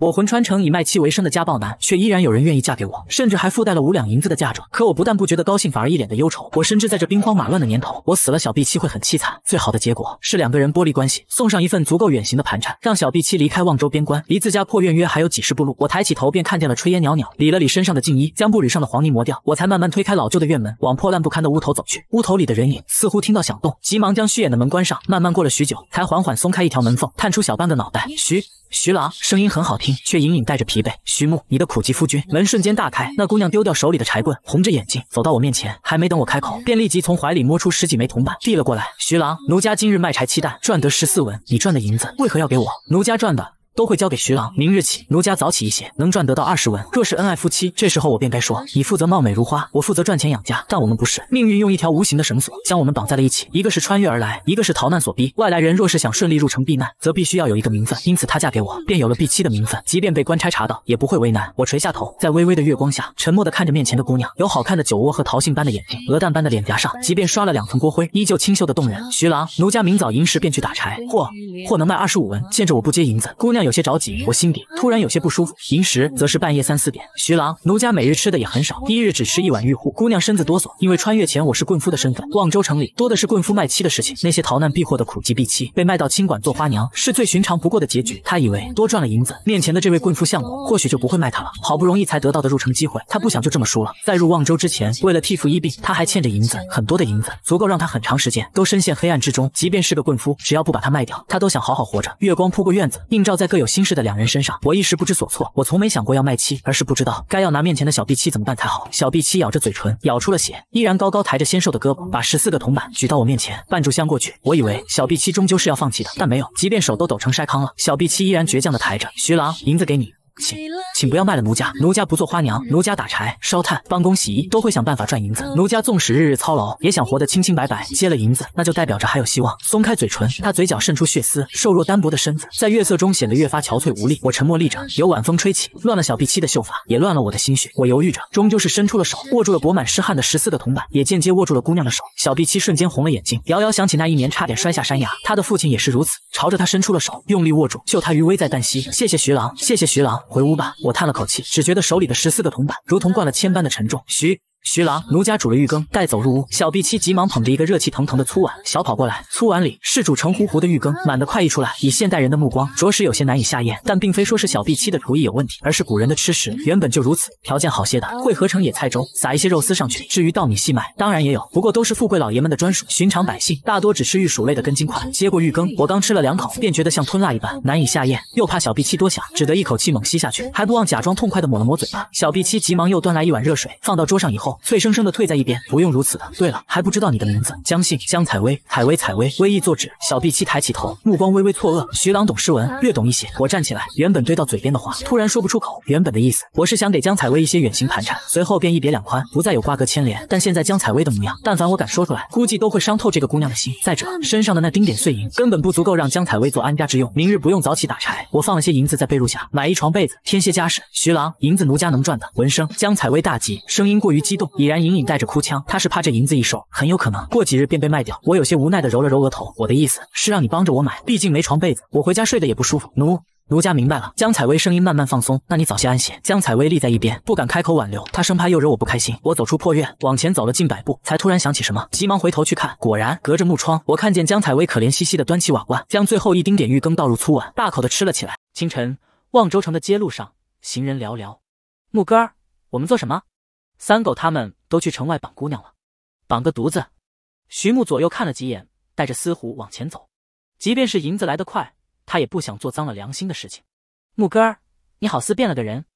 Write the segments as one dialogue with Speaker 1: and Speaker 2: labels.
Speaker 1: 我魂穿成以卖妻为生的家暴男，却依然有人愿意嫁给我，甚至还附带了五两银子的嫁妆。可我不但不觉得高兴，反而一脸的忧愁。我深知，在这兵荒马乱的年头，我死了，小 B 妻会很凄惨。最好的结果是两个人剥离关系，送上一份足够远行的盘缠，让小 B 妻离开望州边关，离自家破院约还有几十步路。我抬起头，便看见了炊烟袅袅，理了理身上的净衣，将步履上的黄泥磨掉，我才慢慢推开老旧的院门，往破烂不堪的屋头走去。屋头里的人影似乎听到响动，急忙将虚掩的门关上，慢慢过了许久，才缓缓松开一条门缝，探出小半个脑袋。嘘。徐郎声音很好听，却隐隐带着疲惫。徐木，你的苦及夫君。门瞬间大开，那姑娘丢掉手里的柴棍，红着眼睛走到我面前，还没等我开口，便立即从怀里摸出十几枚铜板，递了过来。徐郎，奴家今日卖柴七担，赚得十四文，你赚的银子为何要给我？奴家赚的。都会交给徐郎。明日起，奴家早起一些，能赚得到二十文。若是恩爱夫妻，这时候我便该说，你负责貌美如花，我负责赚钱养家。但我们不是，命运用一条无形的绳索将我们绑在了一起。一个是穿越而来，一个是逃难所逼。外来人若是想顺利入城避难，则必须要有一个名分。因此她嫁给我，便有了避妻的名分。即便被官差查到，也不会为难我。垂下头，在微微的月光下，沉默的看着面前的姑娘，有好看的酒窝和桃杏般的眼睛，鹅蛋般的脸颊上，即便刷了两层锅灰，依旧清秀的动人。徐郎，奴家明早寅时便去打柴，或或能卖二十五文。见着我不接银子，姑娘有。有些着急，我心底突然有些不舒服。寅时则是半夜三四点。徐郎，奴家每日吃的也很少，一日只吃一碗玉户。姑娘身子哆嗦，因为穿越前我是棍夫的身份。望州城里多的是棍夫卖妻的事情，那些逃难避祸的苦及婢妻，被卖到清馆做花娘，是最寻常不过的结局。他以为多赚了银子，面前的这位棍夫相公或许就不会卖他了。好不容易才得到的入城机会，他不想就这么输了。在入望州之前，为了替父医病，他还欠着银子，很多的银子，足够让他很长时间都深陷黑暗之中。即便是个棍夫，只要不把他卖掉，他都想好好活着。月光铺过院子，映照在各。有心事的两人身上，我一时不知所措。我从没想过要卖妻，而是不知道该要拿面前的小 B 七怎么办才好。小 B 七咬着嘴唇，咬出了血，依然高高抬着纤瘦的胳膊，把十四个铜板举到我面前。半炷香过去，我以为小 B 七终究是要放弃的，但没有。即便手都抖成筛糠了，小 B 七依然倔强地抬着。徐郎，银子给你。请，请不要卖了奴家，奴家不做花娘，奴家打柴、烧炭、帮工、洗衣，都会想办法赚银子。奴家纵使日日操劳，也想活得清清白白。接了银子，那就代表着还有希望。松开嘴唇，他嘴角渗出血丝，瘦弱单薄的身子在月色中显得越发憔悴无力。我沉默立着，有晚风吹起，乱了小碧七的秀发，也乱了我的心血。我犹豫着，终究是伸出了手，握住了裹满湿汗的十四个铜板，也间接握住了姑娘的手。小碧七瞬间红了眼睛，遥遥想起那一年差点摔下山崖，她的父亲也是如此，朝着她伸出了手，用力握住，救她于危在旦夕。谢谢徐郎，谢谢徐郎。回屋吧，我叹了口气，只觉得手里的十四个铜板如同灌了铅般的沉重。徐徐郎，奴家煮了玉羹，带走入屋。小碧七急忙捧着一个热气腾腾的粗碗，小跑过来。粗碗里是煮成糊糊的玉羹，满的快溢出来。以现代人的目光，着实有些难以下咽。但并非说是小碧七的厨艺有问题，而是古人的吃食原本就如此。条件好些的会合成野菜粥，撒一些肉丝上去。至于稻米细麦，当然也有，不过都是富贵老爷们的专属。寻常百姓大多只吃玉薯类的根茎块。接过玉羹，我刚吃了两口，便觉得像吞辣一般难以下咽，又怕小碧七多想，只得一口气猛吸下去，还不忘假装痛快地抹了抹嘴巴。小碧七急忙又端来一碗热水，放到桌上以后。脆生生的退在一边，不用如此的。对了，还不知道你的名字，江姓，江采薇，采薇，采薇，微亦作止。小碧七抬起头，目光微微错愕。徐郎懂诗文，略懂一些。我站起来，原本堆到嘴边的话，突然说不出口。原本的意思，我是想给江采薇一些远行盘缠，随后便一别两宽，不再有瓜葛牵连。但现在江采薇的模样，但凡我敢说出来，估计都会伤透这个姑娘的心。再者，身上的那丁点碎银，根本不足够让江采薇做安家之用。明日不用早起打柴，我放了些银子在被褥下，买一床被子，添些家什。徐郎，银子奴家能赚的。闻声，江采薇大急，声音过于激。已然隐隐带着哭腔，他是怕这银子一收，很有可能过几日便被卖掉。我有些无奈地揉了揉额头，我的意思是让你帮着我买，毕竟没床被子，我回家睡的也不舒服。奴奴家明白了。江采薇声音慢慢放松，那你早些安歇。江采薇立在一边，不敢开口挽留，她生怕又惹我不开心。我走出破院，往前走了近百步，才突然想起什么，急忙回头去看，果然隔着木窗，我看见江采薇可怜兮兮地端起瓦罐，将最后一丁点玉羹倒入粗碗，大口地吃了起来。清晨，望州城的街路上行人寥寥。木哥，我们做什么？三狗他们都去城外绑姑娘了，绑个犊子。徐木左右看了几眼，带着司虎往前走。即便是银子来得快，他也不想做脏了良心的事情。木哥儿，你好似变了个人。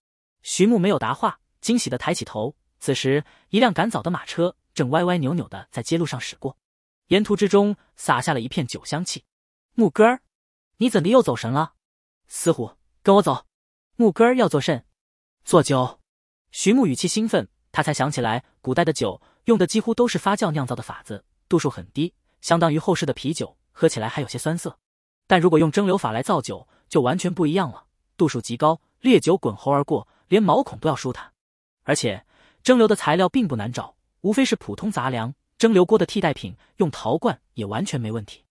Speaker 1: 徐木没有答话，惊喜的抬起头。此时，一辆赶早的马车正歪歪扭扭的在街路上驶过，沿途之中洒下了一片酒香气。木哥儿，你怎的又走神了？司虎，跟我走。木哥儿要做甚？做酒。徐木语气兴奋。他才想起来，古代的酒用的几乎都是发酵酿造的法子，度数很低，相当于后世的啤酒，喝起来还有些酸涩。但如果用蒸馏法来造酒，就完全不一样了，度数极高，烈酒滚喉而过，连毛孔都要舒坦。而且蒸馏的材料并不难找，无非是普通杂粮，蒸馏锅的替代品用陶罐也完全没问题。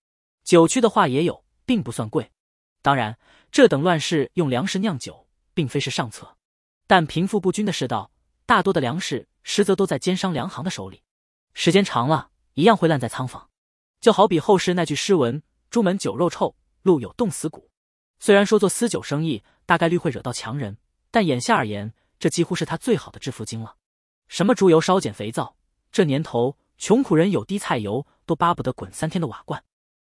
Speaker 1: 酒曲的话也有，并不算贵。当然，这等乱世用粮食酿酒并非是上策，但贫富不均的世道。大多的粮食实则都在奸商粮行的手里，时间长了，一样会烂在仓房。就好比后世那句诗文：“朱门酒肉臭，路有冻死骨。”虽然说做私酒生意大概率会惹到强人，但眼下而言，这几乎是他最好的致富经了。什么猪油烧碱肥皂，这年头穷苦人有滴菜油都巴不得滚三天的瓦罐。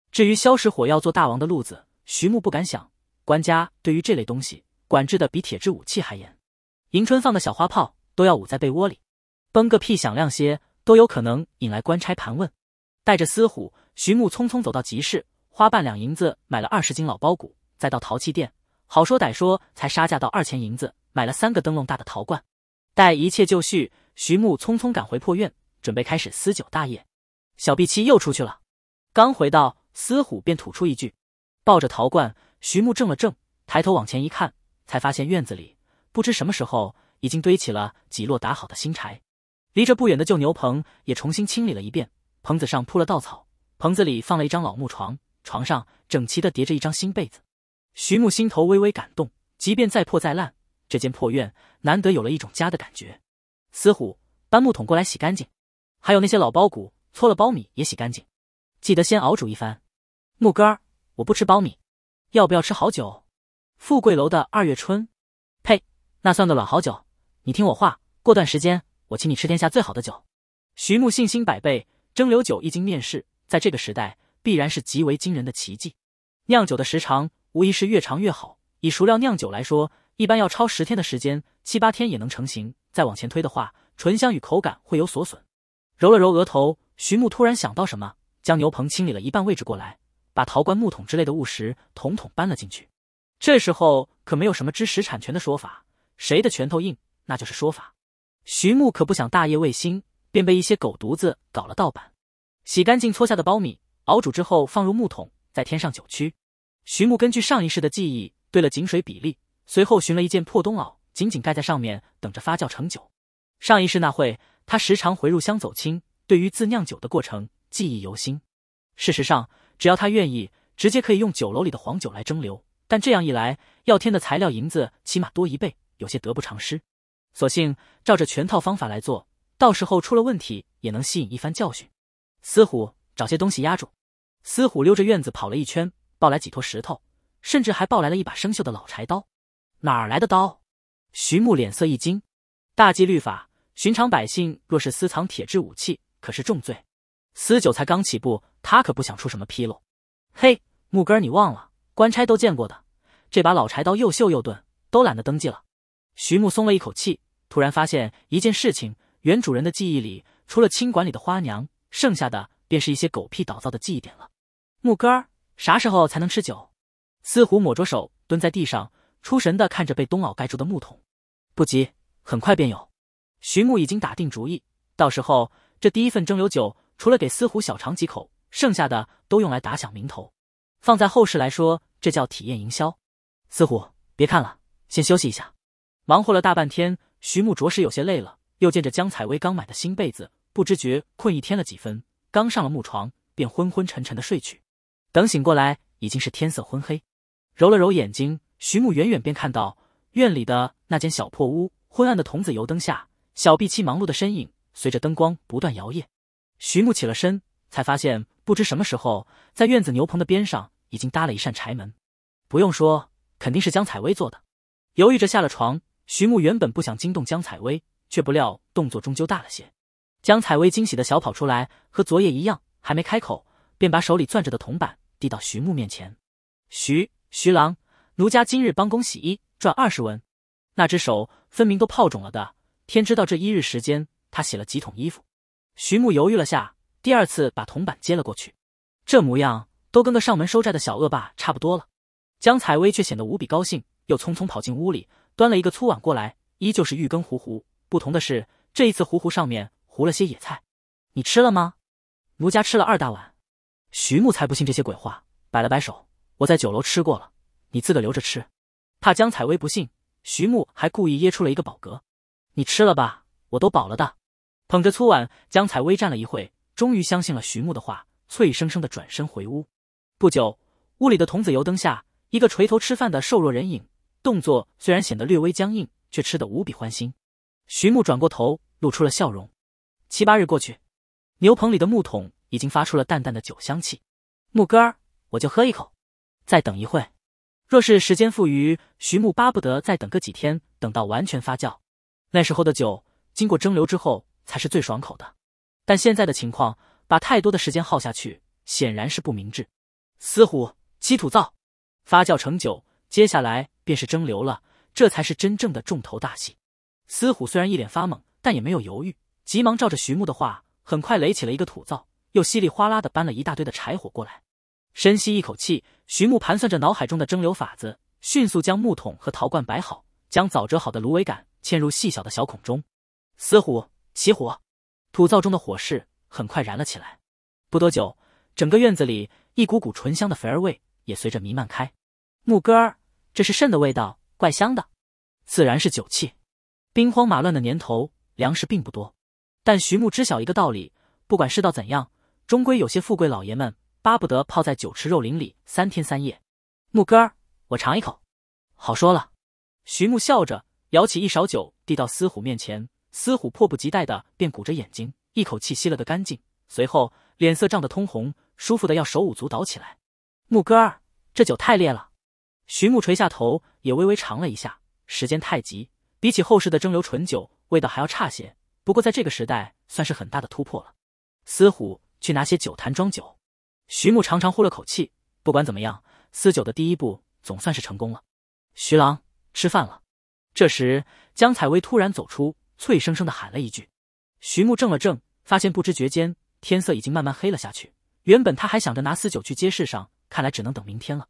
Speaker 1: 至于硝石火药做大王的路子，徐牧不敢想。官家对于这类东西管制的比铁制武器还严。迎春放的小花炮。都要捂在被窝里，崩个屁响亮些，都有可能引来官差盘问。带着司虎，徐木匆匆走到集市，花半两银子买了二十斤老包谷，再到陶器店，好说歹说才杀价到二钱银子，买了三个灯笼大的陶罐。待一切就绪，徐木匆匆赶回破院，准备开始私酒大业。小碧七又出去了，刚回到，司虎便吐出一句。抱着陶罐，徐木怔了怔，抬头往前一看，才发现院子里不知什么时候。已经堆起了几摞打好的新柴，离这不远的旧牛棚也重新清理了一遍，棚子上铺了稻草，棚子里放了一张老木床，床上整齐的叠着一张新被子。徐木心头微微感动，即便再破再烂，这间破院难得有了一种家的感觉。司虎，搬木桶过来洗干净，还有那些老苞谷，搓了苞米也洗干净，记得先熬煮一番。木哥儿，我不吃苞米，要不要吃好酒？富贵楼的二月春？呸，那算个卵好酒！你听我话，过段时间我请你吃天下最好的酒。徐木信心百倍，蒸馏酒一经面世，在这个时代必然是极为惊人的奇迹。酿酒的时长无疑是越长越好，以熟料酿酒来说，一般要超十天的时间，七八天也能成型。再往前推的话，醇香与口感会有所损。揉了揉额头，徐木突然想到什么，将牛棚清理了一半位置过来，把陶罐、木桶之类的物石统统搬了进去。这时候可没有什么知识产权的说法，谁的拳头硬。那就是说法，徐木可不想大业未兴便被一些狗犊子搞了盗版。洗干净搓下的苞米，熬煮之后放入木桶，再添上酒曲。徐木根据上一世的记忆兑了井水比例，随后寻了一件破冬袄，紧紧盖在上面，等着发酵成酒。上一世那会，他时常回入乡走亲，对于自酿酒的过程记忆犹新。事实上，只要他愿意，直接可以用酒楼里的黄酒来蒸馏，但这样一来，要添的材料银子起码多一倍，有些得不偿失。索性照着全套方法来做，到时候出了问题也能吸引一番教训。司虎找些东西压住。司虎溜着院子跑了一圈，抱来几坨石头，甚至还抱来了一把生锈的老柴刀。哪儿来的刀？徐木脸色一惊。大纪律法，寻常百姓若是私藏铁制武器，可是重罪。司九才刚起步，他可不想出什么纰漏。嘿，木根儿，你忘了，官差都见过的。这把老柴刀又锈又钝，都懒得登记了。徐木松了一口气。突然发现一件事情：原主人的记忆里，除了清馆里的花娘，剩下的便是一些狗屁倒灶的记忆点了。木哥儿，啥时候才能吃酒？思虎抹着手蹲在地上，出神的看着被冬袄盖住的木桶。不急，很快便有。徐木已经打定主意，到时候这第一份蒸馏酒，除了给思虎小尝几口，剩下的都用来打响名头。放在后世来说，这叫体验营销。思虎，别看了，先休息一下。忙活了大半天。徐木着实有些累了，又见着江采薇刚买的新被子，不知觉困一天了几分。刚上了木床，便昏昏沉沉的睡去。等醒过来，已经是天色昏黑。揉了揉眼睛，徐木远远便看到院里的那间小破屋，昏暗的童子油灯下，小碧七忙碌的身影随着灯光不断摇曳。徐木起了身，才发现不知什么时候在院子牛棚的边上已经搭了一扇柴门。不用说，肯定是江采薇做的。犹豫着下了床。徐木原本不想惊动江采薇，却不料动作终究大了些。江采薇惊喜的小跑出来，和昨夜一样，还没开口，便把手里攥着的铜板递到徐木面前。“徐徐郎，奴家今日帮工洗衣，赚二十文。”那只手分明都泡肿了的，天知道这一日时间他洗了几桶衣服。徐木犹豫了下，第二次把铜板接了过去。这模样都跟个上门收债的小恶霸差不多了。江采薇却显得无比高兴，又匆匆跑进屋里。端了一个粗碗过来，依旧是玉羹糊糊。不同的是，这一次糊糊上面糊了些野菜。你吃了吗？奴家吃了二大碗。徐木才不信这些鬼话，摆了摆手：“我在酒楼吃过了，你自个留着吃。”怕江采薇不信，徐木还故意噎出了一个饱嗝：“你吃了吧，我都饱了的。”捧着粗碗，江采薇站了一会，终于相信了徐木的话，脆生生的转身回屋。不久，屋里的童子油灯下，一个垂头吃饭的瘦弱人影。动作虽然显得略微僵硬，却吃得无比欢心。徐木转过头，露出了笑容。七八日过去，牛棚里的木桶已经发出了淡淡的酒香气。木哥儿，我就喝一口。再等一会若是时间富余，徐木巴不得再等个几天，等到完全发酵。那时候的酒，经过蒸馏之后，才是最爽口的。但现在的情况，把太多的时间耗下去，显然是不明智。司虎，鸡土灶，发酵成酒，接下来。便是蒸馏了，这才是真正的重头大戏。司虎虽然一脸发懵，但也没有犹豫，急忙照着徐木的话，很快垒起了一个土灶，又稀里哗啦的搬了一大堆的柴火过来。深吸一口气，徐木盘算着脑海中的蒸馏法子，迅速将木桶和陶罐摆好，将早折好的芦苇杆嵌入细小的小孔中。司虎，起火！土灶中的火势很快燃了起来。不多久，整个院子里一股股醇香的肥儿味也随着弥漫开。木哥儿。这是肾的味道，怪香的，自然是酒气。兵荒马乱的年头，粮食并不多，但徐牧知晓一个道理：不管世道怎样，终归有些富贵老爷们巴不得泡在酒池肉林里三天三夜。牧哥儿，我尝一口。好说了，徐牧笑着舀起一勺酒，递到司虎面前。司虎迫不及待的便鼓着眼睛，一口气吸了个干净，随后脸色涨得通红，舒服的要手舞足蹈起来。牧哥儿，这酒太烈了。徐木垂下头，也微微尝了一下。时间太急，比起后世的蒸馏醇酒，味道还要差些。不过在这个时代，算是很大的突破了。司虎，去拿些酒坛装酒。徐木长长呼了口气，不管怎么样，司酒的第一步总算是成功了。徐郎，吃饭了。这时，江采薇突然走出，脆生生的喊了一句。徐木怔了怔，发现不知觉间，天色已经慢慢黑了下去。原本他还想着拿司酒去街市上，看来只能等明天了。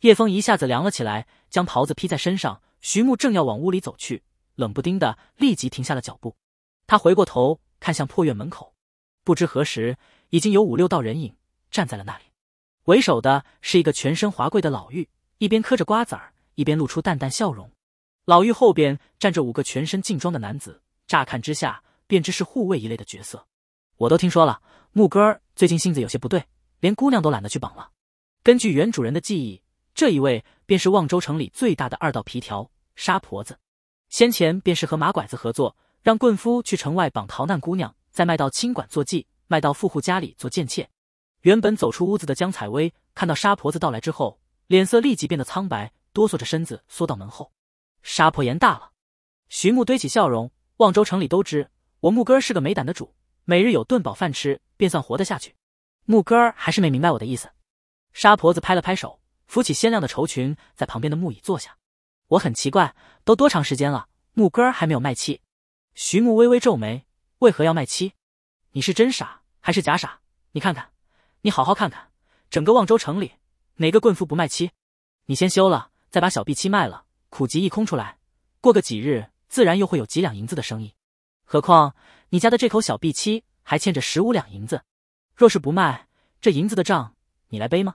Speaker 1: 夜风一下子凉了起来，将袍子披在身上。徐木正要往屋里走去，冷不丁的立即停下了脚步。他回过头看向破院门口，不知何时已经有五六道人影站在了那里。为首的是一个全身华贵的老妪，一边嗑着瓜子儿，一边露出淡淡笑容。老妪后边站着五个全身劲装的男子，乍看之下便知是护卫一类的角色。我都听说了，牧歌儿最近性子有些不对，连姑娘都懒得去绑了。根据原主人的记忆。这一位便是望州城里最大的二道皮条沙婆子，先前便是和马拐子合作，让棍夫去城外绑逃难姑娘，再卖到清馆做妓，卖到富户家里做贱妾。原本走出屋子的江采薇看到沙婆子到来之后，脸色立即变得苍白，哆嗦着身子缩到门后。沙婆言大了，徐木堆起笑容，望州城里都知我木哥是个没胆的主，每日有顿饱饭吃便算活得下去。木哥儿还是没明白我的意思。沙婆子拍了拍手。扶起鲜亮的绸裙，在旁边的木椅坐下。我很奇怪，都多长时间了，木根儿还没有卖妻。徐木微微皱眉，为何要卖妻？你是真傻还是假傻？你看看，你好好看看，整个望州城里哪个棍夫不卖妻？你先休了，再把小碧妻卖了，苦集一空出来，过个几日自然又会有几两银子的生意。何况你家的这口小碧妻还欠着十五两银子，若是不卖，这银子的账你来背吗？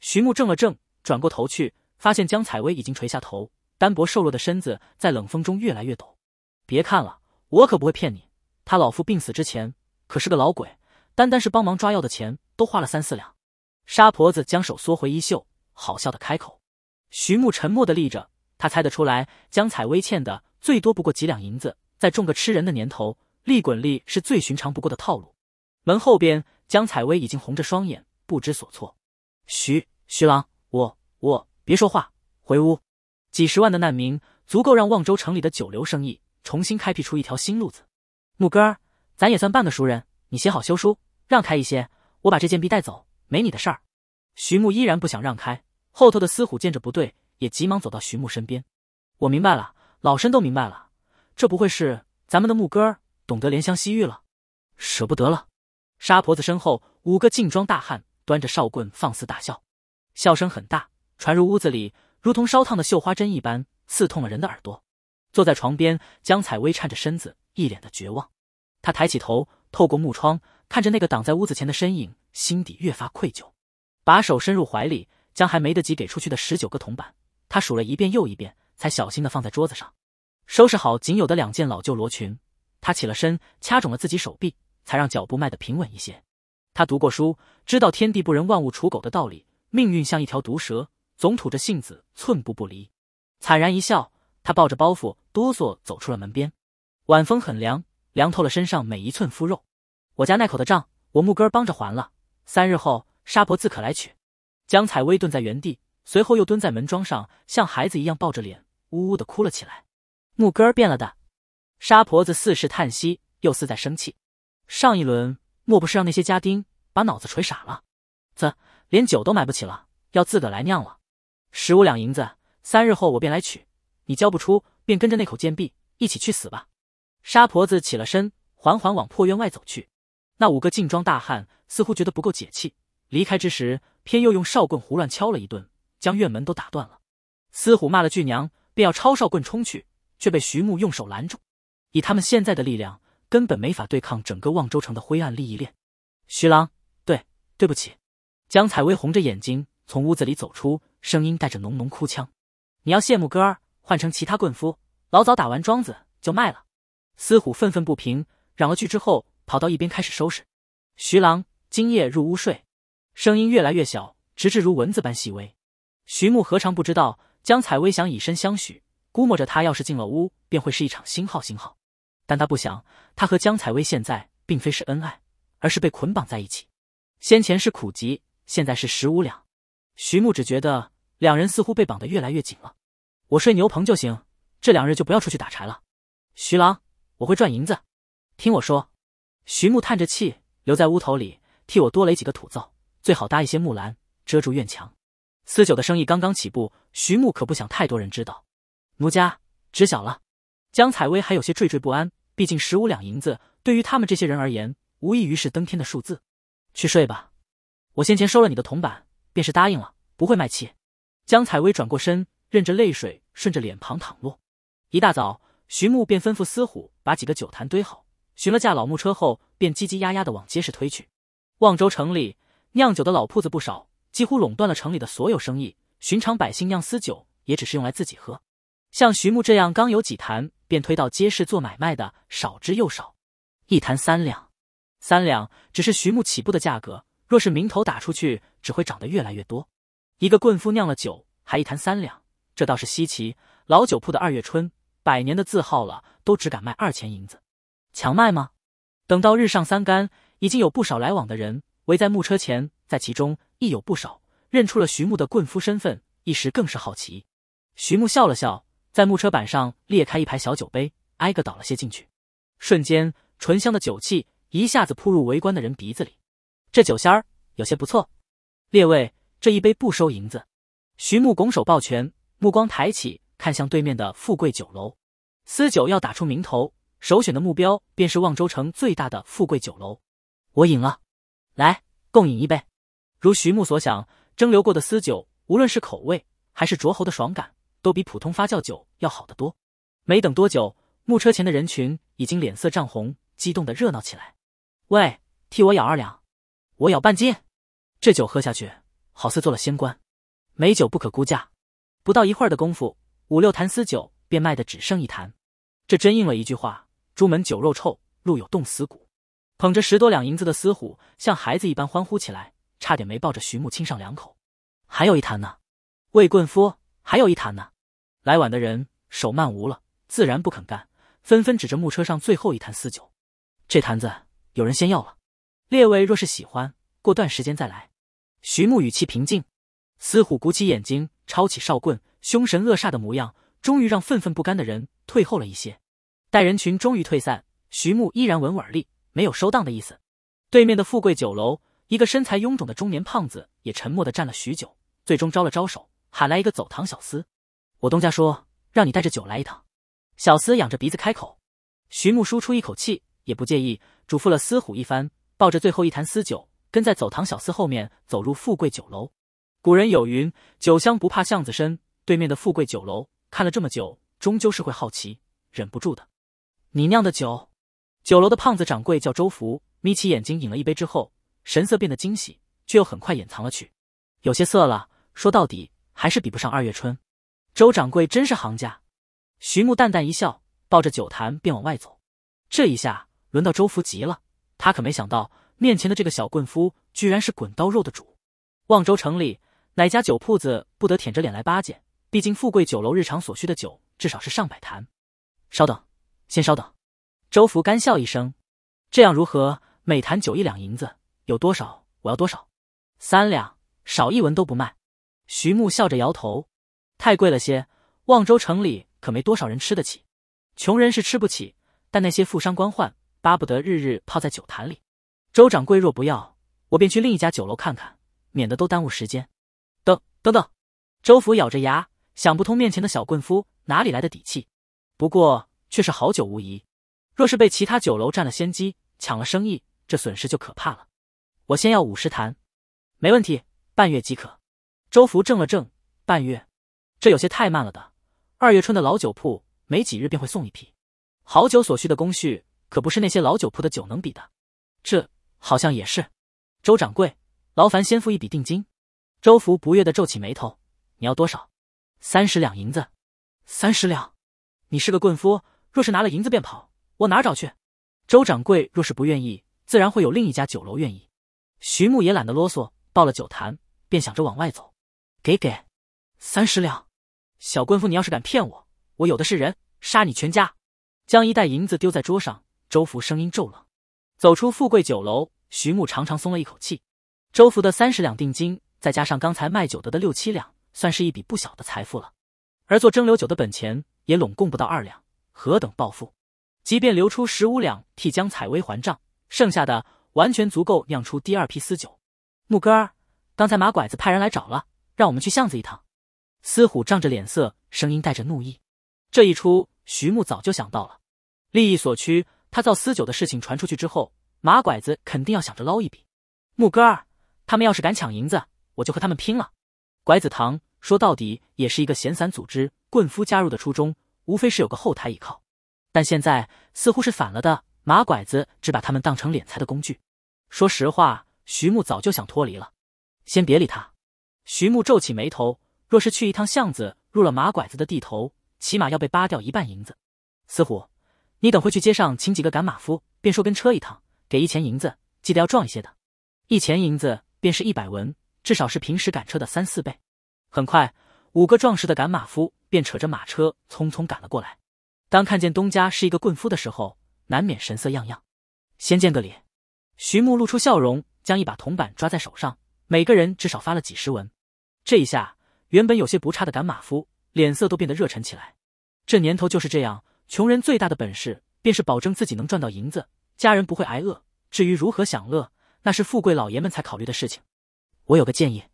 Speaker 1: 徐木怔了怔。转过头去，发现江采薇已经垂下头，单薄瘦弱的身子在冷风中越来越抖。别看了，我可不会骗你。他老夫病死之前可是个老鬼，单单是帮忙抓药的钱都花了三四两。沙婆子将手缩回衣袖，好笑的开口。徐木沉默的立着，他猜得出来，江采薇欠的最多不过几两银子，在中个吃人的年头，利滚利是最寻常不过的套路。门后边，江采薇已经红着双眼，不知所措。徐徐郎。我别说话，回屋。几十万的难民足够让望州城里的酒流生意重新开辟出一条新路子。木哥儿，咱也算半个熟人，你写好休书，让开一些，我把这贱婢带走，没你的事儿。徐木依然不想让开，后头的司虎见着不对，也急忙走到徐木身边。我明白了，老身都明白了，这不会是咱们的木哥儿懂得怜香惜玉了，舍不得了。沙婆子身后五个劲装大汉端着哨棍放肆大笑，笑声很大。传入屋子里，如同烧烫的绣花针一般，刺痛了人的耳朵。坐在床边，江采薇颤着身子，一脸的绝望。她抬起头，透过木窗看着那个挡在屋子前的身影，心底越发愧疚。把手伸入怀里，将还没得及给出去的十九个铜板，她数了一遍又一遍，才小心的放在桌子上。收拾好仅有的两件老旧罗裙，她起了身，掐肿了自己手臂，才让脚步迈得平稳一些。她读过书，知道天地不仁，万物刍狗的道理。命运像一条毒蛇。总吐着性子，寸步不离。惨然一笑，他抱着包袱哆嗦走出了门边。晚风很凉，凉透了身上每一寸肤肉。我家那口的账，我木根儿帮着还了。三日后，沙婆自可来取。江采薇顿在原地，随后又蹲在门桩上，像孩子一样抱着脸，呜呜的哭了起来。木根儿变了的。沙婆子似是叹息，又似在生气。上一轮，莫不是让那些家丁把脑子锤傻了？啧，连酒都买不起了，要自个来酿了。十五两银子，三日后我便来取。你交不出，便跟着那口贱婢一起去死吧！沙婆子起了身，缓缓往破院外走去。那五个劲装大汉似乎觉得不够解气，离开之时，偏又用哨棍胡乱敲了一顿，将院门都打断了。司虎骂了句娘，便要抄哨棍冲去，却被徐木用手拦住。以他们现在的力量，根本没法对抗整个望州城的灰暗利益链。徐郎，对，对不起。江采薇红着眼睛从屋子里走出。声音带着浓浓哭腔，你要羡慕哥儿，换成其他棍夫，老早打完庄子就卖了。司虎愤愤不平，嚷了句之后，跑到一边开始收拾。徐郎今夜入屋睡，声音越来越小，直至如蚊子般细微。徐木何尝不知道江采薇想以身相许，估摸着他要是进了屋，便会是一场新号新号。但他不想，他和江采薇现在并非是恩爱，而是被捆绑在一起。先前是苦集，现在是十五两。徐木只觉得两人似乎被绑得越来越紧了。我睡牛棚就行，这两日就不要出去打柴了。徐郎，我会赚银子。听我说。徐木叹着气，留在屋头里替我多垒几个土灶，最好搭一些木栏遮住院墙。私酒的生意刚刚起步，徐木可不想太多人知道。奴家知晓了。江采薇还有些惴惴不安，毕竟十五两银子对于他们这些人而言，无异于是登天的数字。去睡吧，我先前收了你的铜板。便是答应了，不会卖气。江采薇转过身，任着泪水顺着脸庞淌落。一大早，徐穆便吩咐司虎把几个酒坛堆好，寻了架老木车后，便叽叽呀呀的往街市推去。望州城里酿酒的老铺子不少，几乎垄断了城里的所有生意。寻常百姓酿私酒，也只是用来自己喝。像徐穆这样刚有几坛便推到街市做买卖的，少之又少。一坛三两，三两只是徐穆起步的价格。若是名头打出去，只会涨得越来越多。一个棍夫酿了酒，还一坛三两，这倒是稀奇。老酒铺的二月春，百年的字号了，都只敢卖二钱银子，强卖吗？等到日上三竿，已经有不少来往的人围在木车前，在其中亦有不少认出了徐木的棍夫身份，一时更是好奇。徐木笑了笑，在木车板上裂开一排小酒杯，挨个倒了些进去，瞬间醇香的酒气一下子扑入围观的人鼻子里。这酒仙儿有些不错，列位，这一杯不收银子。徐穆拱手抱拳，目光抬起，看向对面的富贵酒楼。私酒要打出名头，首选的目标便是望州城最大的富贵酒楼。我饮了，来共饮一杯。如徐穆所想，蒸馏过的私酒，无论是口味还是灼喉的爽感，都比普通发酵酒要好得多。没等多久，木车前的人群已经脸色涨红，激动的热闹起来。喂，替我舀二两。我咬半斤，这酒喝下去好似做了仙官。美酒不可估价，不到一会儿的功夫，五六坛私酒便卖得只剩一坛。这真应了一句话：朱门酒肉臭，路有冻死骨。捧着十多两银子的司虎，像孩子一般欢呼起来，差点没抱着徐牧亲上两口。还有一坛呢，魏棍夫，还有一坛呢。来晚的人手慢无了，自然不肯干，纷纷指着木车上最后一坛私酒。这坛子有人先要了。列位若是喜欢，过段时间再来。徐牧语气平静，司虎鼓起眼睛，抄起哨棍，凶神恶煞的模样，终于让愤愤不甘的人退后了一些。待人群终于退散，徐牧依然稳稳立，没有收档的意思。对面的富贵酒楼，一个身材臃肿的中年胖子也沉默的站了许久，最终招了招手，喊来一个走堂小厮。我东家说，让你带着酒来一趟。小厮仰着鼻子开口。徐牧舒出一口气，也不介意，嘱咐了司虎一番。抱着最后一坛私酒，跟在走堂小厮后面走入富贵酒楼。古人有云：“酒香不怕巷子深。”对面的富贵酒楼看了这么久，终究是会好奇，忍不住的。你酿的酒？酒楼的胖子掌柜叫周福，眯起眼睛饮了一杯之后，神色变得惊喜，却又很快掩藏了去，有些涩了。说到底，还是比不上二月春。周掌柜真是行家。徐木淡淡一笑，抱着酒坛便往外走。这一下，轮到周福急了。他可没想到，面前的这个小棍夫居然是滚刀肉的主。望州城里哪家酒铺子不得舔着脸来巴结？毕竟富贵酒楼日常所需的酒至少是上百坛。稍等，先稍等。周福干笑一声：“这样如何？每坛酒一两银子，有多少我要多少。三两，少一文都不卖。”徐木笑着摇头：“太贵了些，望州城里可没多少人吃得起。穷人是吃不起，但那些富商官宦……”巴不得日日泡在酒坛里。周掌柜若不要，我便去另一家酒楼看看，免得都耽误时间。等等等，周福咬着牙，想不通面前的小棍夫哪里来的底气。不过却是好酒无疑。若是被其他酒楼占了先机，抢了生意，这损失就可怕了。我先要五十坛，没问题，半月即可。周福怔了怔，半月，这有些太慢了的。二月春的老酒铺，没几日便会送一批好酒所需的工序。可不是那些老酒铺的酒能比的，这好像也是。周掌柜，劳烦先付一笔定金。周福不悦的皱起眉头，你要多少？三十两银子。三十两。你是个棍夫，若是拿了银子便跑，我哪找去？周掌柜若是不愿意，自然会有另一家酒楼愿意。徐木也懒得啰嗦，抱了酒坛便想着往外走。给给，三十两。小棍夫，你要是敢骗我，我有的是人杀你全家。将一袋银子丢在桌上。周福声音骤冷，走出富贵酒楼，徐木长长松了一口气。周福的三十两定金，再加上刚才卖酒得的六七两，算是一笔不小的财富了。而做蒸馏酒的本钱也拢共不到二两，何等暴富！即便留出十五两替江采薇还账，剩下的完全足够酿出第二批私酒。木哥儿，刚才马拐子派人来找了，让我们去巷子一趟。司虎涨着脸色，声音带着怒意。这一出，徐木早就想到了，利益所趋。他造私酒的事情传出去之后，马拐子肯定要想着捞一笔。木哥儿，他们要是敢抢银子，我就和他们拼了。拐子堂说到底也是一个闲散组织，棍夫加入的初衷无非是有个后台依靠，但现在似乎是反了的。马拐子只把他们当成敛财的工具。说实话，徐木早就想脱离了，先别理他。徐木皱起眉头，若是去一趟巷子，入了马拐子的地头，起码要被扒掉一半银子。司虎。你等会去街上请几个赶马夫，便说跟车一趟，给一钱银子，记得要壮一些的。一钱银子便是一百文，至少是平时赶车的三四倍。很快，五个壮实的赶马夫便扯着马车匆匆赶了过来。当看见东家是一个棍夫的时候，难免神色样样。先见个礼，徐木露出笑容，将一把铜板抓在手上，每个人至少发了几十文。这一下，原本有些不差的赶马夫脸色都变得热忱起来。这年头就是这样。穷人最大的本事，便是保证自己能赚到银子，家人不会挨饿。至于如何享乐，那是富贵老爷们才考虑的事情。我有个建议，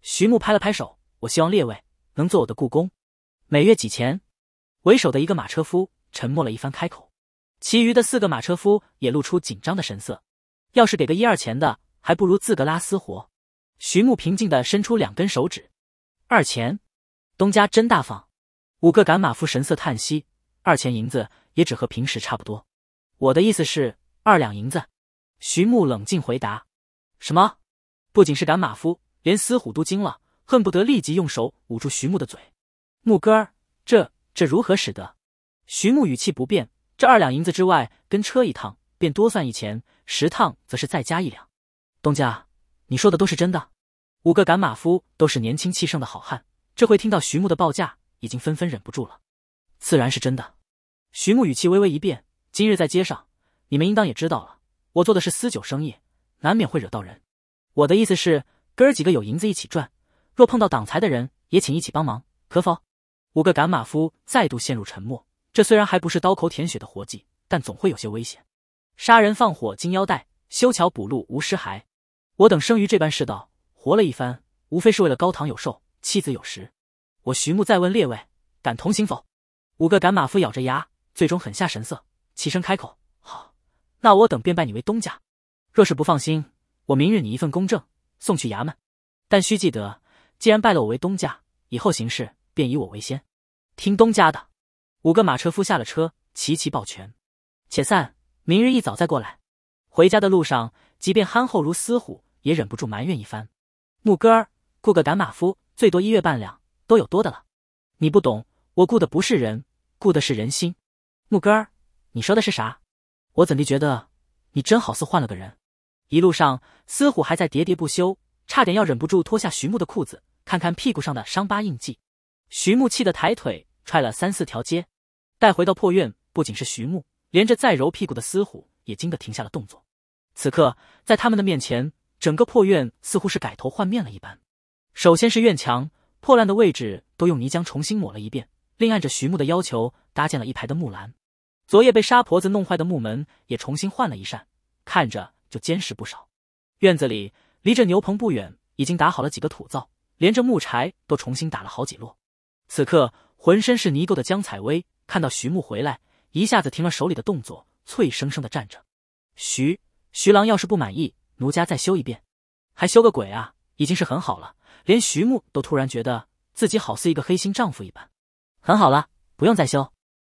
Speaker 1: 徐木拍了拍手，我希望列位能做我的雇工，每月几钱？为首的一个马车夫沉默了一番，开口，其余的四个马车夫也露出紧张的神色。要是给个一二钱的，还不如自个拉私活。徐木平静的伸出两根手指，二钱。东家真大方。五个赶马夫神色叹息。二钱银子也只和平时差不多。我的意思是二两银子。徐牧冷静回答：“什么？不仅是赶马夫，连司虎都惊了，恨不得立即用手捂住徐牧的嘴。牧哥儿，这这如何使得？”徐牧语气不变：“这二两银子之外，跟车一趟便多算一钱，十趟则是再加一两。东家，你说的都是真的？”五个赶马夫都是年轻气盛的好汉，这回听到徐牧的报价，已经纷纷忍不住了。自然是真的，徐穆语气微微一变。今日在街上，你们应当也知道了，我做的是私酒生意，难免会惹到人。我的意思是，哥儿几个有银子一起赚，若碰到挡财的人，也请一起帮忙，可否？五个赶马夫再度陷入沉默。这虽然还不是刀口舔血的活计，但总会有些危险。杀人放火金腰带，修桥补路无尸骸。我等生于这般世道，活了一番，无非是为了高堂有寿，妻子有食。我徐穆再问列位，敢同行否？五个赶马夫咬着牙，最终狠下神色，起身开口：“好，那我等便拜你为东家。若是不放心，我明日你一份公证送去衙门。但须记得，既然拜了我为东家，以后行事便以我为先，听东家的。”五个马车夫下了车，齐齐抱拳：“且散，明日一早再过来。”回家的路上，即便憨厚如厮虎，也忍不住埋怨一番：“木哥儿，雇个赶马夫最多一月半两，都有多的了。你不懂，我雇的不是人。”顾的是人心，木根儿，你说的是啥？我怎地觉得你真好似换了个人？一路上，司虎还在喋喋不休，差点要忍不住脱下徐木的裤子，看看屁股上的伤疤印记。徐木气得抬腿踹了三四条街。待回到破院，不仅是徐木，连着再揉屁股的司虎也惊得停下了动作。此刻，在他们的面前，整个破院似乎是改头换面了一般。首先是院墙，破烂的位置都用泥浆重新抹了一遍。并按着徐木的要求搭建了一排的木栏，昨夜被沙婆子弄坏的木门也重新换了一扇，看着就坚实不少。院子里离着牛棚不远，已经打好了几个土灶，连着木柴都重新打了好几摞。此刻浑身是泥垢的江采薇看到徐木回来，一下子停了手里的动作，脆生生的站着。徐徐郎要是不满意，奴家再修一遍，还修个鬼啊！已经是很好了，连徐木都突然觉得自己好似一个黑心丈夫一般。很好了，不用再修。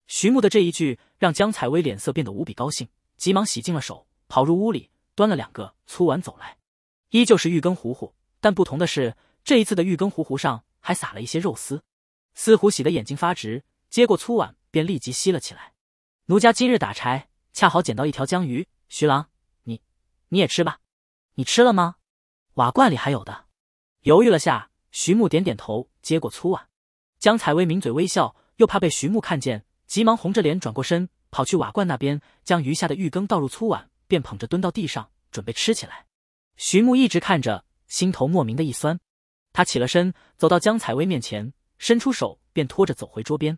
Speaker 1: 徐木的这一句让江采薇脸色变得无比高兴，急忙洗净了手，跑入屋里，端了两个粗碗走来。依旧是玉羹糊糊，但不同的是，这一次的玉羹糊糊上还撒了一些肉丝。司乎喜的眼睛发直，接过粗碗便立即吸了起来。奴家今日打柴，恰好捡到一条江鱼。徐郎，你你也吃吧。你吃了吗？瓦罐里还有的。犹豫了下，徐木点点头，接过粗碗。江采薇抿嘴微笑，又怕被徐牧看见，急忙红着脸转过身，跑去瓦罐那边，将余下的玉羹倒入粗碗，便捧着蹲到地上，准备吃起来。徐牧一直看着，心头莫名的一酸。他起了身，走到江采薇面前，伸出手，便拖着走回桌边。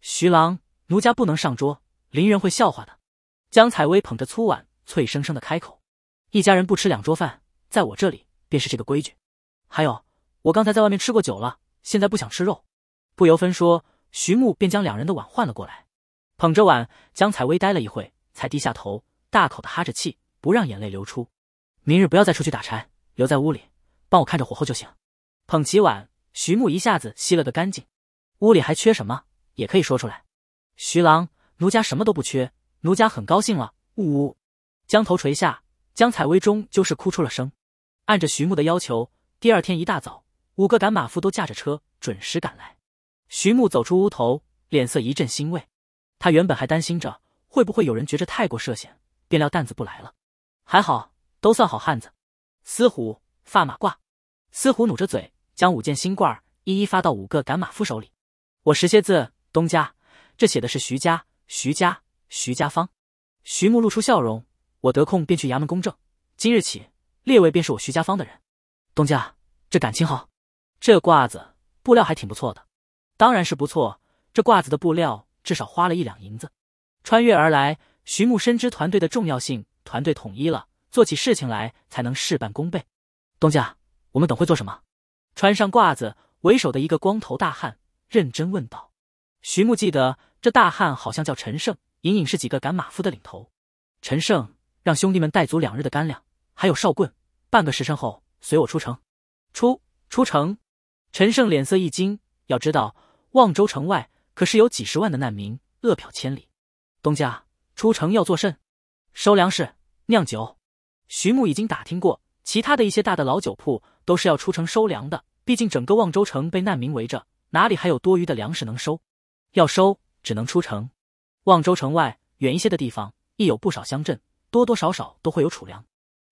Speaker 1: 徐郎，奴家不能上桌，邻人会笑话的。江采薇捧着粗碗，脆生生的开口：“一家人不吃两桌饭，在我这里便是这个规矩。还有，我刚才在外面吃过酒了，现在不想吃肉。”不由分说，徐木便将两人的碗换了过来，捧着碗，江采薇呆了一会，才低下头，大口的哈着气，不让眼泪流出。明日不要再出去打柴，留在屋里，帮我看着火候就行。捧起碗，徐木一下子吸了个干净。屋里还缺什么，也可以说出来。徐郎，奴家什么都不缺，奴家很高兴了。呜呜，将头垂下，江采薇终究是哭出了声。按着徐木的要求，第二天一大早，五个赶马夫都驾着车准时赶来。徐木走出屋头，脸色一阵欣慰。他原本还担心着会不会有人觉着太过涉险，便撂担子不来了。还好，都算好汉子。司虎发马褂，司虎努着嘴，将五件新褂一一发到五个赶马夫手里。我识些字，东家，这写的是徐家，徐家，徐家芳。徐木露出笑容，我得空便去衙门公证。今日起，列位便是我徐家芳的人。东家，这感情好。这褂子布料还挺不错的。当然是不错，这褂子的布料至少花了一两银子。穿越而来，徐木深知团队的重要性，团队统一了，做起事情来才能事半功倍。东家，我们等会做什么？穿上褂子，为首的一个光头大汉认真问道。徐木记得这大汉好像叫陈胜，隐隐是几个赶马夫的领头。陈胜让兄弟们带足两日的干粮，还有哨棍，半个时辰后随我出城。出出城！陈胜脸色一惊，要知道。望州城外可是有几十万的难民，饿殍千里。东家出城要做甚？收粮食、酿酒。徐牧已经打听过，其他的一些大的老酒铺都是要出城收粮的。毕竟整个望州城被难民围着，哪里还有多余的粮食能收？要收只能出城。望州城外远一些的地方，亦有不少乡镇，多多少少都会有储粮。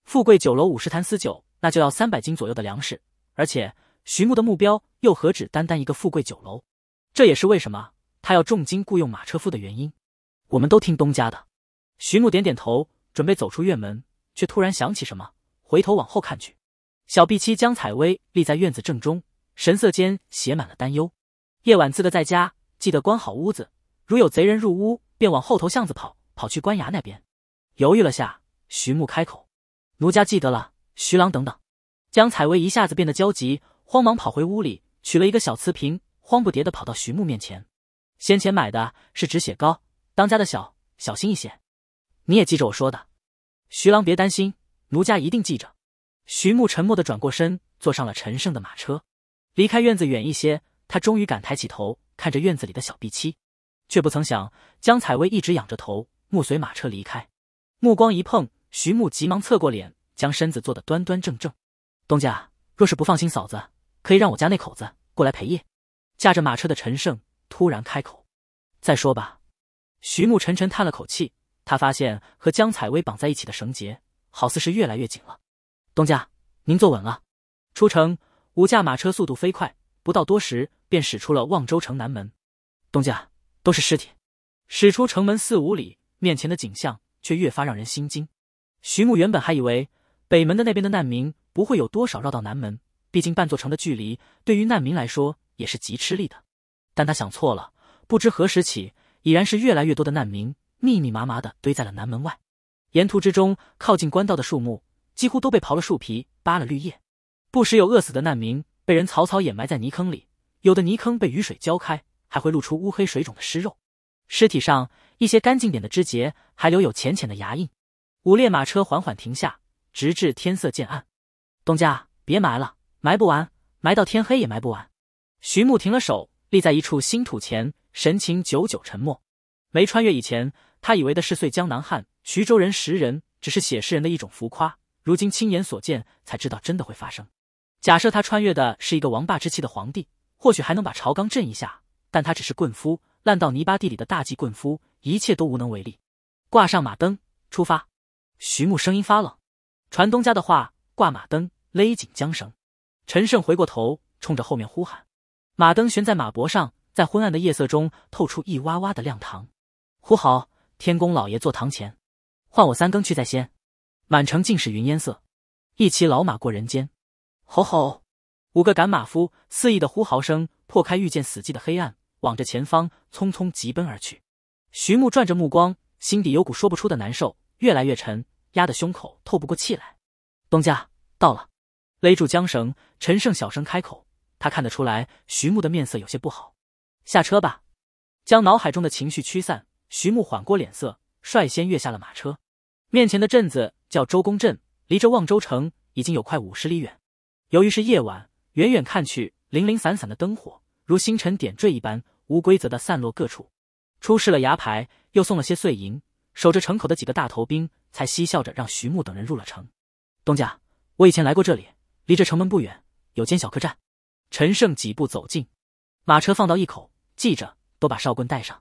Speaker 1: 富贵酒楼五十坛私酒，那就要三百斤左右的粮食。而且徐牧的目标又何止单单一个富贵酒楼？这也是为什么他要重金雇佣马车夫的原因。我们都听东家的。徐木点点头，准备走出院门，却突然想起什么，回头往后看去，小碧妻江采薇立在院子正中，神色间写满了担忧。夜晚自个在家，记得关好屋子，如有贼人入屋，便往后头巷子跑，跑去官衙那边。犹豫了下，徐木开口：“奴家记得了。”徐郎，等等。江采薇一下子变得焦急，慌忙跑回屋里，取了一个小瓷瓶。慌不迭地跑到徐木面前，先前买的是止血膏，当家的，小小心一些。你也记着我说的，徐郎别担心，奴家一定记着。徐木沉默地转过身，坐上了陈胜的马车，离开院子远一些。他终于敢抬起头，看着院子里的小碧七，却不曾想江采薇一直仰着头，目随马车离开，目光一碰，徐木急忙侧过脸，将身子坐得端端正正。东家若是不放心嫂子，可以让我家那口子过来陪夜。驾着马车的陈胜突然开口：“再说吧。”徐木沉沉叹了口气，他发现和江采薇绑在一起的绳结好似是越来越紧了。“东家，您坐稳了。”出城五驾马车速度飞快，不到多时便驶出了望州城南门。东家，都是尸体。驶出城门四五里，面前的景象却越发让人心惊。徐木原本还以为北门的那边的难民不会有多少绕到南门，毕竟半座城的距离对于难民来说。也是极吃力的，但他想错了。不知何时起，已然是越来越多的难民，密密麻麻地堆在了南门外。沿途之中，靠近官道的树木几乎都被刨了树皮、扒了绿叶。不时有饿死的难民被人草草掩埋在泥坑里，有的泥坑被雨水浇开，还会露出乌黑水肿的尸肉。尸体上一些干净点的肢节还留有浅浅的牙印。五列马车缓缓停下，直至天色渐暗。东家，别埋了，埋不完，埋到天黑也埋不完。徐牧停了手，立在一处新土前，神情久久沉默。没穿越以前，他以为的“是岁江南汉，徐州人识人”，只是写诗人的一种浮夸。如今亲眼所见，才知道真的会发生。假设他穿越的是一个王霸之气的皇帝，或许还能把朝纲震一下，但他只是棍夫，烂到泥巴地里的大忌棍夫，一切都无能为力。挂上马灯，出发。徐牧声音发冷：“传东家的话，挂马灯，勒紧缰绳。”陈胜回过头，冲着后面呼喊。马灯悬在马脖上，在昏暗的夜色中透出一洼洼的亮堂。呼嚎！天宫老爷坐堂前，唤我三更去在先。满城尽是云烟色，一骑老马过人间。吼吼！五个赶马夫肆意的呼嚎声破开遇见死寂的黑暗，往着前方匆匆疾奔而去。徐木转着目光，心底有股说不出的难受，越来越沉，压得胸口透不过气来。东家到了，勒住缰绳，陈胜小声开口。他看得出来，徐木的面色有些不好。下车吧，将脑海中的情绪驱散。徐木缓过脸色，率先跃下了马车。面前的镇子叫周公镇，离着望州城已经有快五十里远。由于是夜晚，远远看去，零零散散的灯火如星辰点缀一般，无规则的散落各处。出示了牙牌，又送了些碎银，守着城口的几个大头兵才嬉笑着让徐木等人入了城。东家，我以前来过这里，离这城门不远，有间小客栈。陈胜几步走近，马车放到一口，记着都把哨棍带上。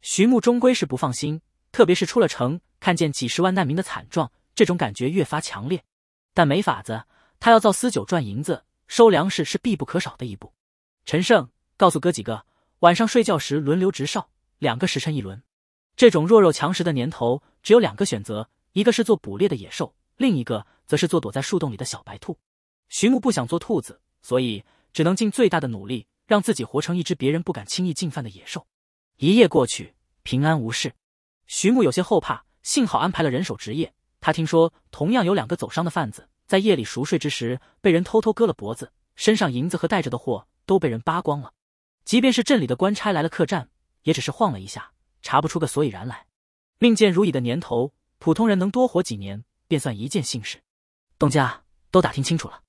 Speaker 1: 徐牧终归是不放心，特别是出了城，看见几十万难民的惨状，这种感觉越发强烈。但没法子，他要造私酒赚银子，收粮食是必不可少的一步。陈胜告诉哥几个，晚上睡觉时轮流值哨，两个时辰一轮。这种弱肉强食的年头，只有两个选择：一个是做捕猎的野兽，另一个则是做躲在树洞里的小白兔。徐牧不想做兔子，所以。只能尽最大的努力，让自己活成一只别人不敢轻易进犯的野兽。一夜过去，平安无事。徐木有些后怕，幸好安排了人手值夜。他听说，同样有两个走商的贩子在夜里熟睡之时，被人偷偷割了脖子，身上银子和带着的货都被人扒光了。即便是镇里的官差来了客栈，也只是晃了一下，查不出个所以然来。命贱如蚁的年头，普通人能多活几年，便算一件幸事。东家都打听清楚了，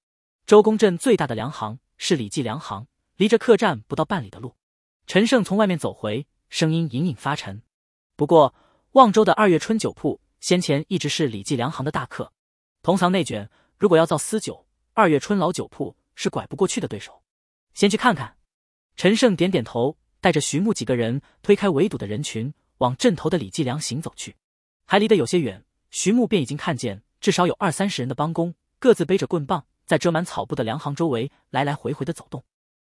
Speaker 1: 周公镇最大的粮行。是李记粮行，离着客栈不到半里的路。陈胜从外面走回，声音隐隐发沉。不过，望州的二月春酒铺先前一直是李记粮行的大客。同藏内卷，如果要造私酒，二月春老酒铺是拐不过去的对手。先去看看。陈胜点点头，带着徐木几个人推开围堵的人群，往镇头的李继良行走去。还离得有些远，徐木便已经看见至少有二三十人的帮工，各自背着棍棒。在遮满草布的粮行周围来来回回的走动，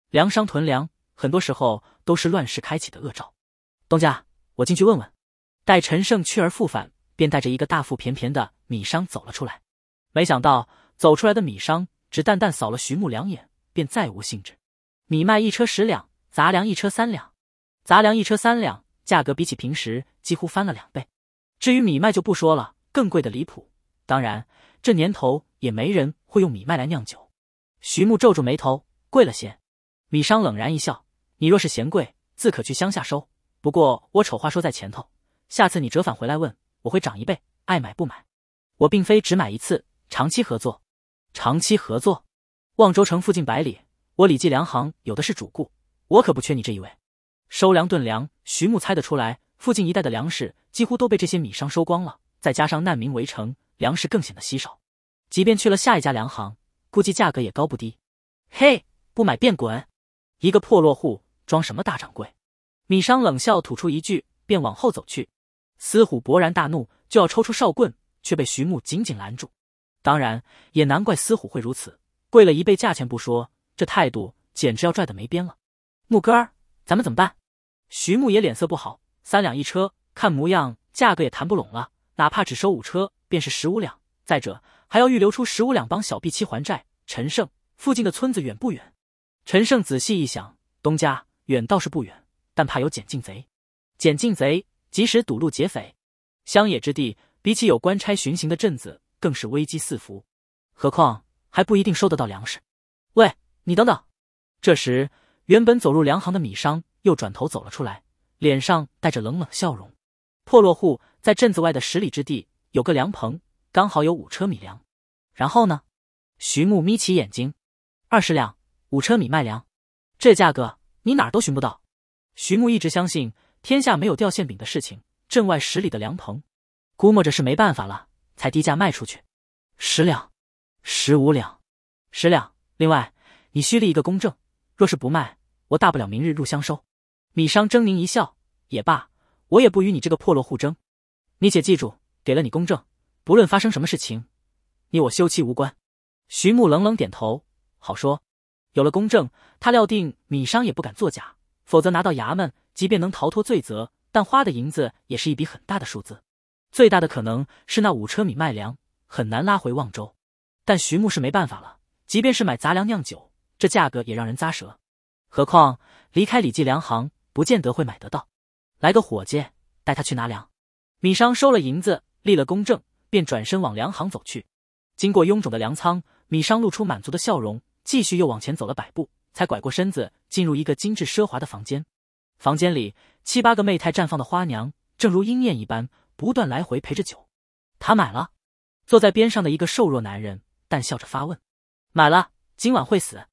Speaker 1: 粮商囤粮，很多时候都是乱世开启的恶兆。东家，我进去问问。待陈胜去而复返，便带着一个大腹便便的米商走了出来。没想到走出来的米商只淡淡扫了徐木两眼，便再无兴致。米卖一车十两，杂粮一车三两，杂粮一车三两，价格比起平时几乎翻了两倍。至于米卖就不说了，更贵的离谱。当然。这年头也没人会用米麦来酿酒，徐木皱住眉头，贵了些。米商冷然一笑：“你若是嫌贵，自可去乡下收。不过我丑话说在前头，下次你折返回来问，我会涨一倍。爱买不买？我并非只买一次，长期合作。长期合作。望州城附近百里，我李记粮行有的是主顾，我可不缺你这一位。收粮囤粮，徐木猜得出来，附近一带的粮食几乎都被这些米商收光了，再加上难民围城。”粮食更显得稀少，即便去了下一家粮行，估计价格也高不低。嘿，不买便滚！一个破落户装什么大掌柜？米商冷笑吐出一句，便往后走去。司虎勃然大怒，就要抽出哨棍，却被徐木紧紧拦住。当然，也难怪司虎会如此，贵了一倍价钱不说，这态度简直要拽的没边了。木哥儿，咱们怎么办？徐木也脸色不好，三两一车，看模样价格也谈不拢了，哪怕只收五车。便是十五两，再者还要预留出十五两帮小 B 妻还债。陈胜，附近的村子远不远？陈胜仔细一想，东家远倒是不远，但怕有捡进贼。捡进贼，及时堵路劫匪。乡野之地，比起有官差巡行的镇子，更是危机四伏。何况还不一定收得到粮食。喂，你等等。这时，原本走入粮行的米商又转头走了出来，脸上带着冷冷笑容。破落户在镇子外的十里之地。有个粮棚，刚好有五车米粮，然后呢？徐木眯起眼睛，二十两，五车米卖粮，这价格你哪儿都寻不到。徐木一直相信天下没有掉馅饼的事情，镇外十里的粮棚，估摸着是没办法了，才低价卖出去。十两，十五两，十两。另外，你需立一个公证，若是不卖，我大不了明日入乡收。米商狰狞一笑，也罢，我也不与你这个破落户争。你且记住。给了你公正，不论发生什么事情，你我休戚无关。徐木冷冷点头，好说。有了公正，他料定米商也不敢作假，否则拿到衙门，即便能逃脱罪责，但花的银子也是一笔很大的数字。最大的可能是那五车米卖粮很难拉回望州，但徐木是没办法了，即便是买杂粮酿酒，这价格也让人咂舌。何况离开李记粮行，不见得会买得到。来个伙计，带他去拿粮。米商收了银子。立了公证，便转身往粮行走去。经过臃肿的粮仓，米商露出满足的笑容，继续又往前走了百步，才拐过身子进入一个精致奢华的房间。房间里七八个媚态绽放的花娘，正如莺燕一般，不断来回陪着酒。他买了。坐在边上的一个瘦弱男人淡笑着发问：“买了，今晚会死？”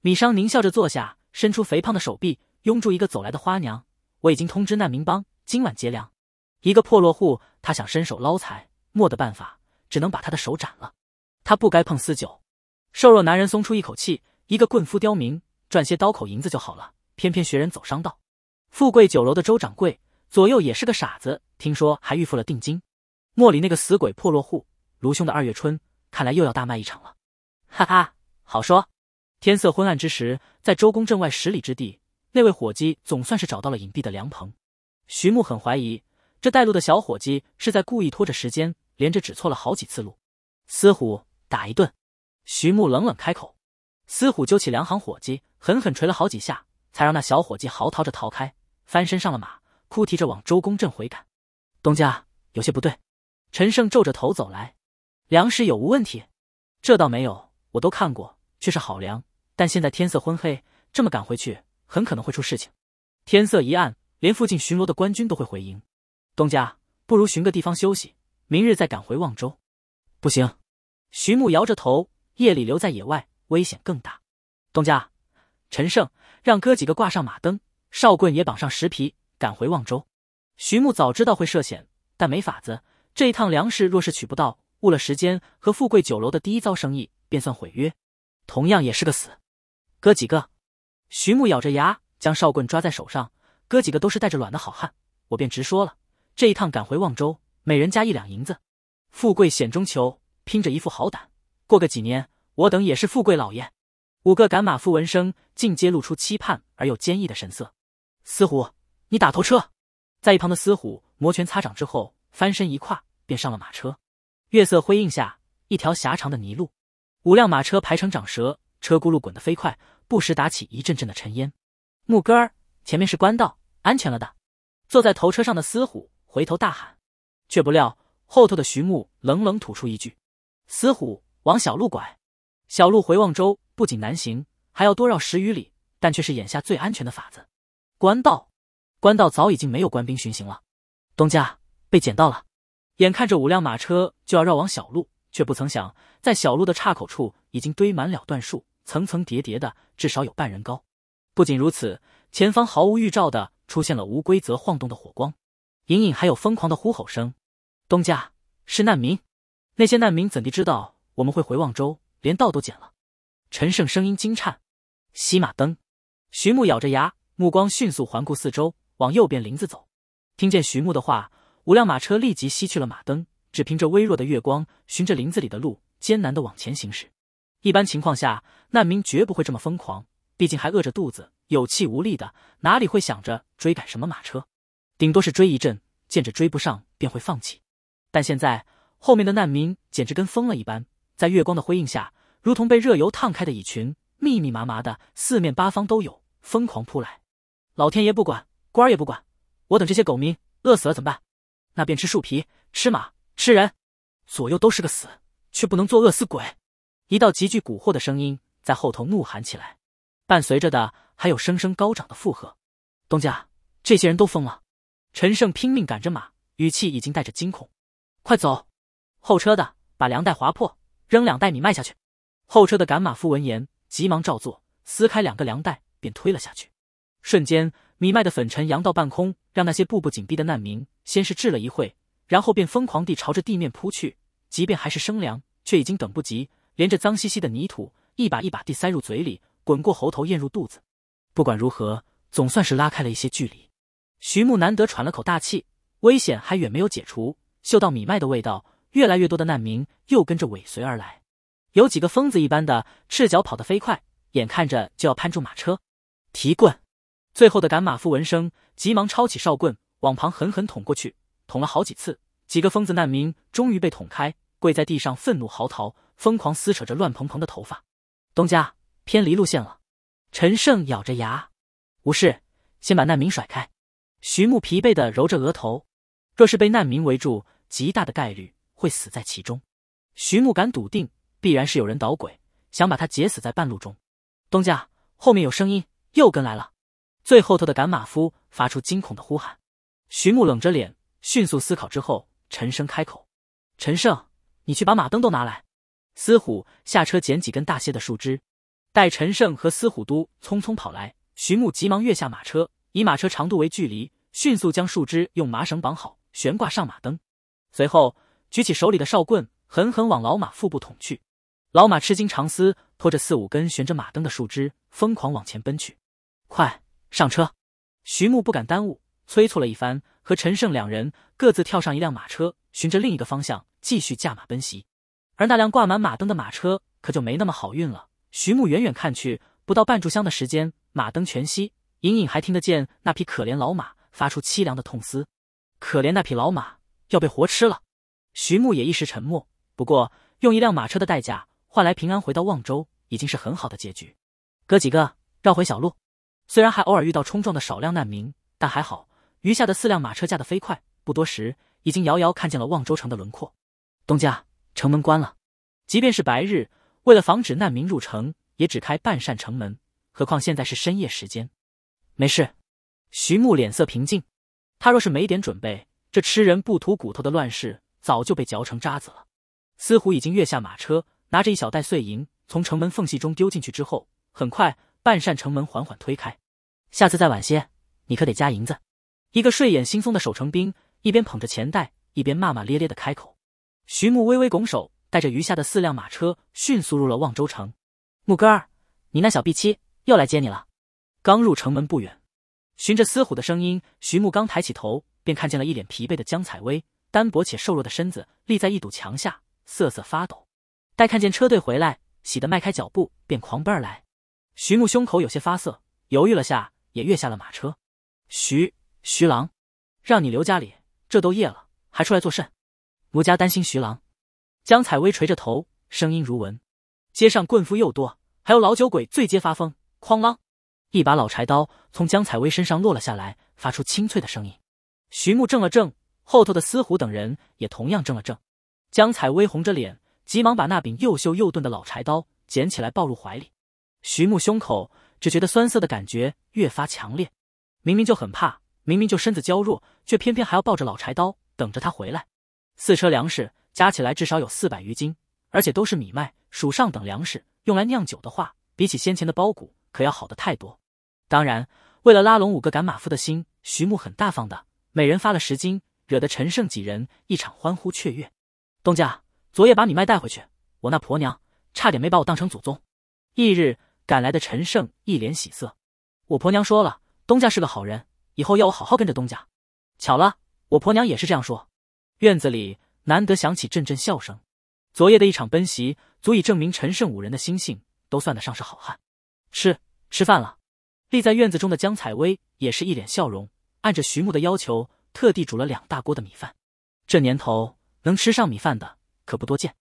Speaker 1: 米商狞笑着坐下，伸出肥胖的手臂拥住一个走来的花娘：“我已经通知难民帮今晚劫粮，一个破落户。”他想伸手捞财，没得办法，只能把他的手斩了。他不该碰私酒。瘦弱男人松出一口气，一个棍夫刁民，赚些刀口银子就好了，偏偏学人走商道。富贵酒楼的周掌柜左右也是个傻子，听说还预付了定金。莫里那个死鬼破落户，卢兄的二月春看来又要大卖一场了。哈哈，好说。天色昏暗之时，在周公镇外十里之地，那位伙计总算是找到了隐蔽的凉棚。徐穆很怀疑。这带路的小伙计是在故意拖着时间，连着指错了好几次路。司虎打一顿，徐木冷冷开口。司虎揪起粮行伙计，狠狠捶了好几下，才让那小伙计嚎啕着逃开，翻身上了马，哭啼着往周公镇回赶。东家有些不对，陈胜皱着头走来，粮食有无问题？这倒没有，我都看过，却是好粮。但现在天色昏黑，这么赶回去，很可能会出事情。天色一暗，连附近巡逻的官军都会回营。东家，不如寻个地方休息，明日再赶回望州。不行，徐牧摇着头，夜里留在野外，危险更大。东家，陈胜，让哥几个挂上马灯，少棍也绑上石皮，赶回望州。徐牧早知道会涉险，但没法子，这一趟粮食若是取不到，误了时间和富贵酒楼的第一遭生意，便算毁约，同样也是个死。哥几个，徐牧咬着牙，将少棍抓在手上。哥几个都是带着卵的好汉，我便直说了。这一趟赶回望州，每人加一两银子。富贵险中求，拼着一副好胆，过个几年，我等也是富贵老爷。五个赶马夫闻声，尽皆露出期盼而又坚毅的神色。司虎，你打头车。在一旁的司虎摩拳擦掌之后，翻身一跨，便上了马车。月色辉映下，一条狭长的泥路，五辆马车排成长蛇，车轱辘滚得飞快，不时打起一阵阵的尘烟。木哥儿，前面是官道，安全了的。坐在头车上的司虎。回头大喊，却不料后头的徐牧冷冷吐出一句：“死虎往小路拐。”小路回望州不仅难行，还要多绕十余里，但却是眼下最安全的法子。官道，官道早已经没有官兵巡行了。东家被捡到了。眼看着五辆马车就要绕往小路，却不曾想在小路的岔口处已经堆满了断树，层层叠叠的，至少有半人高。不仅如此，前方毫无预兆的出现了无规则晃动的火光。隐隐还有疯狂的呼吼声，东家是难民，那些难民怎地知道我们会回望州？连道都捡了。陈胜声音惊颤，熄马灯。徐木咬着牙，目光迅速环顾四周，往右边林子走。听见徐木的话，五辆马车立即吸去了马灯，只凭着微弱的月光，循着林子里的路，艰难地往前行驶。一般情况下，难民绝不会这么疯狂，毕竟还饿着肚子，有气无力的，哪里会想着追赶什么马车？顶多是追一阵，见着追不上便会放弃。但现在后面的难民简直跟疯了一般，在月光的辉映下，如同被热油烫开的蚁群，密密麻麻的，四面八方都有，疯狂扑来。老天爷不管，官儿也不管，我等这些狗民饿死了怎么办？那便吃树皮，吃马，吃人，左右都是个死，却不能做饿死鬼。一道极具蛊惑的声音在后头怒喊起来，伴随着的还有声声高涨的附和：“东家，这些人都疯了。”陈胜拼命赶着马，语气已经带着惊恐：“快走！”后车的把粮袋划破，扔两袋米卖下去。后车的赶马夫闻言，急忙照做，撕开两个粮袋，便推了下去。瞬间，米麦的粉尘扬到半空，让那些步步紧逼的难民先是滞了一会，然后便疯狂地朝着地面扑去。即便还是生粮，却已经等不及，连着脏兮兮的泥土一把一把地塞入嘴里，滚过喉头，咽入肚子。不管如何，总算是拉开了一些距离。徐穆难得喘了口大气，危险还远没有解除。嗅到米麦的味道，越来越多的难民又跟着尾随而来。有几个疯子一般的赤脚跑得飞快，眼看着就要攀住马车，提棍。最后的赶马夫闻声，急忙抄起哨棍，往旁狠狠捅过去，捅了好几次，几个疯子难民终于被捅开，跪在地上愤怒嚎啕，疯狂撕扯着乱蓬蓬的头发。东家，偏离路线了。陈胜咬着牙，无事，先把难民甩开。徐木疲惫地揉着额头，若是被难民围住，极大的概率会死在其中。徐木敢笃定，必然是有人捣鬼，想把他截死在半路中。东家，后面有声音，又跟来了。最后头的赶马夫发出惊恐的呼喊。徐木冷着脸，迅速思考之后，沉声开口：“陈胜，你去把马灯都拿来。”司虎下车捡几根大些的树枝。待陈胜和司虎都匆匆跑来，徐木急忙跃下马车，以马车长度为距离。迅速将树枝用麻绳绑好，悬挂上马灯，随后举起手里的哨棍，狠狠往老马腹部捅去。老马吃惊长嘶，拖着四五根悬着马灯的树枝，疯狂往前奔去。快上车！徐木不敢耽误，催促了一番，和陈胜两人各自跳上一辆马车，循着另一个方向继续驾马奔袭。而那辆挂满马灯的马车可就没那么好运了。徐木远远看去，不到半炷香的时间，马灯全熄，隐隐还听得见那匹可怜老马。发出凄凉的痛嘶，可怜那匹老马要被活吃了。徐牧也一时沉默，不过用一辆马车的代价换来平安回到望州，已经是很好的结局。哥几个绕回小路，虽然还偶尔遇到冲撞的少量难民，但还好，余下的四辆马车驾得飞快，不多时已经遥遥看见了望州城的轮廓。东家，城门关了。即便是白日，为了防止难民入城，也只开半扇城门，何况现在是深夜时间。没事。徐木脸色平静，他若是没点准备，这吃人不吐骨头的乱世早就被嚼成渣子了。司虎已经跃下马车，拿着一小袋碎银从城门缝隙中丢进去之后，很快半扇城门缓缓推开。下次再晚些，你可得加银子。一个睡眼惺忪的守城兵一边捧着钱袋，一边骂骂咧咧的开口。徐木微微拱手，带着余下的四辆马车迅速入了望州城。木哥儿，你那小 B 七又来接你了。刚入城门不远。循着司虎的声音，徐木刚抬起头，便看见了一脸疲惫的江采薇，单薄且瘦弱的身子立在一堵墙下，瑟瑟发抖。待看见车队回来，喜得迈开脚步，便狂奔而来。徐木胸口有些发涩，犹豫了下，也跃下了马车。徐徐郎，让你留家里，这都夜了，还出来作甚？奴家担心徐郎。江采薇垂着头，声音如蚊。街上棍夫又多，还有老酒鬼醉街发疯，哐啷。一把老柴刀从江采薇身上落了下来，发出清脆的声音。徐木怔了怔，后头的司虎等人也同样怔了怔。江采薇红着脸，急忙把那柄又锈又钝的老柴刀捡起来，抱入怀里。徐木胸口只觉得酸涩的感觉越发强烈。明明就很怕，明明就身子娇弱，却偏偏还要抱着老柴刀等着他回来。四车粮食加起来至少有四百余斤，而且都是米麦，属上等粮食，用来酿酒的话，比起先前的苞谷。可要好的太多，当然，为了拉拢五个赶马夫的心，徐牧很大方的，每人发了十斤，惹得陈胜几人一场欢呼雀跃。东家昨夜把米麦带回去，我那婆娘差点没把我当成祖宗。翌日赶来的陈胜一脸喜色，我婆娘说了，东家是个好人，以后要我好好跟着东家。巧了，我婆娘也是这样说。院子里难得响起阵阵笑声，昨夜的一场奔袭，足以证明陈胜五人的心性都算得上是好汉。吃吃饭了，立在院子中的江采薇也是一脸笑容，按着徐木的要求，特地煮了两大锅的米饭。这年头能吃上米饭的可不多见。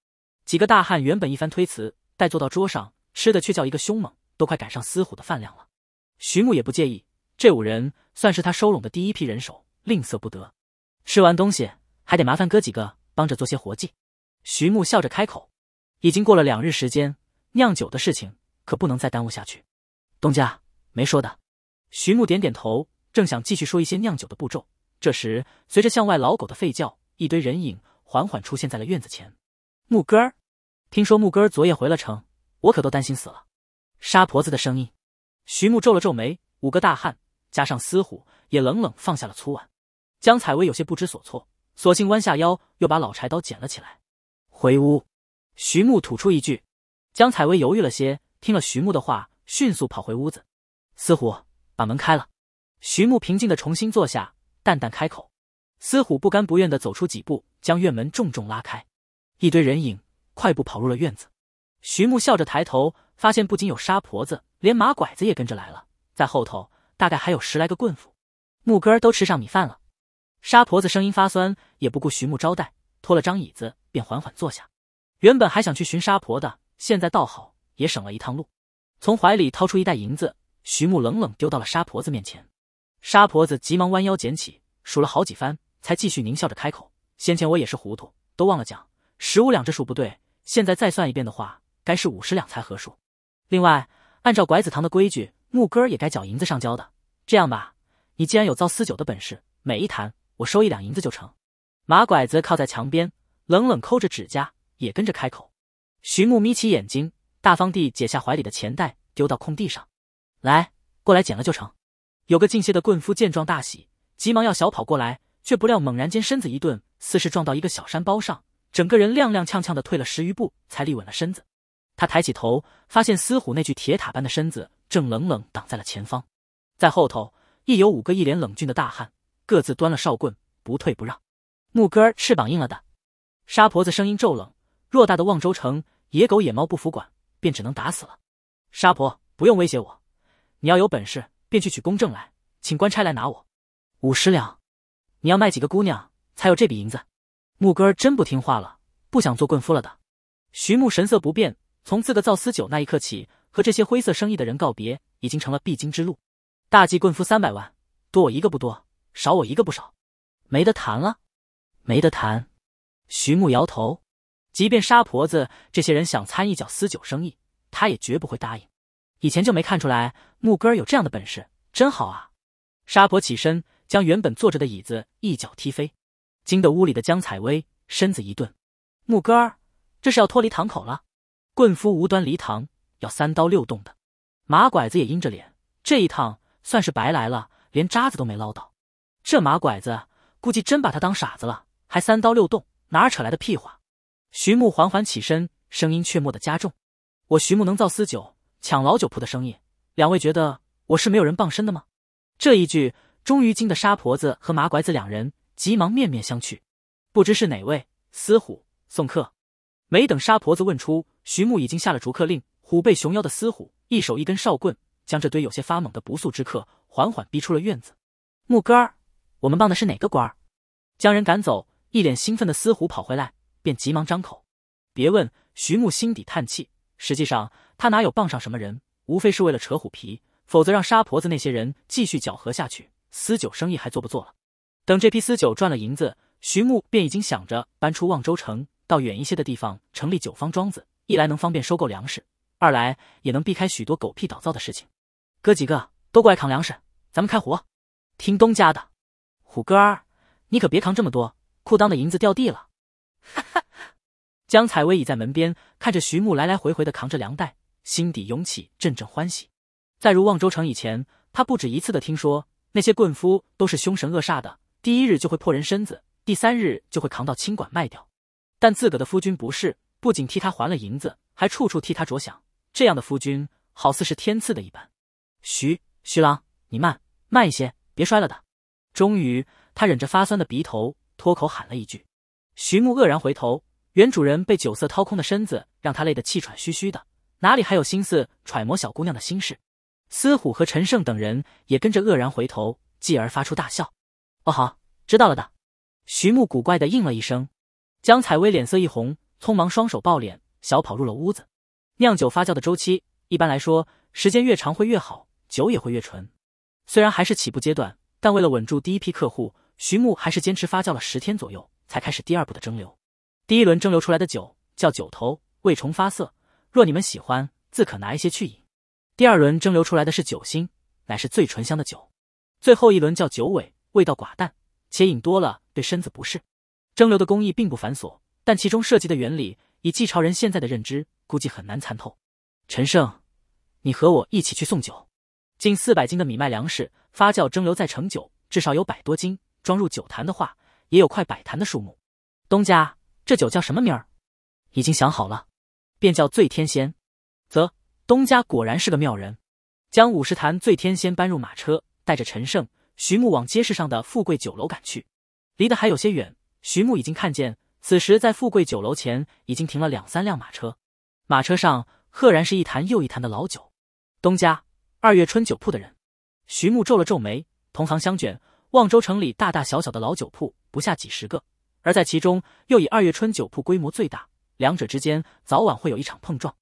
Speaker 1: 几个大汉原本一番推辞，待坐到桌上吃的却叫一个凶猛，都快赶上司虎的饭量了。徐木也不介意，这五人算是他收拢的第一批人手，吝啬不得。吃完东西还得麻烦哥几个帮着做些活计。徐木笑着开口，已经过了两日时间，酿酒的事情。可不能再耽误下去，东家没说的。徐木点点头，正想继续说一些酿酒的步骤，这时随着向外老狗的吠叫，一堆人影缓缓出现在了院子前。牧哥儿，听说牧哥儿昨夜回了城，我可都担心死了。沙婆子的声音，徐木皱了皱眉。五个大汉加上司虎，也冷冷放下了粗碗。江采薇有些不知所措，索性弯下腰，又把老柴刀捡了起来。回屋，徐木吐出一句。江采薇犹豫了些。听了徐木的话，迅速跑回屋子。司虎把门开了。徐木平静的重新坐下，淡淡开口。司虎不甘不愿的走出几步，将院门重重拉开。一堆人影快步跑入了院子。徐木笑着抬头，发现不仅有沙婆子，连马拐子也跟着来了，在后头大概还有十来个棍夫。木哥儿都吃上米饭了。沙婆子声音发酸，也不顾徐木招待，拖了张椅子便缓缓坐下。原本还想去寻沙婆的，现在倒好。也省了一趟路，从怀里掏出一袋银子，徐木冷冷丢到了沙婆子面前。沙婆子急忙弯腰捡起，数了好几番，才继续狞笑着开口：“先前我也是糊涂，都忘了讲十五两这数不对。现在再算一遍的话，该是五十两才合数。另外，按照拐子堂的规矩，牧哥儿也该缴银子上交的。这样吧，你既然有造私酒的本事，每一坛我收一两银子就成。”马拐子靠在墙边，冷冷抠着指甲，也跟着开口。徐木眯起眼睛。大方地解下怀里的钱袋，丢到空地上，来，过来捡了就成。有个近些的棍夫见状大喜，急忙要小跑过来，却不料猛然间身子一顿，似是撞到一个小山包上，整个人踉踉跄跄的退了十余步，才立稳了身子。他抬起头，发现司虎那具铁塔般的身子正冷冷挡在了前方，在后头亦有五个一脸冷峻的大汉，各自端了哨棍，不退不让。木根儿翅膀硬了的，沙婆子声音骤冷。偌大的望州城，野狗野猫不服管。便只能打死了，沙婆，不用威胁我，你要有本事，便去取公证来，请官差来拿我。五十两，你要卖几个姑娘才有这笔银子？木哥儿真不听话了，不想做棍夫了的。徐木神色不变，从自个造私酒那一刻起，和这些灰色生意的人告别，已经成了必经之路。大计棍夫三百万，多我一个不多，少我一个不少，没得谈了，没得谈。徐木摇头。即便沙婆子这些人想参一脚私酒生意，他也绝不会答应。以前就没看出来木根儿有这样的本事，真好啊！沙婆起身，将原本坐着的椅子一脚踢飞，惊得屋里的江采薇身子一顿。木根儿，这是要脱离堂口了？棍夫无端离堂，要三刀六洞的。马拐子也阴着脸，这一趟算是白来了，连渣子都没捞到。这马拐子估计真把他当傻子了，还三刀六洞，哪扯来的屁话？徐木缓缓起身，声音却蓦地加重：“我徐木能造私酒，抢老酒铺的生意，两位觉得我是没有人傍身的吗？”这一句终于惊得沙婆子和麻拐子两人急忙面面相觑，不知是哪位。司虎送客，没等沙婆子问出，徐木已经下了逐客令。虎背熊腰的司虎一手一根哨棍，将这堆有些发猛的不速之客缓缓逼出了院子。木哥儿，我们傍的是哪个官儿？将人赶走，一脸兴奋的司虎跑回来。便急忙张口，别问。徐木心底叹气，实际上他哪有傍上什么人，无非是为了扯虎皮。否则让沙婆子那些人继续搅和下去，私酒生意还做不做了？等这批私酒赚了银子，徐木便已经想着搬出望州城，到远一些的地方成立酒坊庄子。一来能方便收购粮食，二来也能避开许多狗屁倒灶的事情。哥几个都过来扛粮食，咱们开火，听东家的。虎哥儿，你可别扛这么多，裤裆的银子掉地了。哈哈，江采薇倚在门边，看着徐穆来来回回的扛着粮袋，心底涌起阵阵欢喜。在入望州城以前，她不止一次的听说那些棍夫都是凶神恶煞的，第一日就会破人身子，第三日就会扛到清馆卖掉。但自个的夫君不是，不仅替他还了银子，还处处替他着想，这样的夫君好似是天赐的一般。徐徐郎，你慢慢一些，别摔了的。终于，他忍着发酸的鼻头，脱口喊了一句。徐木愕然回头，原主人被酒色掏空的身子让他累得气喘吁吁的，哪里还有心思揣摩小姑娘的心事？司虎和陈胜等人也跟着愕然回头，继而发出大笑。哦好，知道了的。徐木古怪的应了一声。江采薇脸色一红，匆忙双手抱脸，小跑入了屋子。酿酒发酵的周期一般来说，时间越长会越好，酒也会越纯。虽然还是起步阶段，但为了稳住第一批客户，徐木还是坚持发酵了十天左右。才开始第二步的蒸馏，第一轮蒸馏出来的酒叫酒头，味重发涩，若你们喜欢，自可拿一些去饮。第二轮蒸馏出来的是酒心，乃是最醇香的酒。最后一轮叫酒尾，味道寡淡，且饮多了对身子不适。蒸馏的工艺并不繁琐，但其中涉及的原理，以季朝人现在的认知，估计很难参透。陈胜，你和我一起去送酒。近四百斤的米麦粮食，发酵蒸馏再成酒，至少有百多斤，装入酒坛的话。也有快摆坛的数目，东家这酒叫什么名儿？已经想好了，便叫醉天仙。则东家果然是个妙人，将五十坛醉天仙搬入马车，带着陈胜、徐木往街市上的富贵酒楼赶去。离得还有些远，徐木已经看见，此时在富贵酒楼前已经停了两三辆马车，马车上赫然是一坛又一坛的老酒。东家，二月春酒铺的人。徐木皱了皱眉，同行相卷，望州城里大大小小的老酒铺。不下几十个，而在其中又以二月春酒铺规模最大，两者之间早晚会有一场碰撞。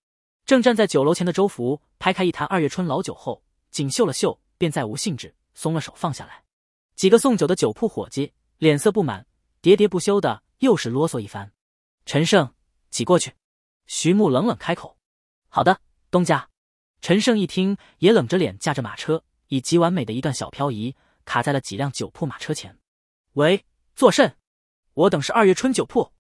Speaker 1: 正站在酒楼前的周福拍开一坛二月春老酒后，仅嗅了嗅，便再无兴致，松了手放下来。几个送酒的酒铺伙计脸色不满，喋喋不休的又是啰嗦一番。陈胜挤过去，徐木冷冷开口：“好的，东家。”陈胜一听也冷着脸，驾着马车以极完美的一段小漂移卡在了几辆酒铺马车前。喂。作甚？我等是二月春酒铺。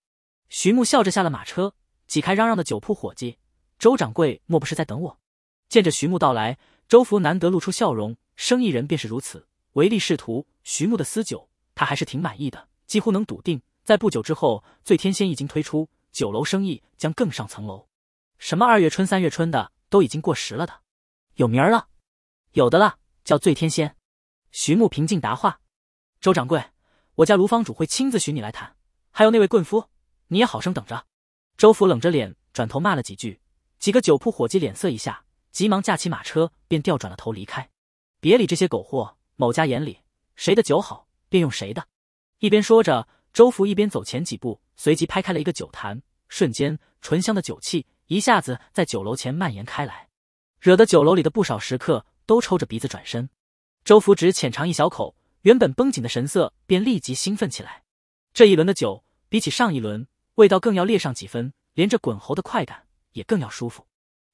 Speaker 1: 徐木笑着下了马车，挤开嚷嚷的酒铺伙计。周掌柜莫不是在等我？见着徐木到来，周福难得露出笑容。生意人便是如此，唯利是图。徐木的私酒，他还是挺满意的，几乎能笃定，在不久之后，醉天仙一经推出，酒楼生意将更上层楼。什么二月春、三月春的，都已经过时了的，有名儿了，有的了，叫醉天仙。徐木平静答话。周掌柜。我家卢芳主会亲自寻你来谈，还有那位棍夫，你也好生等着。周福冷着脸转头骂了几句，几个酒铺伙计脸色一下，急忙驾起马车便调转了头离开。别理这些狗货，某家眼里谁的酒好便用谁的。一边说着，周福一边走前几步，随即拍开了一个酒坛，瞬间醇香的酒气一下子在酒楼前蔓延开来，惹得酒楼里的不少食客都抽着鼻子转身。周福只浅尝一小口。原本绷紧的神色便立即兴奋起来，这一轮的酒比起上一轮味道更要烈上几分，连着滚喉的快感也更要舒服。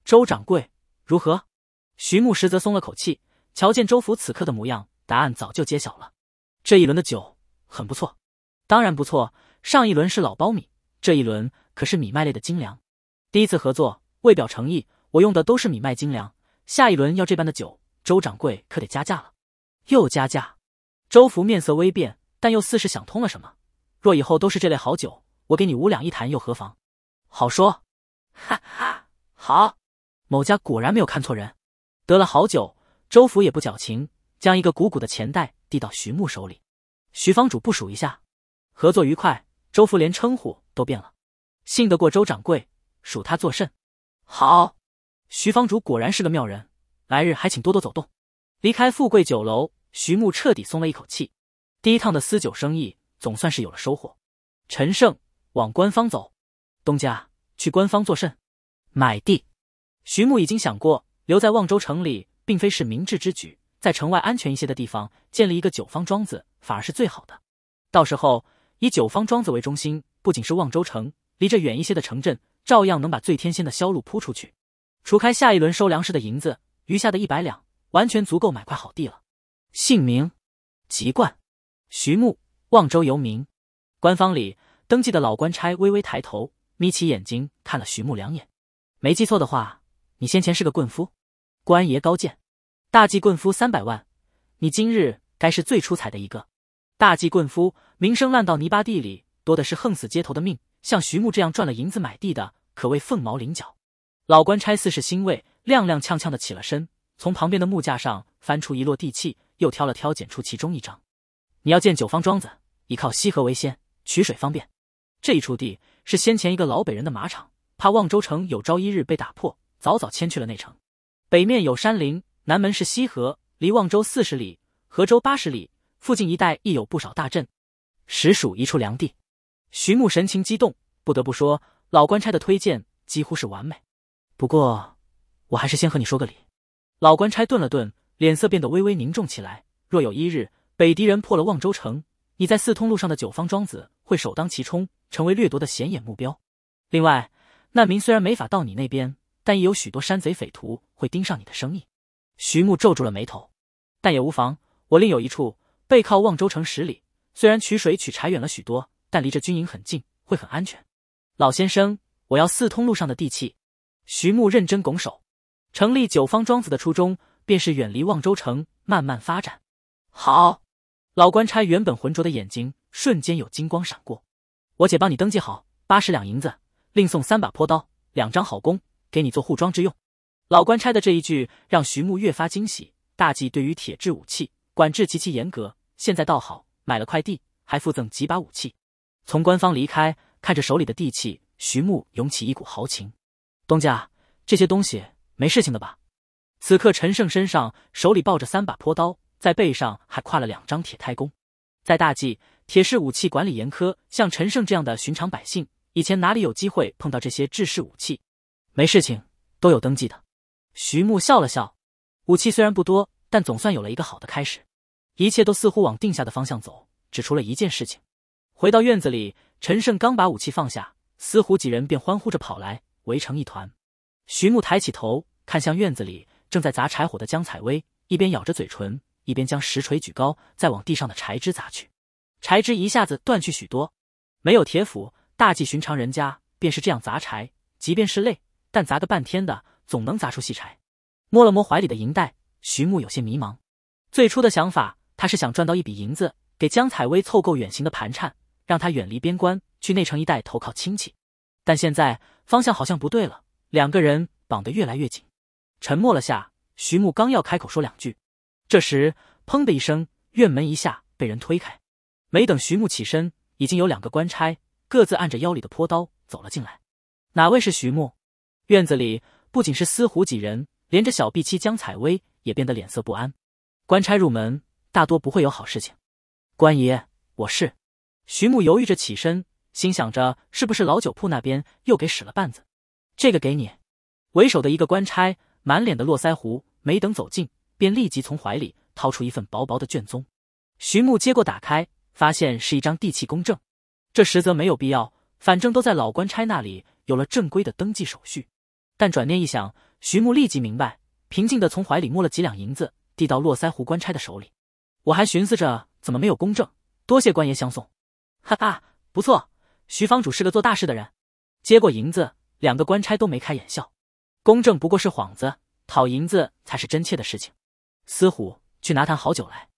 Speaker 1: 周掌柜，如何？徐牧实则松了口气，瞧见周福此刻的模样，答案早就揭晓了。这一轮的酒很不错，当然不错。上一轮是老苞米，这一轮可是米麦类的精粮。第一次合作，为表诚意，我用的都是米麦精粮。下一轮要这般的酒，周掌柜可得加价了。又加价。周福面色微变，但又似是想通了什么。若以后都是这类好酒，我给你五两一坛又何妨？好说，哈哈，好，某家果然没有看错人。得了好酒，周福也不矫情，将一个鼓鼓的钱袋递到徐木手里。徐方主不数一下，合作愉快。周福连称呼都变了，信得过周掌柜，数他作甚？好，徐方主果然是个妙人，来日还请多多走动。离开富贵酒楼。徐牧彻底松了一口气，第一趟的私酒生意总算是有了收获。陈胜往官方走，东家去官方作甚？买地。徐牧已经想过，留在望州城里并非是明智之举，在城外安全一些的地方建立一个酒坊庄子，反而是最好的。到时候以酒坊庄子为中心，不仅是望州城，离这远一些的城镇照样能把最天仙的销路铺出去。除开下一轮收粮食的银子，余下的一百两完全足够买块好地了。姓名、籍贯，徐牧，望州游民。官方里登记的老官差微微抬头，眯起眼睛看了徐牧两眼。没记错的话，你先前是个棍夫。官爷高见，大济棍夫三百万，你今日该是最出彩的一个。大济棍夫名声烂到泥巴地里，多的是横死街头的命，像徐牧这样赚了银子买地的，可谓凤毛麟角。老官差似是欣慰，踉踉跄跄的起了身，从旁边的木架上翻出一摞地契。又挑了挑，拣出其中一张。你要建九方庄子，以靠西河为先，取水方便。这一处地是先前一个老北人的马场，怕望州城有朝一日被打破，早早迁去了内城。北面有山林，南门是西河，离望州四十里，河州八十里，附近一带亦有不少大镇，实属一处良地。徐牧神情激动，不得不说，老官差的推荐几乎是完美。不过，我还是先和你说个礼。老官差顿了顿。脸色变得微微凝重起来。若有一日北狄人破了望州城，你在四通路上的九方庄子会首当其冲，成为掠夺的显眼目标。另外，难民虽然没法到你那边，但也有许多山贼匪徒会盯上你的生意。徐木皱住了眉头，但也无妨，我另有一处背靠望州城十里，虽然取水取柴远了许多，但离这军营很近，会很安全。老先生，我要四通路上的地契。徐木认真拱手。成立九方庄子的初衷。便是远离望州城，慢慢发展。好，老官差原本浑浊的眼睛瞬间有金光闪过。我且帮你登记好，八十两银子，另送三把破刀，两张好弓，给你做护装之用。老官差的这一句让徐木越发惊喜。大忌对于铁制武器管制极其严格，现在倒好，买了块地，还附赠几把武器。从官方离开，看着手里的地契，徐木涌起一股豪情。东家，这些东西没事情的吧？此刻，陈胜身上手里抱着三把坡刀，在背上还挎了两张铁胎弓。在大蓟，铁式武器管理严苛，像陈胜这样的寻常百姓，以前哪里有机会碰到这些制式武器？没事情都有登记的。徐木笑了笑，武器虽然不多，但总算有了一个好的开始。一切都似乎往定下的方向走，只出了一件事情。回到院子里，陈胜刚把武器放下，司虎几人便欢呼着跑来，围成一团。徐木抬起头，看向院子里。正在砸柴火的江采薇一边咬着嘴唇，一边将石锤举高，再往地上的柴枝砸去，柴枝一下子断去许多。没有铁斧，大计寻常人家便是这样砸柴，即便是累，但砸个半天的，总能砸出细柴。摸了摸怀里的银袋，徐穆有些迷茫。最初的想法，他是想赚到一笔银子，给江采薇凑够远行的盘缠，让她远离边关，去内城一带投靠亲戚。但现在方向好像不对了，两个人绑得越来越紧。沉默了下，徐木刚要开口说两句，这时砰的一声，院门一下被人推开。没等徐木起身，已经有两个官差各自按着腰里的坡刀走了进来。哪位是徐木？院子里不仅是司虎几人，连着小婢妻江采薇也变得脸色不安。官差入门，大多不会有好事情。官爷，我是徐木，犹豫着起身，心想着是不是老酒铺那边又给使了绊子。这个给你。为首的一个官差。满脸的络腮胡，没等走近，便立即从怀里掏出一份薄薄的卷宗。徐木接过，打开，发现是一张地契公证。这实则没有必要，反正都在老官差那里有了正规的登记手续。但转念一想，徐木立即明白，平静的从怀里摸了几两银子，递到络腮胡官差的手里。我还寻思着怎么没有公证，多谢官爷相送。哈哈，不错，徐坊主是个做大事的人。接过银子，两个官差都眉开眼笑。公正不过是幌子，讨银子才是真切的事情。司虎，去拿坛好酒来。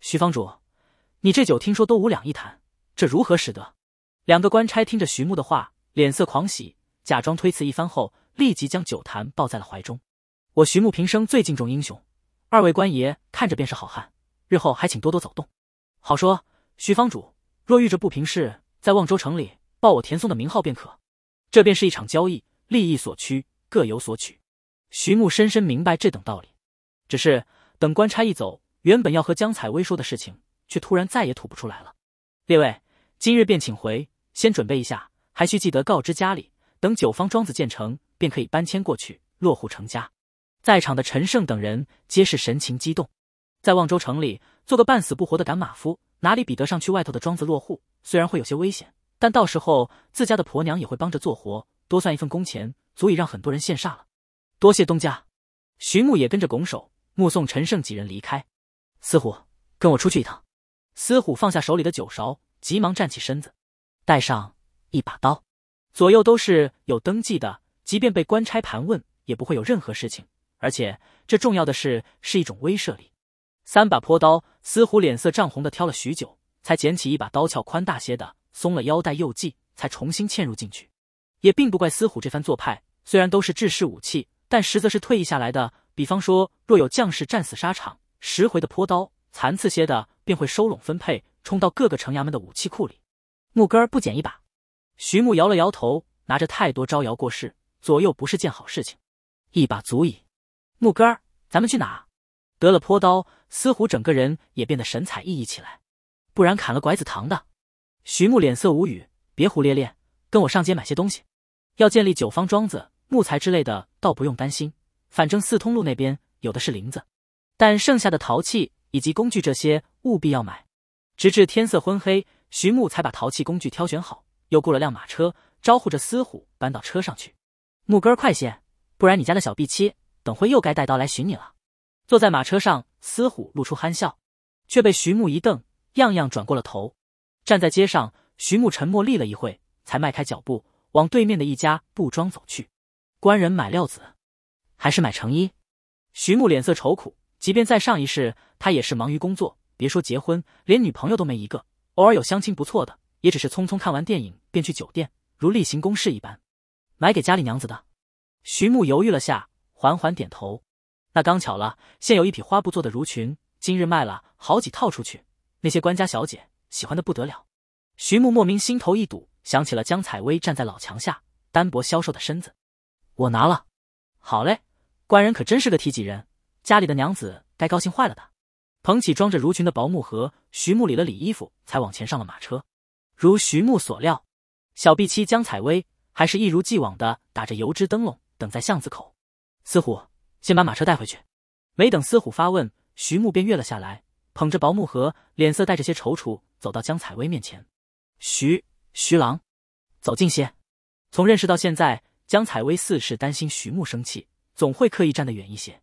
Speaker 1: 徐方主，你这酒听说多五两一坛，这如何使得？两个官差听着徐牧的话，脸色狂喜，假装推辞一番后，立即将酒坛抱在了怀中。我徐木平生最敬重英雄，二位官爷看着便是好汉，日后还请多多走动。好说，徐方主，若遇着不平事，在望州城里报我田松的名号便可。这便是一场交易，利益所趋。各有所取，徐木深深明白这等道理。只是等官差一走，原本要和江采薇说的事情，却突然再也吐不出来了。列位，今日便请回，先准备一下，还需记得告知家里，等九方庄子建成，便可以搬迁过去落户成家。在场的陈胜等人皆是神情激动。在望州城里做个半死不活的赶马夫，哪里比得上去外头的庄子落户？虽然会有些危险，但到时候自家的婆娘也会帮着做活，多算一份工钱。足以让很多人羡煞了。多谢东家，徐牧也跟着拱手，目送陈胜几人离开。司虎，跟我出去一趟。司虎放下手里的酒勺，急忙站起身子，带上一把刀。左右都是有登记的，即便被官差盘问，也不会有任何事情。而且这重要的是，是一种威慑力。三把泼刀，司虎脸色涨红的挑了许久，才捡起一把刀鞘宽大些的，松了腰带又系，才重新嵌入进去。也并不怪司虎这番做派。虽然都是制式武器，但实则是退役下来的。比方说，若有将士战死沙场，拾回的坡刀残次些的，便会收拢分配，冲到各个城衙门的武器库里。木根儿不捡一把，徐木摇了摇头，拿着太多招摇过市，左右不是件好事情。一把足矣。木根儿，咱们去哪？得了坡刀，司虎整个人也变得神采奕奕起来。不然砍了拐子糖的。徐木脸色无语，别胡咧咧，跟我上街买些东西。要建立九方庄子。木材之类的倒不用担心，反正四通路那边有的是林子。但剩下的陶器以及工具这些务必要买。直至天色昏黑，徐木才把陶器、工具挑选好，又雇了辆马车，招呼着司虎搬到车上去。木根儿快些，不然你家的小 B 七等会又该带刀来寻你了。坐在马车上，司虎露出憨笑，却被徐木一瞪，样样转过了头。站在街上，徐木沉默立了一会，才迈开脚步往对面的一家布庄走去。官人买料子，还是买成衣？徐木脸色愁苦，即便在上一世，他也是忙于工作，别说结婚，连女朋友都没一个。偶尔有相亲不错的，也只是匆匆看完电影便去酒店，如例行公事一般。买给家里娘子的。徐木犹豫了下，缓缓点头。那刚巧了，现有一匹花布做的襦裙，今日卖了好几套出去，那些官家小姐喜欢的不得了。徐木莫名心头一堵，想起了江采薇站在老墙下，单薄消瘦的身子。我拿了，好嘞，官人可真是个体己人，家里的娘子该高兴坏了的。捧起装着襦裙的薄木盒，徐牧理了理衣服，才往前上了马车。如徐牧所料，小碧妻江采薇还是一如既往的打着油纸灯笼，等在巷子口。司虎，先把马车带回去。没等司虎发问，徐牧便跃了下来，捧着薄木盒，脸色带着些踌躇，走到江采薇面前。徐徐郎，走近些。从认识到现在。江采薇似是担心徐木生气，总会刻意站得远一些。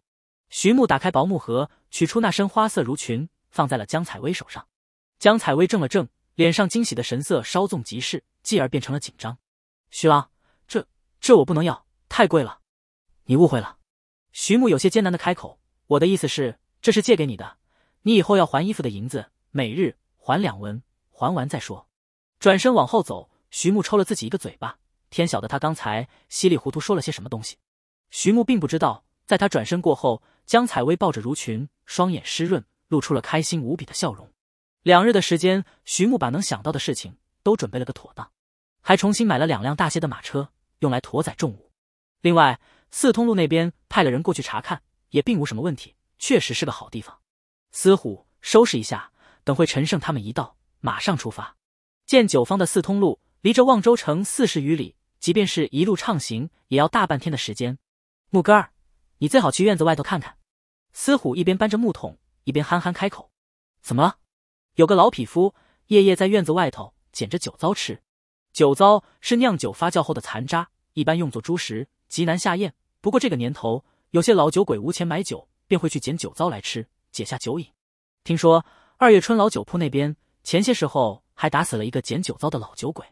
Speaker 1: 徐木打开薄木盒，取出那身花色襦裙，放在了江采薇手上。江采薇怔了怔，脸上惊喜的神色稍纵即逝，继而变成了紧张。徐郎，这这我不能要，太贵了。你误会了。徐木有些艰难的开口：“我的意思是，这是借给你的，你以后要还衣服的银子，每日还两文，还完再说。”转身往后走，徐木抽了自己一个嘴巴。天晓得他刚才稀里糊涂说了些什么东西。徐木并不知道，在他转身过后，江采薇抱着襦裙，双眼湿润，露出了开心无比的笑容。两日的时间，徐木把能想到的事情都准备了个妥当，还重新买了两辆大些的马车，用来驮载重物。另外，四通路那边派了人过去查看，也并无什么问题，确实是个好地方。司虎，收拾一下，等会陈胜他们一到，马上出发，见九方的四通路。离这望州城四十余里，即便是一路畅行，也要大半天的时间。木哥儿，你最好去院子外头看看。司虎一边搬着木桶，一边憨憨开口：“怎么了？有个老匹夫夜夜在院子外头捡着酒糟吃。酒糟是酿酒发酵后的残渣，一般用作猪食，极难下咽。不过这个年头，有些老酒鬼无钱买酒，便会去捡酒糟来吃，解下酒瘾。听说二月春老酒铺那边前些时候还打死了一个捡酒糟的老酒鬼。”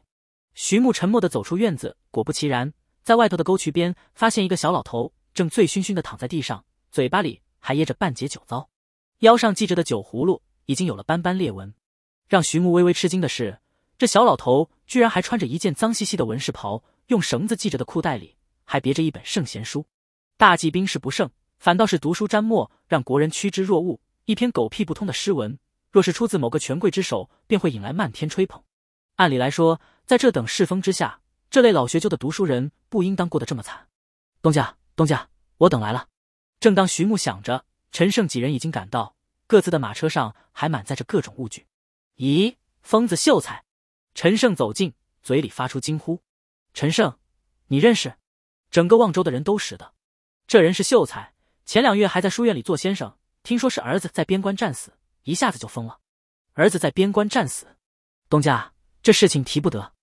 Speaker 1: 徐木沉默地走出院子，果不其然，在外头的沟渠边发现一个小老头，正醉醺醺地躺在地上，嘴巴里还噎着半截酒糟，腰上系着的酒葫芦已经有了斑斑裂纹。让徐木微微吃惊的是，这小老头居然还穿着一件脏兮兮的文士袍，用绳子系着的裤袋里还别着一本圣贤书。大忌兵士不胜，反倒是读书沾墨，让国人趋之若鹜。一篇狗屁不通的诗文，若是出自某个权贵之手，便会引来漫天吹捧。按理来说，在这等世风之下，这类老学究的读书人不应当过得这么惨。东家，东家，我等来了。正当徐木想着，陈胜几人已经赶到各自的马车上，还满载着各种物具。咦，疯子秀才！陈胜走近，嘴里发出惊呼：“陈胜，你认识？整个望州的人都识的。这人是秀才，前两月还在书院里做先生。听说是儿子在边关战死，一下子就疯了。儿子在边关战死，东家，这事情提不得。”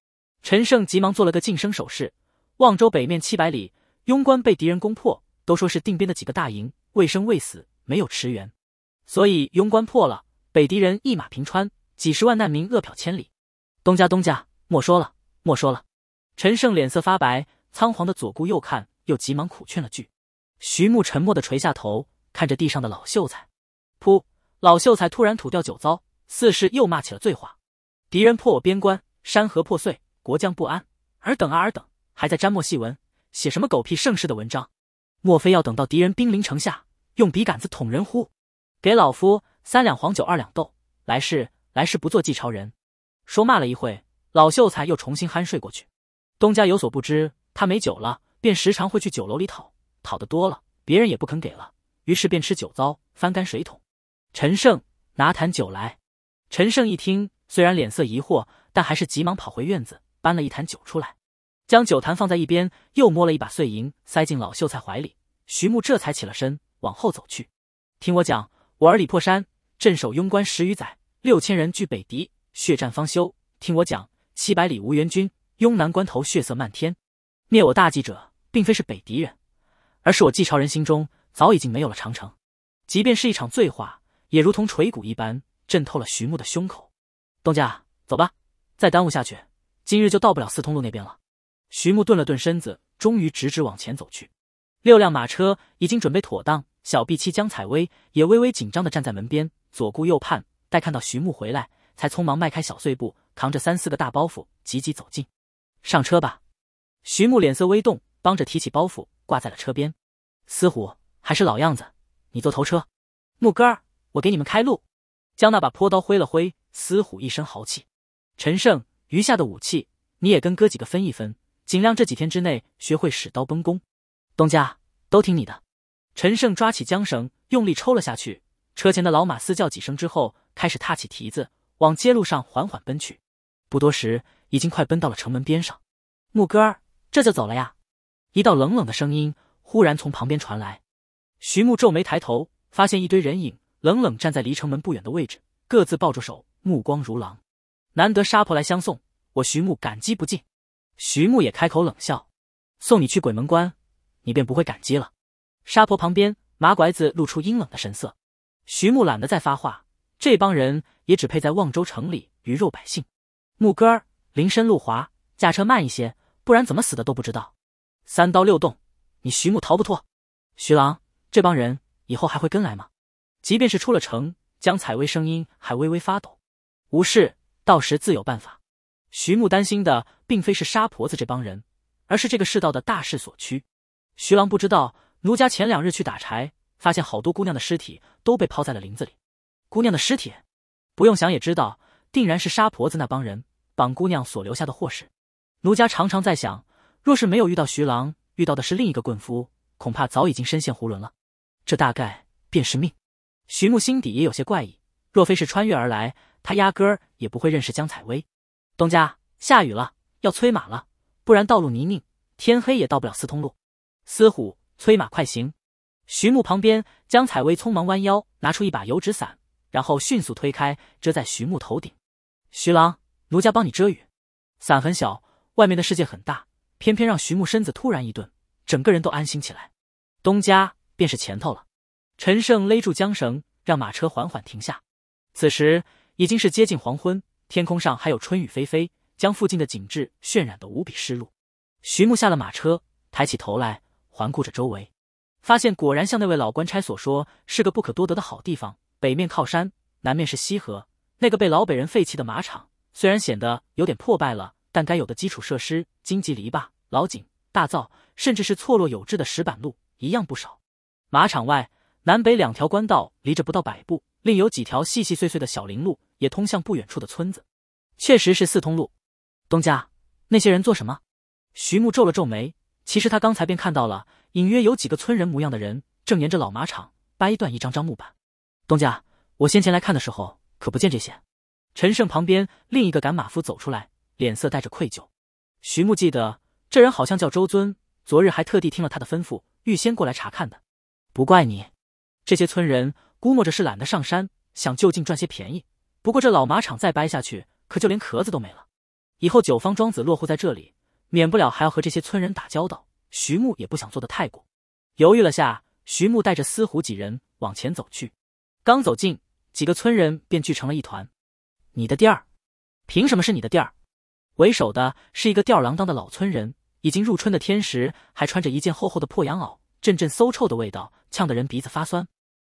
Speaker 1: 陈胜急忙做了个晋升手势。望州北面七百里，庸关被敌人攻破，都说是定边的几个大营未生未死，没有驰援，所以庸关破了，北敌人一马平川，几十万难民饿殍千里。东家，东家，莫说了，莫说了。陈胜脸色发白，仓皇的左顾右看，又急忙苦劝了句。徐木沉默的垂下头，看着地上的老秀才。噗，老秀才突然吐掉酒糟，似是又骂起了醉话。敌人破我边关，山河破碎。国将不安，尔等啊尔等，还在沾墨细文，写什么狗屁盛世的文章？莫非要等到敌人兵临城下，用笔杆子捅人乎？给老夫三两黄酒，二两豆。来世来世不做继朝人。说骂了一会，老秀才又重新酣睡过去。东家有所不知，他没酒了，便时常会去酒楼里讨，讨得多了，别人也不肯给了，于是便吃酒糟，翻干水桶。陈胜拿坛酒来。陈胜一听，虽然脸色疑惑，但还是急忙跑回院子。搬了一坛酒出来，将酒坛放在一边，又摸了一把碎银，塞进老秀才怀里。徐木这才起了身，往后走去。听我讲，我儿李破山镇守庸关十余载，六千人拒北敌，血战方休。听我讲，七百里无援军，庸南关头血色漫天。灭我大计者，并非是北敌人，而是我蓟朝人心中早已经没有了长城。即便是一场醉话，也如同锤骨一般，震透了徐木的胸口。东家，走吧，再耽误下去。今日就到不了四通路那边了。徐木顿了顿身子，终于直直往前走去。六辆马车已经准备妥当，小碧妻江采薇也微微紧张的站在门边，左顾右盼。待看到徐木回来，才匆忙迈开小碎步，扛着三四个大包袱，急急走近。上车吧。徐木脸色微动，帮着提起包袱挂在了车边。司虎还是老样子，你坐头车。木哥儿，我给你们开路。将那把坡刀挥了挥，司虎一身豪气。陈胜。余下的武器，你也跟哥几个分一分，尽量这几天之内学会使刀崩弓。东家都听你的。陈胜抓起缰绳，用力抽了下去，车前的老马嘶叫几声之后，开始踏起蹄子，往街路上缓缓奔去。不多时，已经快奔到了城门边上。木哥儿，这就走了呀？一道冷冷的声音忽然从旁边传来。徐木皱眉抬头，发现一堆人影冷冷站在离城门不远的位置，各自抱着手，目光如狼。难得沙婆来相送，我徐牧感激不尽。徐牧也开口冷笑：“送你去鬼门关，你便不会感激了。”沙婆旁边，马拐子露出阴冷的神色。徐牧懒得再发话，这帮人也只配在望州城里鱼肉百姓。牧哥儿，林深路滑，驾车慢一些，不然怎么死的都不知道。三刀六洞，你徐牧逃不脱。徐郎，这帮人以后还会跟来吗？即便是出了城，江采薇声音还微微发抖。无事。到时自有办法。徐木担心的并非是沙婆子这帮人，而是这个世道的大势所趋。徐郎不知道，奴家前两日去打柴，发现好多姑娘的尸体都被抛在了林子里。姑娘的尸体，不用想也知道，定然是沙婆子那帮人绑姑娘所留下的祸事。奴家常常在想，若是没有遇到徐郎，遇到的是另一个棍夫，恐怕早已经身陷囫囵了。这大概便是命。徐木心底也有些怪异。若非是穿越而来，他压根儿也不会认识江采薇。东家，下雨了，要催马了，不然道路泥泞，天黑也到不了司通路。司虎，催马快行。徐木旁边，江采薇匆忙弯腰，拿出一把油纸伞，然后迅速推开，遮在徐木头顶。徐郎，奴家帮你遮雨。伞很小，外面的世界很大，偏偏让徐木身子突然一顿，整个人都安心起来。东家，便是前头了。陈胜勒住缰绳，让马车缓缓停下。此时已经是接近黄昏，天空上还有春雨霏霏，将附近的景致渲染得无比湿润。徐木下了马车，抬起头来环顾着周围，发现果然像那位老官差所说，是个不可多得的好地方。北面靠山，南面是西河那个被老北人废弃的马场，虽然显得有点破败了，但该有的基础设施、荆棘篱笆、老井、大灶，甚至是错落有致的石板路，一样不少。马场外南北两条官道离着不到百步。另有几条细细碎碎的小林路也通向不远处的村子，确实是四通路。东家，那些人做什么？徐木皱了皱眉，其实他刚才便看到了，隐约有几个村人模样的人正沿着老马场掰断一张张木板。东家，我先前来看的时候可不见这些。陈胜旁边另一个赶马夫走出来，脸色带着愧疚。徐木记得这人好像叫周尊，昨日还特地听了他的吩咐，预先过来查看的。不怪你，这些村人。估摸着是懒得上山，想就近赚些便宜。不过这老马场再掰下去，可就连壳子都没了。以后九方庄子落户在这里，免不了还要和这些村人打交道。徐木也不想做得太过。犹豫了下，徐木带着司虎几人往前走去。刚走近，几个村人便聚成了一团：“你的地儿，凭什么是你的地儿？”为首的是一个吊儿郎当的老村人，已经入春的天时，还穿着一件厚厚的破羊袄，阵阵馊臭的味道呛得人鼻子发酸。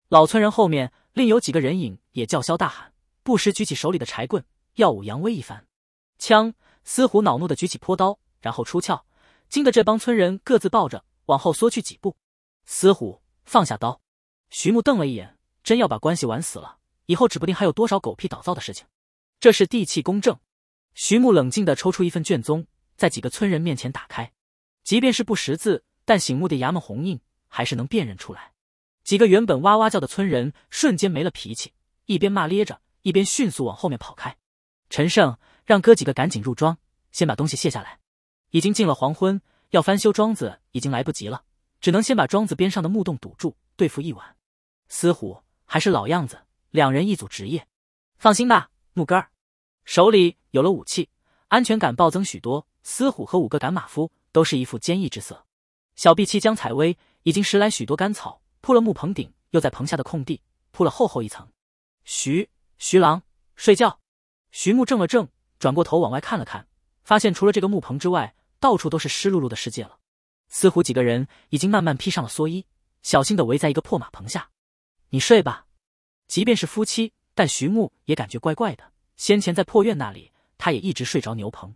Speaker 1: 老村人后面另有几个人影也叫嚣大喊，不时举起手里的柴棍，耀武扬威一番。枪司虎恼怒的举起坡刀，然后出鞘，惊得这帮村人各自抱着往后缩去几步。司虎放下刀，徐木瞪了一眼，真要把关系玩死了，以后指不定还有多少狗屁倒灶的事情。这是地契公证。徐木冷静地抽出一份卷宗，在几个村人面前打开，即便是不识字，但醒目的衙门红印还是能辨认出来。几个原本哇哇叫的村人瞬间没了脾气，一边骂咧着，一边迅速往后面跑开。陈胜让哥几个赶紧入庄，先把东西卸下来。已经进了黄昏，要翻修庄子已经来不及了，只能先把庄子边上的木洞堵住，对付一晚。司虎还是老样子，两人一组，职业。放心吧，木根儿，手里有了武器，安全感暴增许多。司虎和五个赶马夫都是一副坚毅之色。小碧妻江采薇已经拾来许多干草。铺了木棚顶，又在棚下的空地铺了厚厚一层。徐徐郎睡觉。徐木怔了怔，转过头往外看了看，发现除了这个木棚之外，到处都是湿漉漉的世界了。似乎几个人已经慢慢披上了蓑衣，小心的围在一个破马棚下。你睡吧。即便是夫妻，但徐木也感觉怪怪的。先前在破院那里，他也一直睡着牛棚。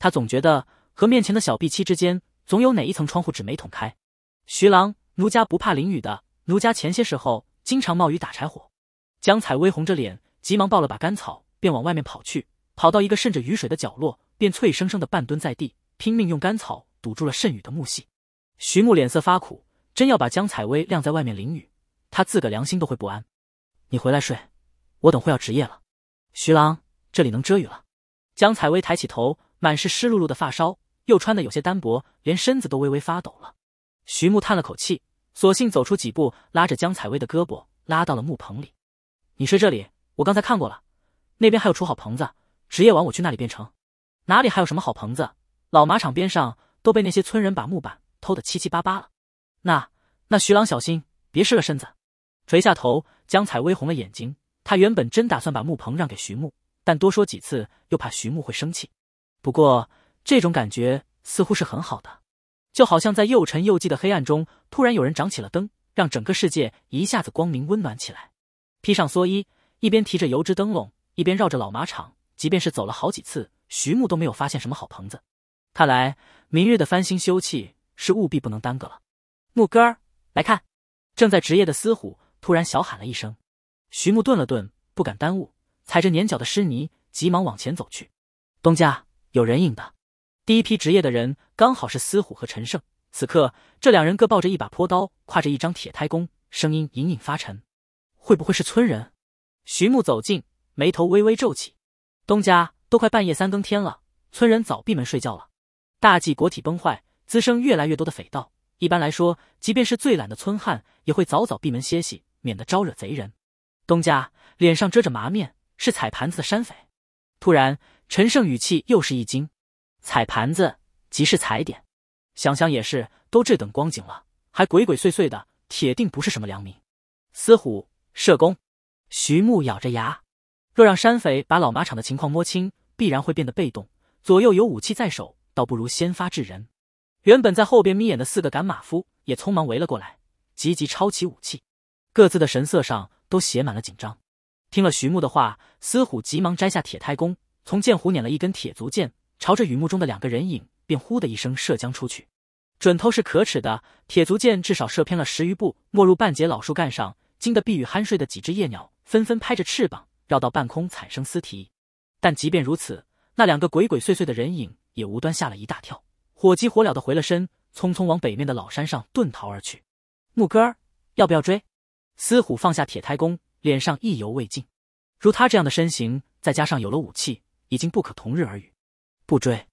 Speaker 1: 他总觉得和面前的小碧妻之间，总有哪一层窗户纸没捅开。徐郎。奴家不怕淋雨的，奴家前些时候经常冒雨打柴火。江采薇红着脸，急忙抱了把干草，便往外面跑去。跑到一个渗着雨水的角落，便脆生生的半蹲在地，拼命用干草堵住了渗雨的木隙。徐木脸色发苦，真要把江采薇晾在外面淋雨，他自个良心都会不安。你回来睡，我等会要值夜了。徐郎，这里能遮雨了。江采薇抬起头，满是湿漉漉的发梢，又穿的有些单薄，连身子都微微发抖了。徐木叹了口气，索性走出几步，拉着江采薇的胳膊，拉到了木棚里。你睡这里，我刚才看过了，那边还有处好棚子，值夜晚我去那里便成。哪里还有什么好棚子？老马场边上都被那些村人把木板偷得七七八八了。那那徐郎小心，别湿了身子。垂下头，江采薇红了眼睛。她原本真打算把木棚让给徐木，但多说几次又怕徐木会生气。不过这种感觉似乎是很好的。就好像在又沉又寂的黑暗中，突然有人长起了灯，让整个世界一下子光明温暖起来。披上蓑衣，一边提着油纸灯笼，一边绕着老马场。即便是走了好几次，徐木都没有发现什么好棚子。看来，明日的翻新修葺是务必不能耽搁了。牧哥儿，来看！正在值夜的司虎突然小喊了一声。徐木顿了顿，不敢耽误，踩着粘脚的湿泥，急忙往前走去。东家，有人影的。第一批职业的人刚好是司虎和陈胜，此刻这两人各抱着一把坡刀，挎着一张铁胎弓，声音隐隐发沉。会不会是村人？徐木走近，眉头微微皱起。东家，都快半夜三更天了，村人早闭门睡觉了。大晋国体崩坏，滋生越来越多的匪盗。一般来说，即便是最懒的村汉，也会早早闭门歇息，免得招惹贼人。东家脸上遮着麻面，是踩盘子的山匪。突然，陈胜语气又是一惊。踩盘子即是踩点，想想也是，都这等光景了，还鬼鬼祟祟的，铁定不是什么良民。司虎社工，徐木咬着牙，若让山匪把老马场的情况摸清，必然会变得被动。左右有武器在手，倒不如先发制人。原本在后边眯眼的四个赶马夫也匆忙围了过来，急急抄起武器，各自的神色上都写满了紧张。听了徐木的话，司虎急忙摘下铁胎弓，从箭壶捻了一根铁足箭。朝着雨幕中的两个人影，便“呼”的一声射将出去。准头是可耻的，铁足箭至少射偏了十余步，没入半截老树干上，惊得避雨酣睡的几只夜鸟纷纷拍着翅膀，绕到半空惨声嘶啼。但即便如此，那两个鬼鬼祟祟的人影也无端吓了一大跳，火急火燎地回了身，匆匆往北面的老山上遁逃而去。木哥儿，要不要追？司虎放下铁胎弓，脸上意犹未尽。如他这样的身形，再加上有了武器，已经不可同日而语。不追，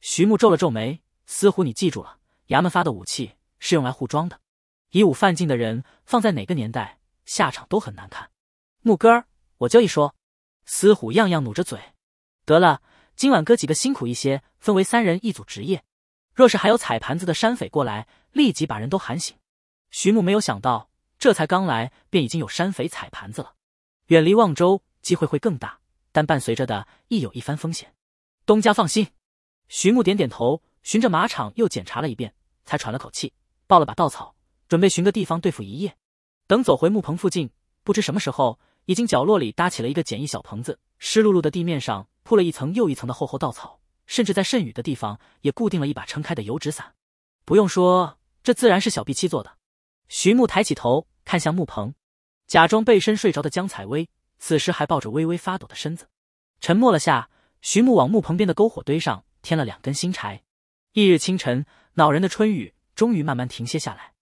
Speaker 1: 徐木皱了皱眉。司虎，你记住了，衙门发的武器是用来护庄的，以武犯禁的人，放在哪个年代下场都很难看。木哥儿，我就一说。司虎样样努着嘴。得了，今晚哥几个辛苦一些，分为三人一组值夜。若是还有踩盘子的山匪过来，立即把人都喊醒。徐木没有想到，这才刚来，便已经有山匪踩盘子了。远离望州，机会会更大，但伴随着的亦有一番风险。东家放心，徐木点点头，循着马场又检查了一遍，才喘了口气，抱了把稻草，准备寻个地方对付一夜。等走回木棚附近，不知什么时候，已经角落里搭起了一个简易小棚子，湿漉漉的地面上铺了一层又一层的厚厚稻草，甚至在渗雨的地方也固定了一把撑开的油纸伞。不用说，这自然是小 B 七做的。徐木抬起头看向木棚，假装背身睡着的江采薇，此时还抱着微微发抖的身子，沉默了下。徐木往木棚边的篝火堆上添了两根新柴。翌日清晨，恼人的春雨终于慢慢停歇下来。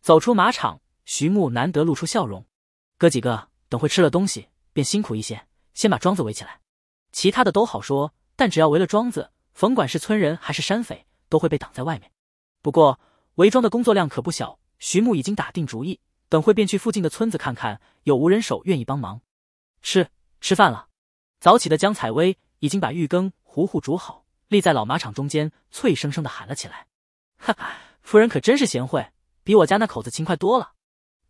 Speaker 1: 走出马场，徐木难得露出笑容：“哥几个，等会吃了东西，便辛苦一些，先把庄子围起来。其他的都好说，但只要围了庄子，甭管是村人还是山匪，都会被挡在外面。不过围庄的工作量可不小。徐木已经打定主意，等会便去附近的村子看看，有无人手愿意帮忙。吃吃饭了。早起的江采薇。”已经把浴羹糊糊煮好，立在老马场中间，脆生生的喊了起来：“哈哈，夫人可真是贤惠，比我家那口子勤快多了。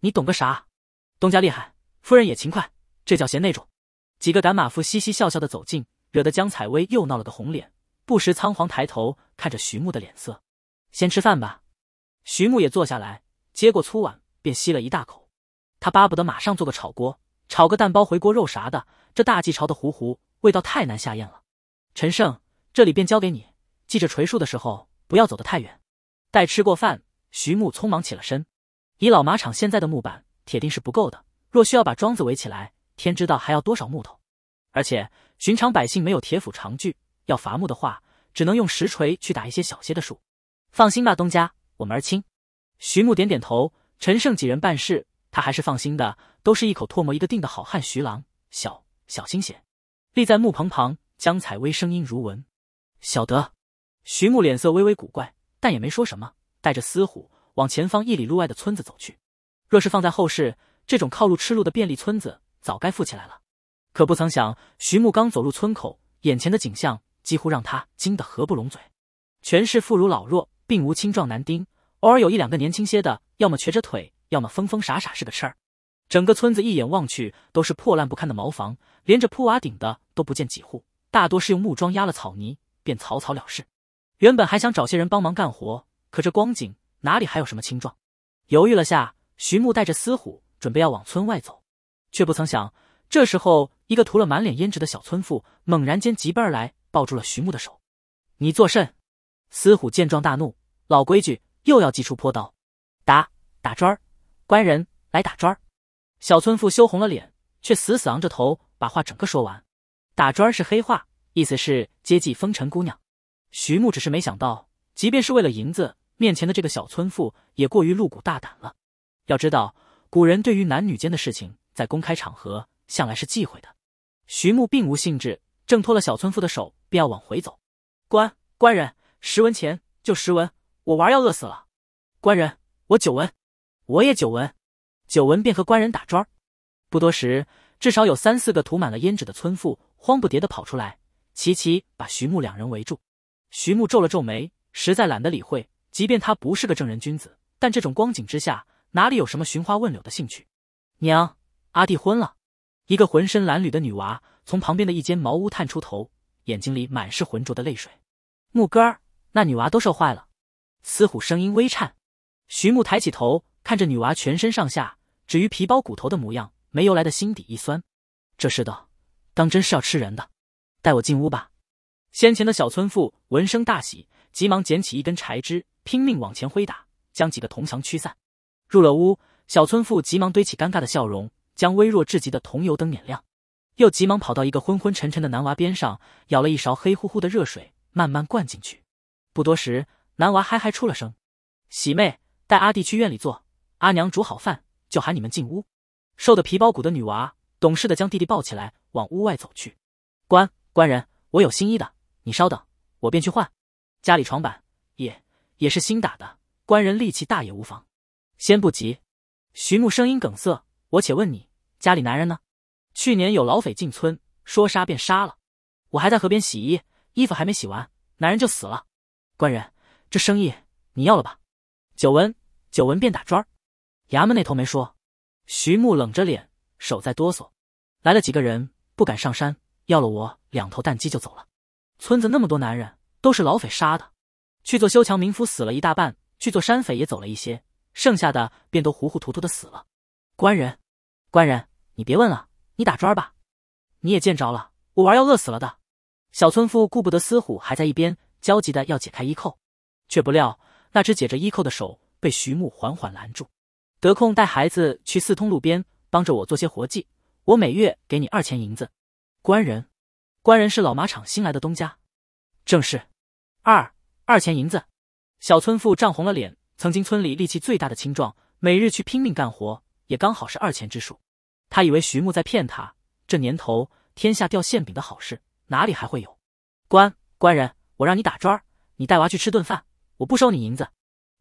Speaker 1: 你懂个啥？东家厉害，夫人也勤快，这叫贤内助。”几个赶马夫嘻嘻笑笑的走近，惹得江采薇又闹了个红脸，不时仓皇抬头看着徐木的脸色。先吃饭吧。徐木也坐下来，接过粗碗便吸了一大口。他巴不得马上做个炒锅，炒个蛋包回锅肉啥的。这大祭朝的糊糊味道太难下咽了。陈胜，这里便交给你。记着锤树的时候，不要走得太远。待吃过饭，徐木匆忙起了身。以老马场现在的木板，铁定是不够的。若需要把庄子围起来，天知道还要多少木头。而且寻常百姓没有铁斧长锯，要伐木的话，只能用石锤去打一些小些的树。放心吧，东家，我们儿亲。徐木点点头。陈胜几人办事，他还是放心的，都是一口唾沫一个定的好汉。徐郎，小。小心些，立在木棚旁，江采薇声音如闻。晓得，徐木脸色微微古怪，但也没说什么，带着司虎往前方一里路外的村子走去。若是放在后世，这种靠路吃路的便利村子早该富起来了。可不曾想，徐木刚走入村口，眼前的景象几乎让他惊得合不拢嘴，全是妇孺老弱，并无青壮男丁，偶尔有一两个年轻些的，要么瘸着腿，要么疯疯傻傻，是个事儿。整个村子一眼望去都是破烂不堪的茅房，连着铺瓦顶的都不见几户，大多是用木桩压了草泥，便草草了事。原本还想找些人帮忙干活，可这光景哪里还有什么青壮？犹豫了下，徐木带着司虎准备要往村外走，却不曾想这时候一个涂了满脸胭脂的小村妇猛然间疾奔而来，抱住了徐木的手：“你作甚？”司虎见状大怒，老规矩又要祭出破刀，打打砖官人来打砖小村妇羞红了脸，却死死昂着头，把话整个说完。打砖是黑话，意思是接济风尘姑娘。徐木只是没想到，即便是为了银子，面前的这个小村妇也过于露骨大胆了。要知道，古人对于男女间的事情，在公开场合向来是忌讳的。徐木并无兴致，挣脱了小村妇的手，便要往回走。官官人，十文钱就十文，我玩要饿死了。官人，我九文，我也九文。久闻便和官人打砖，不多时，至少有三四个涂满了胭脂的村妇慌不迭地跑出来，齐齐把徐木两人围住。徐木皱了皱眉，实在懒得理会。即便他不是个正人君子，但这种光景之下，哪里有什么寻花问柳的兴趣？娘，阿弟昏了。一个浑身褴褛的女娃从旁边的一间茅屋探出头，眼睛里满是浑浊的泪水。木哥儿，那女娃都受坏了。司虎声音微颤。徐木抬起头。看着女娃全身上下只余皮包骨头的模样，没由来的心底一酸。这世道，当真是要吃人的。带我进屋吧。先前的小村妇闻声大喜，急忙捡起一根柴枝，拼命往前挥打，将几个铜墙驱散。入了屋，小村妇急忙堆起尴尬的笑容，将微弱至极的铜油灯点亮，又急忙跑到一个昏昏沉沉的男娃边上，舀了一勺黑乎乎的热水，慢慢灌进去。不多时，男娃嗨嗨出了声。喜妹，带阿弟去院里坐。阿娘煮好饭，就喊你们进屋。瘦的皮包骨的女娃，懂事的将弟弟抱起来，往屋外走去。官官人，我有新衣的，你稍等，我便去换。家里床板也也是新打的，官人力气大也无妨。先不急。徐木声音梗塞，我且问你，家里男人呢？去年有老匪进村，说杀便杀了。我还在河边洗衣，衣服还没洗完，男人就死了。官人，这生意你要了吧？久闻久闻，便打砖。衙门那头没说，徐木冷着脸，手在哆嗦。来了几个人，不敢上山，要了我两头蛋鸡就走了。村子那么多男人，都是老匪杀的。去做修墙民夫，死了一大半；去做山匪也走了一些，剩下的便都糊糊涂涂的死了。官人，官人，你别问了，你打砖吧。你也见着了，我玩要饿死了的。小村妇顾不得司虎还在一边，焦急的要解开衣扣，却不料那只解着衣扣的手被徐木缓缓拦住。得空带孩子去四通路边，帮着我做些活计。我每月给你二钱银子。官人，官人是老马场新来的东家。正是。二二钱银子。小村妇涨红了脸。曾经村里力气最大的青壮，每日去拼命干活，也刚好是二钱之数。他以为徐牧在骗他。这年头，天下掉馅饼的好事哪里还会有？官官人，我让你打砖，你带娃去吃顿饭，我不收你银子。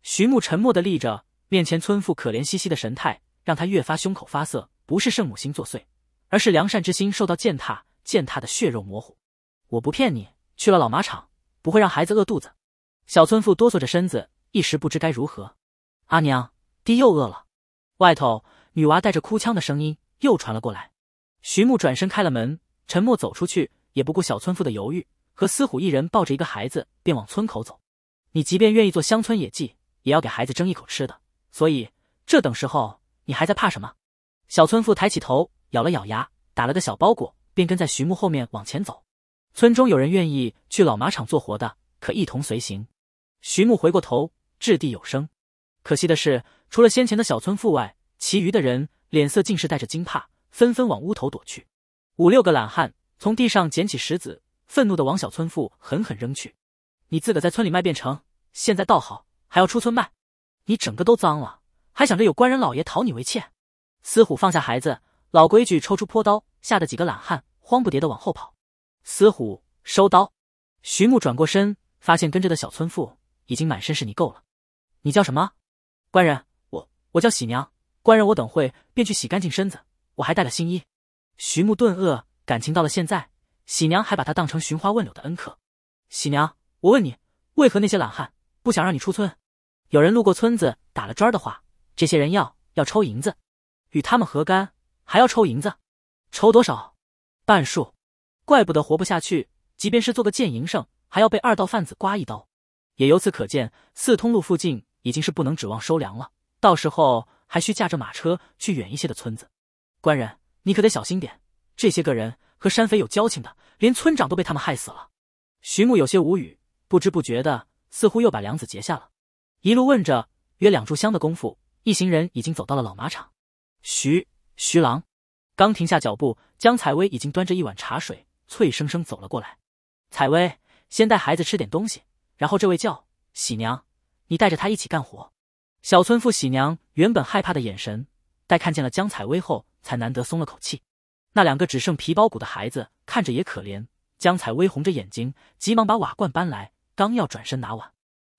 Speaker 1: 徐牧沉默的立着。面前村妇可怜兮兮的神态，让他越发胸口发涩。不是圣母心作祟，而是良善之心受到践踏，践踏的血肉模糊。我不骗你，去了老马场，不会让孩子饿肚子。小村妇哆嗦着身子，一时不知该如何。阿娘，爹又饿了。外头女娃带着哭腔的声音又传了过来。徐木转身开了门，沉默走出去，也不顾小村妇的犹豫，和司虎一人抱着一个孩子，便往村口走。你即便愿意做乡村野妓，也要给孩子争一口吃的。所以这等时候，你还在怕什么？小村妇抬起头，咬了咬牙，打了个小包裹，便跟在徐木后面往前走。村中有人愿意去老马场做活的，可一同随行。徐木回过头，掷地有声。可惜的是，除了先前的小村妇外，其余的人脸色尽是带着惊怕，纷纷往屋头躲去。五六个懒汉从地上捡起石子，愤怒的往小村妇狠狠扔去。你自个在村里卖便成，现在倒好，还要出村卖。你整个都脏了，还想着有官人老爷讨你为妾？司虎放下孩子，老规矩抽出坡刀，吓得几个懒汉慌不迭的往后跑。司虎收刀，徐木转过身，发现跟着的小村妇已经满身是泥垢了。你叫什么？官人，我我叫喜娘。官人，我等会便去洗干净身子，我还带了新衣。徐木顿愕，感情到了现在，喜娘还把他当成寻花问柳的恩客。喜娘，我问你，为何那些懒汉不想让你出村？有人路过村子打了砖的话，这些人要要抽银子，与他们何干？还要抽银子，抽多少？半数。怪不得活不下去，即便是做个贱营生，还要被二道贩子刮一刀。也由此可见，四通路附近已经是不能指望收粮了。到时候还需驾着马车去远一些的村子。官人，你可得小心点，这些个人和山匪有交情的，连村长都被他们害死了。徐木有些无语，不知不觉的，似乎又把梁子结下了。一路问着，约两炷香的功夫，一行人已经走到了老马场。徐徐郎刚停下脚步，江采薇已经端着一碗茶水，脆生生走了过来。采薇，先带孩子吃点东西，然后这位叫喜娘，你带着她一起干活。小村妇喜娘原本害怕的眼神，待看见了江采薇后，才难得松了口气。那两个只剩皮包骨的孩子看着也可怜。江采薇红着眼睛，急忙把瓦罐搬来，刚要转身拿碗。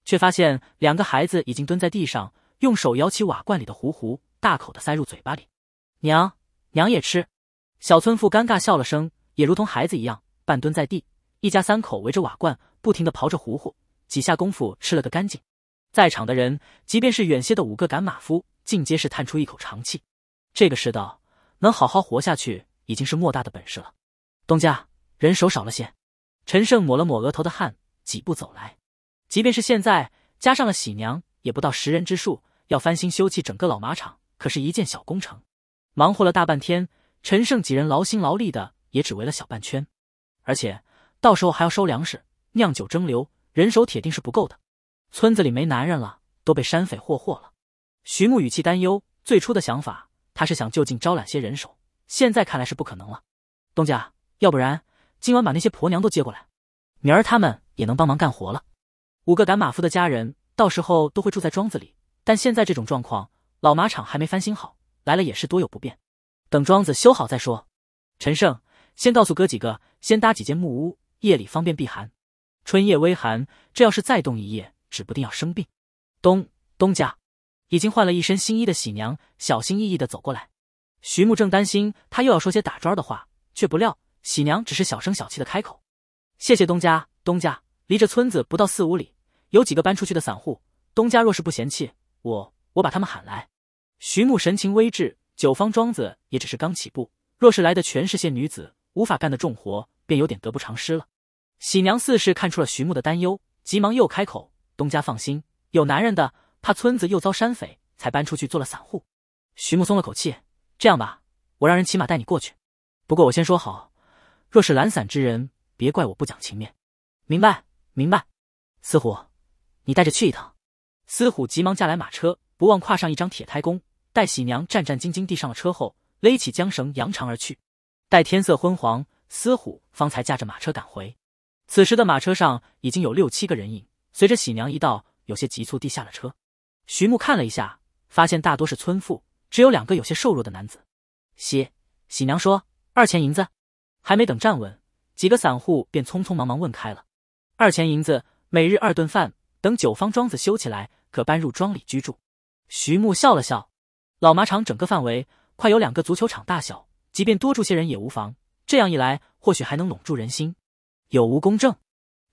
Speaker 1: 却发现两个孩子已经蹲在地上，用手舀起瓦罐里的糊糊，大口的塞入嘴巴里。娘，娘也吃。小村妇尴尬笑了声，也如同孩子一样半蹲在地。一家三口围着瓦罐，不停的刨着糊糊，几下功夫吃了个干净。在场的人，即便是远些的五个赶马夫，尽皆是叹出一口长气。这个世道，能好好活下去已经是莫大的本事了。东家，人手少了些。陈胜抹了抹额头的汗，几步走来。即便是现在加上了喜娘，也不到十人之数。要翻新修葺整个老马场，可是一件小工程。忙活了大半天，陈胜几人劳心劳力的也只围了小半圈。而且到时候还要收粮食、酿酒蒸馏，人手铁定是不够的。村子里没男人了，都被山匪霍霍了。徐木语气担忧，最初的想法他是想就近招揽些人手，现在看来是不可能了。东家，要不然今晚把那些婆娘都接过来，明儿他们也能帮忙干活了。五个赶马夫的家人，到时候都会住在庄子里。但现在这种状况，老马场还没翻新好，来了也是多有不便。等庄子修好再说。陈胜，先告诉哥几个，先搭几间木屋，夜里方便避寒。春夜微寒，这要是再冻一夜，指不定要生病。东东家，已经换了一身新衣的喜娘，小心翼翼地走过来。徐木正担心他又要说些打砖的话，却不料喜娘只是小声小气的开口：“谢谢东家，东家，离这村子不到四五里。”有几个搬出去的散户，东家若是不嫌弃，我我把他们喊来。徐木神情微滞，九方庄子也只是刚起步，若是来的全是些女子，无法干的重活，便有点得不偿失了。喜娘似是看出了徐木的担忧，急忙又开口：“东家放心，有男人的，怕村子又遭山匪，才搬出去做了散户。”徐木松了口气，这样吧，我让人骑马带你过去。不过我先说好，若是懒散之人，别怪我不讲情面。明白，明白，四虎。你带着去一趟，司虎急忙驾来马车，不忘跨上一张铁胎弓。待喜娘战战兢兢递上了车后，勒起缰绳，扬长而去。待天色昏黄，司虎方才驾着马车赶回。此时的马车上已经有六七个人影，随着喜娘一道，有些急促地下了车。徐木看了一下，发现大多是村妇，只有两个有些瘦弱的男子。喜喜娘说：“二钱银子。”还没等站稳，几个散户便匆匆忙忙问开了：“二钱银子，每日二顿饭。”等九方庄子修起来，可搬入庄里居住。徐木笑了笑，老马场整个范围快有两个足球场大小，即便多住些人也无妨。这样一来，或许还能拢住人心。有无公正？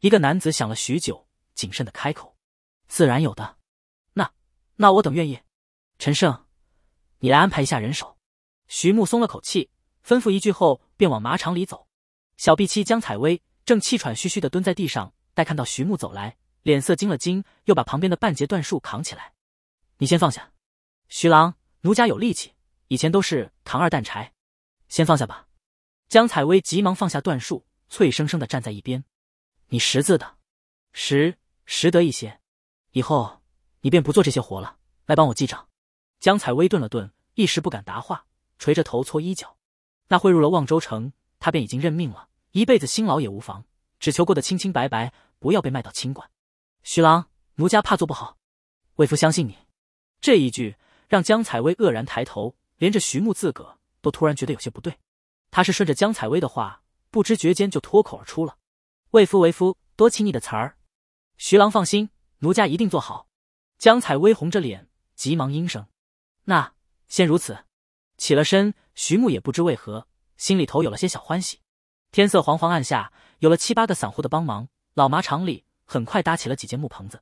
Speaker 1: 一个男子想了许久，谨慎的开口：“自然有的。”那……那我等愿意。陈胜，你来安排一下人手。徐木松了口气，吩咐一句后便往马场里走。小碧妻江采薇正气喘吁吁的蹲在地上，待看到徐木走来。脸色惊了惊，又把旁边的半截断树扛起来。你先放下，徐郎，奴家有力气，以前都是扛二担柴，先放下吧。江采薇急忙放下断树，脆生生的站在一边。你识字的，识识得一些，以后你便不做这些活了，来帮我记账。江采薇顿了顿，一时不敢答话，垂着头搓衣角。那汇入了望州城，她便已经认命了，一辈子辛劳也无妨，只求过得清清白白，不要被卖到清馆。徐郎，奴家怕做不好。为夫相信你。这一句让江采薇愕然抬头，连着徐牧自个都突然觉得有些不对。他是顺着江采薇的话，不知觉间就脱口而出了：“为夫，为夫，多亲昵的词儿。”徐郎放心，奴家一定做好。江采薇红着脸，急忙应声：“那先如此。”起了身，徐牧也不知为何，心里头有了些小欢喜。天色黄黄暗下，有了七八个散户的帮忙，老马场里。很快搭起了几间木棚子。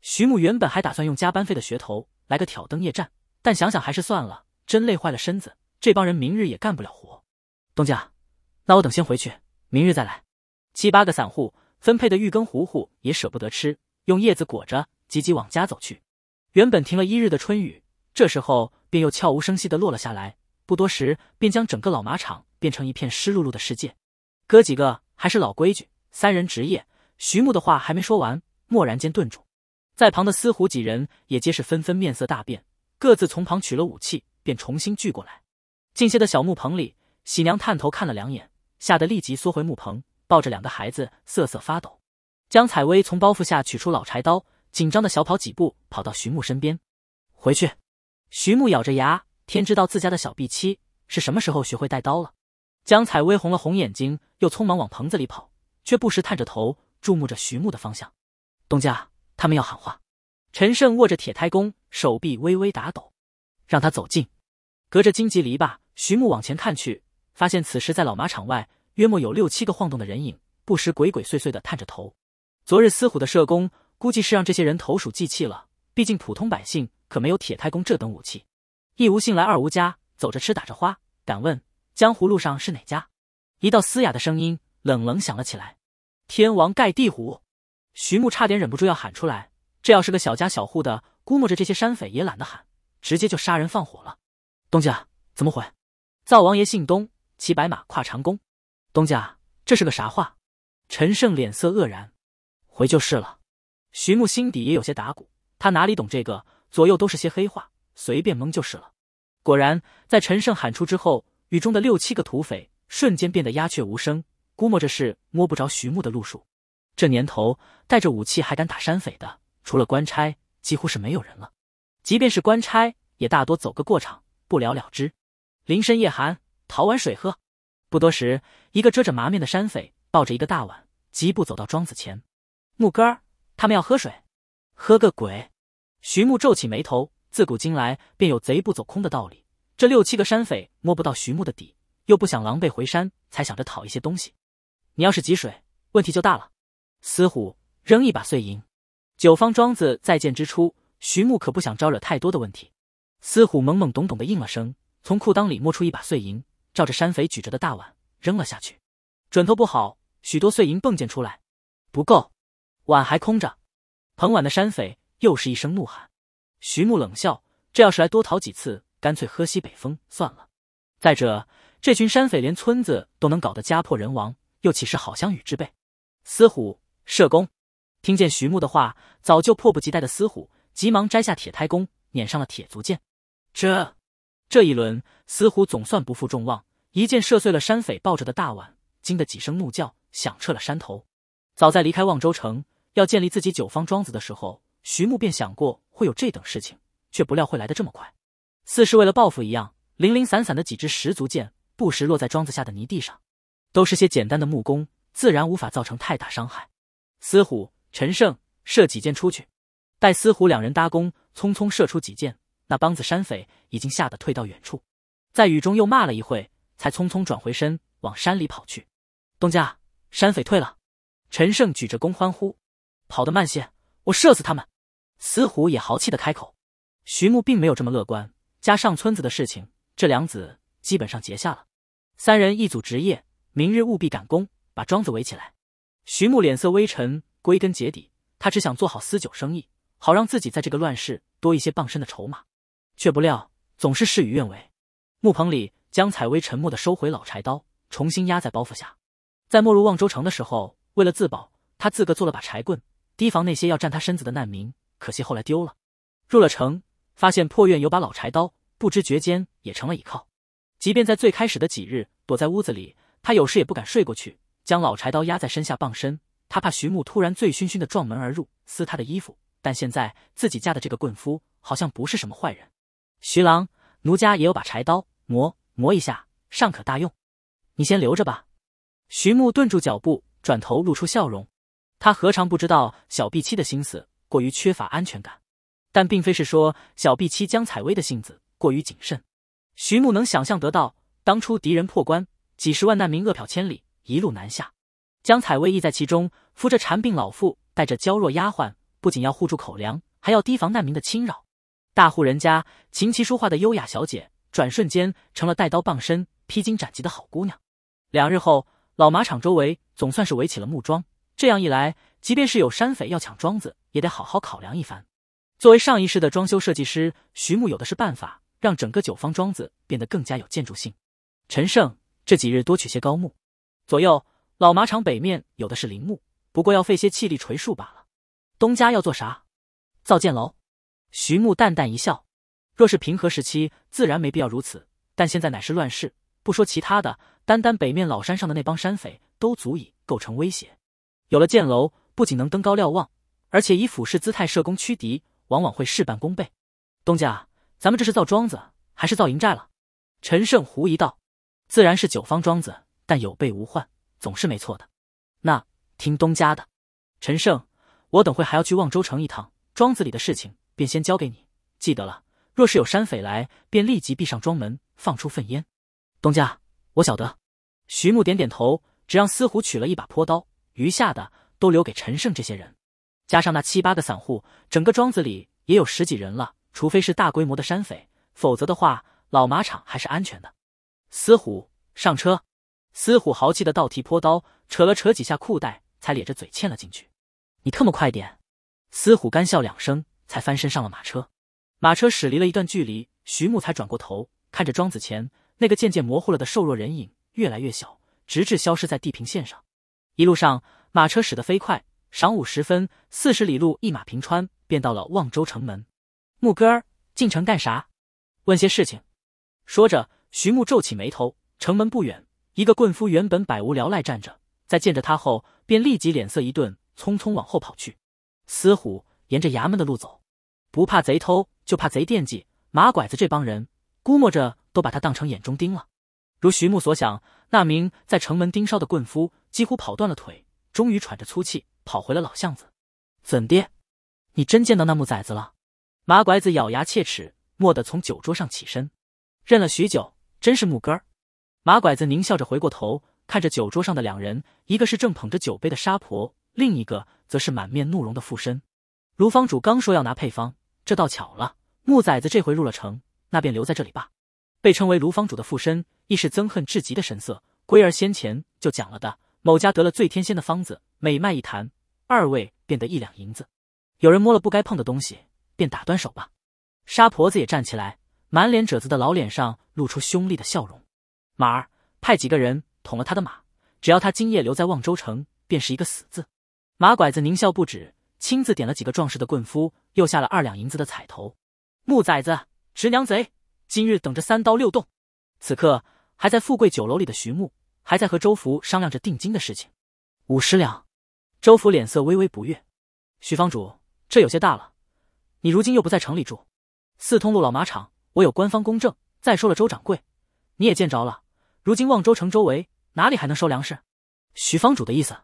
Speaker 1: 徐木原本还打算用加班费的噱头来个挑灯夜战，但想想还是算了，真累坏了身子，这帮人明日也干不了活。东家，那我等先回去，明日再来。七八个散户分配的玉羹糊糊也舍不得吃，用叶子裹着，急急往家走去。原本停了一日的春雨，这时候便又悄无声息地落了下来，不多时便将整个老马场变成一片湿漉漉的世界。哥几个还是老规矩，三人值夜。徐木的话还没说完，蓦然间顿住，在旁的司虎几人也皆是纷纷面色大变，各自从旁取了武器，便重新聚过来。近些的小木棚里，喜娘探头看了两眼，吓得立即缩回木棚，抱着两个孩子瑟瑟发抖。江采薇从包袱下取出老柴刀，紧张的小跑几步，跑到徐木身边。回去。徐木咬着牙，天知道自家的小 B 七是什么时候学会带刀了。江采薇红了红眼睛，又匆忙往棚子里跑，却不时探着头。注目着徐木的方向，东家他们要喊话。陈胜握着铁胎弓，手臂微微打抖。让他走近，隔着荆棘篱笆，徐木往前看去，发现此时在老马场外，约莫有六七个晃动的人影，不时鬼鬼祟祟的探着头。昨日司虎的社工，估计是让这些人投鼠忌器了。毕竟普通百姓可没有铁胎弓这等武器，一无信来二无家，走着吃打着花，敢问江湖路上是哪家？一道嘶哑的声音冷冷响了起来。天王盖地虎，徐木差点忍不住要喊出来。这要是个小家小户的，估摸着这些山匪也懒得喊，直接就杀人放火了。东家怎么回？灶王爷姓东，骑白马跨长弓。东家这是个啥话？陈胜脸色愕然，回就是了。徐木心底也有些打鼓，他哪里懂这个，左右都是些黑话，随便蒙就是了。果然，在陈胜喊出之后，雨中的六七个土匪瞬间变得鸦雀无声。估摸着是摸不着徐木的路数。这年头带着武器还敢打山匪的，除了官差，几乎是没有人了。即便是官差，也大多走个过场，不了了之。林深夜寒，讨碗水喝。不多时，一个遮着麻面的山匪抱着一个大碗，疾步走到庄子前。木哥儿，他们要喝水。喝个鬼！徐木皱起眉头。自古今来，便有贼不走空的道理。这六七个山匪摸不到徐木的底，又不想狼狈回山，才想着讨一些东西。你要是挤水，问题就大了。司虎扔一把碎银。九方庄子在建之初，徐木可不想招惹太多的问题。司虎懵懵懂懂地应了声，从裤裆里摸出一把碎银，照着山匪举着的大碗扔了下去。准头不好，许多碎银迸溅出来，不够，碗还空着。捧碗的山匪又是一声怒喊。徐木冷笑：这要是来多淘几次，干脆喝西北风算了。再者，这群山匪连村子都能搞得家破人亡。又岂是好相与之辈？司虎射弓，听见徐木的话，早就迫不及待的司虎急忙摘下铁胎弓，撵上了铁足箭。这这一轮，司虎总算不负众望，一箭射碎了山匪抱着的大碗，惊得几声怒叫响彻了山头。早在离开望州城，要建立自己九方庄子的时候，徐木便想过会有这等事情，却不料会来的这么快。似是为了报复一样，零零散散的几支石足箭，不时落在庄子下的泥地上。都是些简单的木工，自然无法造成太大伤害。司虎、陈胜射几箭出去，待司虎两人搭弓，匆匆射出几箭，那帮子山匪已经吓得退到远处，在雨中又骂了一会，才匆匆转回身往山里跑去。东家，山匪退了！陈胜举着弓欢呼：“跑得慢些，我射死他们！”司虎也豪气的开口。徐木并没有这么乐观，加上村子的事情，这两子基本上结下了。三人一组，职业。明日务必赶工，把庄子围起来。徐木脸色微沉，归根结底，他只想做好私酒生意，好让自己在这个乱世多一些傍身的筹码。却不料总是事与愿违。木棚里，江采薇沉默地收回老柴刀，重新压在包袱下。在没入望州城的时候，为了自保，他自个做了把柴棍，提防那些要占他身子的难民。可惜后来丢了。入了城，发现破院有把老柴刀，不知觉间也成了倚靠。即便在最开始的几日，躲在屋子里。他有时也不敢睡过去，将老柴刀压在身下傍身。他怕徐木突然醉醺醺的撞门而入，撕他的衣服。但现在自己嫁的这个棍夫好像不是什么坏人。徐郎，奴家也有把柴刀，磨磨一下尚可大用，你先留着吧。徐木顿住脚步，转头露出笑容。他何尝不知道小碧七的心思过于缺乏安全感，但并非是说小碧七江采薇的性子过于谨慎。徐木能想象得到当初敌人破关。几十万难民饿殍千里，一路南下。江采薇亦在其中，扶着缠病老妇，带着娇弱丫鬟，不仅要护住口粮，还要提防难民的侵扰。大户人家琴棋书画的优雅小姐，转瞬间成了带刀傍身、披荆斩棘的好姑娘。两日后，老马场周围总算是围起了木桩。这样一来，即便是有山匪要抢庄子，也得好好考量一番。作为上一世的装修设计师，徐木有的是办法，让整个九方庄子变得更加有建筑性。陈胜。这几日多取些高木，左右老马场北面有的是林木，不过要费些气力锤树罢了。东家要做啥？造箭楼。徐木淡淡一笑，若是平和时期，自然没必要如此，但现在乃是乱世，不说其他的，单单北面老山上的那帮山匪，都足以构成威胁。有了箭楼，不仅能登高瞭望，而且以俯视姿态射弓驱敌，往往会事半功倍。东家，咱们这是造庄子还是造营寨了？陈胜狐疑道。自然是九方庄子，但有备无患，总是没错的。那听东家的，陈胜，我等会还要去望州城一趟，庄子里的事情便先交给你。记得了，若是有山匪来，便立即闭上庄门，放出粪烟。东家，我晓得。徐木点点头，只让司虎取了一把坡刀，余下的都留给陈胜这些人。加上那七八个散户，整个庄子里也有十几人了。除非是大规模的山匪，否则的话，老马场还是安全的。司虎上车，司虎豪气的倒提坡刀，扯了扯几下裤带，才咧着嘴嵌了进去。你特么快点！司虎干笑两声，才翻身上了马车。马车驶离了一段距离，徐木才转过头，看着庄子前那个渐渐模糊了的瘦弱人影，越来越小，直至消失在地平线上。一路上，马车驶得飞快。晌午时分，四十里路一马平川，便到了望州城门。牧哥儿进城干啥？问些事情。说着。徐木皱起眉头，城门不远，一个棍夫原本百无聊赖站着，在见着他后，便立即脸色一顿，匆匆往后跑去。司虎沿着衙门的路走，不怕贼偷，就怕贼惦记。马拐子这帮人，估摸着都把他当成眼中钉了。如徐木所想，那名在城门盯梢的棍夫几乎跑断了腿，终于喘着粗气跑回了老巷子。怎的？你真见到那木崽子了？马拐子咬牙切齿，蓦地从酒桌上起身，认了许久。真是木根儿，马拐子狞笑着回过头，看着酒桌上的两人，一个是正捧着酒杯的沙婆，另一个则是满面怒容的附身。卢坊主刚说要拿配方，这倒巧了。木崽子这回入了城，那便留在这里吧。被称为卢坊主的附身，亦是憎恨至极的神色。龟儿先前就讲了的，某家得了醉天仙的方子，每卖一坛，二位便得一两银子。有人摸了不该碰的东西，便打断手吧。沙婆子也站起来。满脸褶子的老脸上露出凶厉的笑容。马儿派几个人捅了他的马，只要他今夜留在望州城，便是一个死字。马拐子狞笑不止，亲自点了几个壮士的棍夫，又下了二两银子的彩头。木崽子、直娘贼，今日等着三刀六洞。此刻还在富贵酒楼里的徐木，还在和周福商量着定金的事情。五十两。周福脸色微微不悦：“徐芳主，这有些大了。你如今又不在城里住，四通路老马场。”我有官方公证。再说了，周掌柜，你也见着了，如今望州城周围哪里还能收粮食？徐芳主的意思，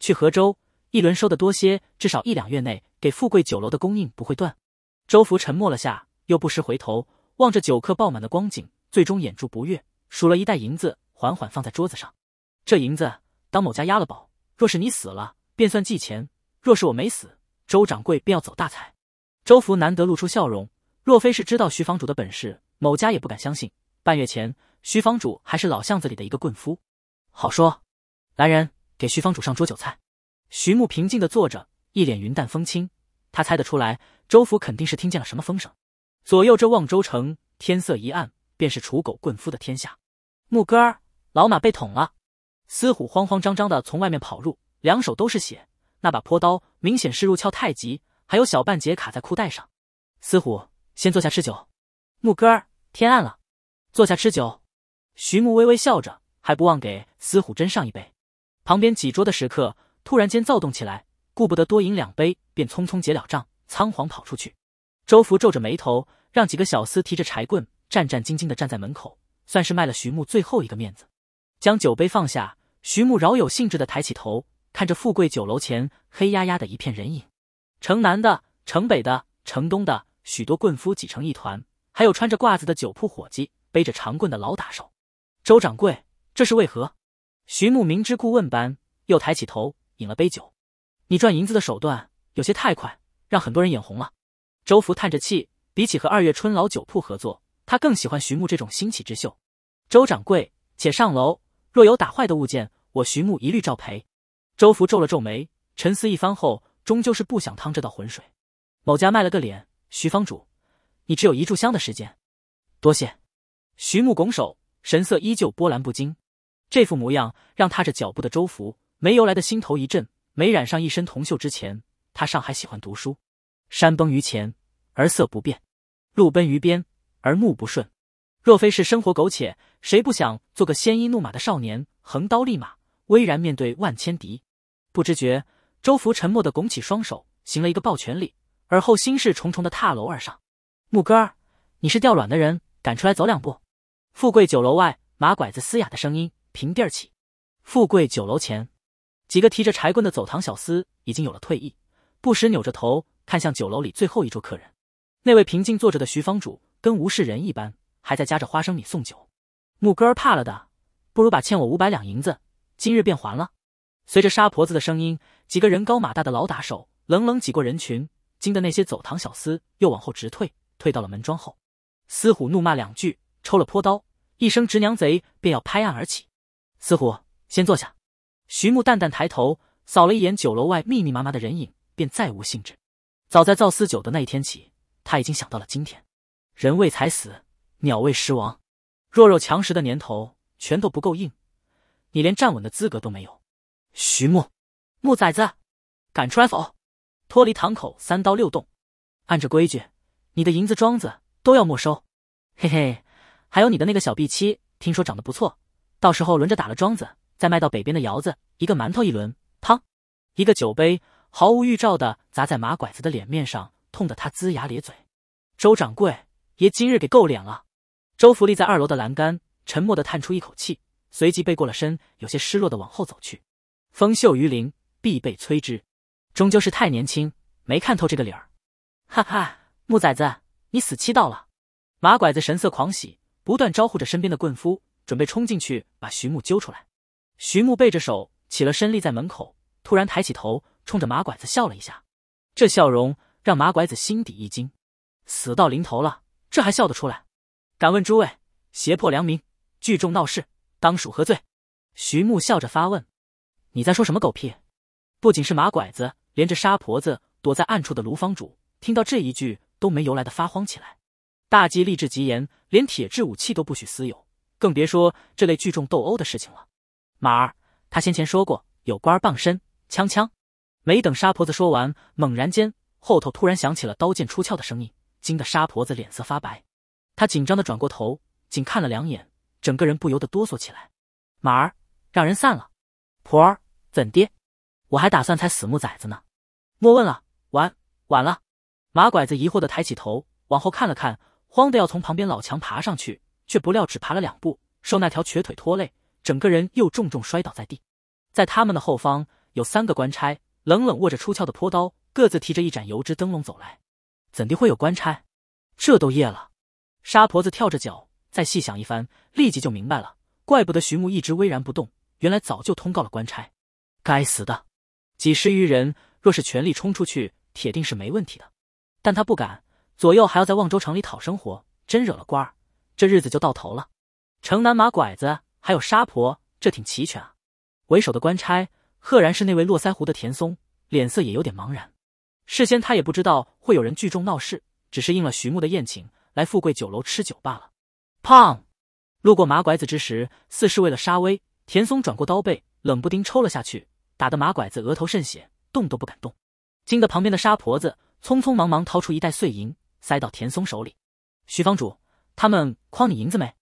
Speaker 1: 去河州一轮收的多些，至少一两月内给富贵酒楼的供应不会断。周福沉默了下，又不时回头望着酒客爆满的光景，最终眼珠不悦，数了一袋银子，缓缓放在桌子上。这银子当某家押了宝，若是你死了，便算计钱；若是我没死，周掌柜便要走大财。周福难得露出笑容。若非是知道徐坊主的本事，某家也不敢相信。半月前，徐坊主还是老巷子里的一个棍夫。好说，来人，给徐坊主上桌酒菜。徐木平静的坐着，一脸云淡风轻。他猜得出来，周府肯定是听见了什么风声。左右这望州城，天色一暗，便是楚狗棍夫的天下。木哥儿，老马被捅了。司虎慌慌张张的从外面跑入，两手都是血，那把泼刀明显是入鞘太急，还有小半截卡在裤带上。司虎。先坐下吃酒，牧哥儿，天暗了，坐下吃酒。徐牧微微笑着，还不忘给司虎真上一杯。旁边几桌的食客突然间躁动起来，顾不得多饮两杯，便匆匆结了账，仓皇跑出去。周福皱着眉头，让几个小厮提着柴棍，战战兢兢的站在门口，算是卖了徐牧最后一个面子。将酒杯放下，徐牧饶有兴致的抬起头，看着富贵酒楼前黑压压的一片人影，城南的，城北的，城东的。许多棍夫挤成一团，还有穿着褂子的酒铺伙计，背着长棍的老打手。周掌柜，这是为何？徐木明知故问般，又抬起头饮了杯酒。你赚银子的手段有些太快，让很多人眼红了。周福叹着气，比起和二月春老酒铺合作，他更喜欢徐木这种新奇之秀。周掌柜，且上楼。若有打坏的物件，我徐木一律照赔。周福皱了皱眉，沉思一番后，终究是不想趟这道浑水。某家卖了个脸。徐方主，你只有一炷香的时间。多谢。徐木拱手，神色依旧波澜不惊。这副模样让踏着脚步的周福没由来的心头一震。没染上一身铜锈之前，他尚还喜欢读书。山崩于前而色不变，路奔于边而目不顺。若非是生活苟且，谁不想做个鲜衣怒马的少年，横刀立马，巍然面对万千敌？不知觉，周福沉默的拱起双手，行了一个抱拳礼。而后心事重重的踏楼而上。木哥儿，你是掉卵的人，赶出来走两步。富贵酒楼外，马拐子嘶哑的声音平地起。富贵酒楼前，几个提着柴棍的走堂小厮已经有了退意，不时扭着头看向酒楼里最后一桌客人。那位平静坐着的徐坊主，跟无事人一般，还在夹着花生米送酒。木哥儿怕了的，不如把欠我五百两银子，今日便还了。随着沙婆子的声音，几个人高马大的老打手冷冷挤过人群。惊得那些走堂小厮又往后直退，退到了门庄后。司虎怒骂两句，抽了泼刀，一声“直娘贼”便要拍案而起。司虎，先坐下。徐木淡淡抬头，扫了一眼酒楼外密密麻麻的人影，便再无兴致。早在造司酒的那一天起，他已经想到了今天。人为财死，鸟为食亡。弱肉强食的年头，拳头不够硬，你连站稳的资格都没有。徐木，木崽子，敢出来否？脱离堂口三刀六洞，按着规矩，你的银子庄子都要没收。嘿嘿，还有你的那个小 B 七，听说长得不错，到时候轮着打了庄子，再卖到北边的窑子，一个馒头一轮。汤，一个酒杯毫无预兆的砸在马拐子的脸面上，痛得他龇牙咧嘴。周掌柜，爷今日给够脸了。周福利在二楼的栏杆，沉默的叹出一口气，随即背过了身，有些失落的往后走去。风秀于林，必被摧之。终究是太年轻，没看透这个理儿。哈哈，木崽子，你死期到了！马拐子神色狂喜，不断招呼着身边的棍夫，准备冲进去把徐木揪出来。徐木背着手起了身，立在门口，突然抬起头，冲着马拐子笑了一下。这笑容让马拐子心底一惊：死到临头了，这还笑得出来？敢问诸位，胁迫良民，聚众闹事，当属何罪？徐木笑着发问：“你在说什么狗屁？不仅是马拐子。”连着沙婆子躲在暗处的卢方主听到这一句，都没由来的发慌起来。大计立志极严，连铁制武器都不许私有，更别说这类聚众斗殴的事情了。马儿，他先前说过有官儿傍身。枪枪！没等沙婆子说完，猛然间后头突然响起了刀剑出鞘的声音，惊得沙婆子脸色发白。他紧张的转过头，仅看了两眼，整个人不由得哆嗦起来。马儿，让人散了。婆儿，怎地？我还打算踩死木崽子呢，莫问了，晚晚了。马拐子疑惑的抬起头，往后看了看，慌得要从旁边老墙爬上去，却不料只爬了两步，受那条瘸腿拖累，整个人又重重摔倒在地。在他们的后方，有三个官差，冷冷握着出鞘的坡刀，各自提着一盏油脂灯笼走来。怎地会有官差？这都夜了。沙婆子跳着脚，再细想一番，立即就明白了，怪不得徐木一直巍然不动，原来早就通告了官差。该死的！几十余人，若是全力冲出去，铁定是没问题的。但他不敢，左右还要在望州城里讨生活，真惹了官儿，这日子就到头了。城南马拐子还有沙婆，这挺齐全啊。为首的官差赫然是那位络腮胡的田松，脸色也有点茫然。事先他也不知道会有人聚众闹事，只是应了徐牧的宴请，来富贵酒楼吃酒罢了。胖，路过马拐子之时，似是为了杀威，田松转过刀背，冷不丁抽了下去。打得马拐子额头渗血，动都不敢动，惊得旁边的沙婆子匆匆忙忙掏出一袋碎银，塞到田松手里。徐坊主，他们诓你银子没？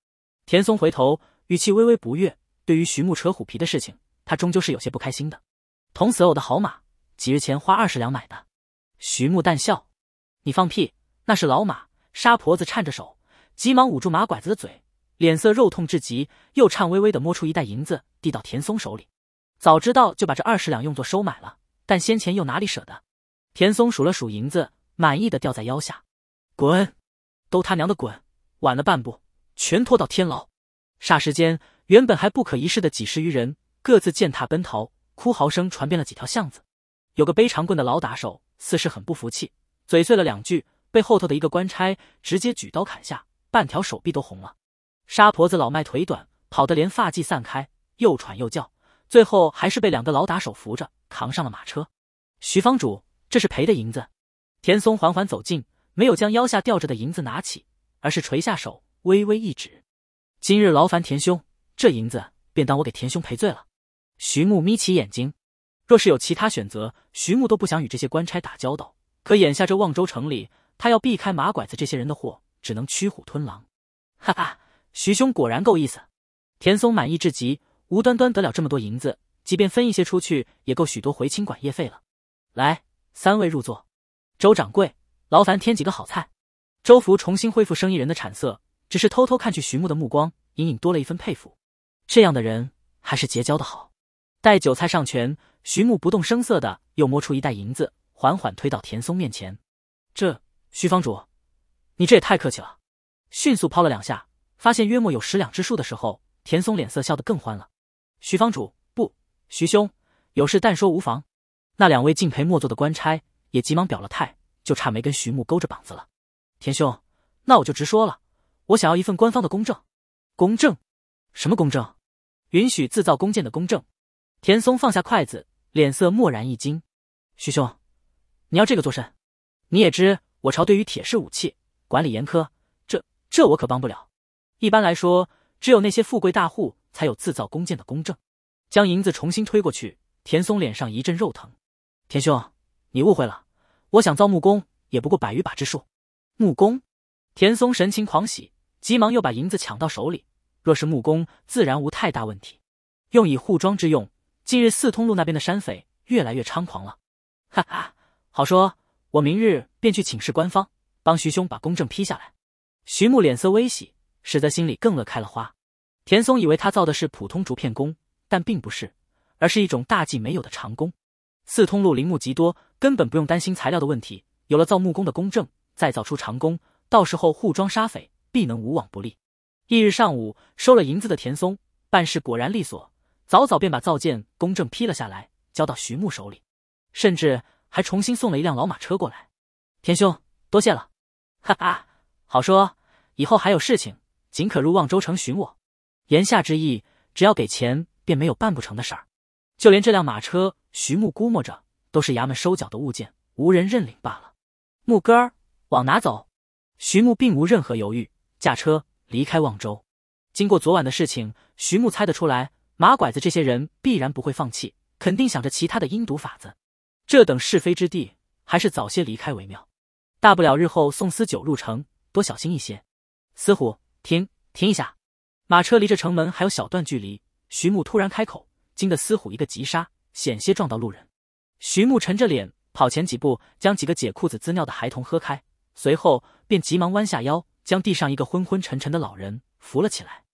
Speaker 1: 田松回头，语气微微不悦。对于徐木扯虎皮的事情，他终究是有些不开心的。捅死了我的好马，几日前花二十两买的。徐木淡笑。你放屁，那是老马。沙婆子颤着手，急忙捂住马拐子的嘴，脸色肉痛至极，又颤巍巍的摸出一袋银子，递到田松手里。早知道就把这二十两用作收买了，但先前又哪里舍得？田松数了数银子，满意的掉在腰下。滚，都他娘的滚！晚了半步，全拖到天牢。霎时间，原本还不可一世的几十余人，各自践踏奔逃，哭嚎声传遍了几条巷子。有个背长棍的老打手，似是很不服气，嘴碎了两句，被后头的一个官差直接举刀砍下，半条手臂都红了。沙婆子老迈腿短，跑得连发髻散开，又喘又叫。最后还是被两个老打手扶着扛上了马车。徐芳主，这是赔的银子。田松缓缓走近，没有将腰下吊着的银子拿起，而是垂下手，微微一指：“今日劳烦田兄，这银子便当我给田兄赔罪了。”徐木眯起眼睛，若是有其他选择，徐木都不想与这些官差打交道。可眼下这望州城里，他要避开马拐子这些人的祸，只能驱虎吞狼。哈哈，徐兄果然够意思。田松满意至极。无端端得了这么多银子，即便分一些出去，也够许多回清管业费了。来，三位入座。周掌柜，劳烦添几个好菜。周福重新恢复生意人的产色，只是偷偷看去徐木的目光，隐隐多了一分佩服。这样的人还是结交的好。待酒菜上全，徐木不动声色的又摸出一袋银子，缓缓推到田松面前。这徐方主，你这也太客气了。迅速抛了两下，发现约莫有十两之数的时候，田松脸色笑得更欢了。徐方主不，徐兄有事但说无妨。那两位敬陪末座的官差也急忙表了态，就差没跟徐牧勾着膀子了。田兄，那我就直说了，我想要一份官方的公证。公正？什么公正？允许自造弓箭的公正？田松放下筷子，脸色蓦然一惊。徐兄，你要这个做甚？你也知我朝对于铁式武器管理严苛，这这我可帮不了。一般来说。只有那些富贵大户才有制造弓箭的公正。将银子重新推过去。田松脸上一阵肉疼。田兄，你误会了，我想造木弓也不过百余把之数。木弓？田松神情狂喜，急忙又把银子抢到手里。若是木弓，自然无太大问题，用以护庄之用。近日四通路那边的山匪越来越猖狂了。哈哈，好说，我明日便去请示官方，帮徐兄把公证批下来。徐木脸色微喜。使得心里更乐开了花。田松以为他造的是普通竹片弓，但并不是，而是一种大忌没有的长弓。四通路林木极多，根本不用担心材料的问题。有了造木工的公证，再造出长弓，到时候护庄杀匪必能无往不利。翌日上午，收了银子的田松办事果然利索，早早便把造剑公证批了下来，交到徐木手里，甚至还重新送了一辆老马车过来。田兄，多谢了。哈哈，好说，以后还有事情。仅可入望州城寻我，言下之意，只要给钱，便没有办不成的事儿。就连这辆马车，徐木估摸着都是衙门收缴的物件，无人认领罢了。木根儿，往哪走？徐木并无任何犹豫，驾车离开望州。经过昨晚的事情，徐木猜得出来，马拐子这些人必然不会放弃，肯定想着其他的阴毒法子。这等是非之地，还是早些离开为妙。大不了日后送司九入城，多小心一些。司虎。停停一下，马车离着城门还有小段距离。徐木突然开口，惊得司虎一个急刹，险些撞到路人。徐木沉着脸，跑前几步，将几个解裤子滋尿的孩童喝开，随后便急忙弯下腰，将地上一个昏昏沉沉的老人扶了起来。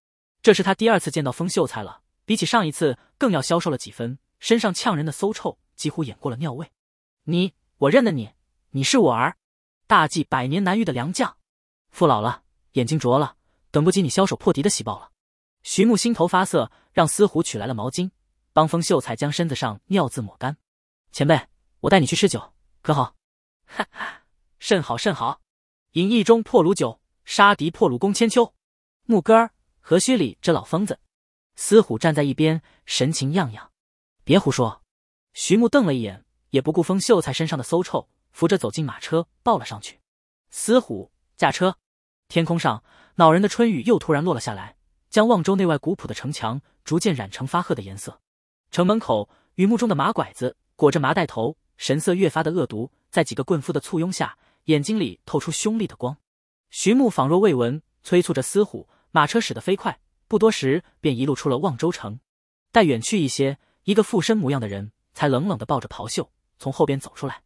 Speaker 1: 这是他第二次见到封秀才了，比起上一次，更要消瘦了几分，身上呛人的馊臭几乎掩过了尿味。你，我认得你，你是我儿，大计百年难遇的良将，父老了，眼睛拙了。等不及你消手破敌的喜报了，徐木心头发涩，让司虎取来了毛巾，帮风秀才将身子上尿渍抹干。前辈，我带你去吃酒，可好？哈哈，甚好甚好。饮一盅破虏酒，杀敌破虏功千秋。木哥儿，何须理这老疯子？司虎站在一边，神情样样。别胡说！徐木瞪了一眼，也不顾风秀才身上的馊臭，扶着走进马车，抱了上去。司虎驾车，天空上。恼人的春雨又突然落了下来，将望州内外古朴的城墙逐渐染成发褐的颜色。城门口，雨幕中的马拐子裹着麻袋头，神色越发的恶毒，在几个棍夫的簇拥下，眼睛里透出凶厉的光。徐牧仿若未闻，催促着司虎，马车驶得飞快，不多时便一路出了望州城。待远去一些，一个附身模样的人才冷冷的抱着袍袖从后边走出来：“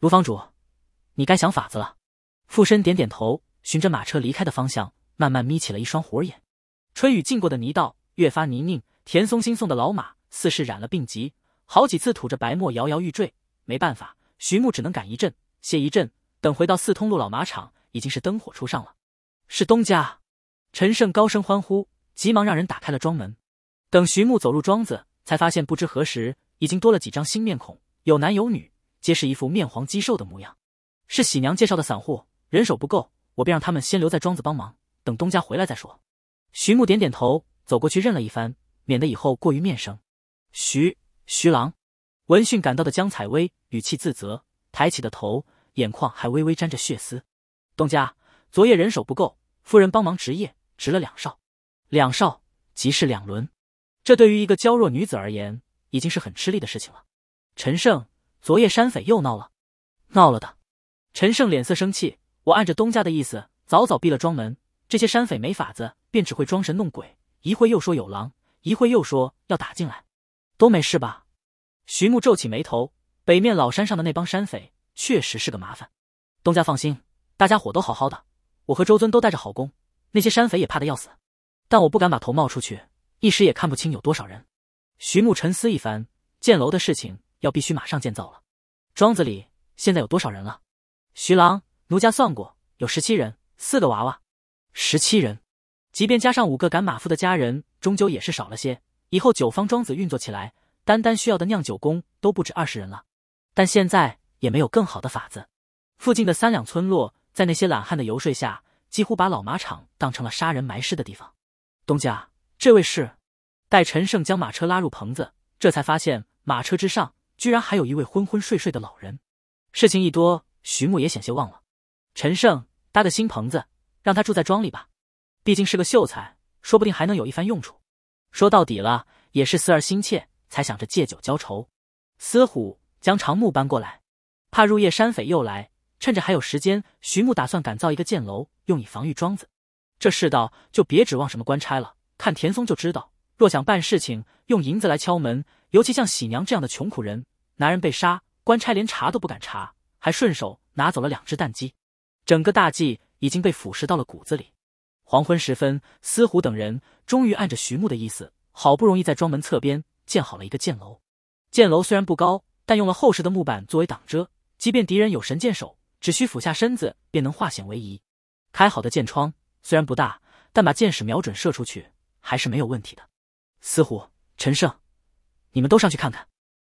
Speaker 1: 卢坊主，你该想法子了。”附身点点头，循着马车离开的方向。慢慢眯起了一双火眼，春雨浸过的泥道越发泥泞。田松兴送的老马似是染了病疾，好几次吐着白沫，摇摇欲坠。没办法，徐木只能赶一阵，歇一阵。等回到四通路老马场，已经是灯火初上了。是东家！陈胜高声欢呼，急忙让人打开了庄门。等徐木走入庄子，才发现不知何时已经多了几张新面孔，有男有女，皆是一副面黄肌瘦的模样。是喜娘介绍的散户，人手不够，我便让他们先留在庄子帮忙。等东家回来再说。徐木点点头，走过去认了一番，免得以后过于面生。徐徐郎，闻讯赶到的江采薇语气自责，抬起的头，眼眶还微微沾着血丝。东家，昨夜人手不够，夫人帮忙值夜，值了两哨，两哨即是两轮。这对于一个娇弱女子而言，已经是很吃力的事情了。陈胜，昨夜山匪又闹了，闹了的。陈胜脸色生气，我按着东家的意思，早早闭了庄门。这些山匪没法子，便只会装神弄鬼，一会又说有狼，一会又说要打进来，都没事吧？徐木皱起眉头，北面老山上的那帮山匪确实是个麻烦。东家放心，大家伙都好好的，我和周尊都带着好弓，那些山匪也怕得要死，但我不敢把头冒出去，一时也看不清有多少人。徐木沉思一番，建楼的事情要必须马上建造了。庄子里现在有多少人了？徐郎，奴家算过，有十七人，四个娃娃。十七人，即便加上五个赶马夫的家人，终究也是少了些。以后九方庄子运作起来，单单需要的酿酒工都不止二十人了。但现在也没有更好的法子。附近的三两村落，在那些懒汉的游说下，几乎把老马场当成了杀人埋尸的地方。东家，这位是？待陈胜将马车拉入棚子，这才发现马车之上居然还有一位昏昏睡睡的老人。事情一多，徐木也险些忘了。陈胜搭的新棚子。让他住在庄里吧，毕竟是个秀才，说不定还能有一番用处。说到底了，也是思儿心切，才想着借酒浇愁。思虎将长木搬过来，怕入夜山匪又来，趁着还有时间，徐木打算改造一个箭楼，用以防御庄子。这世道就别指望什么官差了，看田松就知道。若想办事情，用银子来敲门，尤其像喜娘这样的穷苦人，男人被杀，官差连查都不敢查，还顺手拿走了两只蛋鸡。整个大计。已经被腐蚀到了骨子里。黄昏时分，司虎等人终于按着徐木的意思，好不容易在庄门侧边建好了一个箭楼。箭楼虽然不高，但用了厚实的木板作为挡遮，即便敌人有神箭手，只需俯下身子便能化险为夷。开好的箭窗虽然不大，但把箭矢瞄准射出去还是没有问题的。司虎、陈胜，你们都上去看看。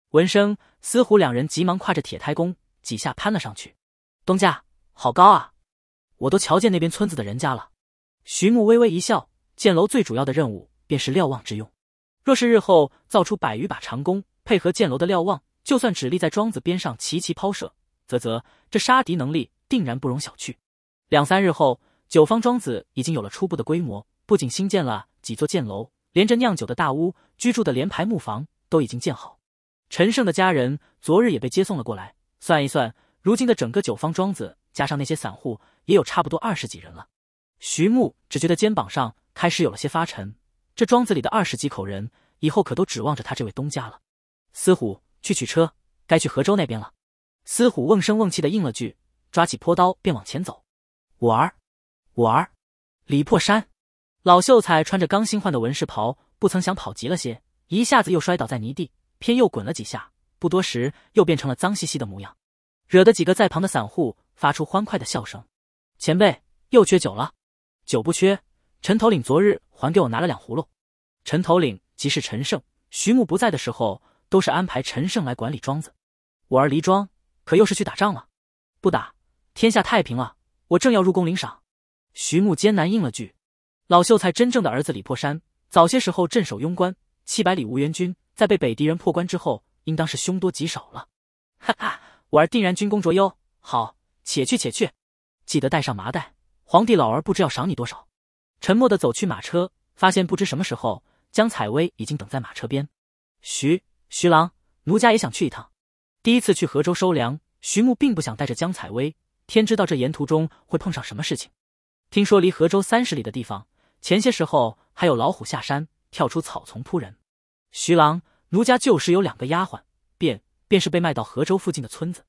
Speaker 1: 闻声，司虎两人急忙挎着铁胎弓，几下攀了上去。东家，好高啊！我都瞧见那边村子的人家了。徐穆微微一笑，建楼最主要的任务便是瞭望之用。若是日后造出百余把长弓，配合箭楼的瞭望，就算只立在庄子边上，齐齐抛射，啧啧，这杀敌能力定然不容小觑。两三日后，九方庄子已经有了初步的规模，不仅新建了几座箭楼，连着酿酒的大屋、居住的连排木房都已经建好。陈胜的家人昨日也被接送了过来。算一算，如今的整个九方庄子。加上那些散户，也有差不多二十几人了。徐木只觉得肩膀上开始有了些发沉，这庄子里的二十几口人，以后可都指望着他这位东家了。司虎，去取车，该去河州那边了。司虎瓮声瓮气的应了句，抓起坡刀便往前走。我儿，我儿，李破山，老秀才穿着刚新换的文士袍，不曾想跑急了些，一下子又摔倒在泥地，偏又滚了几下，不多时又变成了脏兮兮的模样，惹得几个在旁的散户。发出欢快的笑声，前辈又缺酒了？酒不缺，陈头领昨日还给我拿了两葫芦。陈头领即是陈胜，徐牧不在的时候，都是安排陈胜来管理庄子。我儿黎庄可又是去打仗了？不打，天下太平了，我正要入宫领赏。徐牧艰难应了句：“老秀才真正的儿子李破山，早些时候镇守庸关，七百里无援军，在被北敌人破关之后，应当是凶多吉少了。”哈哈，我儿定然军功卓优，好。且去且去，记得带上麻袋。皇帝老儿不知要赏你多少。沉默的走去马车，发现不知什么时候，江采薇已经等在马车边。徐徐郎，奴家也想去一趟。第一次去河州收粮，徐牧并不想带着江采薇，天知道这沿途中会碰上什么事情。听说离河州三十里的地方，前些时候还有老虎下山，跳出草丛扑人。徐郎，奴家旧时有两个丫鬟，便便是被卖到河州附近的村子。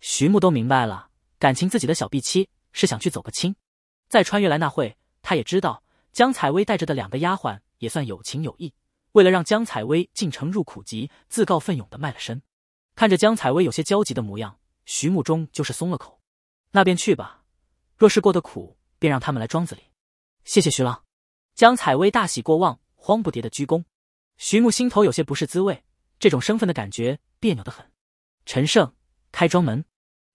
Speaker 1: 徐牧都明白了。感情自己的小 B 七是想去走个亲，再穿越来那会，他也知道江采薇带着的两个丫鬟也算有情有义，为了让江采薇进城入苦集，自告奋勇的卖了身。看着江采薇有些焦急的模样，徐慕中就是松了口：“那便去吧，若是过得苦，便让他们来庄子里。”谢谢徐郎。江采薇大喜过望，慌不迭的鞠躬。徐慕心头有些不是滋味，这种身份的感觉别扭的很。陈胜，开庄门。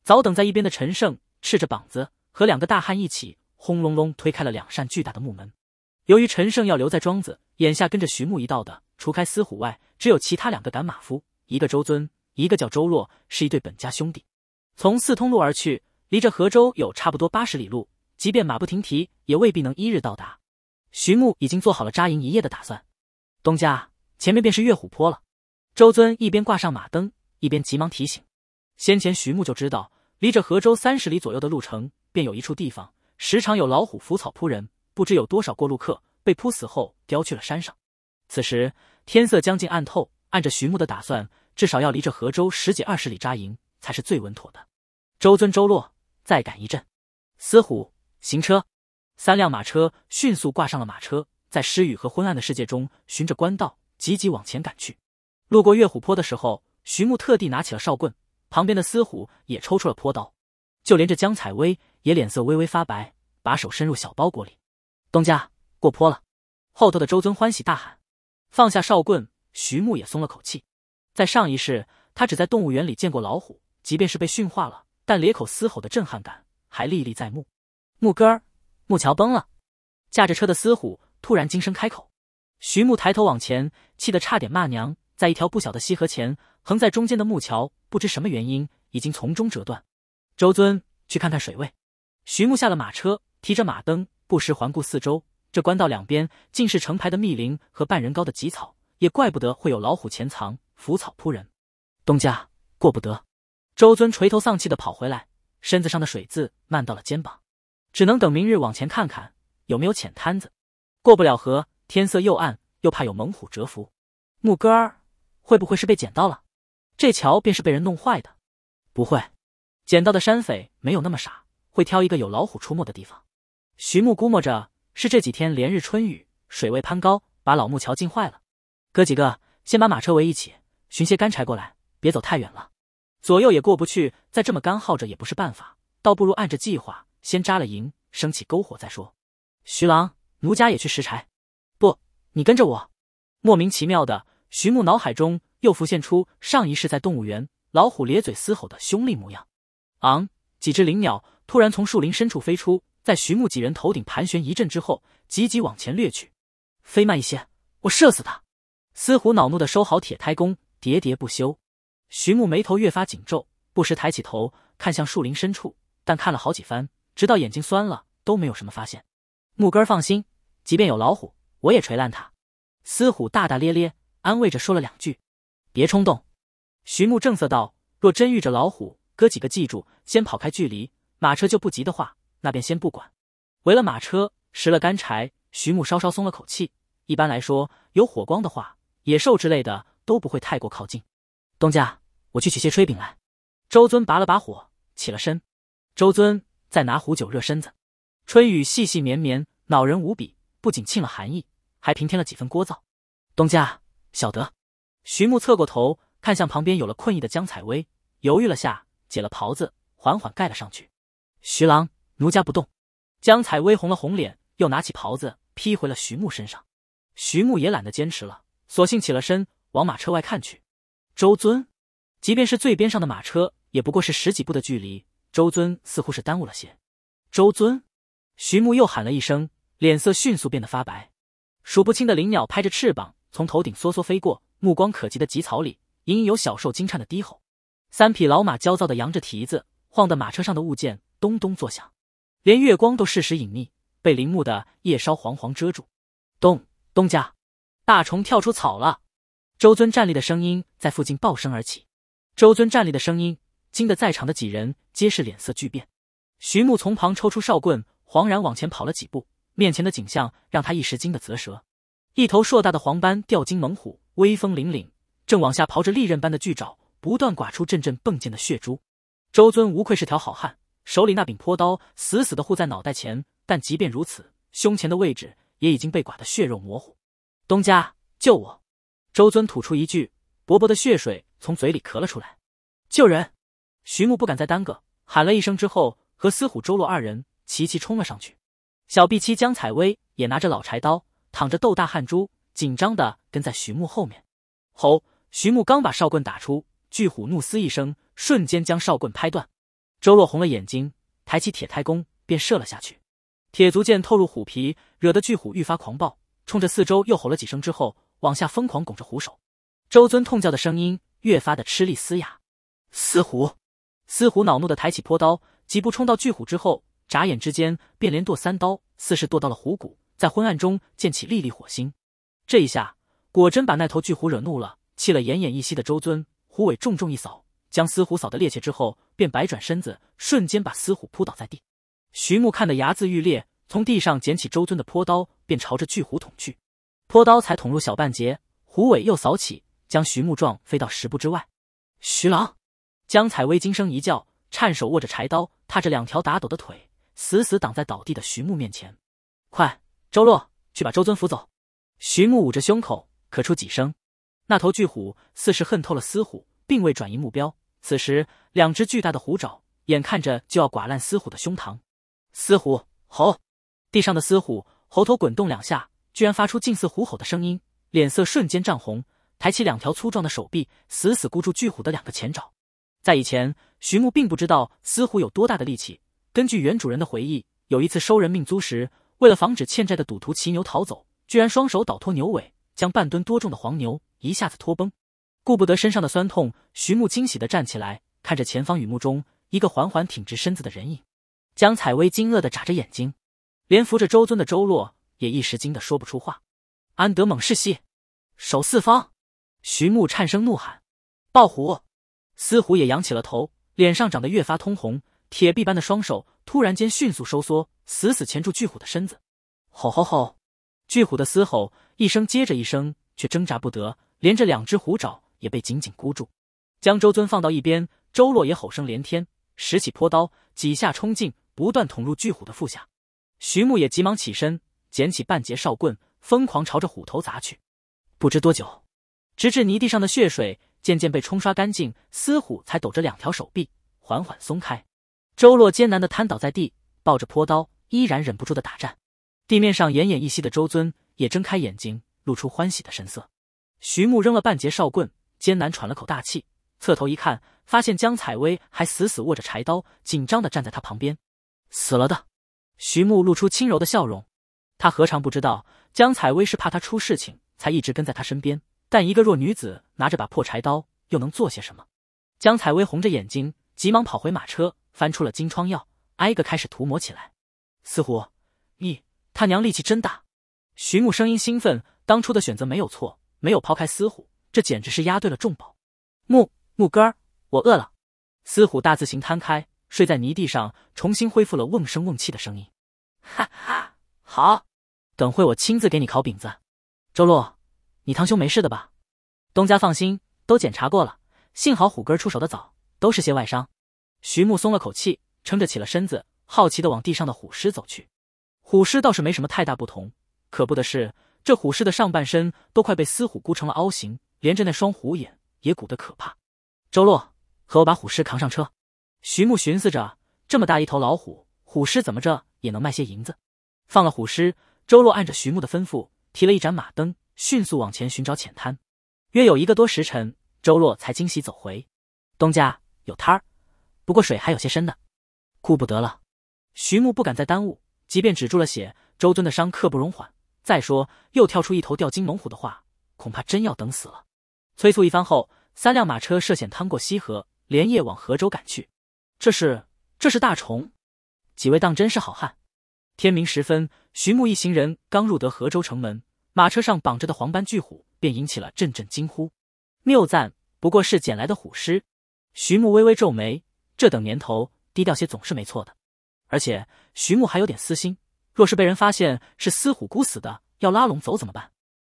Speaker 1: 早等在一边的陈胜赤着膀子，和两个大汉一起，轰隆隆推开了两扇巨大的木门。由于陈胜要留在庄子，眼下跟着徐牧一道的，除开司虎外，只有其他两个赶马夫，一个周尊，一个叫周洛，是一对本家兄弟。从四通路而去，离这河州有差不多八十里路，即便马不停蹄，也未必能一日到达。徐牧已经做好了扎营一夜的打算。东家，前面便是月虎坡了。周尊一边挂上马灯，一边急忙提醒。先前徐木就知道，离这河州三十里左右的路程，便有一处地方时常有老虎伏草扑人，不知有多少过路客被扑死后叼去了山上。此时天色将近暗透，按着徐木的打算，至少要离这河州十几二十里扎营才是最稳妥的。周尊、周洛，再赶一阵。司虎，行车。三辆马车迅速挂上了马车，在失雨和昏暗的世界中，循着官道急急往前赶去。路过月虎坡的时候，徐木特地拿起了哨棍。旁边的司虎也抽出了坡刀，就连这江采薇也脸色微微发白，把手伸入小包裹里。东家过坡了，后头的周尊欢喜大喊，放下哨棍。徐牧也松了口气，在上一世他只在动物园里见过老虎，即便是被驯化了，但裂口嘶吼的震撼感还历历在目。木歌，儿，木桥崩了！驾着车的司虎突然惊声开口，徐牧抬头往前，气得差点骂娘。在一条不小的溪河前，横在中间的木桥。不知什么原因，已经从中折断。周尊，去看看水位。徐木下了马车，提着马灯，不时环顾四周。这官道两边尽是成排的密林和半人高的棘草，也怪不得会有老虎潜藏、伏草扑人。东家过不得。周尊垂头丧气的跑回来，身子上的水渍漫到了肩膀，只能等明日往前看看有没有浅滩子。过不了河，天色又暗，又怕有猛虎蛰伏。木哥儿，会不会是被捡到了？这桥便是被人弄坏的，不会，捡到的山匪没有那么傻，会挑一个有老虎出没的地方。徐木估摸着是这几天连日春雨，水位攀高，把老木桥浸坏了。哥几个先把马车围一起，寻些干柴过来，别走太远了。左右也过不去，再这么干耗着也不是办法，倒不如按着计划先扎了营，升起篝火再说。徐郎，奴家也去拾柴。不，你跟着我。莫名其妙的，徐木脑海中。又浮现出上一世在动物园老虎咧嘴嘶吼的凶厉模样。昂，几只灵鸟突然从树林深处飞出，在徐木几人头顶盘旋一阵之后，急急往前掠去。飞慢一些，我射死他！司虎恼怒的收好铁胎弓，喋喋不休。徐木眉头越发紧皱，不时抬起头看向树林深处，但看了好几番，直到眼睛酸了都没有什么发现。木根放心，即便有老虎，我也锤烂它！司虎大大咧咧安慰着说了两句。别冲动，徐木正色道：“若真遇着老虎，哥几个记住，先跑开距离。马车就不急的话，那便先不管。围了马车，拾了干柴，徐木稍稍松了口气。一般来说，有火光的话，野兽之类的都不会太过靠近。”东家，我去取些炊饼来。周尊拔了把火，起了身。周尊，再拿壶酒热身子。春雨细细绵绵，恼人无比，不仅沁了寒意，还平添了几分聒噪。东家，晓得。徐木侧过头，看向旁边有了困意的江采薇，犹豫了下，解了袍子，缓缓盖了上去。徐郎，奴家不动。江采薇红了红脸，又拿起袍子披回了徐木身上。徐木也懒得坚持了，索性起了身，往马车外看去。周尊，即便是最边上的马车，也不过是十几步的距离。周尊似乎是耽误了些。周尊，徐木又喊了一声，脸色迅速变得发白。数不清的灵鸟拍着翅膀，从头顶梭梭飞过。目光可及的棘草里，隐隐有小兽惊颤的低吼；三匹老马焦躁的扬着蹄子，晃得马车上的物件咚咚作响。连月光都适时隐匿，被林木的叶梢黄黄遮住。东东家，大虫跳出草了！周尊站立的声音在附近暴声而起。周尊站立的声音惊得在场的几人皆是脸色巨变。徐木从旁抽出哨棍，惶然往前跑了几步，面前的景象让他一时惊得啧舌。一头硕大的黄斑吊睛猛虎。威风凛凛，正往下刨着利刃般的巨爪，不断刮出阵阵迸溅的血珠。周尊无愧是条好汉，手里那柄破刀死死的护在脑袋前，但即便如此，胸前的位置也已经被刮得血肉模糊。东家，救我！周尊吐出一句，薄薄的血水从嘴里咳了出来。救人！徐木不敢再耽搁，喊了一声之后，和司虎、周洛二人齐齐冲了上去。小 B 七江采薇也拿着老柴刀，淌着豆大汗珠。紧张的跟在徐木后面，吼！徐木刚把哨棍打出，巨虎怒嘶一声，瞬间将哨棍拍断。周洛红了眼睛，抬起铁胎弓便射了下去。铁足剑透入虎皮，惹得巨虎愈发狂暴，冲着四周又吼了几声之后，往下疯狂拱着虎首。周尊痛叫的声音越发的吃力嘶哑。嘶虎，嘶虎恼怒的抬起坡刀，疾步冲到巨虎之后，眨眼之间便连剁三刀，似是剁到了虎骨，在昏暗中溅起粒粒火星。这一下果真把那头巨虎惹怒了，气了奄奄一息的周尊。虎尾重重一扫，将司虎扫得趔趄，之后便摆转身子，瞬间把司虎扑倒在地。徐木看得牙眦欲裂，从地上捡起周尊的坡刀，便朝着巨虎捅去。坡刀才捅入小半截，虎尾又扫起，将徐木撞飞到十步之外。徐郎，江采薇惊声一叫，颤手握着柴刀，踏着两条打抖的腿，死死挡在倒地的徐木面前。快，周洛，去把周尊扶走。徐牧捂着胸口，咳出几声。那头巨虎似是恨透了司虎，并未转移目标。此时，两只巨大的虎爪眼看着就要刮烂司虎的胸膛。司虎吼，地上的司虎喉头滚动两下，居然发出近似虎吼的声音，脸色瞬间涨红，抬起两条粗壮的手臂，死死箍住巨虎的两个前爪。在以前，徐牧并不知道司虎有多大的力气。根据原主人的回忆，有一次收人命租时，为了防止欠债的赌徒骑牛逃走。居然双手倒拖牛尾，将半吨多重的黄牛一下子拖崩。顾不得身上的酸痛，徐木惊喜的站起来，看着前方雨幕中一个缓缓挺直身子的人影。江采薇惊愕的眨着眼睛，连扶着周尊的周洛也一时惊得说不出话。安德猛士系守四方，徐木颤声怒喊：“暴虎！”司虎也扬起了头，脸上长得越发通红，铁臂般的双手突然间迅速收缩，死死钳住巨虎的身子。吼吼吼！巨虎的嘶吼一声接着一声，却挣扎不得，连着两只虎爪也被紧紧箍住。将周尊放到一边，周洛也吼声连天，拾起坡刀，几下冲进，不断捅入巨虎的腹下。徐木也急忙起身，捡起半截哨棍，疯狂朝着虎头砸去。不知多久，直至泥地上的血水渐渐被冲刷干净，嘶虎才抖着两条手臂，缓缓松开。周洛艰难地瘫倒在地，抱着坡刀，依然忍不住的打颤。地面上奄奄一息的周尊也睁开眼睛，露出欢喜的神色。徐木扔了半截哨棍，艰难喘了口大气，侧头一看，发现江采薇还死死握着柴刀，紧张的站在他旁边。死了的，徐木露出轻柔的笑容。他何尝不知道江采薇是怕他出事情才一直跟在他身边？但一个弱女子拿着把破柴刀，又能做些什么？江采薇红着眼睛，急忙跑回马车，翻出了金疮药，挨个开始涂抹起来。似乎，你。他娘力气真大，徐木声音兴奋，当初的选择没有错，没有抛开司虎，这简直是押对了重宝。木木哥儿，我饿了。司虎大字形摊开，睡在泥地上，重新恢复了瓮声瓮气的声音。哈哈，好，等会我亲自给你烤饼子。周洛，你堂兄没事的吧？东家放心，都检查过了，幸好虎哥出手的早，都是些外伤。徐木松了口气，撑着起了身子，好奇的往地上的虎尸走去。虎尸倒是没什么太大不同，可怖的是，这虎尸的上半身都快被撕虎箍成了凹形，连着那双虎眼也鼓得可怕。周洛和我把虎尸扛上车。徐木寻思着，这么大一头老虎，虎尸怎么着也能卖些银子。放了虎尸，周洛按着徐木的吩咐，提了一盏马灯，迅速往前寻找浅滩。约有一个多时辰，周洛才惊喜走回。东家有摊儿，不过水还有些深呢，顾不得了。徐木不敢再耽误。即便止住了血，周尊的伤刻不容缓。再说又跳出一头吊金猛虎的话，恐怕真要等死了。催促一番后，三辆马车涉险趟过西河，连夜往河州赶去。这是，这是大虫。几位当真是好汉。天明时分，徐木一行人刚入得河州城门，马车上绑着的黄斑巨虎便引起了阵阵惊呼。谬赞，不过是捡来的虎尸。徐木微微皱眉，这等年头，低调些总是没错的。而且徐木还有点私心，若是被人发现是司虎孤死的，要拉拢走怎么办？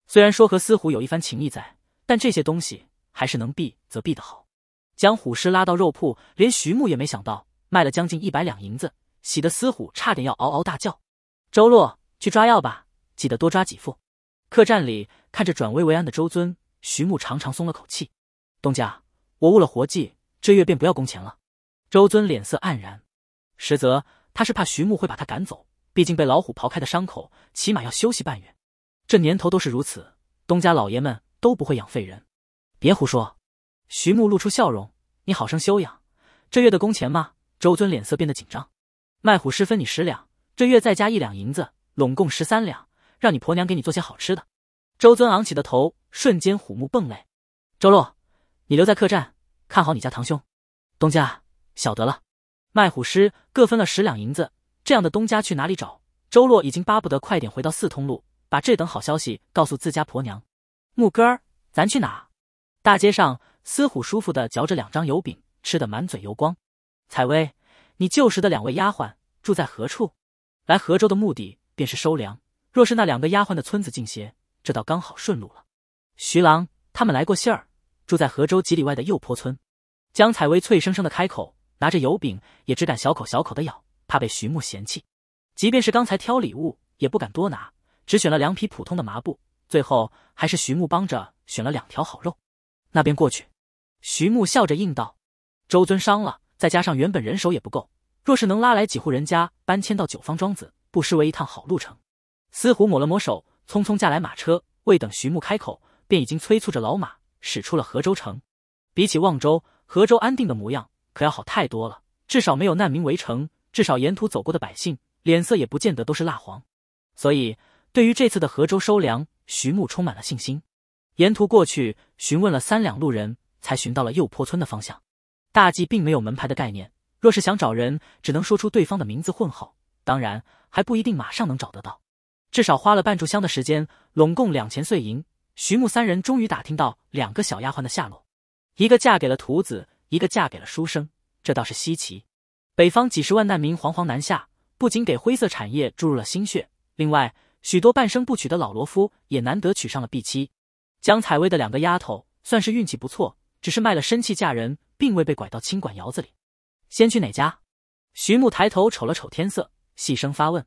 Speaker 1: 虽然说和司虎有一番情谊在，但这些东西还是能避则避的好。将虎尸拉到肉铺，连徐木也没想到，卖了将近一百两银子，喜得司虎差点要嗷嗷大叫。周洛，去抓药吧，记得多抓几副。客栈里看着转危为安的周尊，徐木长长松了口气。东家，我误了活计，这月便不要工钱了。周尊脸色黯然，实则。他是怕徐木会把他赶走，毕竟被老虎刨开的伤口，起码要休息半月。这年头都是如此，东家老爷们都不会养废人。别胡说。徐木露出笑容，你好生休养。这月的工钱嘛？周尊脸色变得紧张。卖虎师分你十两，这月再加一两银子，拢共十三两，让你婆娘给你做些好吃的。周尊昂起的头，瞬间虎目迸泪。周洛，你留在客栈，看好你家堂兄。东家晓得了。卖虎尸各分了十两银子，这样的东家去哪里找？周洛已经巴不得快点回到四通路，把这等好消息告诉自家婆娘。木哥儿，咱去哪？大街上，司虎舒服的嚼着两张油饼，吃得满嘴油光。采薇，你旧时的两位丫鬟住在何处？来河州的目的便是收粮，若是那两个丫鬟的村子近些，这倒刚好顺路了。徐郎他们来过信儿，住在河州几里外的右坡村。江采薇脆生生的开口。拿着油饼也只敢小口小口的咬，怕被徐木嫌弃。即便是刚才挑礼物，也不敢多拿，只选了两匹普通的麻布。最后还是徐木帮着选了两条好肉。那边过去，徐木笑着应道：“周尊伤了，再加上原本人手也不够，若是能拉来几户人家搬迁到九方庄子，不失为一趟好路程。”司虎抹了抹手，匆匆驾来马车，未等徐木开口，便已经催促着老马驶出了河州城。比起望州，河州安定的模样。可要好太多了，至少没有难民围城，至少沿途走过的百姓脸色也不见得都是蜡黄。所以，对于这次的河州收粮，徐牧充满了信心。沿途过去询问了三两路人，才寻到了右坡村的方向。大忌并没有门牌的概念，若是想找人，只能说出对方的名字混号，当然还不一定马上能找得到。至少花了半炷香的时间，拢共两钱碎银，徐牧三人终于打听到两个小丫鬟的下落，一个嫁给了徒子。一个嫁给了书生，这倒是稀奇。北方几十万难民惶惶南下，不仅给灰色产业注入了心血，另外许多半生不娶的老罗夫也难得娶上了 B 妻。江采薇的两个丫头算是运气不错，只是卖了身契嫁人，并未被拐到清馆窑子里。先去哪家？徐木抬头瞅了瞅天色，细声发问：“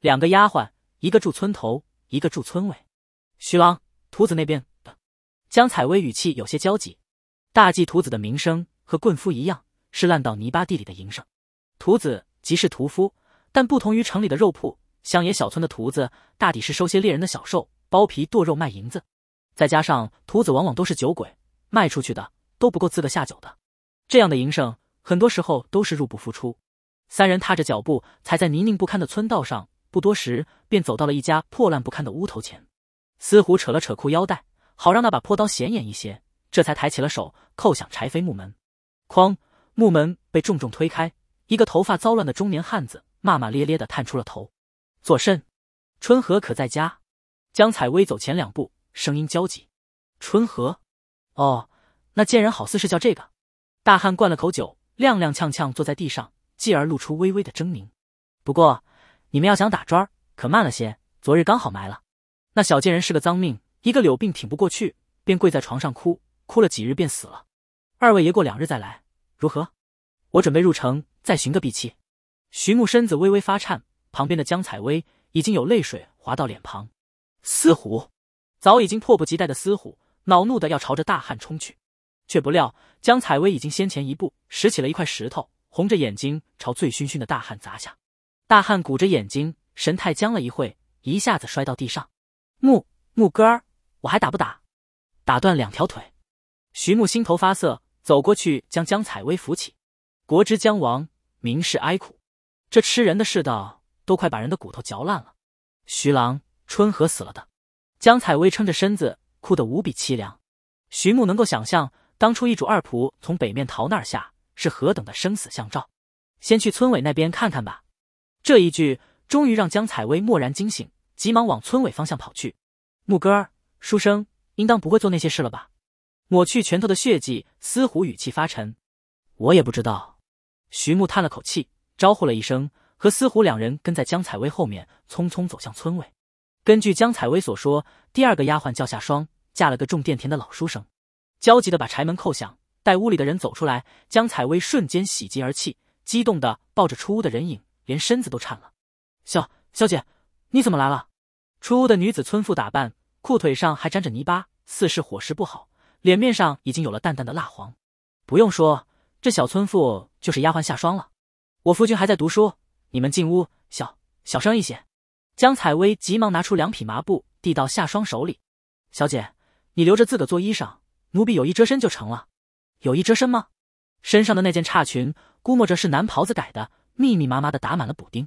Speaker 1: 两个丫鬟，一个住村头，一个住村尾。”徐郎，徒子那边。江采薇语气有些焦急：“大祭徒子的名声。”和棍夫一样，是烂到泥巴地里的营生。屠子即是屠夫，但不同于城里的肉铺，乡野小村的屠子大抵是收些猎人的小兽，剥皮剁肉卖银子。再加上屠子往往都是酒鬼，卖出去的都不够资得下酒的。这样的营生，很多时候都是入不敷出。三人踏着脚步，踩在泥泞不堪的村道上，不多时便走到了一家破烂不堪的屋头前。司虎扯了扯裤腰带，好让那把破刀显眼一些，这才抬起了手，叩响柴扉木门。哐！木门被重重推开，一个头发糟乱的中年汉子骂骂咧咧的探出了头：“左甚？春和可在家？”江采薇走前两步，声音焦急：“春和？哦，那贱人好似是叫这个。”大汉灌了口酒，踉踉跄跄坐在地上，继而露出微微的狰狞。不过，你们要想打砖可慢了些。昨日刚好埋了。那小贱人是个脏命，一个柳病挺不过去，便跪在床上哭，哭了几日便死了。二位爷过两日再来如何？我准备入城再寻个闭气。徐木身子微微发颤，旁边的江采薇已经有泪水滑到脸庞。司虎早已经迫不及待的司虎恼怒的要朝着大汉冲去，却不料江采薇已经先前一步拾起了一块石头，红着眼睛朝醉醺醺的大汉砸下。大汉鼓着眼睛，神态僵了一会，一下子摔到地上。木木哥儿，我还打不打？打断两条腿。徐木心头发涩。走过去，将江采薇扶起。国之将亡，民是哀苦。这吃人的世道，都快把人的骨头嚼烂了。徐郎，春和死了的。江采薇撑着身子，哭得无比凄凉。徐木能够想象，当初一主二仆从北面逃难而下，是何等的生死相照。先去村委那边看看吧。这一句终于让江采薇蓦然惊醒，急忙往村委方向跑去。牧哥儿，书生应当不会做那些事了吧？抹去拳头的血迹，司虎语气发沉：“我也不知道。”徐木叹了口气，招呼了一声，和司虎两人跟在江采薇后面，匆匆走向村尾。根据江采薇所说，第二个丫鬟叫夏霜，嫁了个种田田的老书生。焦急的把柴门叩响，待屋里的人走出来，江采薇瞬间喜极而泣，激动的抱着出屋的人影，连身子都颤了。“小小姐，你怎么来了？”出屋的女子，村妇打扮，裤腿上还沾着泥巴，似是伙食不好。脸面上已经有了淡淡的蜡黄，不用说，这小村妇就是丫鬟夏霜了。我夫君还在读书，你们进屋，小小声一些。江采薇急忙拿出两匹麻布，递到夏霜手里。小姐，你留着自个做衣裳，奴婢有意遮身就成了。有意遮身吗？身上的那件差裙，估摸着是男袍子改的，密密麻麻的打满了补丁。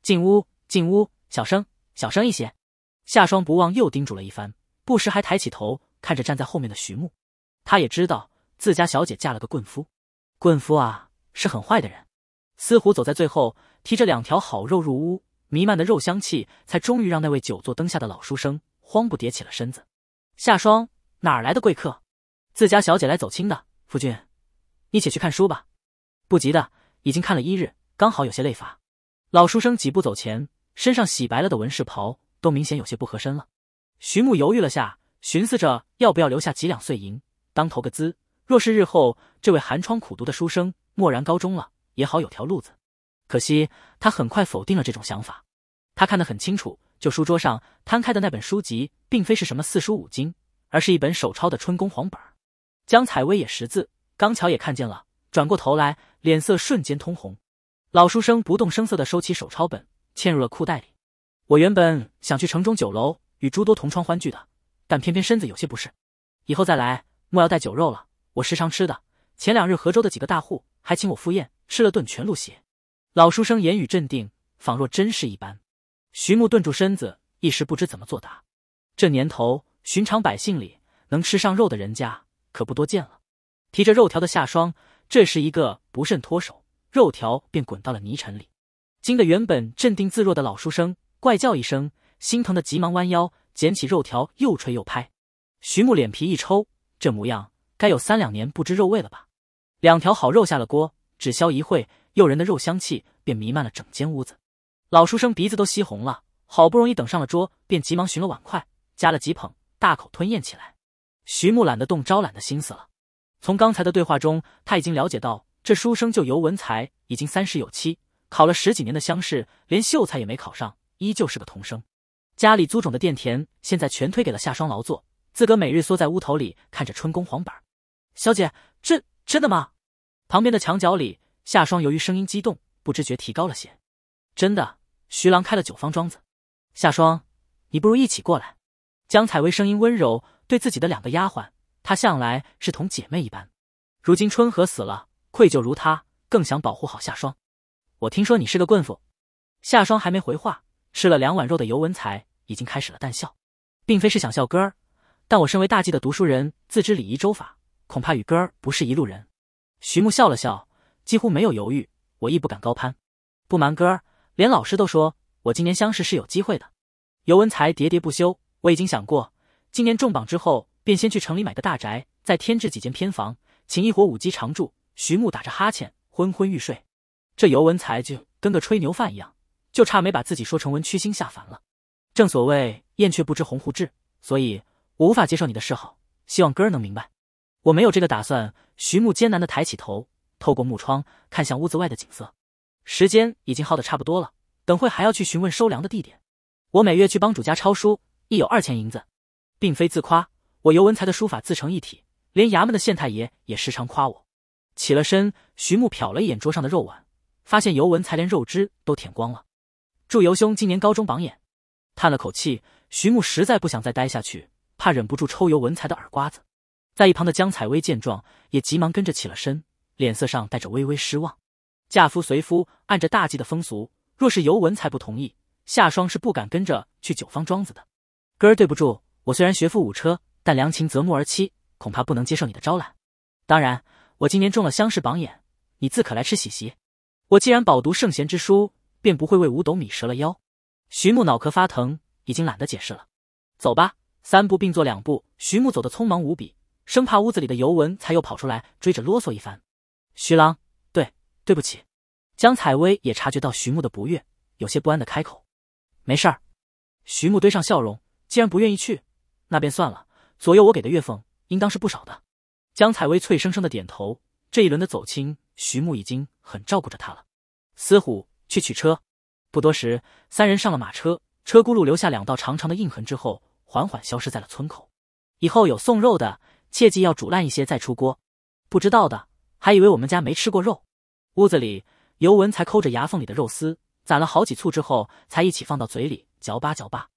Speaker 1: 进屋，进屋，小声，小声一些。夏霜不忘又叮嘱了一番，不时还抬起头。看着站在后面的徐木，他也知道自家小姐嫁了个棍夫，棍夫啊是很坏的人。司虎走在最后，提着两条好肉入屋，弥漫的肉香气才终于让那位久坐灯下的老书生慌不迭起了身子。夏霜，哪来的贵客？自家小姐来走亲的，夫君，你且去看书吧，不急的，已经看了一日，刚好有些累乏。老书生几步走前，身上洗白了的文士袍都明显有些不合身了。徐木犹豫了下。寻思着要不要留下几两碎银当投个资，若是日后这位寒窗苦读的书生蓦然高中了，也好有条路子。可惜他很快否定了这种想法。他看得很清楚，就书桌上摊开的那本书籍，并非是什么四书五经，而是一本手抄的《春宫黄本》。江采薇也识字，刚巧也看见了，转过头来，脸色瞬间通红。老书生不动声色的收起手抄本，嵌入了裤袋里。我原本想去城中酒楼与诸多同窗欢聚的。但偏偏身子有些不适，以后再来莫要带酒肉了。我时常吃的。前两日河州的几个大户还请我赴宴，吃了顿全鹿血。老书生言语镇定，仿若真事一般。徐木顿住身子，一时不知怎么作答。这年头，寻常百姓里能吃上肉的人家可不多见了。提着肉条的夏霜，这时一个不慎脱手，肉条便滚到了泥尘里，惊得原本镇定自若的老书生怪叫一声，心疼的急忙弯腰。捡起肉条，又吹又拍。徐木脸皮一抽，这模样该有三两年不知肉味了吧？两条好肉下了锅，只消一会，诱人的肉香气便弥漫了整间屋子。老书生鼻子都吸红了，好不容易等上了桌，便急忙寻了碗筷，夹了几捧，大口吞咽起来。徐木懒得动招揽的心思了。从刚才的对话中，他已经了解到，这书生就尤文才，已经三十有七，考了十几年的乡试，连秀才也没考上，依旧是个童生。家里租种的佃田，现在全推给了夏霜劳作，自个每日缩在屋头里看着春宫黄板。小姐，这真的吗？旁边的墙角里，夏霜由于声音激动，不知觉提高了些。真的，徐郎开了九方庄子。夏霜，你不如一起过来。江采薇声音温柔，对自己的两个丫鬟，她向来是同姐妹一般。如今春和死了，愧疚如她，更想保护好夏霜。我听说你是个棍夫。夏霜还没回话，吃了两碗肉的尤文才。已经开始了，淡笑，并非是想笑。哥儿，但我身为大济的读书人，自知礼仪周法，恐怕与哥儿不是一路人。徐木笑了笑，几乎没有犹豫。我亦不敢高攀。不瞒哥儿，连老师都说我今年乡试是有机会的。尤文才喋喋不休。我已经想过，今年中榜之后，便先去城里买个大宅，再添置几间偏房，请一伙舞姬常住。徐木打着哈欠，昏昏欲睡。这尤文才就跟个吹牛犯一样，就差没把自己说成文曲星下凡了。正所谓燕雀不知鸿鹄志，所以我无法接受你的示好。希望哥儿能明白，我没有这个打算。徐木艰难地抬起头，透过木窗看向屋子外的景色。时间已经耗得差不多了，等会还要去询问收粮的地点。我每月去帮主家抄书，亦有二钱银子，并非自夸。我尤文才的书法自成一体，连衙门的县太爷也时常夸我。起了身，徐木瞟了一眼桌上的肉碗，发现尤文才连肉汁都舔光了。祝尤兄今年高中榜眼。叹了口气，徐木实在不想再待下去，怕忍不住抽尤文才的耳瓜子。在一旁的江采薇见状，也急忙跟着起了身，脸色上带着微微失望。嫁夫随夫，按着大忌的风俗，若是尤文才不同意，夏霜是不敢跟着去九方庄子的。哥儿，对不住，我虽然学富五车，但良禽择木而栖，恐怕不能接受你的招揽。当然，我今年中了乡试榜眼，你自可来吃喜席。我既然饱读圣贤之书，便不会为五斗米折了腰。徐木脑壳发疼，已经懒得解释了，走吧。三步并作两步，徐木走得匆忙无比，生怕屋子里的尤文才又跑出来追着啰嗦一番。徐郎，对，对不起。江采薇也察觉到徐木的不悦，有些不安的开口：“没事儿。”徐木堆上笑容，既然不愿意去，那便算了。左右我给的月俸应当是不少的。江采薇脆生生的点头，这一轮的走亲，徐木已经很照顾着他了。司虎，去取车。不多时，三人上了马车，车轱辘留下两道长长的印痕，之后缓缓消失在了村口。以后有送肉的，切记要煮烂一些再出锅，不知道的还以为我们家没吃过肉。屋子里，尤文才抠着牙缝里的肉丝，攒了好几簇之后，才一起放到嘴里嚼吧嚼吧。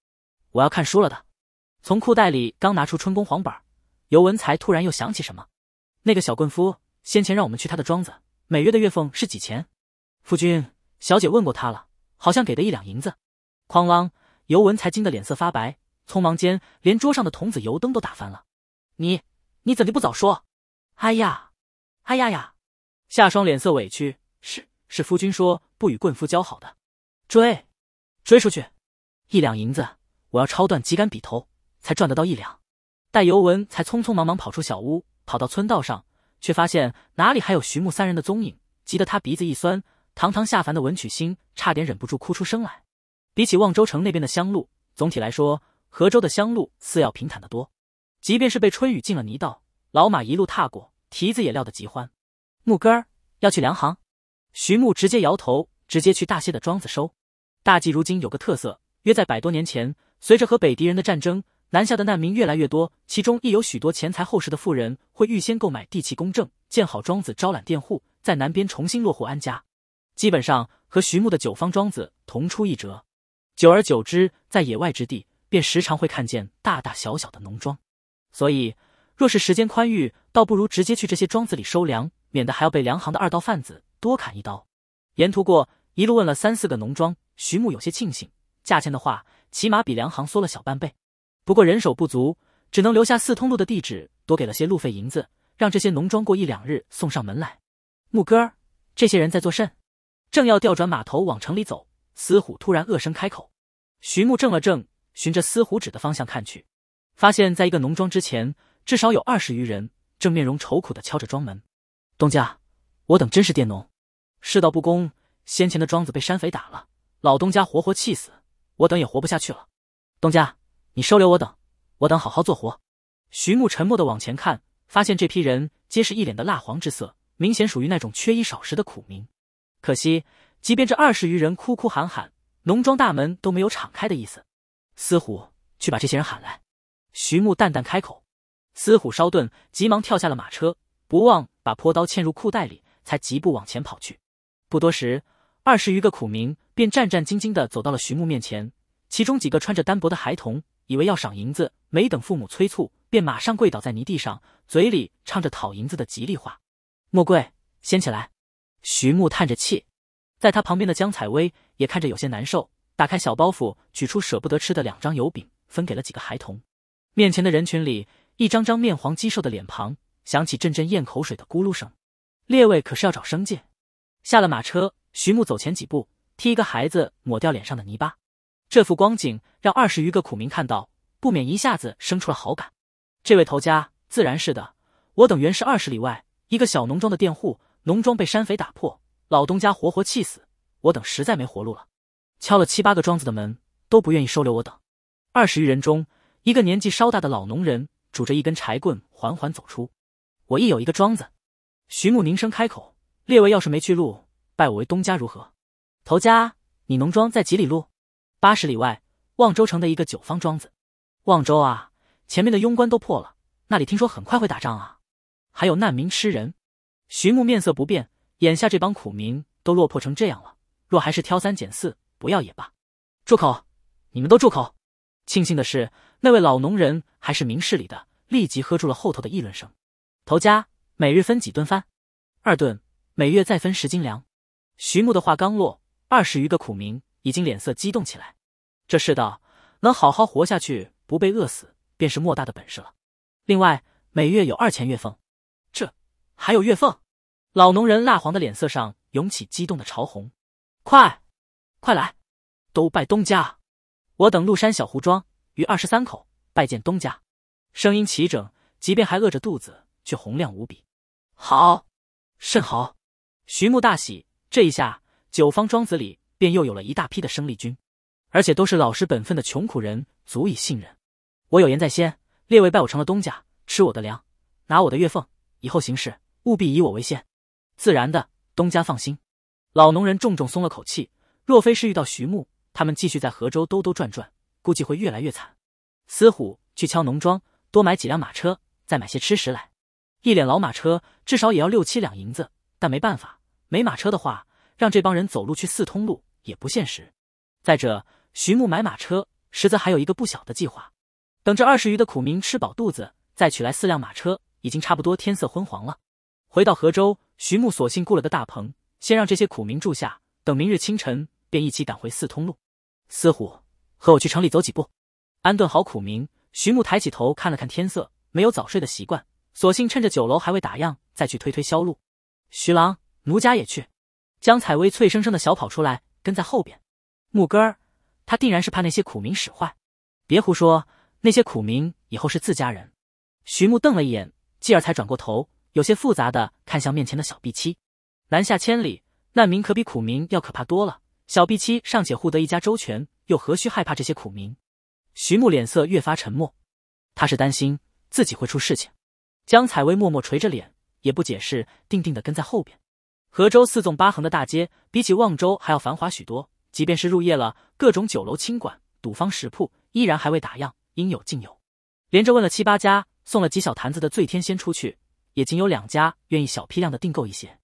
Speaker 1: 我要看书了的，从裤袋里刚拿出春宫黄本，尤文才突然又想起什么，那个小棍夫先前让我们去他的庄子，每月的月俸是几钱？夫君，小姐问过他了。好像给的一两银子，哐啷！尤文才惊得脸色发白，匆忙间连桌上的童子油灯都打翻了。你，你怎地不早说？哎呀，哎呀呀！夏霜脸色委屈：“是是，夫君说不与棍夫交好的。”追，追出去！一两银子，我要抄断几杆笔头才赚得到一两。待尤文才匆匆忙忙跑出小屋，跑到村道上，却发现哪里还有徐木三人的踪影，急得他鼻子一酸。堂堂下凡的文曲星差点忍不住哭出声来。比起望州城那边的乡路，总体来说，河州的乡路似要平坦得多。即便是被春雨浸了泥道，老马一路踏过，蹄子也撂得极欢。木根儿要去粮行，徐木直接摇头，直接去大些的庄子收。大晋如今有个特色，约在百多年前，随着和北狄人的战争，南下的难民越来越多，其中亦有许多钱财厚实的富人会预先购买地契公证，建好庄子，招揽佃户，在南边重新落户安家。基本上和徐牧的九方庄子同出一辙，久而久之，在野外之地便时常会看见大大小小的农庄。所以，若是时间宽裕，倒不如直接去这些庄子里收粮，免得还要被粮行的二道贩子多砍一刀。沿途过一路问了三四个农庄，徐牧有些庆幸，价钱的话起码比粮行缩了小半倍。不过人手不足，只能留下四通路的地址，多给了些路费银子，让这些农庄过一两日送上门来。牧哥儿，这些人在做甚？正要调转马头往城里走，司虎突然恶声开口。徐木怔了怔，循着司虎指的方向看去，发现，在一个农庄之前，至少有二十余人，正面容愁苦的敲着庄门。东家，我等真是佃农。世道不公，先前的庄子被山匪打了，老东家活活气死，我等也活不下去了。东家，你收留我等，我等好好做活。徐木沉默的往前看，发现这批人皆是一脸的蜡黄之色，明显属于那种缺衣少食的苦民。可惜，即便这二十余人哭哭喊喊，农庄大门都没有敞开的意思。司虎去把这些人喊来。徐木淡淡开口。司虎稍顿，急忙跳下了马车，不忘把坡刀嵌入裤袋里，才疾步往前跑去。不多时，二十余个苦民便战战兢兢的走到了徐木面前。其中几个穿着单薄的孩童，以为要赏银子，没等父母催促，便马上跪倒在泥地上，嘴里唱着讨银子的吉利话。莫跪，先起来。徐木叹着气，在他旁边的江采薇也看着有些难受，打开小包袱，取出舍不得吃的两张油饼，分给了几个孩童。面前的人群里，一张张面黄肌瘦的脸庞响起阵阵咽口水的咕噜声。列位可是要找生计？下了马车，徐木走前几步，替一个孩子抹掉脸上的泥巴。这副光景让二十余个苦民看到，不免一下子生出了好感。这位头家自然是的，我等原是二十里外一个小农庄的佃户。农庄被山匪打破，老东家活活气死，我等实在没活路了。敲了七八个庄子的门，都不愿意收留我等。二十余人中，一个年纪稍大的老农人拄着一根柴棍，缓缓走出。我亦有一个庄子。徐木凝声开口：“列位要是没去路，拜我为东家如何？”头家，你农庄在几里路？八十里外，望州城的一个九方庄子。望州啊，前面的庸关都破了，那里听说很快会打仗啊，还有难民吃人。徐木面色不变，眼下这帮苦民都落魄成这样了，若还是挑三拣四，不要也罢。住口！你们都住口！庆幸的是，那位老农人还是明事理的，立即喝住了后头的议论声。头家每日分几顿饭？二顿。每月再分十斤粮。徐木的话刚落，二十余个苦民已经脸色激动起来。这世道能好好活下去，不被饿死，便是莫大的本事了。另外，每月有二钱月俸。这还有月俸？老农人蜡黄的脸色上涌起激动的潮红，快，快来，都拜东家！我等陆山小胡庄于二十三口拜见东家，声音齐整，即便还饿着肚子，却洪亮无比。好，甚好！徐牧大喜，这一下九方庄子里便又有了一大批的生力军，而且都是老实本分的穷苦人，足以信任。我有言在先，列位拜我成了东家，吃我的粮，拿我的月俸，以后行事务必以我为先。自然的，东家放心。老农人重重松了口气。若非是遇到徐牧，他们继续在河州兜兜转转，估计会越来越惨。司虎去敲农庄，多买几辆马车，再买些吃食来。一脸老马车至少也要六七两银子，但没办法，没马车的话，让这帮人走路去四通路也不现实。再者，徐牧买马车，实则还有一个不小的计划。等这二十余的苦民吃饱肚子，再取来四辆马车，已经差不多天色昏黄了。回到河州。徐牧索性雇了个大棚，先让这些苦民住下，等明日清晨便一起赶回四通路。司虎，和我去城里走几步。安顿好苦民，徐牧抬起头看了看天色，没有早睡的习惯，索性趁着酒楼还未打烊，再去推推销路。徐郎，奴家也去。江采薇脆生生的小跑出来，跟在后边。木根儿，他定然是怕那些苦民使坏。别胡说，那些苦民以后是自家人。徐牧瞪了一眼，继而才转过头。有些复杂的看向面前的小碧七，南下千里，难民可比苦民要可怕多了。小碧七尚且护得一家周全，又何须害怕这些苦民？徐木脸色越发沉默，他是担心自己会出事情。江采薇默默垂着脸，也不解释，定定的跟在后边。河州四纵八横的大街，比起望州还要繁华许多。即便是入夜了，各种酒楼、清馆、赌坊、食铺依然还未打烊，应有尽有。连着问了七八家，送了几小坛子的醉天仙出去。也仅有两家愿意小批量的订购一些，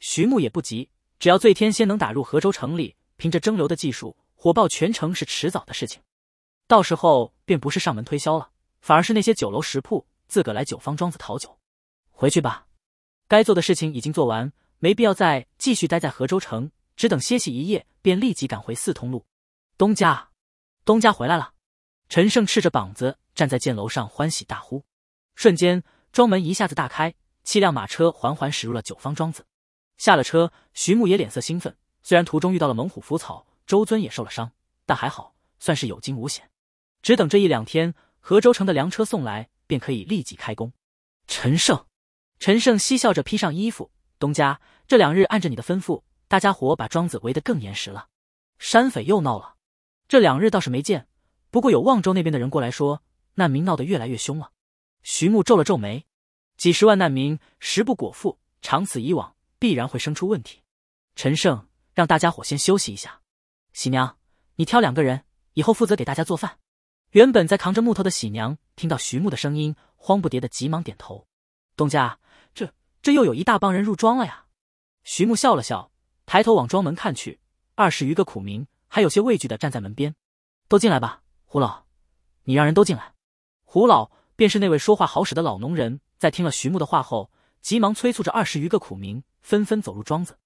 Speaker 1: 徐牧也不急，只要醉天仙能打入河州城里，凭着蒸馏的技术火爆全城是迟早的事情，到时候便不是上门推销了，反而是那些酒楼食铺自个来九方庄子讨酒。回去吧，该做的事情已经做完，没必要再继续待在河州城，只等歇息一夜便立即赶回四通路。东家，东家回来了！陈胜赤着膀子站在箭楼上欢喜大呼，瞬间。庄门一下子大开，七辆马车缓缓驶入了九方庄子。下了车，徐牧也脸色兴奋。虽然途中遇到了猛虎扶草，周尊也受了伤，但还好，算是有惊无险。只等这一两天，河州城的粮车送来，便可以立即开工。陈胜，陈胜嬉笑着披上衣服。东家，这两日按着你的吩咐，大家伙把庄子围得更严实了。山匪又闹了，这两日倒是没见，不过有望州那边的人过来说，难民闹得越来越凶了。徐牧皱了皱眉，几十万难民食不果腹，长此以往必然会生出问题。陈胜，让大家伙先休息一下。喜娘，你挑两个人，以后负责给大家做饭。原本在扛着木头的喜娘听到徐牧的声音，慌不迭的急忙点头。东家，这这又有一大帮人入庄了呀！徐牧笑了笑，抬头往庄门看去，二十余个苦民还有些畏惧的站在门边，都进来吧。胡老，你让人都进来。胡老。便是那位说话好使的老农人，在听了徐牧的话后，急忙催促着二十余个苦民纷纷走入庄子。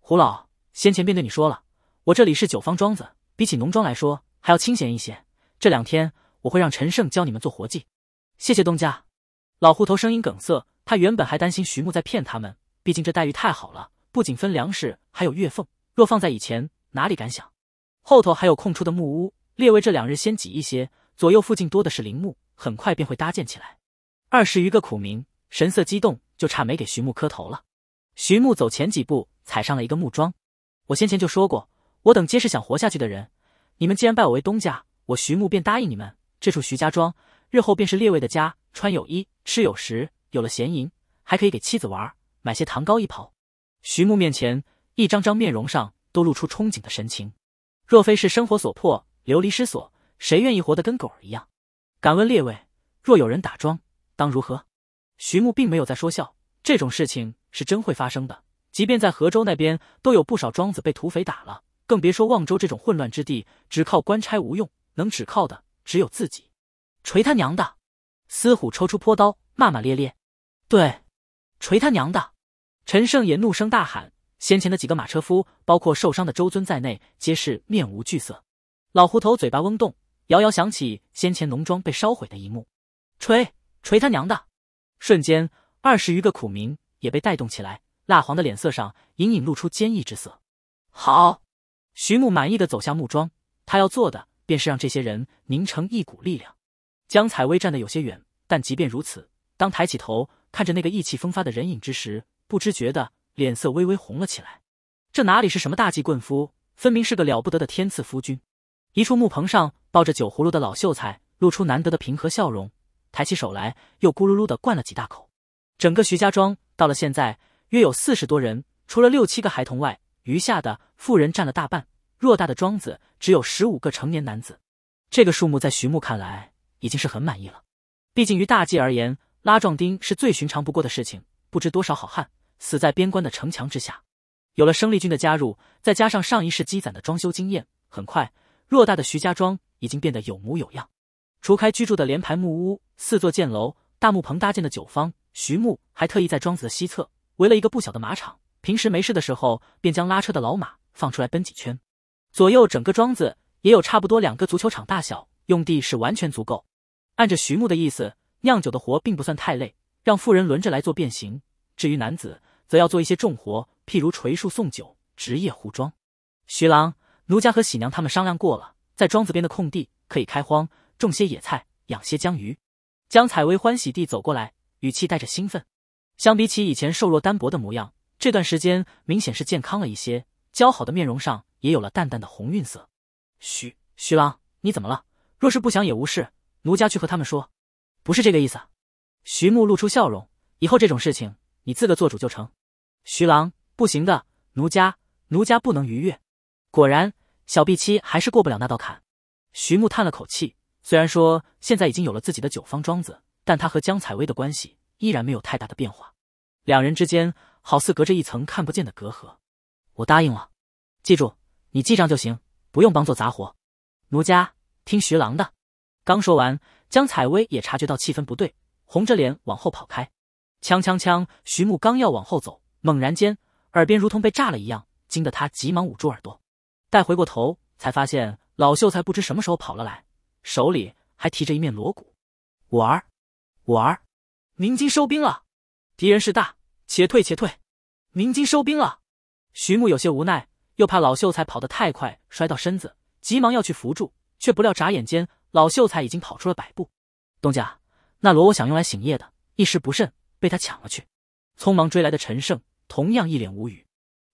Speaker 1: 胡老先前便对你说了，我这里是九方庄子，比起农庄来说还要清闲一些。这两天我会让陈胜教你们做活计。谢谢东家。老户头声音梗塞，他原本还担心徐牧在骗他们，毕竟这待遇太好了，不仅分粮食，还有月俸。若放在以前，哪里敢想？后头还有空出的木屋，列位这两日先挤一些。左右附近多的是林木。很快便会搭建起来。二十余个苦民神色激动，就差没给徐木磕头了。徐木走前几步，踩上了一个木桩。我先前就说过，我等皆是想活下去的人。你们既然拜我为东家，我徐木便答应你们，这处徐家庄日后便是列位的家，穿有衣，吃有时，有了闲银，还可以给妻子玩，买些糖糕一泡。徐木面前一张张面容上都露出憧憬的神情。若非是生活所迫，流离失所，谁愿意活得跟狗儿一样？敢问列位，若有人打桩，当如何？徐牧并没有在说笑，这种事情是真会发生的。即便在河州那边，都有不少庄子被土匪打了，更别说望州这种混乱之地。只靠官差无用，能只靠的只有自己。锤他娘的！司虎抽出坡刀，骂骂咧咧。对，锤他娘的！陈胜也怒声大喊。先前的几个马车夫，包括受伤的周尊在内，皆是面无惧色。老胡头嘴巴嗡动。遥遥想起先前农庄被烧毁的一幕，锤锤他娘的！瞬间，二十余个苦民也被带动起来，蜡黄的脸色上隐隐露出坚毅之色。好，徐木满意的走下木桩，他要做的便是让这些人凝成一股力量。江采薇站得有些远，但即便如此，当抬起头看着那个意气风发的人影之时，不知觉的脸色微微红了起来。这哪里是什么大计棍夫，分明是个了不得的天赐夫君。一处木棚上。抱着酒葫芦的老秀才露出难得的平和笑容，抬起手来又咕噜噜的灌了几大口。整个徐家庄到了现在约有四十多人，除了六七个孩童外，余下的妇人占了大半。偌大的庄子只有十五个成年男子，这个数目在徐牧看来已经是很满意了。毕竟于大计而言，拉壮丁是最寻常不过的事情。不知多少好汉死在边关的城墙之下，有了生力军的加入，再加上上一世积攒的装修经验，很快偌大的徐家庄。已经变得有模有样，除开居住的连排木屋、四座箭楼、大木棚搭建的酒坊，徐木还特意在庄子的西侧围了一个不小的马场。平时没事的时候，便将拉车的老马放出来奔几圈。左右整个庄子也有差不多两个足球场大小，用地是完全足够。按着徐木的意思，酿酒的活并不算太累，让妇人轮着来做变形。至于男子，则要做一些重活，譬如垂树送酒、职业糊庄。徐郎，奴家和喜娘他们商量过了。在庄子边的空地可以开荒，种些野菜，养些江鱼。江采薇欢喜地走过来，语气带着兴奋。相比起以前瘦弱单薄的模样，这段时间明显是健康了一些，姣好的面容上也有了淡淡的红晕色。徐徐郎，你怎么了？若是不想也无事，奴家去和他们说。不是这个意思。徐穆露出笑容，以后这种事情你自个做主就成。徐郎不行的，奴家奴家不能逾越。果然。小碧七还是过不了那道坎，徐木叹了口气。虽然说现在已经有了自己的九方庄子，但他和江采薇的关系依然没有太大的变化，两人之间好似隔着一层看不见的隔阂。我答应了，记住，你记账就行，不用帮做杂活。奴家听徐郎的。刚说完，江采薇也察觉到气氛不对，红着脸往后跑开。枪枪枪！徐木刚要往后走，猛然间，耳边如同被炸了一样，惊得他急忙捂住耳朵。再回过头，才发现老秀才不知什么时候跑了来，手里还提着一面锣鼓。我儿，我儿，明金收兵了，敌人势大，且退且退。明金收兵了。徐穆有些无奈，又怕老秀才跑得太快摔到身子，急忙要去扶住，却不料眨眼间，老秀才已经跑出了百步。东家，那锣我想用来醒夜的，一时不慎被他抢了去。匆忙追来的陈胜同样一脸无语。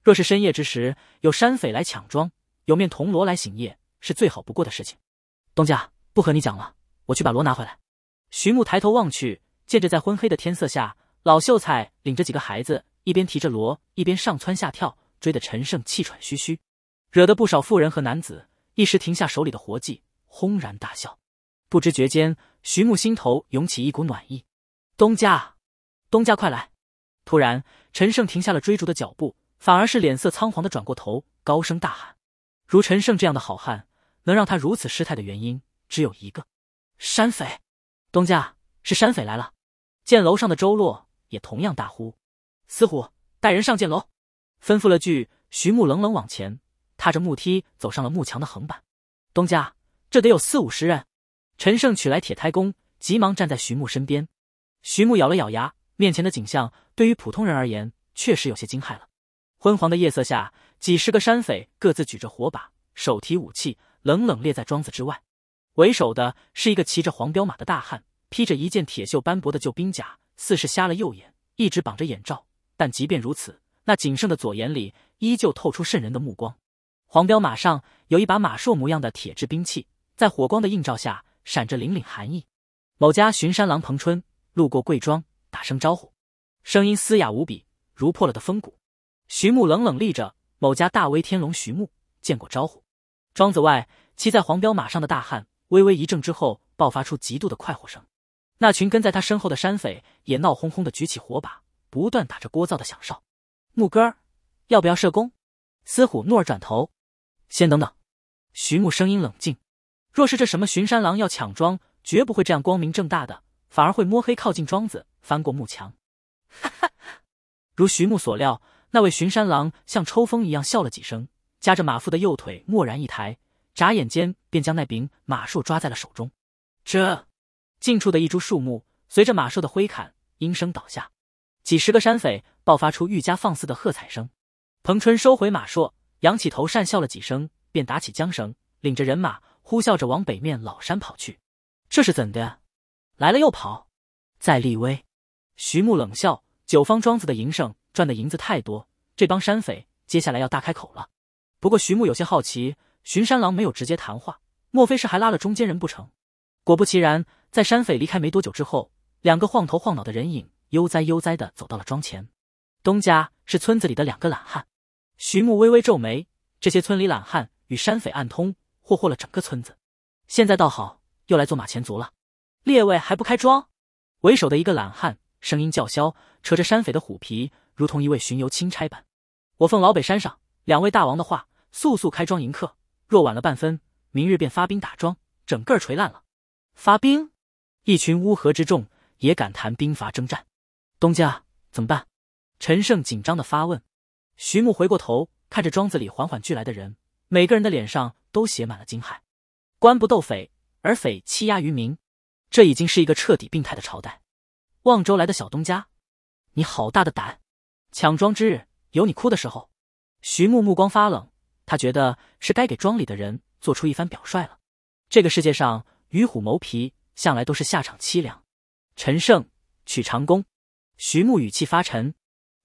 Speaker 1: 若是深夜之时有山匪来抢庄。有面铜锣来醒夜是最好不过的事情。东家不和你讲了，我去把锣拿回来。徐木抬头望去，见着在昏黑的天色下，老秀才领着几个孩子，一边提着锣，一边上蹿下跳，追得陈胜气喘吁吁，惹得不少妇人和男子一时停下手里的活计，轰然大笑。不知觉间，徐木心头涌起一股暖意。东家，东家快来！突然，陈胜停下了追逐的脚步，反而是脸色仓皇的转过头，高声大喊。如陈胜这样的好汉，能让他如此失态的原因只有一个：山匪。东家是山匪来了！见楼上的周洛，也同样大呼：“司虎，带人上箭楼！”吩咐了句，徐木冷冷往前，踏着木梯走上了木墙的横板。东家，这得有四五十人！陈胜取来铁胎弓，急忙站在徐木身边。徐木咬了咬牙，面前的景象对于普通人而言，确实有些惊骇了。昏黄的夜色下。几十个山匪各自举着火把，手提武器，冷冷列在庄子之外。为首的是一个骑着黄骠马的大汉，披着一件铁锈斑驳的旧兵甲，似是瞎了右眼，一直绑着眼罩。但即便如此，那仅剩的左眼里依旧透出渗人的目光。黄骠马上有一把马槊模样的铁质兵器，在火光的映照下闪着凛凛寒意。某家巡山郎彭春路过贵庄，打声招呼，声音嘶哑无比，如破了的风骨。徐木冷冷立着。某家大威天龙徐牧见过招呼，庄子外骑在黄骠马上的大汉微微一怔之后，爆发出极度的快活声。那群跟在他身后的山匪也闹哄哄的举起火把，不断打着聒噪的响哨。牧哥儿，要不要射弓？司虎怒而转头，先等等。徐牧声音冷静，若是这什么巡山狼要抢庄，绝不会这样光明正大的，反而会摸黑靠近庄子，翻过木墙。哈哈，如徐牧所料。那位巡山郎像抽风一样笑了几声，夹着马夫的右腿蓦然一抬，眨眼间便将那柄马槊抓在了手中。这近处的一株树木随着马槊的挥砍应声倒下，几十个山匪爆发出愈加放肆的喝彩声。彭春收回马槊，仰起头讪笑了几声，便打起缰绳，领着人马呼啸着往北面老山跑去。这是怎的？来了又跑，再立威？徐木冷笑：“九方庄子的营生。”赚的银子太多，这帮山匪接下来要大开口了。不过徐木有些好奇，巡山狼没有直接谈话，莫非是还拉了中间人不成？果不其然，在山匪离开没多久之后，两个晃头晃脑的人影悠哉悠哉的走到了庄前。东家是村子里的两个懒汉。徐木微微皱眉，这些村里懒汉与山匪暗通，霍霍了整个村子，现在倒好，又来做马前卒了。列位还不开庄？为首的一个懒汉声音叫嚣，扯着山匪的虎皮。如同一位巡游钦差般，我奉老北山上两位大王的话，速速开庄迎客。若晚了半分，明日便发兵打庄，整个儿锤烂了。发兵？一群乌合之众也敢谈兵伐征战？东家怎么办？陈胜紧张的发问。徐木回过头，看着庄子里缓缓聚来的人，每个人的脸上都写满了惊骇。官不斗匪，而匪欺压于民，这已经是一个彻底病态的朝代。望州来的小东家，你好大的胆！抢庄之日，有你哭的时候。徐木目光发冷，他觉得是该给庄里的人做出一番表率了。这个世界上，与虎谋皮，向来都是下场凄凉。陈胜取长弓，徐木语气发沉。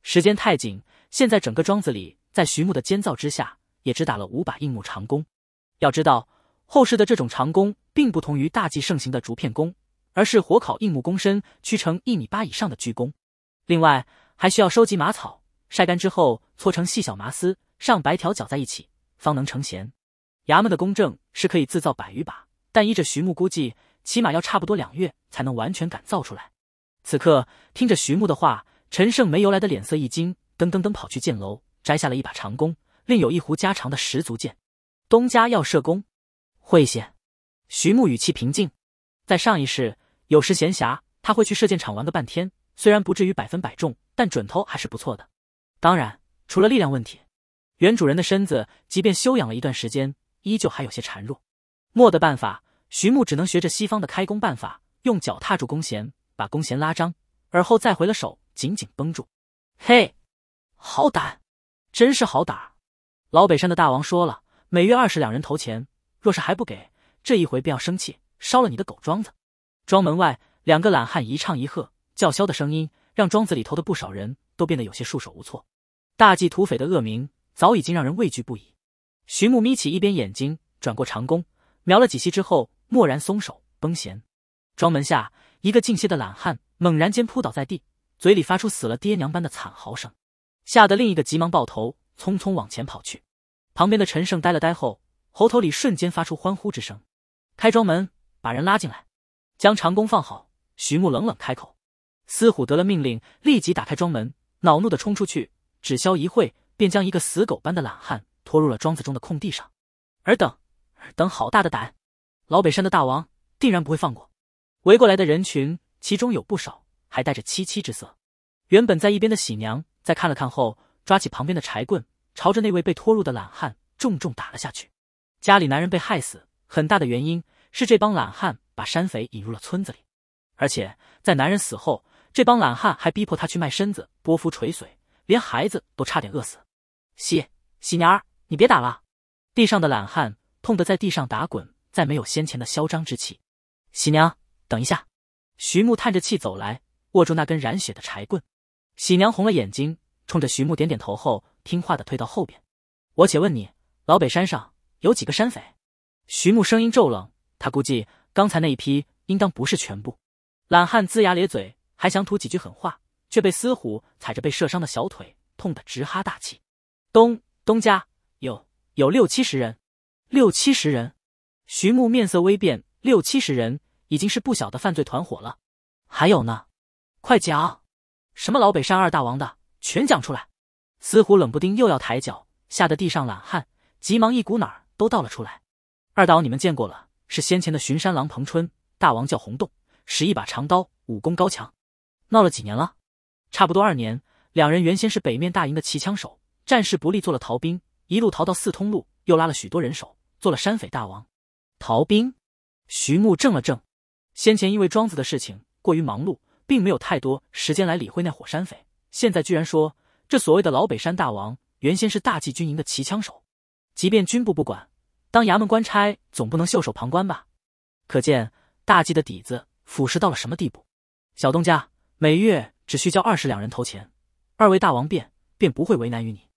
Speaker 1: 时间太紧，现在整个庄子里，在徐木的监造之下，也只打了五把硬木长弓。要知道，后世的这种长弓，并不同于大祭盛行的竹片弓，而是火烤硬木弓身，屈成一米八以上的巨弓。另外。还需要收集麻草，晒干之后搓成细小麻丝，上百条绞在一起，方能成弦。衙门的弓正是可以制造百余把，但依着徐木估计，起码要差不多两月才能完全赶造出来。此刻听着徐木的话，陈胜没由来的脸色一惊，噔噔噔跑去箭楼，摘下了一把长弓，另有一壶加长的十足箭。东家要射弓，会些。徐木语气平静，在上一世，有时闲暇，他会去射箭场玩个半天，虽然不至于百分百中。但准头还是不错的，当然，除了力量问题，原主人的身子即便休养了一段时间，依旧还有些孱弱。没的办法，徐木只能学着西方的开弓办法，用脚踏住弓弦，把弓弦拉张，而后再回了手，紧紧绷住。嘿，好胆，真是好胆！老北山的大王说了，每月二十两人头钱，若是还不给，这一回便要生气，烧了你的狗庄子。庄门外两个懒汉一唱一和，叫嚣的声音。让庄子里头的不少人都变得有些束手无措。大忌土匪的恶名早已经让人畏惧不已。徐木眯起一边眼睛，转过长弓，瞄了几息之后，蓦然松手，绷弦。庄门下一个近些的懒汉猛然间扑倒在地，嘴里发出死了爹娘般的惨嚎声，吓得另一个急忙抱头，匆匆往前跑去。旁边的陈胜呆了呆后，喉头里瞬间发出欢呼之声：“开庄门，把人拉进来。”将长弓放好，徐木冷冷开口。司虎得了命令，立即打开庄门，恼怒的冲出去，只消一会，便将一个死狗般的懒汉拖入了庄子中的空地上。尔等，尔等好大的胆！老北山的大王定然不会放过。围过来的人群，其中有不少还带着戚戚之色。原本在一边的喜娘，在看了看后，抓起旁边的柴棍，朝着那位被拖入的懒汉重重打了下去。家里男人被害死，很大的原因是这帮懒汉把山匪引入了村子里，而且在男人死后。这帮懒汉还逼迫他去卖身子、波皮捶髓，连孩子都差点饿死。喜喜娘，你别打了！地上的懒汉痛得在地上打滚，再没有先前的嚣张之气。喜娘，等一下。徐木叹着气走来，握住那根染血的柴棍。喜娘红了眼睛，冲着徐木点点头后，听话的退到后边。我且问你，老北山上有几个山匪？徐木声音骤冷，他估计刚才那一批应当不是全部。懒汉龇牙咧嘴。还想吐几句狠话，却被司虎踩着被射伤的小腿，痛得直哈大气。东东家有有六七十人，六七十人。徐木面色微变，六七十人已经是不小的犯罪团伙了。还有呢？快讲！什么老北山二大王的，全讲出来。司虎冷不丁又要抬脚，吓得地上懒汉急忙一股脑都倒了出来。二大王你们见过了，是先前的巡山狼彭春，大王叫洪洞，使一把长刀，武功高强。闹了几年了，差不多二年。两人原先是北面大营的骑枪手，战事不利做了逃兵，一路逃到四通路，又拉了许多人手，做了山匪大王。逃兵，徐木怔了怔。先前因为庄子的事情过于忙碌，并没有太多时间来理会那伙山匪。现在居然说这所谓的老北山大王，原先是大计军营的骑枪手。即便军部不管，当衙门官差总不能袖手旁观吧？可见大计的底子腐蚀到了什么地步。小东家。每月只需交二十两人头钱，二位大王便便不会为难于你。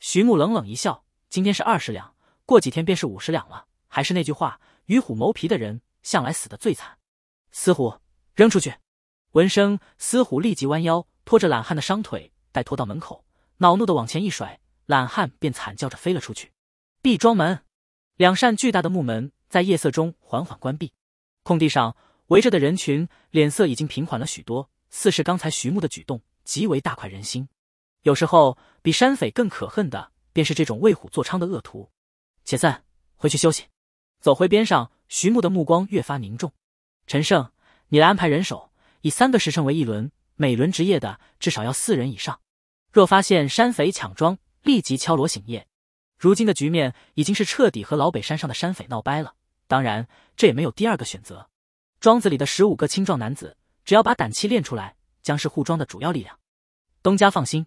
Speaker 1: 徐穆冷冷一笑：“今天是二十两，过几天便是五十两了。还是那句话，与虎谋皮的人，向来死得最惨。”司虎扔出去。闻声，司虎立即弯腰拖着懒汉的伤腿，待拖到门口，恼怒的往前一甩，懒汉便惨叫着飞了出去。闭庄门，两扇巨大的木门在夜色中缓缓关闭。空地上围着的人群脸色已经平缓了许多。似是刚才徐牧的举动极为大快人心，有时候比山匪更可恨的便是这种为虎作伥的恶徒。解散，回去休息。走回边上，徐牧的目光越发凝重。陈胜，你来安排人手，以三个时辰为一轮，每轮值夜的至少要四人以上。若发现山匪抢庄，立即敲锣醒夜。如今的局面已经是彻底和老北山上的山匪闹掰了，当然这也没有第二个选择。庄子里的十五个青壮男子。只要把胆气练出来，将是护庄的主要力量。东家放心，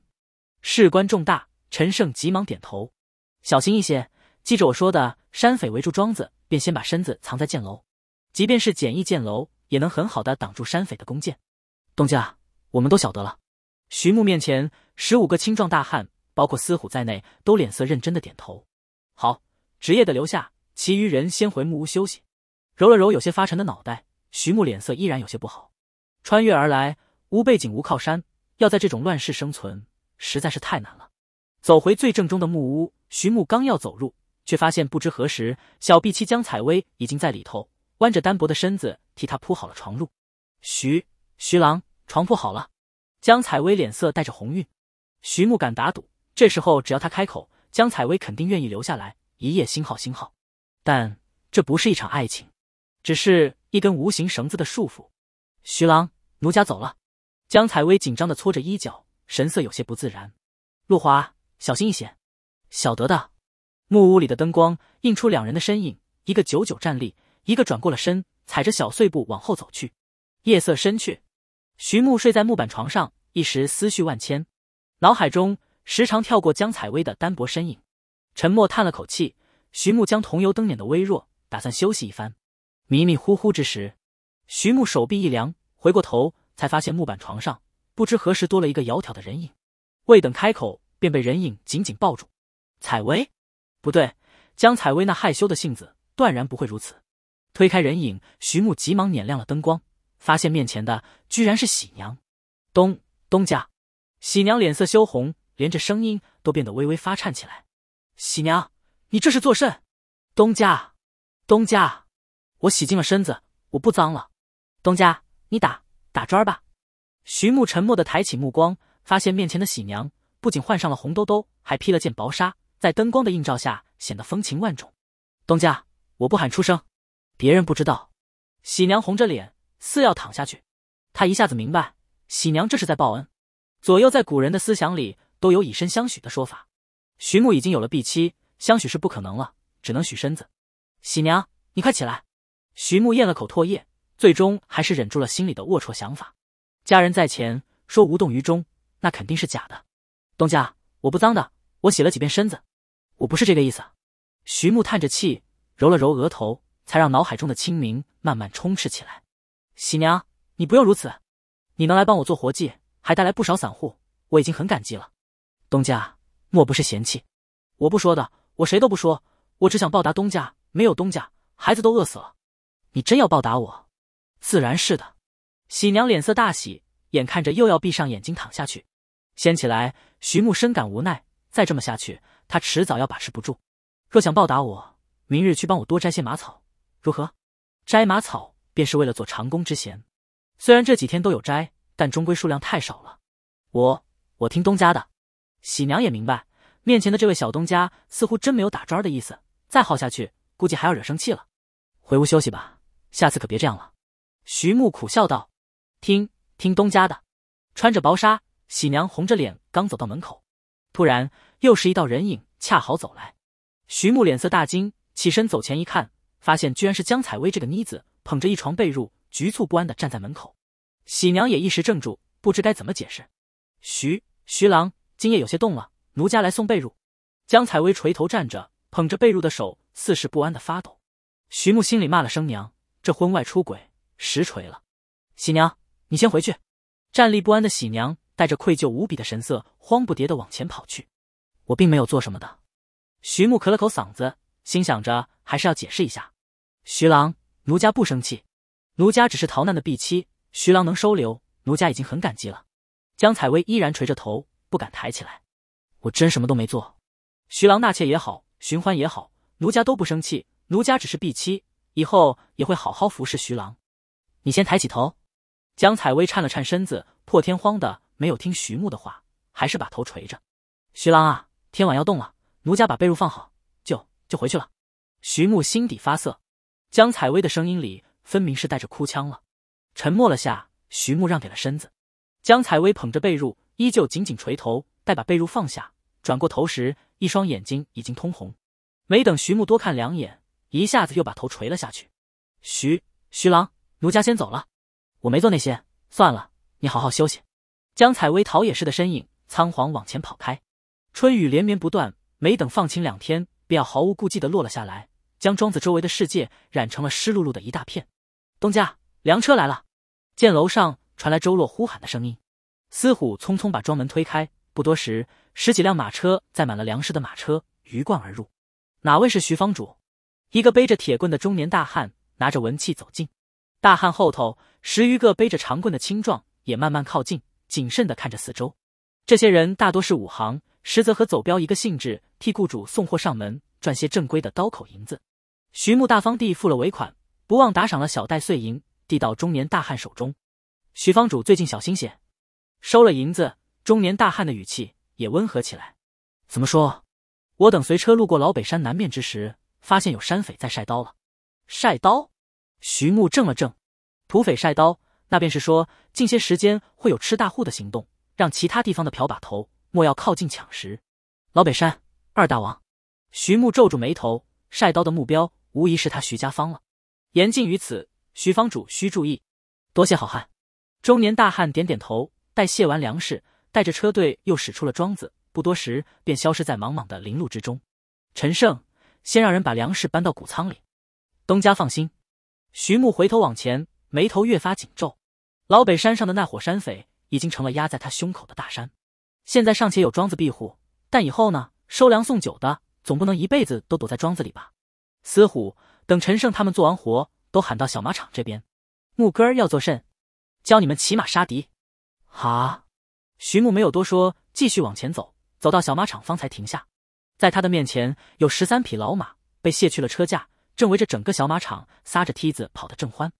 Speaker 1: 事关重大。陈胜急忙点头，小心一些，记着我说的。山匪围住庄子，便先把身子藏在箭楼，即便是简易箭楼，也能很好的挡住山匪的弓箭。东家，我们都晓得了。徐木面前十五个青壮大汉，包括司虎在内，都脸色认真的点头。好，职业的留下，其余人先回木屋休息。揉了揉有些发沉的脑袋，徐木脸色依然有些不好。穿越而来，无背景无靠山，要在这种乱世生存实在是太难了。走回最正中的木屋，徐木刚要走入，却发现不知何时，小碧妻江采薇已经在里头，弯着单薄的身子替他铺好了床褥。徐徐郎，床铺好了。江采薇脸色带着红晕。徐木敢打赌，这时候只要他开口，江采薇肯定愿意留下来一夜。星号星号，但这不是一场爱情，只是一根无形绳子的束缚。徐郎。奴家走了。江采薇紧张的搓着衣角，神色有些不自然。陆华，小心一些。晓得的。木屋里的灯光映出两人的身影，一个久久站立，一个转过了身，踩着小碎步往后走去。夜色深去，徐木睡在木板床上，一时思绪万千，脑海中时常跳过江采薇的单薄身影。沉默叹了口气，徐木将桐油灯捻的微弱，打算休息一番。迷迷糊糊之时，徐木手臂一凉。回过头，才发现木板床上不知何时多了一个窈窕的人影。未等开口，便被人影紧紧抱住。采薇，不对，江采薇那害羞的性子，断然不会如此。推开人影，徐木急忙捻亮了灯光，发现面前的居然是喜娘。东东家，喜娘脸色羞红，连着声音都变得微微发颤起来。喜娘，你这是做甚？东家，东家，我洗净了身子，我不脏了。东家。你打打砖吧。徐木沉默的抬起目光，发现面前的喜娘不仅换上了红兜兜，还披了件薄纱，在灯光的映照下显得风情万种。东家，我不喊出声，别人不知道。喜娘红着脸，似要躺下去。他一下子明白，喜娘这是在报恩。左右在古人的思想里都有以身相许的说法。徐木已经有了婢妻，相许是不可能了，只能许身子。喜娘，你快起来。徐木咽了口唾液。最终还是忍住了心里的龌龊想法。家人在前，说无动于衷，那肯定是假的。东家，我不脏的，我洗了几遍身子，我不是这个意思。徐木叹着气，揉了揉额头，才让脑海中的清明慢慢充斥起来。喜娘，你不用如此，你能来帮我做活计，还带来不少散户，我已经很感激了。东家，莫不是嫌弃？我不说的，我谁都不说，我只想报答东家。没有东家，孩子都饿死了。你真要报答我？自然是的，喜娘脸色大喜，眼看着又要闭上眼睛躺下去，掀起来。徐木深感无奈，再这么下去，他迟早要把持不住。若想报答我，明日去帮我多摘些马草，如何？摘马草便是为了做长工之嫌。虽然这几天都有摘，但终归数量太少了。我我听东家的。喜娘也明白，面前的这位小东家似乎真没有打转的意思，再耗下去，估计还要惹生气了。回屋休息吧，下次可别这样了。徐木苦笑道：“听听东家的。”穿着薄纱，喜娘红着脸刚走到门口，突然又是一道人影恰好走来。徐木脸色大惊，起身走前一看，发现居然是江采薇这个妮子，捧着一床被褥，局促不安的站在门口。喜娘也一时怔住，不知该怎么解释。徐徐郎今夜有些冻了，奴家来送被褥。江采薇垂头站着，捧着被褥的手似是不安的发抖。徐木心里骂了声娘，这婚外出轨。实锤了，喜娘，你先回去。站立不安的喜娘带着愧疚无比的神色，慌不迭的往前跑去。我并没有做什么的。徐穆咳了口嗓子，心想着还是要解释一下。徐郎，奴家不生气，奴家只是逃难的婢妻。徐郎能收留，奴家已经很感激了。江采薇依然垂着头，不敢抬起来。我真什么都没做。徐郎纳妾也好，寻欢也好，奴家都不生气。奴家只是婢妻，以后也会好好服侍徐郎。你先抬起头，江采薇颤了颤身子，破天荒的没有听徐牧的话，还是把头垂着。徐郎啊，天晚要动了，奴家把被褥放好，就就回去了。徐牧心底发涩，江采薇的声音里分明是带着哭腔了。沉默了下，徐牧让给了身子，江采薇捧着被褥，依旧紧紧垂头。待把被褥放下，转过头时，一双眼睛已经通红。没等徐牧多看两眼，一下子又把头垂了下去。徐徐郎。奴家先走了，我没做那些，算了，你好好休息。江采薇陶冶似的身影仓皇往前跑开。春雨连绵不断，没等放晴两天，便要毫无顾忌的落了下来，将庄子周围的世界染成了湿漉漉的一大片。东家，粮车来了。见楼上传来周洛呼喊的声音，司虎匆匆把庄门推开。不多时，十几辆马车载满了粮食的马车鱼贯而入。哪位是徐芳主？一个背着铁棍的中年大汉拿着文器走近。大汉后头，十余个背着长棍的青壮也慢慢靠近，谨慎地看着四周。这些人大多是武行，实则和走镖一个性质，替雇主送货上门，赚些正规的刀口银子。徐牧大方地付了尾款，不忘打赏了小袋碎银，递到中年大汉手中。徐芳主最近小心些。收了银子，中年大汉的语气也温和起来。怎么说？我等随车路过老北山南面之时，发现有山匪在晒刀了。晒刀？徐木怔了怔，土匪晒刀，那便是说，近些时间会有吃大户的行动，让其他地方的瓢把头莫要靠近抢食。老北山二大王，徐木皱住眉头，晒刀的目标无疑是他徐家方了。言尽于此，徐方主需注意。多谢好汉。中年大汉点点头，待卸完粮食，带着车队又驶出了庄子，不多时便消失在茫茫的林路之中。陈胜，先让人把粮食搬到谷仓里。东家放心。徐木回头往前，眉头越发紧皱。老北山上的那伙山匪已经成了压在他胸口的大山。现在尚且有庄子庇护，但以后呢？收粮送酒的，总不能一辈子都躲在庄子里吧？司虎，等陈胜他们做完活，都喊到小马场这边。木哥儿要做甚？教你们骑马杀敌。啊！徐木没有多说，继续往前走，走到小马场方才停下。在他的面前，有十三匹老马，被卸去了车架。正围着整个小马场撒着梯子跑得正欢，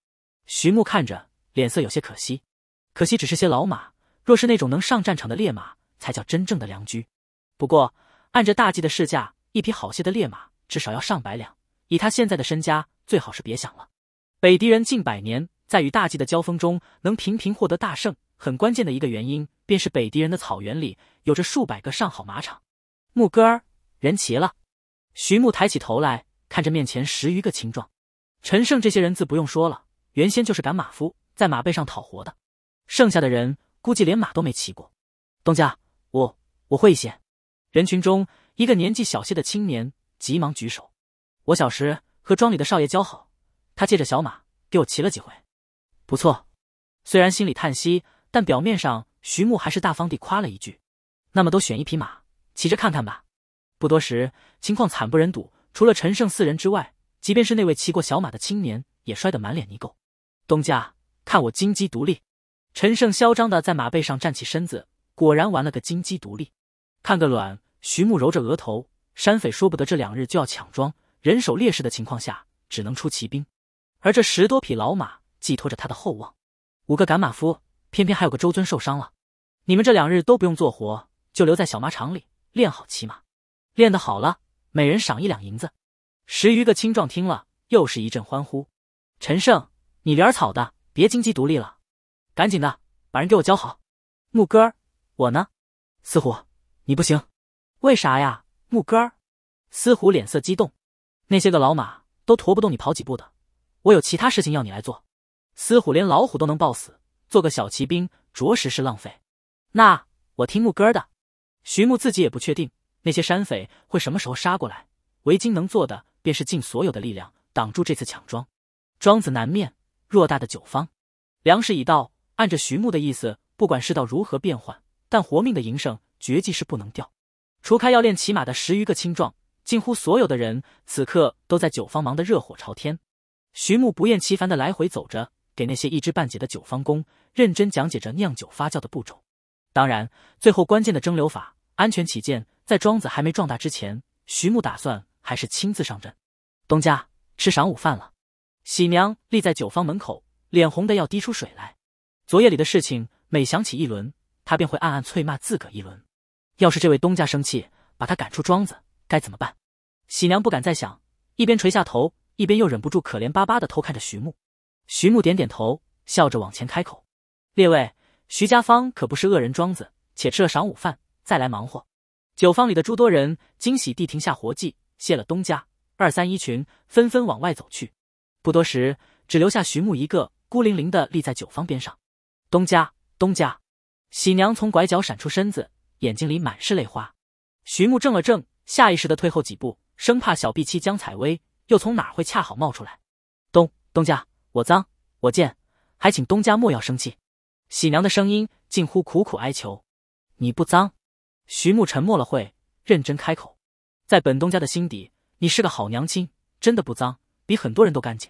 Speaker 1: 徐木看着脸色有些可惜。可惜只是些老马，若是那种能上战场的烈马，才叫真正的良驹。不过按着大季的市价，一匹好些的烈马至少要上百两，以他现在的身家，最好是别想了。北狄人近百年在与大季的交锋中能频频获得大胜，很关键的一个原因便是北狄人的草原里有着数百个上好马场。牧歌儿，人齐了。徐木抬起头来。看着面前十余个青壮，陈胜这些人自不用说了，原先就是赶马夫，在马背上讨活的。剩下的人估计连马都没骑过。东家，我我会一些。人群中一个年纪小些的青年急忙举手：“我小时和庄里的少爷交好，他借着小马给我骑了几回，不错。”虽然心里叹息，但表面上徐牧还是大方地夸了一句：“那么都选一匹马，骑着看看吧。”不多时，情况惨不忍睹。除了陈胜四人之外，即便是那位骑过小马的青年，也摔得满脸泥垢。东家，看我金鸡独立！陈胜嚣张的在马背上站起身子，果然玩了个金鸡独立。看个卵！徐木揉着额头。山匪说不得这两日就要抢庄，人手劣势的情况下，只能出骑兵。而这十多匹老马寄托着他的厚望。五个赶马夫，偏偏还有个周尊受伤了。你们这两日都不用做活，就留在小马场里练好骑马。练得好了。每人赏一两银子，十余个青壮听了，又是一阵欢呼。陈胜，你连草的，别金鸡独立了，赶紧的，把人给我教好。木哥儿，我呢？思虎，你不行，为啥呀？木哥儿，司虎脸色激动，那些个老马都驮不动你跑几步的，我有其他事情要你来做。司虎连老虎都能抱死，做个小骑兵着实是浪费。那我听木哥儿的。徐木自己也不确定。那些山匪会什么时候杀过来？维京能做的便是尽所有的力量挡住这次抢庄。庄子南面偌大的酒坊，粮食已到。按着徐牧的意思，不管世道如何变幻，但活命的营生绝技是不能掉。除开要练骑马的十余个青壮，近乎所有的人此刻都在酒坊忙得热火朝天。徐牧不厌其烦的来回走着，给那些一知半解的酒坊工认真讲解着酿酒发酵的步骤。当然，最后关键的蒸馏法，安全起见。在庄子还没壮大之前，徐木打算还是亲自上阵。东家吃晌午饭了，喜娘立在酒坊门口，脸红的要滴出水来。昨夜里的事情，每想起一轮，她便会暗暗啐骂自个一轮。要是这位东家生气，把他赶出庄子，该怎么办？喜娘不敢再想，一边垂下头，一边又忍不住可怜巴巴的偷看着徐木。徐木点点头，笑着往前开口：“列位，徐家方可不是恶人庄子，且吃了晌午饭再来忙活。”酒坊里的诸多人惊喜地停下活计，谢了东家，二三一群纷纷往外走去。不多时，只留下徐木一个孤零零的立在酒坊边上。东家，东家！喜娘从拐角闪出身子，眼睛里满是泪花。徐木怔了怔，下意识地退后几步，生怕小婢妻江采薇又从哪儿会恰好冒出来。东东家，我脏，我贱，还请东家莫要生气。喜娘的声音近乎苦苦哀求。你不脏。徐木沉默了会，认真开口：“在本东家的心底，你是个好娘亲，真的不脏，比很多人都干净。”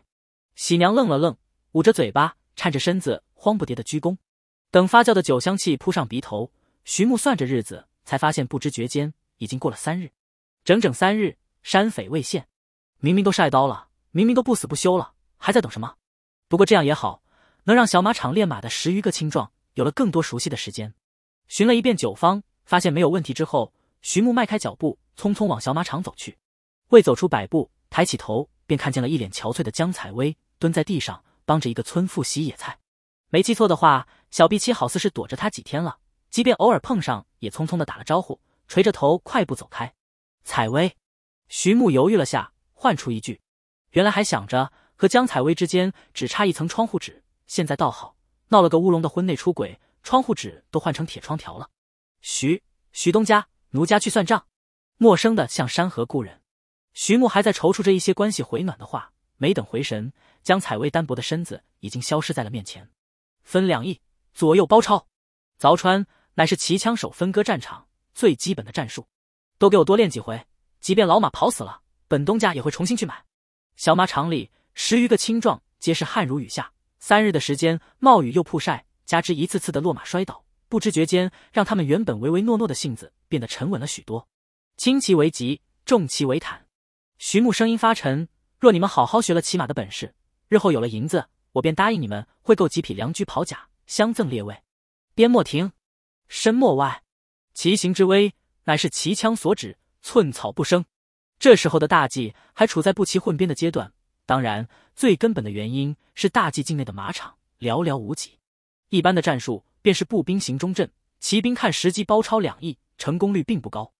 Speaker 1: 喜娘愣了愣，捂着嘴巴，颤着身子，慌不迭的鞠躬。等发酵的酒香气扑上鼻头，徐木算着日子，才发现不知觉间已经过了三日，整整三日，山匪未现。明明都晒刀了，明明都不死不休了，还在等什么？不过这样也好，能让小马场练马的十余个青壮有了更多熟悉的时间。寻了一遍酒坊。发现没有问题之后，徐木迈开脚步，匆匆往小马场走去。未走出百步，抬起头便看见了一脸憔悴的江采薇蹲在地上帮着一个村妇洗野菜。没记错的话，小 B 七好似是躲着他几天了，即便偶尔碰上，也匆匆的打了招呼，垂着头快步走开。采薇，徐木犹豫了下，唤出一句：“原来还想着和江采薇之间只差一层窗户纸，现在倒好，闹了个乌龙的婚内出轨，窗户纸都换成铁窗条了。”徐徐东家，奴家去算账。陌生的像山河故人。徐穆还在踌躇着一些关系回暖的话，没等回神，江采薇单薄的身子已经消失在了面前。分两翼，左右包抄，凿穿，乃是骑枪手分割战场最基本的战术。都给我多练几回，即便老马跑死了，本东家也会重新去买。小马场里，十余个青壮皆是汗如雨下，三日的时间，冒雨又曝晒，加之一次次的落马摔倒。不知觉间，让他们原本唯唯诺诺的性子变得沉稳了许多。轻骑为急，重骑为坦。徐木声音发沉：“若你们好好学了骑马的本事，日后有了银子，我便答应你们会购几匹良驹跑甲，相赠列位。”边莫停，身莫外。骑行之威，乃是骑枪所指，寸草不生。这时候的大蓟还处在不骑混编的阶段，当然，最根本的原因是大蓟境内的马场寥寥无几。一般的战术。便是步兵行中阵，骑兵看时机包抄两翼，成功率并不高。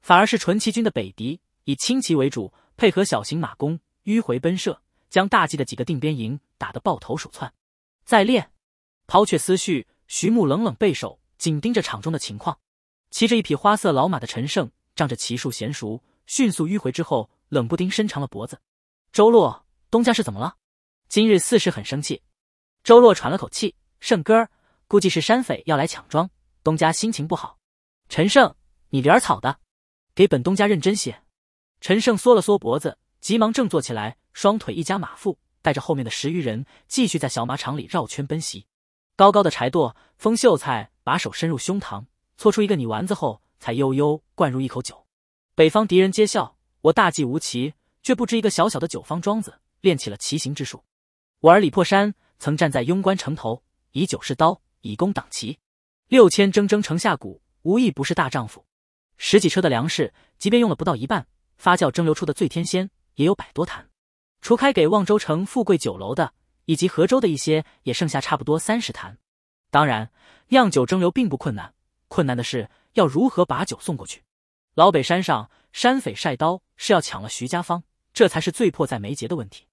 Speaker 1: 反而是纯骑军的北敌，以轻骑为主，配合小型马弓迂回奔射，将大计的几个定边营打得抱头鼠窜。再练，抛却思绪，徐穆冷冷背手，紧盯着场中的情况。骑着一匹花色老马的陈胜，仗着骑术娴熟，迅速迂回之后，冷不丁伸长了脖子。周洛，东家是怎么了？今日四世很生气。周洛喘了口气，胜哥。估计是山匪要来抢庄，东家心情不好。陈胜，你点儿草的，给本东家认真些。陈胜缩了缩脖子，急忙振作起来，双腿一夹马腹，带着后面的十余人继续在小马场里绕圈奔袭。高高的柴垛，封秀才把手伸入胸膛，搓出一个泥丸子后，才悠悠灌入一口酒。北方敌人皆笑我大计无奇，却不知一个小小的九方庄子练起了奇行之术。我儿李破山曾站在庸关城头，以酒试刀。以供党旗，六千铮铮城下谷，无一不是大丈夫。十几车的粮食，即便用了不到一半，发酵蒸馏出的醉天仙也有百多坛。除开给望州城富贵酒楼的，以及河州的一些，也剩下差不多三十坛。当然，酿酒蒸馏并不困难，困难的是要如何把酒送过去。老北山上山匪晒刀是要抢了徐家坊，这才是最迫在眉睫的问题。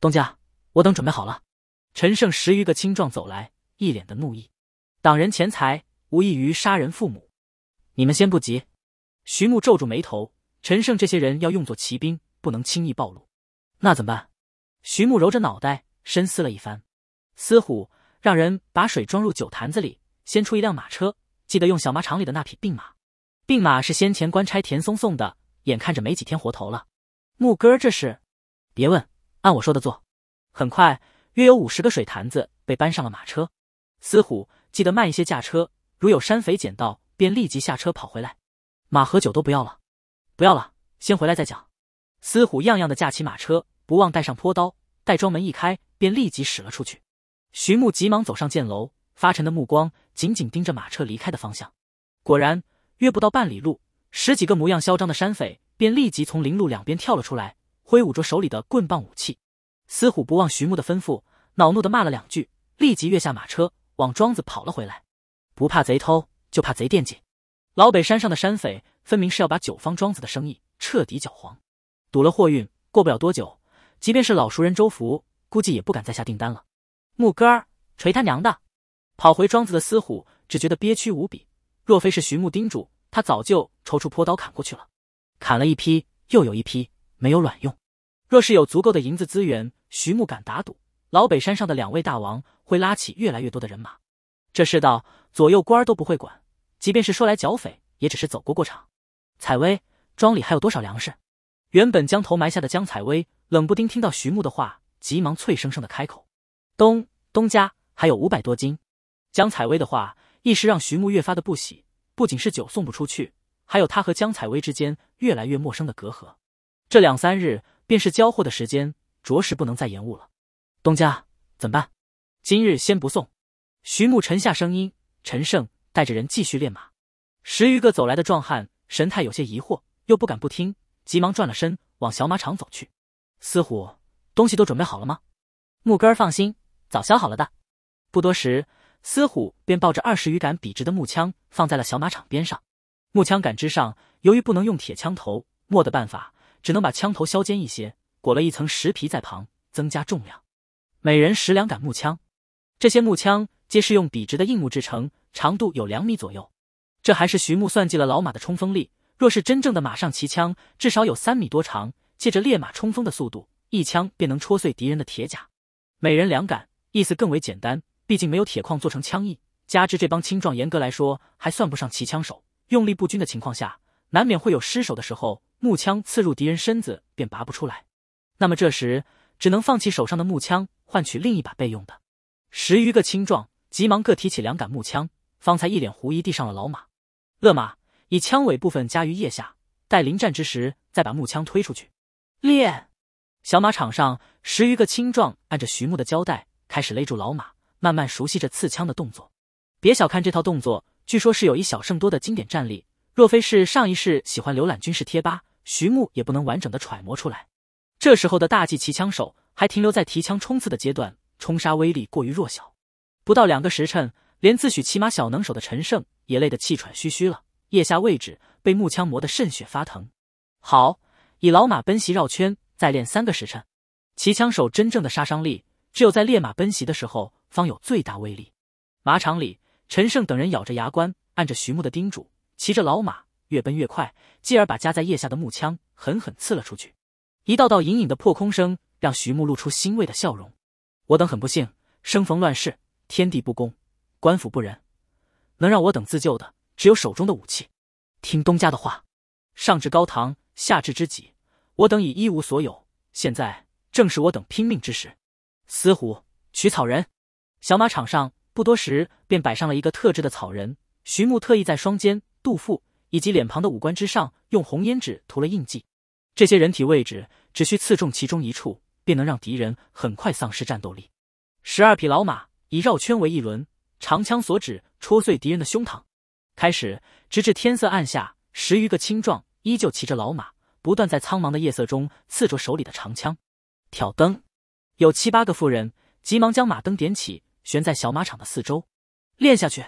Speaker 1: 东家，我等准备好了。陈胜十余个青壮走来，一脸的怒意。挡人钱财无异于杀人父母，你们先不急。徐牧皱住眉头，陈胜这些人要用作骑兵，不能轻易暴露。那怎么办？徐牧揉着脑袋，深思了一番。司虎，让人把水装入酒坛子里，先出一辆马车，记得用小马场里的那匹病马。病马是先前官差田松送的，眼看着没几天活头了。牧哥，这是？别问，按我说的做。很快，约有五十个水坛子被搬上了马车。司虎。记得慢一些驾车，如有山匪捡到，便立即下车跑回来。马和酒都不要了，不要了，先回来再讲。司虎样样的驾起马车，不忘带上坡刀。待庄门一开，便立即驶了出去。徐木急忙走上箭楼，发沉的目光紧紧盯着马车离开的方向。果然，约不到半里路，十几个模样嚣张的山匪便立即从林路两边跳了出来，挥舞着手里的棍棒武器。司虎不忘徐木的吩咐，恼怒的骂了两句，立即跃下马车。往庄子跑了回来，不怕贼偷，就怕贼惦记。老北山上的山匪分明是要把九方庄子的生意彻底搅黄，堵了货运，过不了多久，即便是老熟人周福，估计也不敢再下订单了。木根儿，锤他娘的！跑回庄子的司虎只觉得憋屈无比，若非是徐木叮嘱，他早就抽出坡刀砍过去了。砍了一批，又有一批，没有卵用。若是有足够的银子资源，徐木敢打赌，老北山上的两位大王。会拉起越来越多的人马，这世道左右官儿都不会管，即便是说来剿匪，也只是走过过场。采薇，庄里还有多少粮食？原本将头埋下的江采薇，冷不丁听到徐牧的话，急忙脆生生的开口：“东东家还有五百多斤。”江采薇的话一时让徐牧越发的不喜，不仅是酒送不出去，还有他和江采薇之间越来越陌生的隔阂。这两三日便是交货的时间，着实不能再延误了。东家，怎么办？今日先不送，徐牧沉下声音。陈胜带着人继续练马。十余个走来的壮汉神态有些疑惑，又不敢不听，急忙转了身往小马场走去。司虎，东西都准备好了吗？木根儿放心，早削好了的。不多时，司虎便抱着二十余杆笔直的木枪放在了小马场边上。木枪杆之上，由于不能用铁枪头，没的办法只能把枪头削尖一些，裹了一层石皮在旁，增加重量。每人十两杆木枪。这些木枪皆是用笔直的硬木制成，长度有两米左右。这还是徐木算计了老马的冲锋力。若是真正的马上骑枪，至少有三米多长。借着烈马冲锋的速度，一枪便能戳碎敌人的铁甲。每人两杆，意思更为简单。毕竟没有铁矿做成枪翼，加之这帮青壮严格来说还算不上骑枪手，用力不均的情况下，难免会有失手的时候。木枪刺入敌人身子便拔不出来，那么这时只能放弃手上的木枪，换取另一把备用的。十余个青壮急忙各提起两杆木枪，方才一脸狐疑递上了老马。勒马，以枪尾部分夹于腋下，待临战之时再把木枪推出去。练。小马场上，十余个青壮按着徐木的交代，开始勒住老马，慢慢熟悉着刺枪的动作。别小看这套动作，据说是有以小胜多的经典战例。若非是上一世喜欢浏览军事贴吧，徐木也不能完整的揣摩出来。这时候的大技骑枪手还停留在提枪冲刺的阶段。冲杀威力过于弱小，不到两个时辰，连自诩骑马小能手的陈胜也累得气喘吁吁了，腋下位置被木枪磨得渗血发疼。好，以老马奔袭绕圈，再练三个时辰。骑枪手真正的杀伤力，只有在烈马奔袭的时候方有最大威力。马场里，陈胜等人咬着牙关，按着徐木的叮嘱，骑着老马越奔越快，继而把夹在腋下的木枪狠狠刺了出去，一道道隐隐的破空声，让徐木露出欣慰的笑容。我等很不幸，生逢乱世，天地不公，官府不仁，能让我等自救的只有手中的武器。听东家的话，上至高堂，下至知己，我等已一无所有。现在正是我等拼命之时。司虎，取草人。小马场上不多时便摆上了一个特制的草人。徐木特意在双肩、肚腹以及脸庞的五官之上用红胭脂涂了印记，这些人体位置只需刺中其中一处。便能让敌人很快丧失战斗力。十二匹老马以绕圈为一轮，长枪所指，戳碎敌人的胸膛。开始，直至天色暗下，十余个青壮依旧骑着老马，不断在苍茫的夜色中刺着手里的长枪。挑灯，有七八个妇人急忙将马灯点起，悬在小马场的四周。练下去，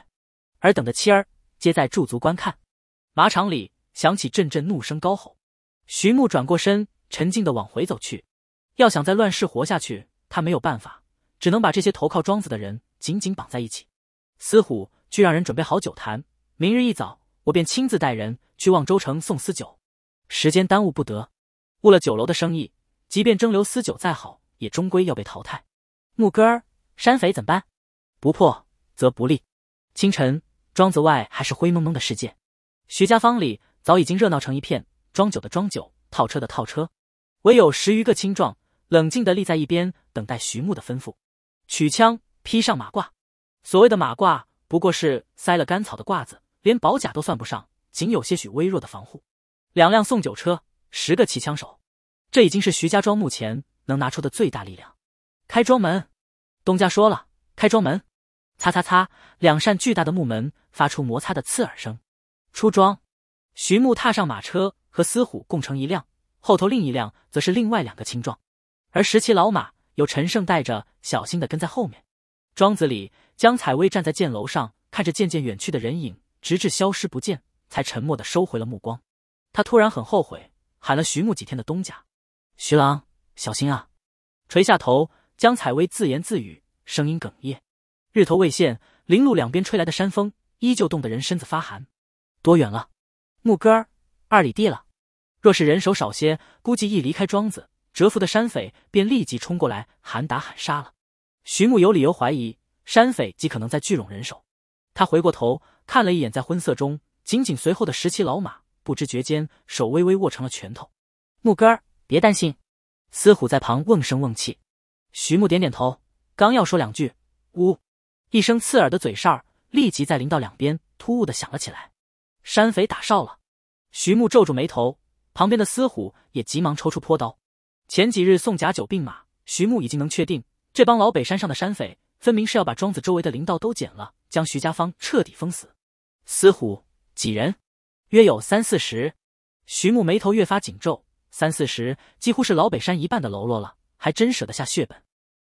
Speaker 1: 尔等的妻儿皆在驻足观看。马场里响起阵阵怒声高吼。徐木转过身，沉静的往回走去。要想在乱世活下去，他没有办法，只能把这些投靠庄子的人紧紧绑在一起。司虎去让人准备好酒坛，明日一早，我便亲自带人去望州城送私酒。时间耽误不得，误了酒楼的生意，即便蒸馏私酒再好，也终归要被淘汰。木哥儿，山匪怎么办？不破则不立。清晨，庄子外还是灰蒙蒙的世界，徐家坊里早已经热闹成一片，装酒的装酒，套车的套车，唯有十余个青壮。冷静地立在一边，等待徐木的吩咐。取枪，披上马褂。所谓的马褂，不过是塞了干草的褂子，连宝甲都算不上，仅有些许微弱的防护。两辆送酒车，十个骑枪手，这已经是徐家庄目前能拿出的最大力量。开庄门，东家说了，开庄门。擦擦擦，两扇巨大的木门发出摩擦的刺耳声。出庄，徐木踏上马车，和司虎共乘一辆，后头另一辆则是另外两个青壮。而十七老马由陈胜带着，小心的跟在后面。庄子里，江采薇站在箭楼上，看着渐渐远去的人影，直至消失不见，才沉默的收回了目光。她突然很后悔，喊了徐牧几天的东家，徐郎，小心啊！垂下头，江采薇自言自语，声音哽咽。日头未现，林路两边吹来的山风依旧冻得人身子发寒。多远了？牧哥儿，二里地了。若是人手少些，估计一离开庄子。蛰伏的山匪便立即冲过来喊打喊杀了。徐木有理由怀疑山匪极可能在聚拢人手。他回过头看了一眼在昏色中紧紧随后的十七老马，不知觉间手微微握成了拳头。木哥儿，别担心。司虎在旁瓮声瓮气。徐木点点头，刚要说两句，呜一声刺耳的嘴哨立即在林道两边突兀的响了起来。山匪打哨了。徐木皱住眉头，旁边的司虎也急忙抽出坡刀。前几日送假酒并马，徐木已经能确定，这帮老北山上的山匪分明是要把庄子周围的林道都剪了，将徐家方彻底封死。司虎，几人？约有三四十。徐木眉头越发紧皱，三四十，几乎是老北山一半的喽啰了，还真舍得下血本。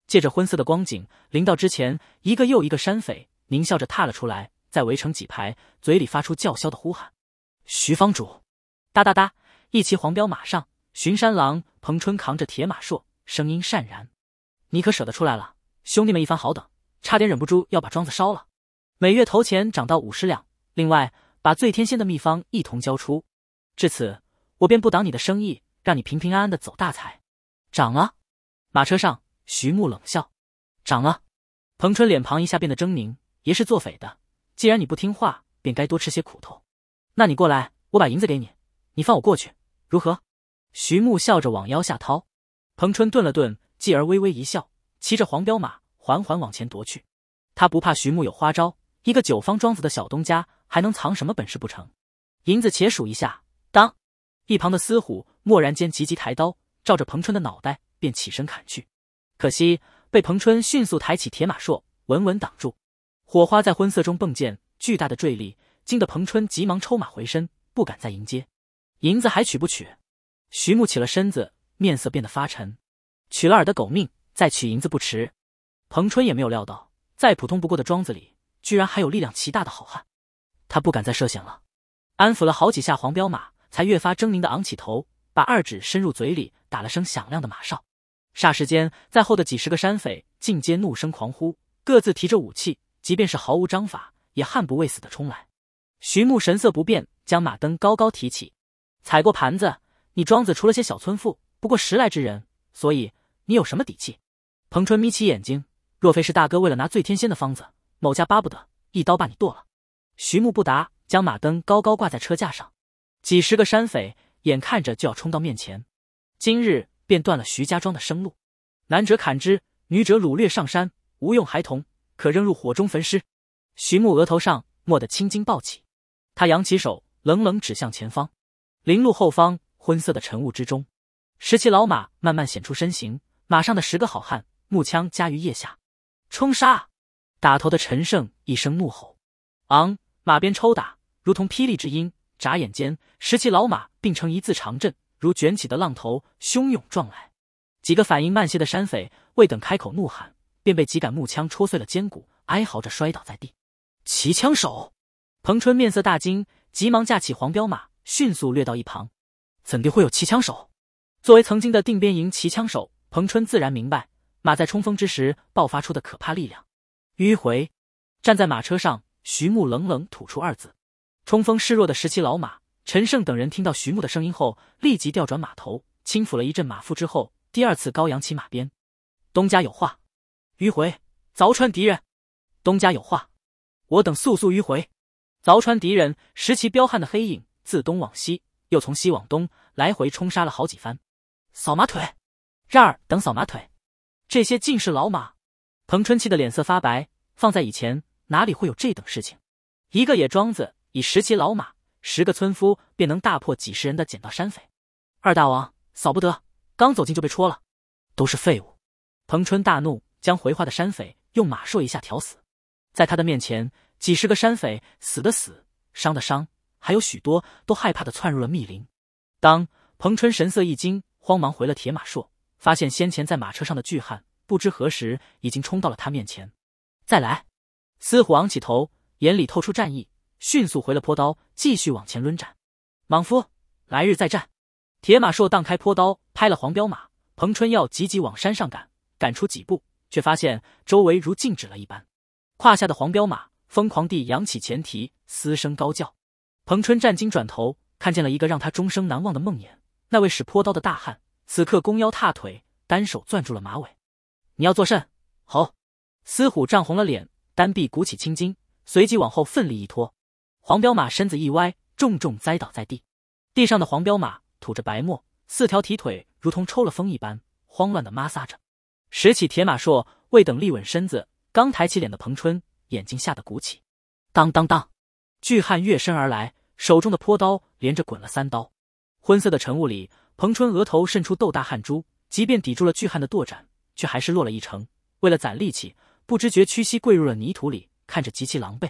Speaker 1: 借着昏色的光景，林道之前，一个又一个山匪狞笑着踏了出来，在围成几排，嘴里发出叫嚣的呼喊。徐方主，哒哒哒，一骑黄骠马上。巡山郎彭春扛着铁马槊，声音善然：“你可舍得出来了？兄弟们一番好等，差点忍不住要把庄子烧了。每月投钱涨到五十两，另外把醉天仙的秘方一同交出。至此，我便不挡你的生意，让你平平安安的走大财。涨了。”马车上，徐木冷笑：“涨了。”彭春脸庞一下变得狰狞：“爷是做匪的，既然你不听话，便该多吃些苦头。那你过来，我把银子给你，你放我过去，如何？”徐木笑着往腰下掏，彭春顿了顿，继而微微一笑，骑着黄骠马缓缓往前夺去。他不怕徐木有花招，一个九方庄子的小东家还能藏什么本事不成？银子且数一下。当，一旁的司虎蓦然间急急抬刀，照着彭春的脑袋便起身砍去。可惜被彭春迅速抬起铁马槊，稳稳挡住。火花在昏色中迸溅，巨大的坠力惊得彭春急忙抽马回身，不敢再迎接。银子还取不取？徐木起了身子，面色变得发沉。取了尔的狗命，再取银子不迟。彭春也没有料到，再普通不过的庄子里，居然还有力量奇大的好汉。他不敢再涉险了，安抚了好几下黄骠马，才越发狰狞的昂起头，把二指伸入嘴里，打了声响亮的马哨。霎时间，在后的几十个山匪尽皆怒声狂呼，各自提着武器，即便是毫无章法，也悍不畏死的冲来。徐木神色不变，将马灯高高提起，踩过盘子。你庄子除了些小村妇，不过十来之人，所以你有什么底气？彭春眯起眼睛，若非是大哥为了拿醉天仙的方子，某家巴不得一刀把你剁了。徐木不答，将马灯高高挂在车架上。几十个山匪眼看着就要冲到面前，今日便断了徐家庄的生路。男者砍之，女者掳掠上山，无用孩童可扔入火中焚尸。徐木额头上蓦地青筋暴起，他扬起手，冷冷指向前方，林路后方。昏色的晨雾之中，十骑老马慢慢显出身形，马上的十个好汉木枪夹于腋下，冲杀。打头的陈胜一声怒吼，昂马鞭抽打，如同霹雳之音。眨眼间，十骑老马并成一字长阵，如卷起的浪头汹涌撞来。几个反应慢些的山匪，未等开口怒喊，便被几杆木枪戳碎了肩骨，哀嚎着摔倒在地。骑枪手彭春面色大惊，急忙架起黄骠马，迅速掠到一旁。怎地会有骑枪手？作为曾经的定边营骑枪手，彭春自然明白马在冲锋之时爆发出的可怕力量。迂回，站在马车上，徐木冷冷吐出二字。冲锋示弱的十骑老马，陈胜等人听到徐木的声音后，立即调转马头，轻抚了一阵马腹之后，第二次高扬起马鞭。东家有话，迂回，凿穿敌人。东家有话，我等速速迂回，凿穿敌人。十骑彪悍的黑影自东往西。又从西往东来回冲杀了好几番，扫马腿，让儿等扫马腿。这些尽是老马，彭春气的脸色发白。放在以前，哪里会有这等事情？一个野庄子，以十骑老马，十个村夫便能大破几十人的捡到山匪。二大王扫不得，刚走近就被戳了，都是废物。彭春大怒，将回话的山匪用马槊一下挑死。在他的面前，几十个山匪死的死，伤的伤。还有许多都害怕的窜入了密林。当彭春神色一惊，慌忙回了铁马槊，发现先前在马车上的巨汉不知何时已经冲到了他面前。再来，司虎昂起头，眼里透出战意，迅速回了坡刀，继续往前抡斩。莽夫，来日再战！铁马槊荡开坡刀，拍了黄骠马。彭春要急急往山上赶，赶出几步，却发现周围如静止了一般，胯下的黄骠马疯狂地扬起前蹄，嘶声高叫。彭春战惊，转头看见了一个让他终生难忘的梦魇。那位使泼刀的大汉，此刻弓腰踏腿，单手攥住了马尾。你要作甚？好！司虎涨红了脸，单臂鼓起青筋，随即往后奋力一拖，黄彪马身子一歪，重重栽倒在地。地上的黄彪马吐着白沫，四条蹄腿如同抽了风一般，慌乱的抹撒着，拾起铁马槊。未等立稳身子，刚抬起脸的彭春眼睛吓得鼓起。当当当！巨汉跃身而来。手中的泼刀连着滚了三刀，昏色的晨雾里，彭春额头渗出豆大汗珠，即便抵住了巨汉的剁斩，却还是落了一程。为了攒力气，不知觉屈膝跪入了泥土里，看着极其狼狈。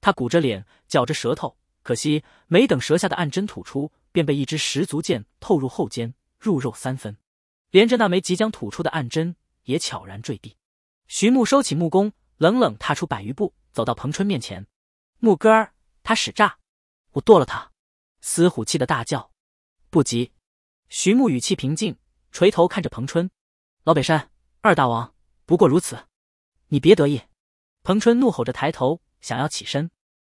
Speaker 1: 他鼓着脸，嚼着舌头，可惜没等舌下的暗针吐出，便被一支十足剑透入后肩，入肉三分，连着那枚即将吐出的暗针也悄然坠地。徐木收起木弓，冷冷踏出百余步，走到彭春面前：“木哥儿，他使诈。”我剁了他！司虎气得大叫。不急，徐穆语气平静，垂头看着彭春。老北山二大王不过如此，你别得意！彭春怒吼着抬头，想要起身，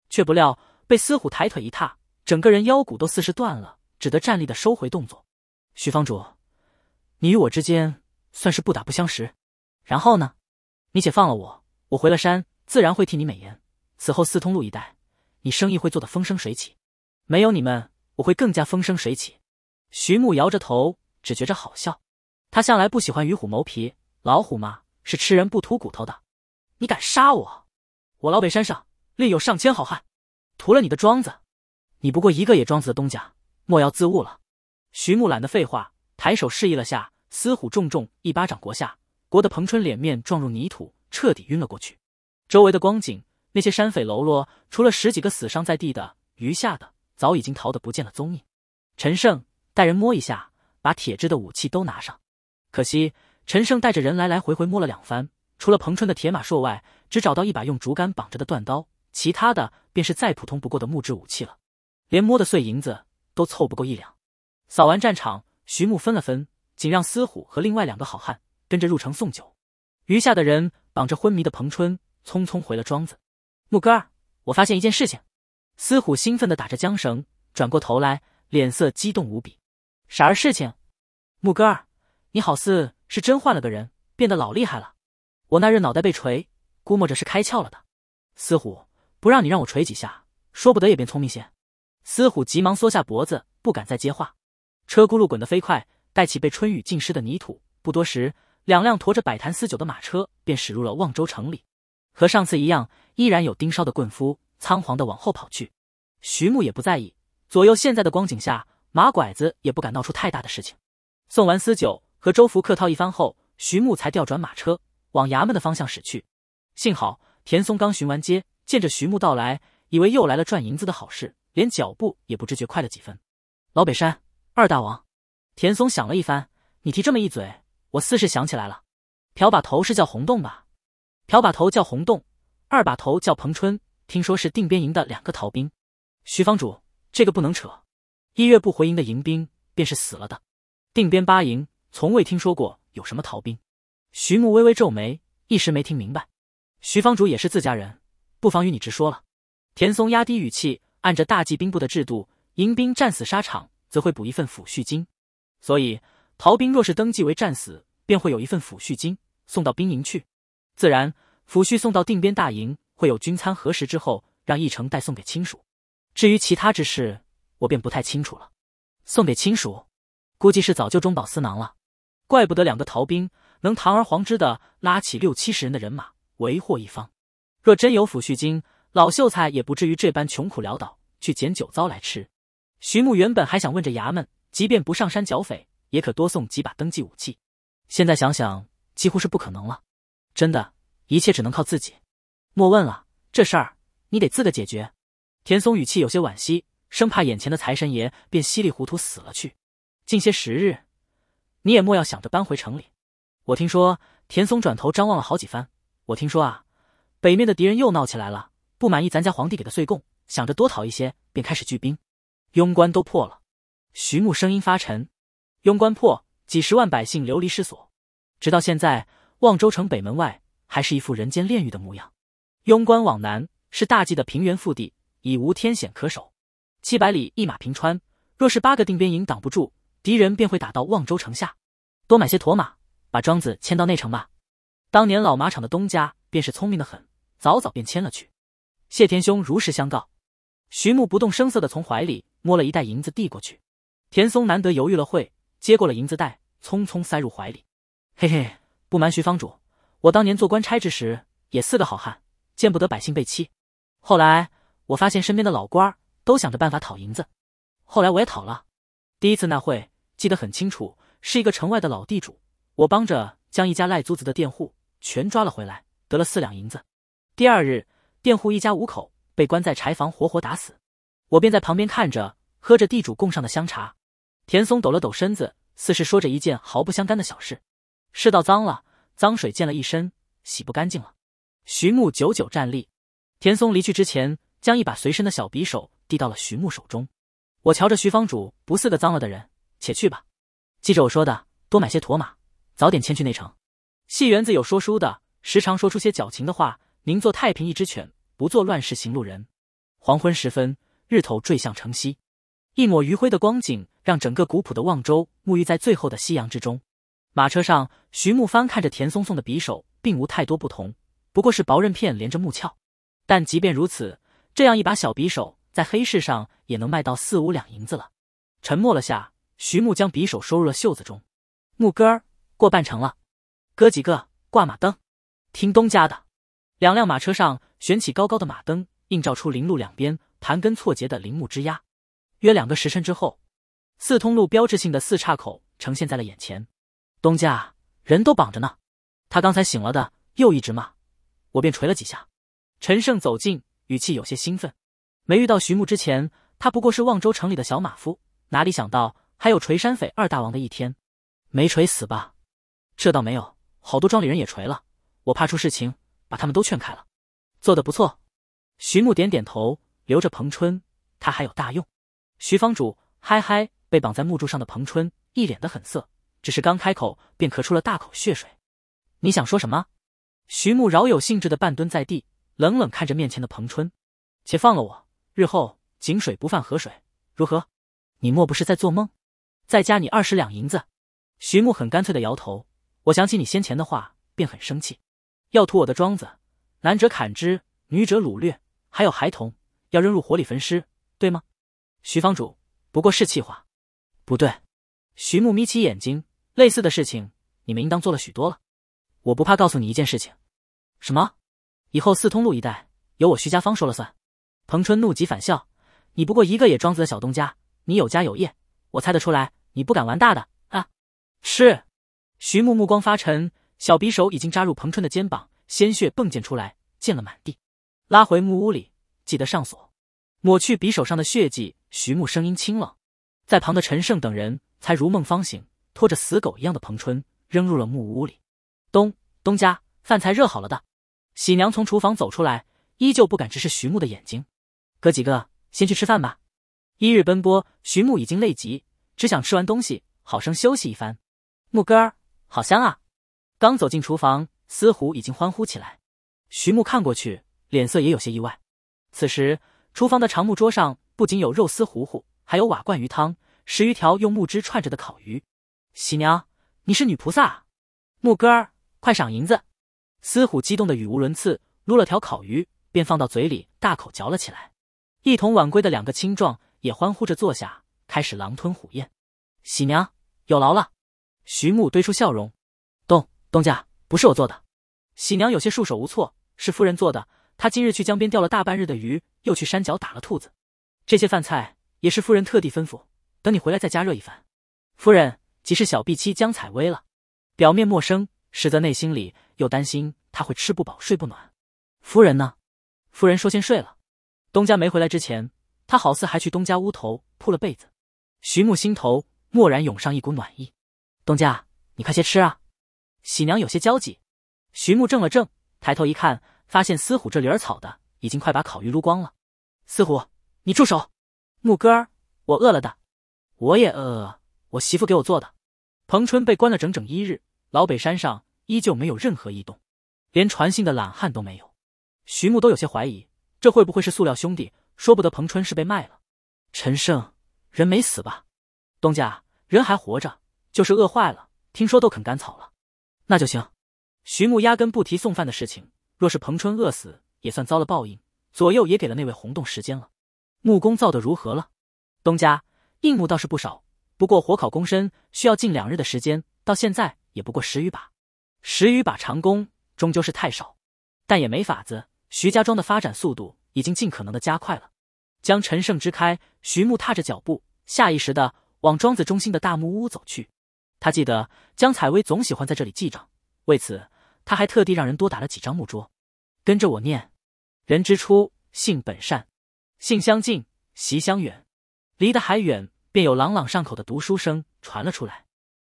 Speaker 1: 却不料被司虎抬腿一踏，整个人腰骨都似是断了，只得站立的收回动作。徐方主，你与我之间算是不打不相识。然后呢？你且放了我，我回了山，自然会替你美言。此后四通路一带。你生意会做得风生水起，没有你们，我会更加风生水起。徐牧摇着头，只觉着好笑。他向来不喜欢与虎谋皮，老虎嘛，是吃人不吐骨头的。你敢杀我？我老北山上另有上千好汉，屠了你的庄子，你不过一个野庄子的东家，莫要自误了。徐牧懒得废话，抬手示意了下，司虎重重一巴掌掴下，掴得彭春脸面撞入泥土，彻底晕了过去。周围的光景。那些山匪喽啰，除了十几个死伤在地的，余下的早已经逃得不见了踪影。陈胜带人摸一下，把铁制的武器都拿上。可惜，陈胜带着人来来回回摸了两番，除了彭春的铁马槊外，只找到一把用竹竿绑着的断刀，其他的便是再普通不过的木质武器了。连摸的碎银子都凑不够一两。扫完战场，徐木分了分，仅让司虎和另外两个好汉跟着入城送酒，余下的人绑着昏迷的彭春，匆匆回了庄子。木哥儿，我发现一件事情。司虎兴奋的打着缰绳，转过头来，脸色激动无比。啥事情？木哥儿，你好似是真换了个人，变得老厉害了。我那日脑袋被锤，估摸着是开窍了的。司虎不让你让我锤几下，说不得也变聪明些。司虎急忙缩下脖子，不敢再接话。车轱辘滚得飞快，带起被春雨浸湿的泥土。不多时，两辆驮着摆坛丝酒的马车便驶入了望州城里，和上次一样。依然有盯梢的棍夫仓皇的往后跑去，徐木也不在意，左右现在的光景下，马拐子也不敢闹出太大的事情。送完司酒和周福客套一番后，徐木才调转马车往衙门的方向驶去。幸好田松刚巡完街，见着徐木到来，以为又来了赚银子的好事，连脚步也不知觉快了几分。老北山二大王，田松想了一番，你提这么一嘴，我似是想起来了。瓢把头是叫红洞吧？瓢把头叫红洞。二把头叫彭春，听说是定边营的两个逃兵。徐方主，这个不能扯。一月不回营的营兵，便是死了的。定边八营从未听说过有什么逃兵。徐木微微皱眉，一时没听明白。徐方主也是自家人，不妨与你直说了。田松压低语气，按着大计兵部的制度，营兵战死沙场，则会补一份抚恤金。所以，逃兵若是登记为战死，便会有一份抚恤金送到兵营去。自然。抚恤送到定边大营，会有军参核实之后，让义成代送给亲属。至于其他之事，我便不太清楚了。送给亲属，估计是早就中饱私囊了。怪不得两个逃兵能堂而皇之的拉起六七十人的人马，为祸一方。若真有抚恤金，老秀才也不至于这般穷苦潦倒，去捡酒糟来吃。徐牧原本还想问着衙门，即便不上山剿匪，也可多送几把登记武器。现在想想，几乎是不可能了。真的。一切只能靠自己，莫问了，这事儿你得自个解决。田松语气有些惋惜，生怕眼前的财神爷便稀里糊涂死了去。近些时日，你也莫要想着搬回城里。我听说，田松转头张望了好几番。我听说啊，北面的敌人又闹起来了，不满意咱家皇帝给的岁贡，想着多讨一些，便开始聚兵，庸关都破了。徐木声音发沉，庸关破，几十万百姓流离失所，直到现在，望州城北门外。还是一副人间炼狱的模样。庸关往南是大蓟的平原腹地，已无天险可守。七百里一马平川，若是八个定边营挡不住，敌人便会打到望州城下。多买些驼马，把庄子迁到内城吧。当年老马场的东家便是聪明的很，早早便迁了去。谢田兄如实相告。徐穆不动声色的从怀里摸了一袋银子递过去，田松难得犹豫了会，接过了银子袋，匆匆塞入怀里。嘿嘿，不瞒徐方主。我当年做官差之时，也四个好汉，见不得百姓被欺。后来我发现身边的老官儿都想着办法讨银子，后来我也讨了。第一次那会记得很清楚，是一个城外的老地主，我帮着将一家赖租子的佃户全抓了回来，得了四两银子。第二日，佃户一家五口被关在柴房活活打死，我便在旁边看着，喝着地主供上的香茶。田松抖了抖身子，似是说着一件毫不相干的小事。世道脏了。脏水溅了一身，洗不干净了。徐木久久站立。田松离去之前，将一把随身的小匕首递到了徐木手中。我瞧着徐方主不似个脏了的人，且去吧。记着我说的，多买些驮马，早点牵去内城。戏园子有说书的，时常说出些矫情的话。您做太平一只犬，不做乱世行路人。黄昏时分，日头坠向城西，一抹余晖的光景，让整个古朴的望州沐浴在最后的夕阳之中。马车上，徐木翻看着田松送的匕首，并无太多不同，不过是薄刃片连着木鞘。但即便如此，这样一把小匕首在黑市上也能卖到四五两银子了。沉默了下，徐木将匕首收入了袖子中。木哥儿，过半程了，哥几个挂马灯，听东家的。两辆马车上悬起高高的马灯，映照出林路两边盘根错节的林木枝桠。约两个时辰之后，四通路标志性的四岔口呈现在了眼前。东家人都绑着呢，他刚才醒了的，又一直骂，我便捶了几下。陈胜走近，语气有些兴奋。没遇到徐牧之前，他不过是望州城里的小马夫，哪里想到还有锤山匪二大王的一天？没锤死吧？这倒没有，好多庄里人也锤了，我怕出事情，把他们都劝开了。做得不错。徐牧点点头，留着彭春，他还有大用。徐方主，嗨嗨！被绑在木柱上的彭春一脸的狠色。只是刚开口，便咳出了大口血水。你想说什么？徐慕饶有兴致的半蹲在地，冷冷看着面前的彭春，且放了我，日后井水不犯河水，如何？你莫不是在做梦？再加你二十两银子。徐慕很干脆的摇头。我想起你先前的话，便很生气。要屠我的庄子，男者砍之，女者掳掠，还有孩童要扔入火里焚尸，对吗？徐坊主不过是气话。不对。徐慕眯起眼睛。类似的事情，你们应当做了许多了。我不怕告诉你一件事情：什么？以后四通路一带由我徐家方说了算。彭春怒极反笑：“你不过一个野庄子的小东家，你有家有业，我猜得出来，你不敢玩大的啊！”是。徐木目光发沉，小匕首已经扎入彭春的肩膀，鲜血迸溅出来，溅了满地。拉回木屋里，记得上锁。抹去匕首上的血迹，徐木声音清冷。在旁的陈胜等人才如梦方醒。拖着死狗一样的彭春扔入了木屋里。东东家饭菜热好了的，喜娘从厨房走出来，依旧不敢直视徐木的眼睛。哥几个先去吃饭吧。一日奔波，徐木已经累极，只想吃完东西，好生休息一番。木哥儿，好香啊！刚走进厨房，司糊已经欢呼起来。徐木看过去，脸色也有些意外。此时，厨房的长木桌上不仅有肉丝糊糊，还有瓦罐鱼汤，十余条用木枝串着的烤鱼。喜娘，你是女菩萨啊！牧哥儿，快赏银子！司虎激动的语无伦次，撸了条烤鱼，便放到嘴里大口嚼了起来。一同晚归的两个青壮也欢呼着坐下，开始狼吞虎咽。喜娘有劳了，徐牧堆出笑容。东东家不是我做的，喜娘有些束手无措，是夫人做的。她今日去江边钓了大半日的鱼，又去山脚打了兔子，这些饭菜也是夫人特地吩咐，等你回来再加热一番。夫人。即是小婢妻江采薇了，表面陌生，实则内心里又担心他会吃不饱睡不暖。夫人呢？夫人说先睡了。东家没回来之前，他好似还去东家屋头铺了被子。徐木心头蓦然涌上一股暖意。东家，你快些吃啊！喜娘有些焦急。徐木怔了怔，抬头一看，发现司虎这驴儿草的已经快把烤鱼撸光了。司虎，你住手！木哥儿，我饿了的。我也饿。我媳妇给我做的。彭春被关了整整一日，老北山上依旧没有任何异动，连传信的懒汉都没有。徐木都有些怀疑，这会不会是塑料兄弟？说不得彭春是被卖了。陈胜，人没死吧？东家，人还活着，就是饿坏了，听说都啃甘草了。那就行。徐木压根不提送饭的事情，若是彭春饿死，也算遭了报应。左右也给了那位红洞时间了。木工造的如何了？东家，硬木倒是不少。不过火烤弓身需要近两日的时间，到现在也不过十余把，十余把长弓终究是太少，但也没法子。徐家庄的发展速度已经尽可能的加快了。将陈胜支开，徐木踏着脚步，下意识的往庄子中心的大木屋走去。他记得江采薇总喜欢在这里记账，为此他还特地让人多打了几张木桌。跟着我念：人之初，性本善，性相近，习相远，离得还远。便有朗朗上口的读书声传了出来，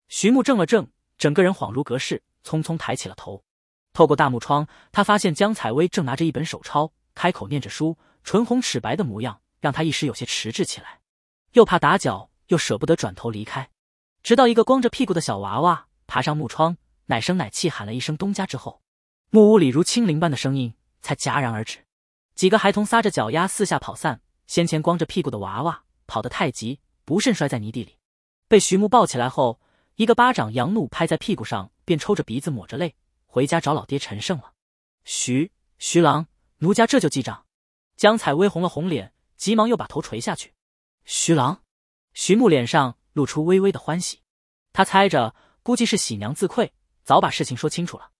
Speaker 1: 徐穆怔了怔，整个人恍如隔世，匆匆抬起了头。透过大木窗，他发现江采薇正拿着一本手抄，开口念着书，唇红齿白的模样让他一时有些迟滞起来，又怕打搅，又舍不得转头离开。直到一个光着屁股的小娃娃爬上木窗，奶声奶气喊了一声“东家”之后，木屋里如清铃般的声音才戛然而止。几个孩童撒着脚丫四下跑散，先前光着屁股的娃娃跑得太急。不慎摔在泥地里，被徐木抱起来后，一个巴掌杨怒拍在屁股上，便抽着鼻子抹着泪回家找老爹陈胜了。徐徐郎，奴家这就记账。江彩薇红了红脸，急忙又把头垂下去。徐郎，徐木脸上露出微微的欢喜，他猜着，估计是喜娘自愧，早把事情说清楚了。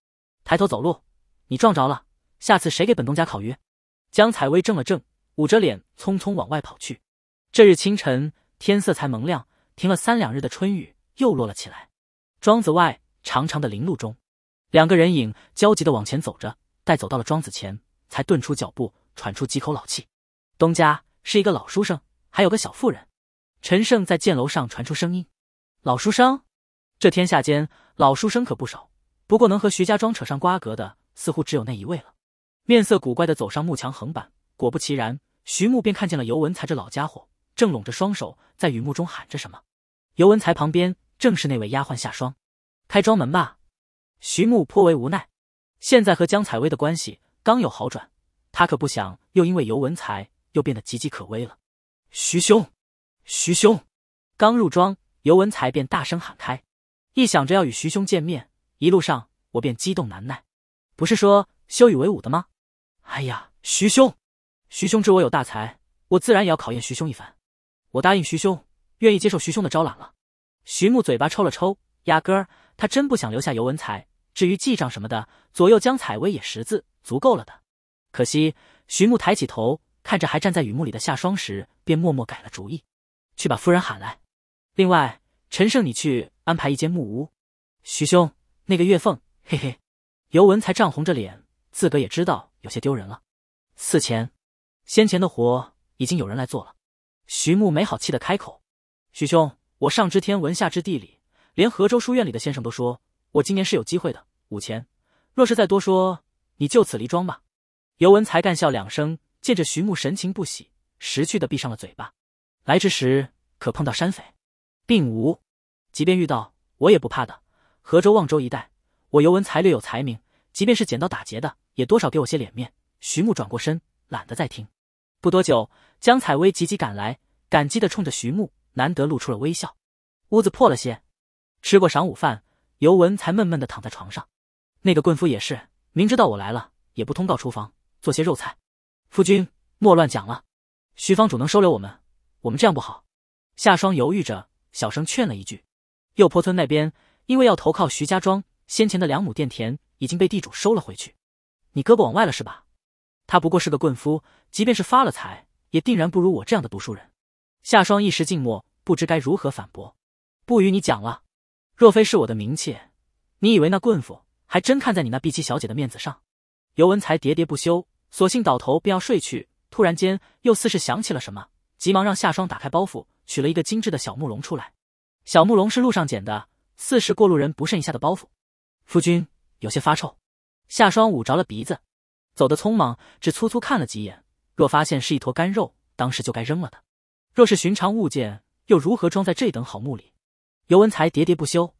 Speaker 1: 抬头走路，你撞着了，下次谁给本东家烤鱼？江彩薇怔了怔，捂着脸匆匆往外跑去。这日清晨。天色才蒙亮，停了三两日的春雨又落了起来。庄子外长长的林路中，两个人影焦急地往前走着，待走到了庄子前，才顿出脚步，喘出几口老气。东家是一个老书生，还有个小妇人。陈胜在箭楼上传出声音：“老书生，这天下间老书生可不少，不过能和徐家庄扯上瓜葛的，似乎只有那一位了。”面色古怪地走上木墙横板，果不其然，徐木便看见了尤文才这老家伙。正拢着双手在雨幕中喊着什么，尤文才旁边正是那位丫鬟夏霜。开庄门吧，徐木颇为无奈。现在和江采薇的关系刚有好转，他可不想又因为尤文才又变得岌岌可危了。徐兄，徐兄，刚入庄，尤文才便大声喊开。一想着要与徐兄见面，一路上我便激动难耐。不是说修与为伍的吗？哎呀，徐兄，徐兄知我有大才，我自然也要考验徐兄一番。我答应徐兄，愿意接受徐兄的招揽了。徐木嘴巴抽了抽，压根儿他真不想留下尤文才。至于记账什么的，左右江采薇也识字，足够了的。可惜，徐木抬起头看着还站在雨幕里的夏霜时，便默默改了主意，去把夫人喊来。另外，陈胜，你去安排一间木屋。徐兄，那个月凤，嘿嘿。尤文才涨红着脸，自个也知道有些丢人了。四前，先前的活已经有人来做了。徐牧没好气的开口：“许兄，我上知天文，下知地理，连河州书院里的先生都说我今年是有机会的。五千，若是再多说，你就此离庄吧。”尤文才干笑两声，见着徐牧神情不喜，识趣的闭上了嘴巴。来之时可碰到山匪？并无。即便遇到，我也不怕的。河州、望州一带，我尤文才略有才名，即便是捡到打劫的，也多少给我些脸面。徐牧转过身，懒得再听。不多久，江采薇急急赶来，感激的冲着徐木，难得露出了微笑。屋子破了些，吃过晌午饭，尤文才闷闷的躺在床上。那个棍夫也是，明知道我来了，也不通告厨房做些肉菜。夫君莫乱讲了，徐方主能收留我们，我们这样不好。夏霜犹豫着，小声劝了一句。右坡村那边，因为要投靠徐家庄，先前的两亩店田已经被地主收了回去。你胳膊往外了是吧？他不过是个棍夫，即便是发了财，也定然不如我这样的读书人。夏霜一时静默，不知该如何反驳。不与你讲了，若非是我的名气，你以为那棍夫还真看在你那碧琪小姐的面子上？尤文才喋喋不休，索性倒头便要睡去。突然间，又似是想起了什么，急忙让夏霜打开包袱，取了一个精致的小木笼出来。小木笼是路上捡的，似是过路人不慎遗下的包袱。夫君有些发臭，夏霜捂着了鼻子。走得匆忙，只粗粗看了几眼。若发现是一坨干肉，当时就该扔了的。若是寻常物件，又如何装在这等好墓里？尤文才喋喋不休。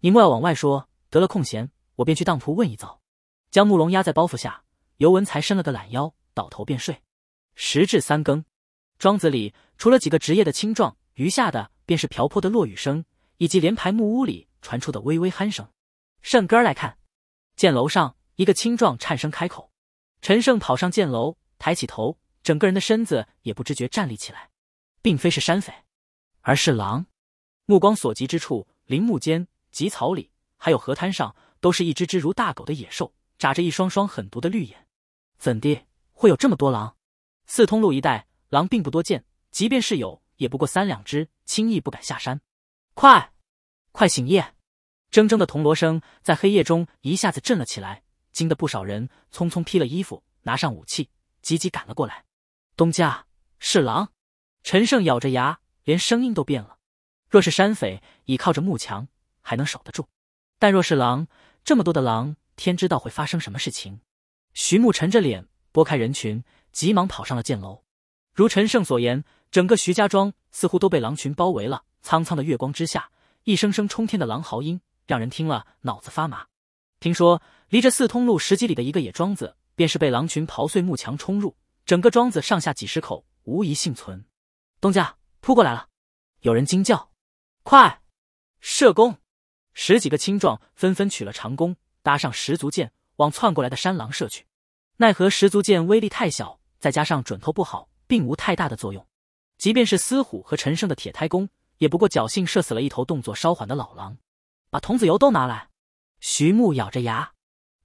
Speaker 1: 你莫要往外说。得了空闲，我便去当铺问一遭。将木笼压在包袱下，尤文才伸了个懒腰，倒头便睡。时至三更，庄子里除了几个职业的青壮，余下的便是瓢泼的落雨声，以及连排木屋里传出的微微鼾声。甚哥来看，见楼上一个青壮颤声开口。陈胜跑上箭楼，抬起头，整个人的身子也不知觉站立起来。并非是山匪，而是狼。目光所及之处，林木间、集草里，还有河滩上，都是一只只如大狗的野兽，眨着一双双狠毒的绿眼。怎地会有这么多狼？四通路一带狼并不多见，即便是有，也不过三两只，轻易不敢下山。快，快醒夜！铮铮的铜锣声在黑夜中一下子震了起来。惊得不少人匆匆披了衣服，拿上武器，急急赶了过来。东家是狼！陈胜咬着牙，连声音都变了。若是山匪倚靠着木墙，还能守得住；但若是狼，这么多的狼，天知道会发生什么事情。徐木沉着脸，拨开人群，急忙跑上了箭楼。如陈胜所言，整个徐家庄似乎都被狼群包围了。苍苍的月光之下，一声声冲天的狼嚎音，让人听了脑子发麻。听说。离这四通路十几里的一个野庄子，便是被狼群刨碎木墙冲入，整个庄子上下几十口无一幸存。东家扑过来了！有人惊叫：“快射弓！”十几个青壮纷纷取了长弓，搭上十足箭，往窜过来的山狼射去。奈何十足箭威力太小，再加上准头不好，并无太大的作用。即便是司虎和陈胜的铁胎弓，也不过侥幸射死了一头动作稍缓的老狼。把桐子油都拿来！徐牧咬着牙。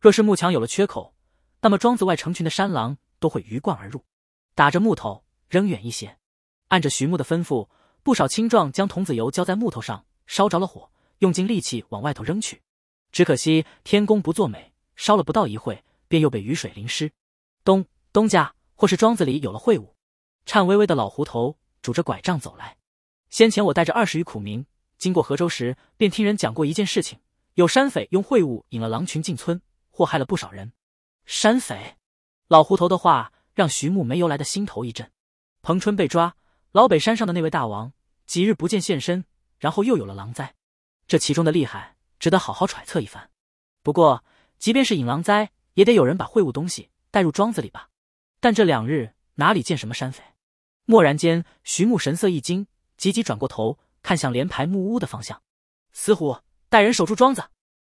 Speaker 1: 若是木墙有了缺口，那么庄子外成群的山狼都会鱼贯而入，打着木头扔远一些。按着徐木的吩咐，不少青壮将桐子油浇在木头上，烧着了火，用尽力气往外头扔去。只可惜天公不作美，烧了不到一会，便又被雨水淋湿。东东家或是庄子里有了秽物，颤巍巍的老胡头拄着拐杖走来。先前我带着二十余苦民经过河州时，便听人讲过一件事情：有山匪用秽物引了狼群进村。祸害了不少人，山匪，老胡头的话让徐木没由来的心头一震。彭春被抓，老北山上的那位大王几日不见现身，然后又有了狼灾，这其中的厉害值得好好揣测一番。不过，即便是引狼灾，也得有人把秽物东西带入庄子里吧？但这两日哪里见什么山匪？蓦然间，徐木神色一惊，急急转过头看向连排木屋的方向。死虎，带人守住庄子，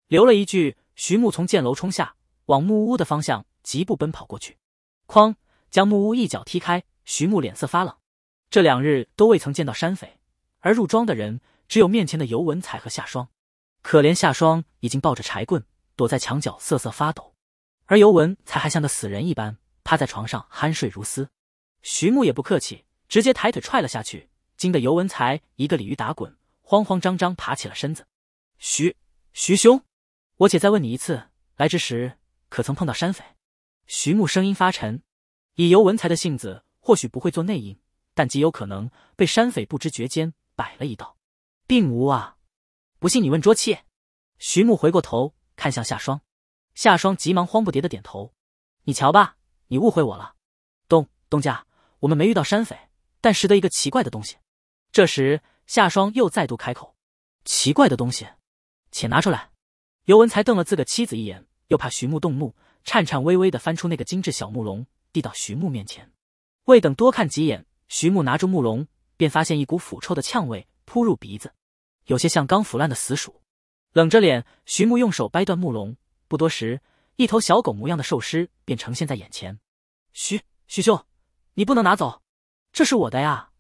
Speaker 1: 留了一句。徐木从箭楼冲下，往木屋的方向疾步奔跑过去，哐，将木屋一脚踢开。徐木脸色发冷，这两日都未曾见到山匪，而入庄的人只有面前的尤文才和夏霜。可怜夏霜已经抱着柴棍躲在墙角瑟瑟发抖，而尤文才还像个死人一般趴在床上酣睡如斯。徐木也不客气，直接抬腿踹了下去，惊得尤文才一个鲤鱼打滚，慌慌张张爬起了身子。徐徐兄。我且再问你一次，来之时可曾碰到山匪？徐木声音发沉。以尤文才的性子，或许不会做内应，但极有可能被山匪不知觉间摆了一道，并无啊！不信你问卓七。徐木回过头看向夏霜，夏霜急忙慌不迭的点头。你瞧吧，你误会我了，东东家，我们没遇到山匪，但拾得一个奇怪的东西。这时，夏霜又再度开口：“奇怪的东西，且拿出来。”尤文才瞪了自个妻子一眼，又怕徐木动怒，颤颤巍巍地翻出那个精致小木笼，递到徐木面前。未等多看几眼，徐木拿住木笼，便发现一股腐臭的呛味扑入鼻子，有些像刚腐烂的死鼠。冷着脸，徐木用手掰断木笼，不多时，一头小狗模样的兽尸便呈现在眼前。徐徐兄，你不能拿走，这是我的呀！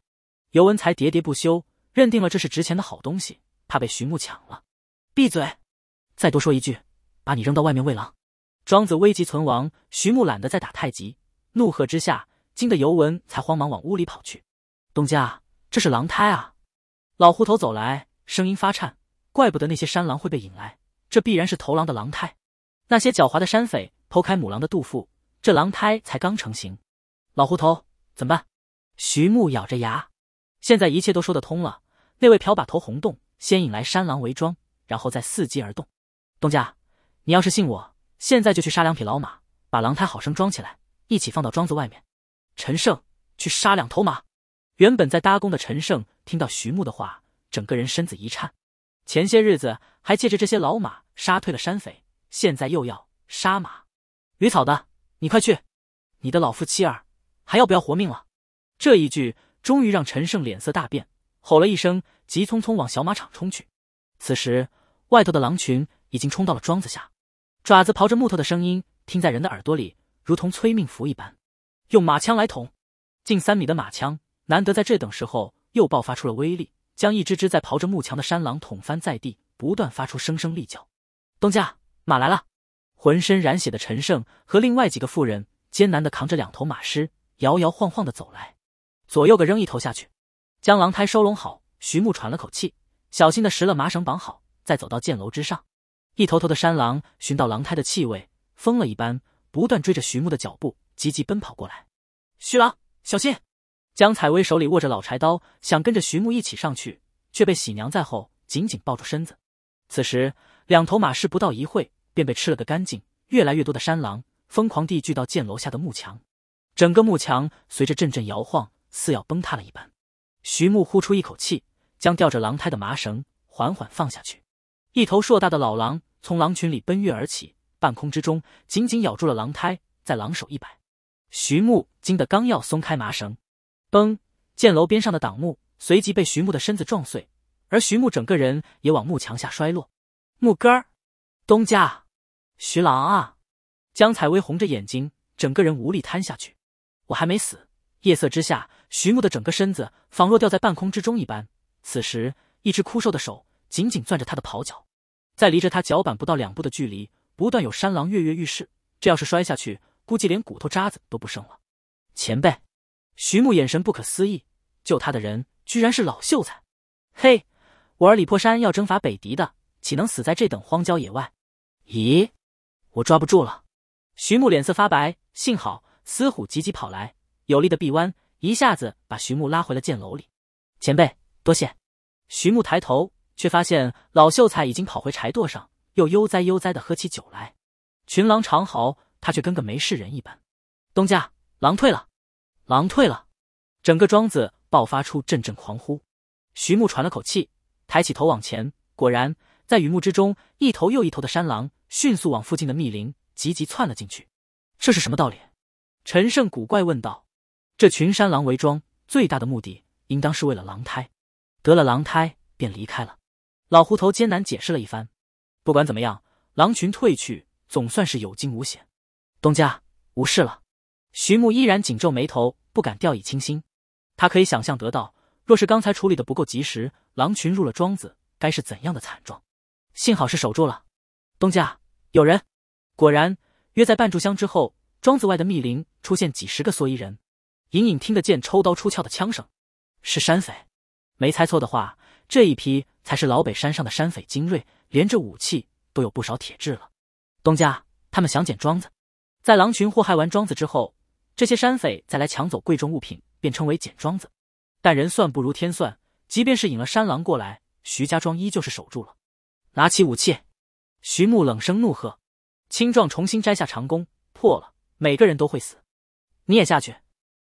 Speaker 1: 尤文才喋喋不休，认定了这是值钱的好东西，怕被徐木抢了。闭嘴！再多说一句，把你扔到外面喂狼！庄子危急存亡，徐木懒得再打太极，怒喝之下，惊得尤文才慌忙往屋里跑去。东家，这是狼胎啊！老胡头走来，声音发颤，怪不得那些山狼会被引来，这必然是头狼的狼胎。那些狡猾的山匪剖开母狼的肚腹，这狼胎才刚成型。老胡头，怎么办？徐木咬着牙，现在一切都说得通了。那位瓢把头红洞先引来山狼为庄，然后再伺机而动。东家，你要是信我，现在就去杀两匹老马，把狼胎好生装起来，一起放到庄子外面。陈胜，去杀两头马。原本在搭工的陈胜听到徐牧的话，整个人身子一颤。前些日子还借着这些老马杀退了山匪，现在又要杀马，吕草的，你快去！你的老夫妻儿还要不要活命了？这一句终于让陈胜脸色大变，吼了一声，急匆匆往小马场冲去。此时外头的狼群。已经冲到了庄子下，爪子刨着木头的声音，听在人的耳朵里，如同催命符一般。用马枪来捅，近三米的马枪，难得在这等时候又爆发出了威力，将一只只在刨着木墙的山狼捅翻在地，不断发出声声厉叫。东家，马来了！浑身染血的陈胜和另外几个妇人艰难的扛着两头马尸，摇摇晃晃的走来。左右各扔一头下去，将狼胎收拢好。徐木喘了口气，小心的拾了麻绳绑好，再走到箭楼之上。一头头的山狼寻到狼胎的气味，疯了一般，不断追着徐木的脚步，急急奔跑过来。徐狼，小心！江采薇手里握着老柴刀，想跟着徐木一起上去，却被喜娘在后紧紧抱住身子。此时，两头马尸不到一会便被吃了个干净。越来越多的山狼疯狂地聚到箭楼下的木墙，整个木墙随着阵阵摇晃，似要崩塌了一般。徐木呼出一口气，将吊着狼胎的麻绳缓缓放下去。一头硕大的老狼从狼群里奔跃而起，半空之中紧紧咬住了狼胎，在狼手一摆，徐木惊得刚要松开麻绳，嘣！箭楼边上的挡木随即被徐木的身子撞碎，而徐木整个人也往木墙下摔落。木根儿，东家，徐郎啊！江采薇红着眼睛，整个人无力瘫下去。我还没死。夜色之下，徐木的整个身子仿若掉在半空之中一般。此时，一只枯瘦的手。紧紧攥着他的跑脚，在离着他脚板不到两步的距离，不断有山狼跃跃欲试。这要是摔下去，估计连骨头渣子都不剩了。前辈，徐木眼神不可思议，救他的人居然是老秀才。嘿，我儿李破山要征伐北狄的，岂能死在这等荒郊野外？咦，我抓不住了。徐木脸色发白，幸好司虎急急跑来，有力的臂弯一下子把徐木拉回了箭楼里。前辈，多谢。徐木抬头。却发现老秀才已经跑回柴垛上，又悠哉悠哉的喝起酒来。群狼长嚎，他却跟个没事人一般。东家，狼退了，狼退了！整个庄子爆发出阵阵狂呼。徐牧喘了口气，抬起头往前，果然在雨幕之中，一头又一头的山狼迅速往附近的密林急急窜了进去。这是什么道理？陈胜古怪问道。这群山狼围庄，最大的目的应当是为了狼胎。得了狼胎，便离开了。老胡头艰难解释了一番，不管怎么样，狼群退去，总算是有惊无险。东家无事了。徐木依然紧皱眉头，不敢掉以轻心。他可以想象得到，若是刚才处理的不够及时，狼群入了庄子，该是怎样的惨状。幸好是守住了。东家，有人。果然，约在半炷香之后，庄子外的密林出现几十个蓑衣人，隐隐听得见抽刀出鞘的枪声。是山匪。没猜错的话，这一批。才是老北山上的山匪精锐，连这武器都有不少铁质了。东家，他们想捡庄子，在狼群祸害完庄子之后，这些山匪再来抢走贵重物品，便称为捡庄子。但人算不如天算，即便是引了山狼过来，徐家庄依旧是守住了。拿起武器，徐木冷声怒喝。青壮重新摘下长弓，破了，每个人都会死。你也下去。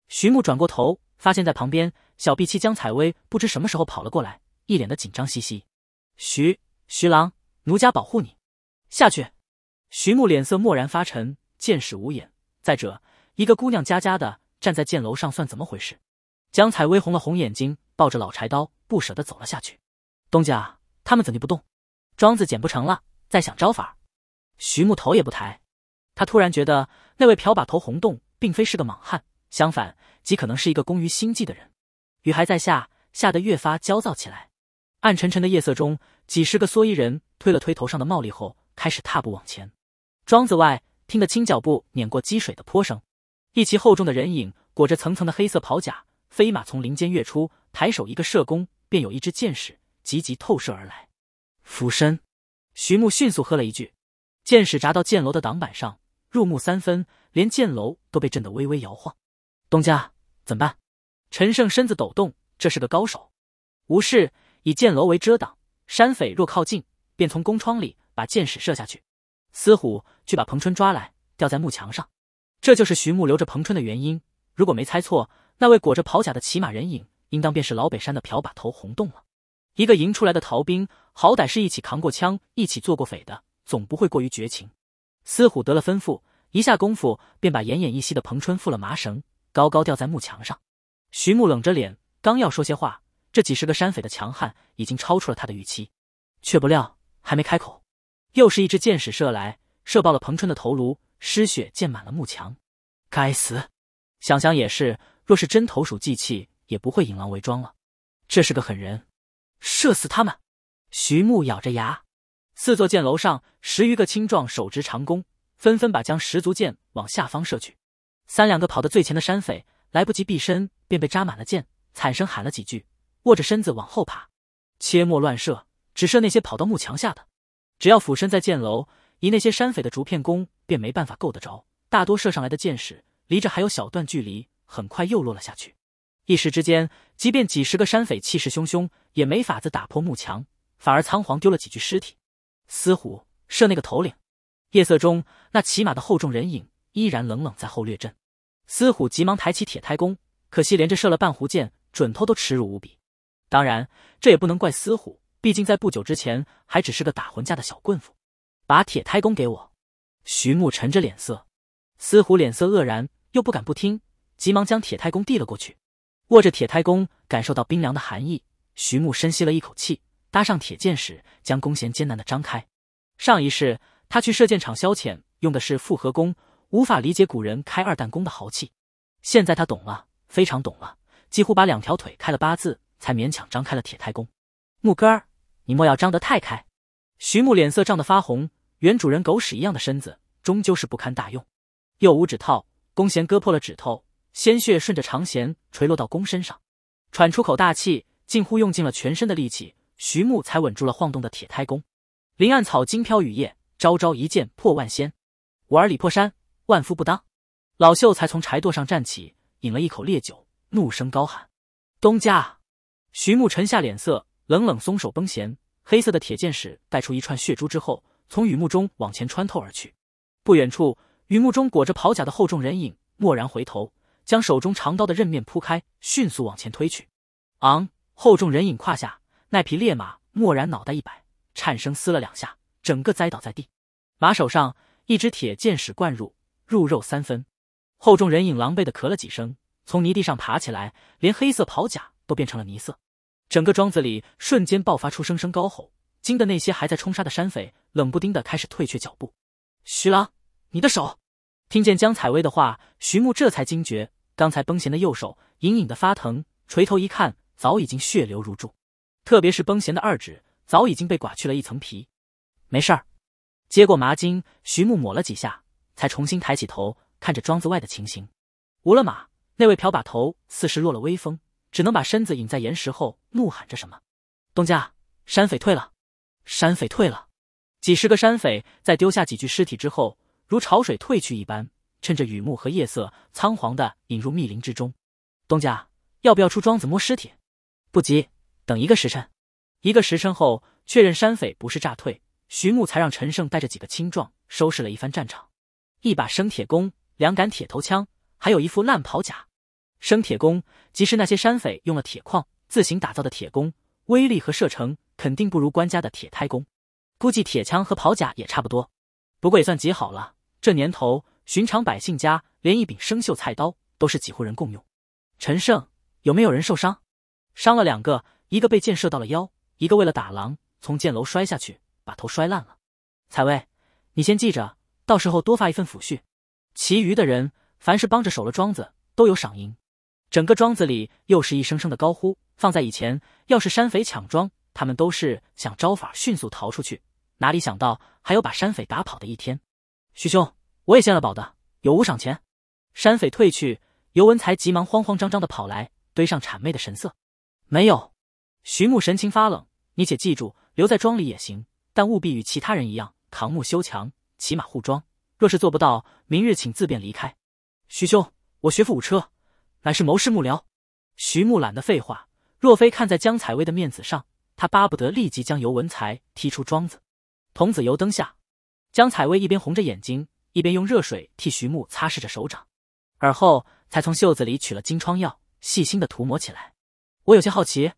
Speaker 1: 徐木转过头，发现在旁边，小碧妻江采薇不知什么时候跑了过来。一脸的紧张兮兮，徐徐郎，奴家保护你。下去。徐木脸色蓦然发沉，剑矢无眼。再者，一个姑娘家家的站在箭楼上，算怎么回事？江彩薇红了红眼睛，抱着老柴刀，不舍得走了下去。东家，他们怎地不动？庄子剪不成了，再想招法。徐木头也不抬，他突然觉得那位瓢把头洪洞并非是个莽汉，相反，极可能是一个工于心计的人。雨还在下吓得越发焦躁起来。暗沉沉的夜色中，几十个蓑衣人推了推头上的帽笠后，开始踏步往前。庄子外听得清脚步碾过积水的坡声，一骑厚重的人影裹着层层的黑色袍甲，飞马从林间跃出，抬手一个射弓，便有一支箭矢急急透射而来。俯身，徐木迅速喝了一句：“箭矢砸到箭楼的挡板上，入木三分，连箭楼都被震得微微摇晃。”东家，怎么办？陈胜身子抖动，这是个高手。无事。以箭楼为遮挡，山匪若靠近，便从弓窗里把箭矢射下去。司虎去把彭春抓来，吊在木墙上。这就是徐木留着彭春的原因。如果没猜错，那位裹着袍甲的骑马人影，应当便是老北山的瓢把头洪洞了。一个迎出来的逃兵，好歹是一起扛过枪、一起做过匪的，总不会过于绝情。司虎得了吩咐，一下功夫便把奄奄一息的彭春缚了麻绳，高高吊在木墙上。徐木冷着脸，刚要说些话。这几十个山匪的强悍已经超出了他的预期，却不料还没开口，又是一支箭矢射来，射爆了彭春的头颅，失血溅满了木墙。该死！想想也是，若是真投鼠忌器，也不会引狼为庄了。这是个狠人，射死他们！徐木咬着牙，四座箭楼上十余个青壮手执长弓，纷纷把将十足箭往下方射去。三两个跑得最前的山匪来不及避身，便被扎满了箭，惨声喊了几句。握着身子往后爬，切莫乱射，只射那些跑到木墙下的。只要俯身在箭楼，以那些山匪的竹片弓，便没办法够得着。大多射上来的箭矢，离着还有小段距离，很快又落了下去。一时之间，即便几十个山匪气势汹汹，也没法子打破木墙，反而仓皇丢了几具尸体。司虎射那个头领。夜色中，那骑马的厚重人影依然冷冷在后掠阵。司虎急忙抬起铁胎弓，可惜连着射了半弧箭，准头都耻辱无比。当然，这也不能怪司虎，毕竟在不久之前还只是个打魂架的小棍夫。把铁胎弓给我。徐木沉着脸色，司虎脸色愕然，又不敢不听，急忙将铁胎弓递了过去。握着铁胎弓，感受到冰凉的寒意，徐木深吸了一口气，搭上铁剑时，将弓弦艰难的张开。上一世他去射箭场消遣，用的是复合弓，无法理解古人开二弹弓的豪气。现在他懂了，非常懂了，几乎把两条腿开了八字。才勉强张开了铁胎弓，木根儿，你莫要张得太开。徐木脸色涨得发红，原主人狗屎一样的身子终究是不堪大用，又五指套弓弦割破了指头，鲜血顺着长弦垂落到弓身上，喘出口大气，近乎用尽了全身的力气，徐木才稳住了晃动的铁胎弓。林暗草惊飘雨夜，招招一剑破万仙。我儿李破山，万夫不当。老秀才从柴垛上站起，饮了一口烈酒，怒声高喊：“东家！”徐牧沉下脸色，冷冷松手绷弦，黑色的铁剑矢带出一串血珠之后，从雨幕中往前穿透而去。不远处，雨幕中裹着袍甲的厚重人影蓦然回头，将手中长刀的刃面铺开，迅速往前推去。昂！厚重人影胯下那匹烈马蓦然脑袋一摆，颤声嘶了两下，整个栽倒在地。马手上一只铁剑矢灌入，入肉三分。厚重人影狼狈的咳了几声，从泥地上爬起来，连黑色袍甲都变成了泥色。整个庄子里瞬间爆发出声声高吼，惊得那些还在冲杀的山匪冷不丁的开始退却脚步。徐郎，你的手！听见江采薇的话，徐木这才惊觉，刚才绷弦的右手隐隐的发疼，垂头一看，早已经血流如注。特别是绷弦的二指，早已经被刮去了一层皮。没事儿，接过麻巾，徐木抹了几下，才重新抬起头看着庄子外的情形。无了马，那位瓢把头似是落了威风。只能把身子隐在岩石后，怒喊着什么：“东家，山匪退了！山匪退了！”几十个山匪在丢下几具尸体之后，如潮水退去一般，趁着雨幕和夜色，仓皇的隐入密林之中。东家，要不要出庄子摸尸体？不急，等一个时辰。一个时辰后，确认山匪不是诈退，徐牧才让陈胜带着几个青壮收拾了一番战场，一把生铁弓，两杆铁头枪，还有一副烂袍甲。生铁弓，即是那些山匪用了铁矿自行打造的铁弓，威力和射程肯定不如官家的铁胎弓。估计铁枪和跑甲也差不多，不过也算极好了。这年头，寻常百姓家连一柄生锈菜刀都是几户人共用。陈胜，有没有人受伤？伤了两个，一个被箭射到了腰，一个为了打狼从箭楼摔下去，把头摔烂了。采薇，你先记着，到时候多发一份抚恤。其余的人，凡是帮着守了庄子，都有赏银。整个庄子里又是一声声的高呼。放在以前，要是山匪抢庄，他们都是想招法迅速逃出去。哪里想到还有把山匪打跑的一天？徐兄，我也献了宝的，有无赏钱？山匪退去，尤文才急忙慌慌张张的跑来，堆上谄媚的神色。没有。徐穆神情发冷，你且记住，留在庄里也行，但务必与其他人一样扛木修墙、骑马护庄。若是做不到，明日请自便离开。徐兄，我学富五车。乃是谋士幕僚，徐木懒得废话。若非看在江采薇的面子上，他巴不得立即将尤文才踢出庄子。童子油灯下，江采薇一边红着眼睛，一边用热水替徐木擦拭着手掌，而后才从袖子里取了金疮药，细心的涂抹起来。我有些好奇，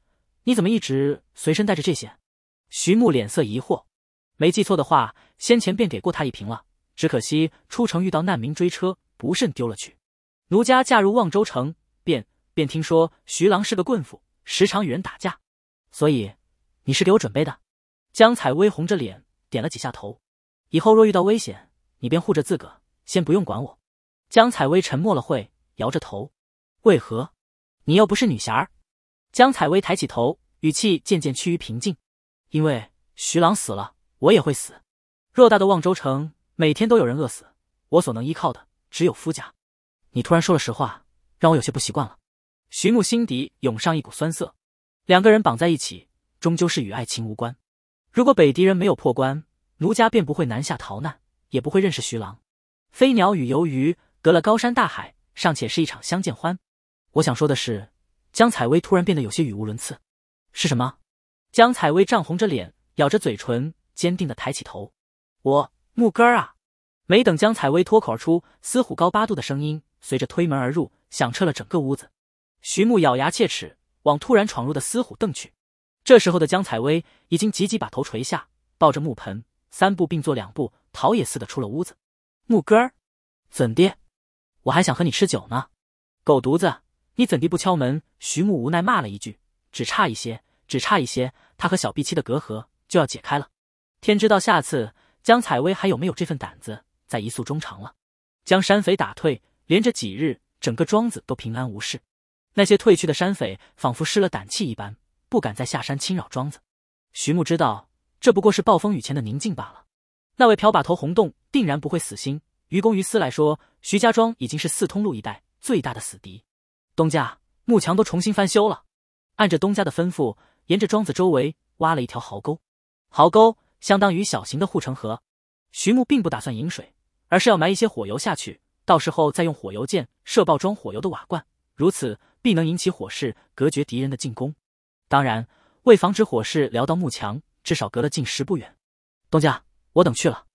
Speaker 1: 你怎么一直随身带着这些？徐木脸色疑惑，没记错的话，先前便给过他一瓶了，只可惜出城遇到难民追车，不慎丢了去。奴家嫁入望州城，便便听说徐郎是个棍夫，时常与人打架，所以你是给我准备的。江采薇红着脸点了几下头。以后若遇到危险，你便护着自个，先不用管我。江采薇沉默了会，摇着头。为何？你又不是女侠儿。江采薇抬起头，语气渐渐趋于平静。因为徐郎死了，我也会死。偌大的望州城，每天都有人饿死，我所能依靠的只有夫家。你突然说了实话，让我有些不习惯了。徐穆心底涌上一股酸涩，两个人绑在一起，终究是与爱情无关。如果北狄人没有破关，奴家便不会南下逃难，也不会认识徐郎。飞鸟与游鱼，隔了高山大海，尚且是一场相见欢。我想说的是，江采薇突然变得有些语无伦次。是什么？江采薇涨红着脸，咬着嘴唇，坚定的抬起头。我木根儿啊！没等江采薇脱口而出，司虎高八度的声音。随着推门而入，响彻了整个屋子。徐木咬牙切齿，往突然闯入的司虎瞪去。这时候的江采薇已经急急把头垂下，抱着木盆，三步并作两步，逃也似的出了屋子。木哥儿，怎的？我还想和你吃酒呢。狗犊子，你怎地不敲门？徐木无奈骂了一句：“只差一些，只差一些，他和小碧妻的隔阂就要解开了。天知道下次江采薇还有没有这份胆子再一诉衷肠了。”将山匪打退。连着几日，整个庄子都平安无事。那些退去的山匪仿佛失了胆气一般，不敢再下山侵扰庄子。徐木知道，这不过是暴风雨前的宁静罢了。那位瓢把头洪洞定然不会死心。于公于私来说，徐家庄已经是四通路一带最大的死敌。东家，木墙都重新翻修了。按着东家的吩咐，沿着庄子周围挖了一条壕沟，壕沟相当于小型的护城河。徐木并不打算引水，而是要埋一些火油下去。到时候再用火油箭射爆装火油的瓦罐，如此必能引起火势，隔绝敌人的进攻。当然，为防止火势燎到幕墙，至少隔了近十步远。东家，我等去了。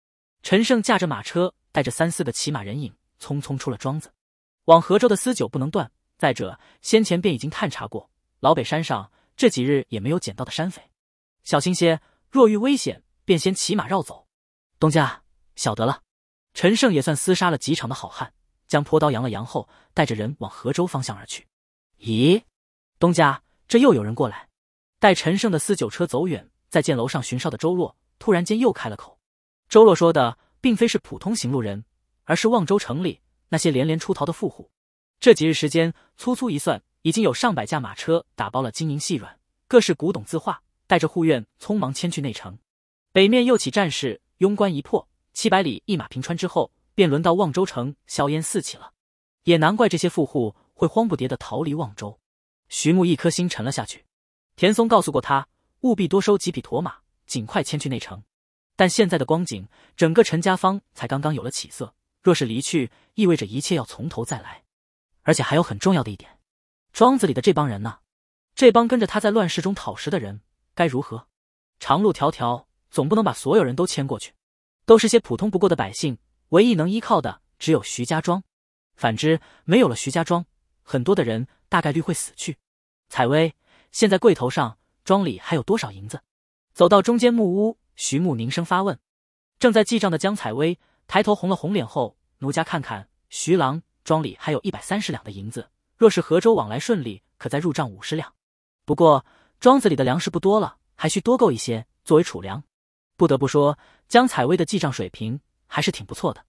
Speaker 1: 陈胜驾着马车，带着三四个骑马人影，匆匆出了庄子，往河州的私酒不能断。再者，先前便已经探查过老北山上，这几日也没有捡到的山匪，小心些。若遇危险，便先骑马绕走。东家，晓得了。陈胜也算厮杀了几场的好汉，将坡刀扬了扬后，带着人往河州方向而去。咦，东家，这又有人过来。待陈胜的四九车走远，再见楼上巡哨的周洛突然间又开了口。周洛说的并非是普通行路人，而是望州城里那些连连出逃的富户。这几日时间，粗粗一算，已经有上百架马车打包了金银细软、各式古董字画，带着护院匆忙迁去内城。北面又起战事，庸关一破。七百里一马平川之后，便轮到望州城硝烟四起了。也难怪这些富户会慌不迭地逃离望州。徐牧一颗心沉了下去。田松告诉过他，务必多收几匹驮马，尽快迁去内城。但现在的光景，整个陈家坊才刚刚有了起色。若是离去，意味着一切要从头再来。而且还有很重要的一点：庄子里的这帮人呢？这帮跟着他在乱世中讨食的人，该如何？长路迢迢，总不能把所有人都迁过去。都是些普通不过的百姓，唯一能依靠的只有徐家庄。反之，没有了徐家庄，很多的人大概率会死去。采薇，现在柜头上庄里还有多少银子？走到中间木屋，徐木凝声发问。正在记账的江采薇抬头红了红脸后，奴家看看，徐郎，庄里还有一百三十两的银子。若是河州往来顺利，可再入账五十两。不过庄子里的粮食不多了，还需多购一些作为储粮。不得不说，江采薇的记账水平还是挺不错的。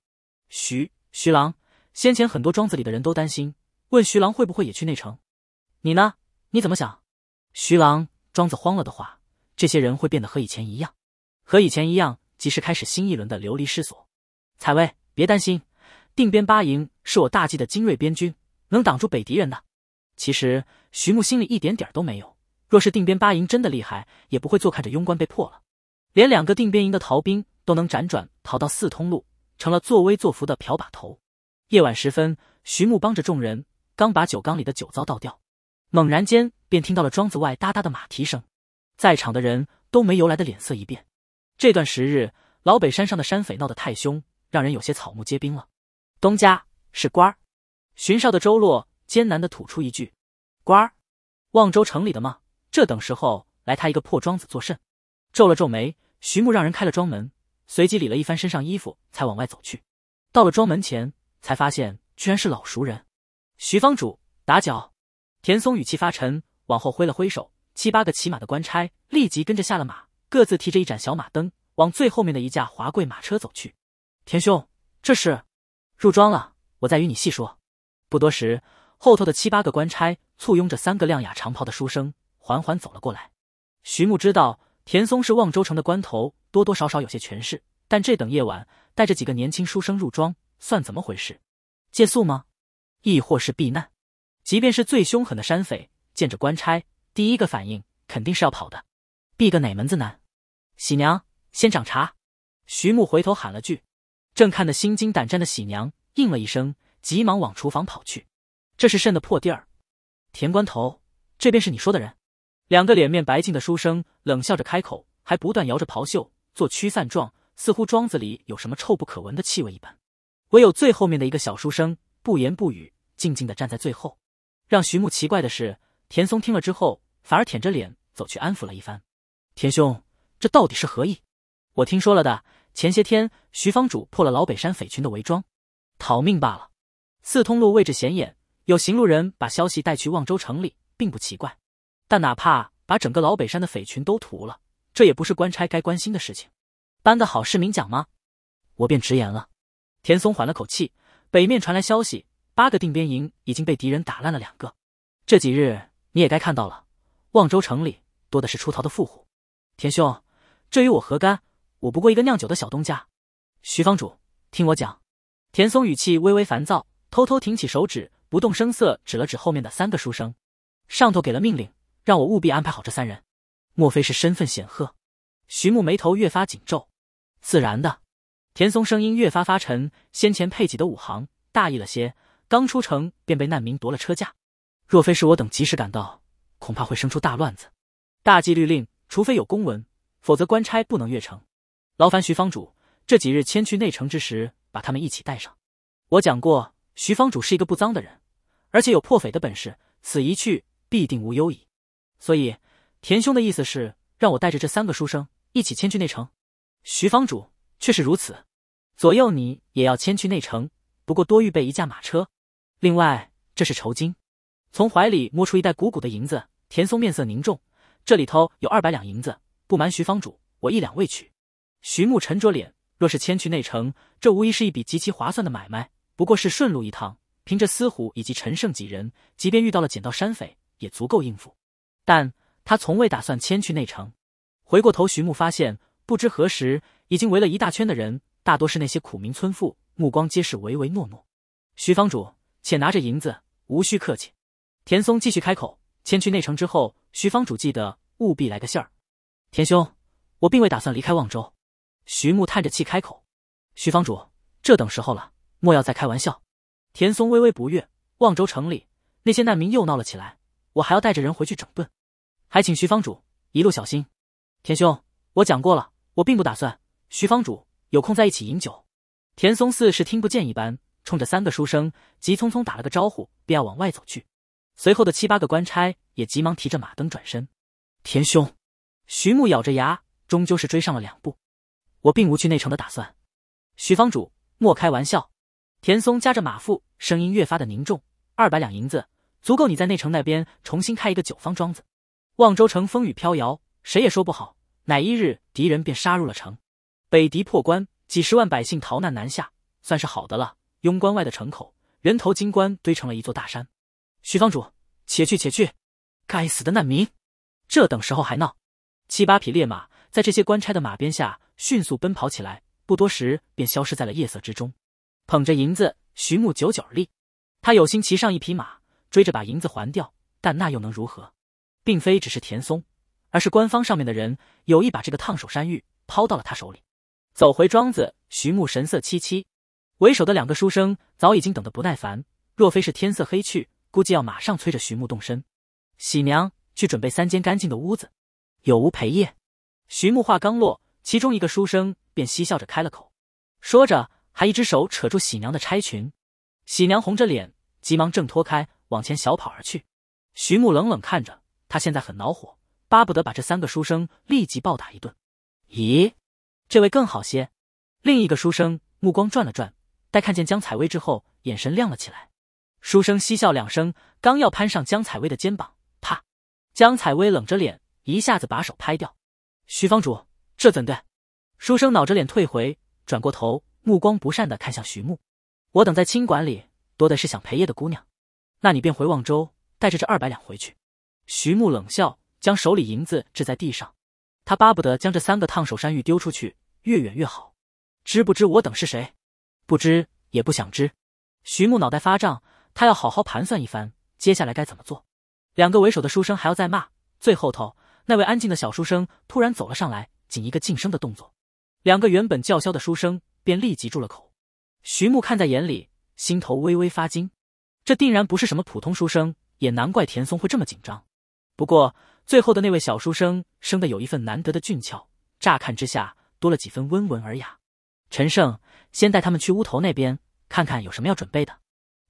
Speaker 1: 徐徐郎，先前很多庄子里的人都担心，问徐郎会不会也去内城？你呢？你怎么想？徐郎，庄子慌了的话，这些人会变得和以前一样，和以前一样，即时开始新一轮的流离失所。采薇，别担心，定边八营是我大晋的精锐边军，能挡住北敌人的。其实徐牧心里一点点儿都没有，若是定边八营真的厉害，也不会坐看着庸关被破了。连两个定边营的逃兵都能辗转逃到四通路，成了作威作福的瓢把头。夜晚时分，徐木帮着众人刚把酒缸里的酒糟倒掉，猛然间便听到了庄子外哒哒的马蹄声。在场的人都没由来的脸色一变。这段时日，老北山上的山匪闹得太凶，让人有些草木皆兵了。东家是官儿，巡哨的周洛艰难地吐出一句：“官儿，望州城里的吗？这等时候来他一个破庄子作甚？”皱了皱眉。徐木让人开了庄门，随即理了一番身上衣服，才往外走去。到了庄门前，才发现居然是老熟人，徐芳主打搅。田松语气发沉，往后挥了挥手，七八个骑马的官差立即跟着下了马，各自提着一盏小马灯，往最后面的一架华贵马车走去。田兄，这是入庄了，我再与你细说。不多时，后头的七八个官差簇拥着三个亮雅长袍的书生，缓缓走了过来。徐木知道。田松是望州城的官头，多多少少有些权势。但这等夜晚带着几个年轻书生入庄，算怎么回事？借宿吗？亦或是避难？即便是最凶狠的山匪，见着官差，第一个反应肯定是要跑的。避个哪门子难？喜娘，先掌茶。徐木回头喊了句，正看得心惊胆战的喜娘应了一声，急忙往厨房跑去。这是甚的破地儿？田官头，这便是你说的人。两个脸面白净的书生冷笑着开口，还不断摇着袍袖做驱散状，似乎庄子里有什么臭不可闻的气味一般。唯有最后面的一个小书生不言不语，静静地站在最后。让徐穆奇怪的是，田松听了之后反而舔着脸走去安抚了一番。田兄，这到底是何意？我听说了的，前些天徐方主破了老北山匪群的围庄，逃命罢了。四通路位置显眼，有行路人把消息带去望州城里，并不奇怪。但哪怕把整个老北山的匪群都屠了，这也不是官差该关心的事情。颁个好市民奖吗？我便直言了。田松缓了口气，北面传来消息，八个定边营已经被敌人打烂了两个。这几日你也该看到了，望州城里多的是出逃的富户。田兄，这与我何干？我不过一个酿酒的小东家。徐坊主，听我讲。田松语气微微烦躁，偷偷挺起手指，不动声色指了指后面的三个书生。上头给了命令。让我务必安排好这三人，莫非是身份显赫？徐木眉头越发紧皱。自然的，田松声音越发发沉。先前配给的武行大意了些，刚出城便被难民夺了车驾。若非是我等及时赶到，恐怕会生出大乱子。大纪律令，除非有公文，否则官差不能越城。劳烦徐方主，这几日迁去内城之时，把他们一起带上。我讲过，徐方主是一个不脏的人，而且有破匪的本事，此一去必定无忧矣。所以，田兄的意思是让我带着这三个书生一起迁去内城。徐方主却是如此，左右你也要迁去内城，不过多预备一架马车。另外，这是酬金。从怀里摸出一袋鼓鼓的银子，田松面色凝重，这里头有二百两银子。不瞒徐方主，我一两未取。徐穆沉着脸，若是迁去内城，这无疑是一笔极其划算的买卖。不过是顺路一趟，凭着司虎以及陈胜几人，即便遇到了捡到山匪，也足够应付。但他从未打算迁去内城。回过头，徐木发现，不知何时已经围了一大圈的人，大多是那些苦民村妇，目光皆是唯唯诺诺。徐方主，且拿着银子，无需客气。田松继续开口：“迁去内城之后，徐方主记得务必来个信儿。”田兄，我并未打算离开望州。”徐木叹着气开口：“徐方主，这等时候了，莫要再开玩笑。”田松微微不悦。望州城里那些难民又闹了起来。我还要带着人回去整顿，还请徐方主一路小心。田兄，我讲过了，我并不打算。徐方主有空在一起饮酒。田松似是听不见一般，冲着三个书生急匆匆打了个招呼，便要往外走去。随后的七八个官差也急忙提着马灯转身。田兄，徐木咬着牙，终究是追上了两步。我并无去内城的打算。徐方主莫开玩笑。田松夹着马腹，声音越发的凝重。二百两银子。足够你在内城那边重新开一个九方庄子。望州城风雨飘摇，谁也说不好哪一日敌人便杀入了城。北狄破关，几十万百姓逃难南下，算是好的了。雍关外的城口，人头金棺堆成了一座大山。徐芳主，且去且去！该死的难民，这等时候还闹！七八匹烈马在这些官差的马鞭下迅速奔跑起来，不多时便消失在了夜色之中。捧着银子，徐木久久立，他有心骑上一匹马。追着把银子还掉，但那又能如何？并非只是田松，而是官方上面的人有意把这个烫手山芋抛到了他手里。走回庄子，徐木神色凄凄。为首的两个书生早已经等得不耐烦，若非是天色黑去，估计要马上催着徐木动身。喜娘，去准备三间干净的屋子，有无陪夜？徐木话刚落，其中一个书生便嬉笑着开了口，说着还一只手扯住喜娘的钗裙，喜娘红着脸，急忙挣脱开。往前小跑而去，徐木冷冷看着他，现在很恼火，巴不得把这三个书生立即暴打一顿。咦，这位更好些。另一个书生目光转了转，待看见江采薇之后，眼神亮了起来。书生嬉笑两声，刚要攀上江采薇的肩膀，啪！江采薇冷着脸，一下子把手拍掉。徐方主，这怎对？书生恼着脸退回，转过头，目光不善的看向徐木。我等在青馆里，多的是想陪夜的姑娘。那你便回望州，带着这二百两回去。徐木冷笑，将手里银子掷在地上。他巴不得将这三个烫手山芋丢出去，越远越好。知不知我等是谁？不知也不想知。徐木脑袋发胀，他要好好盘算一番，接下来该怎么做。两个为首的书生还要再骂，最后头那位安静的小书生突然走了上来，仅一个噤声的动作，两个原本叫嚣的书生便立即住了口。徐木看在眼里，心头微微发惊。这定然不是什么普通书生，也难怪田松会这么紧张。不过最后的那位小书生生的有一份难得的俊俏，乍看之下多了几分温文尔雅。陈胜，先带他们去屋头那边看看有什么要准备的。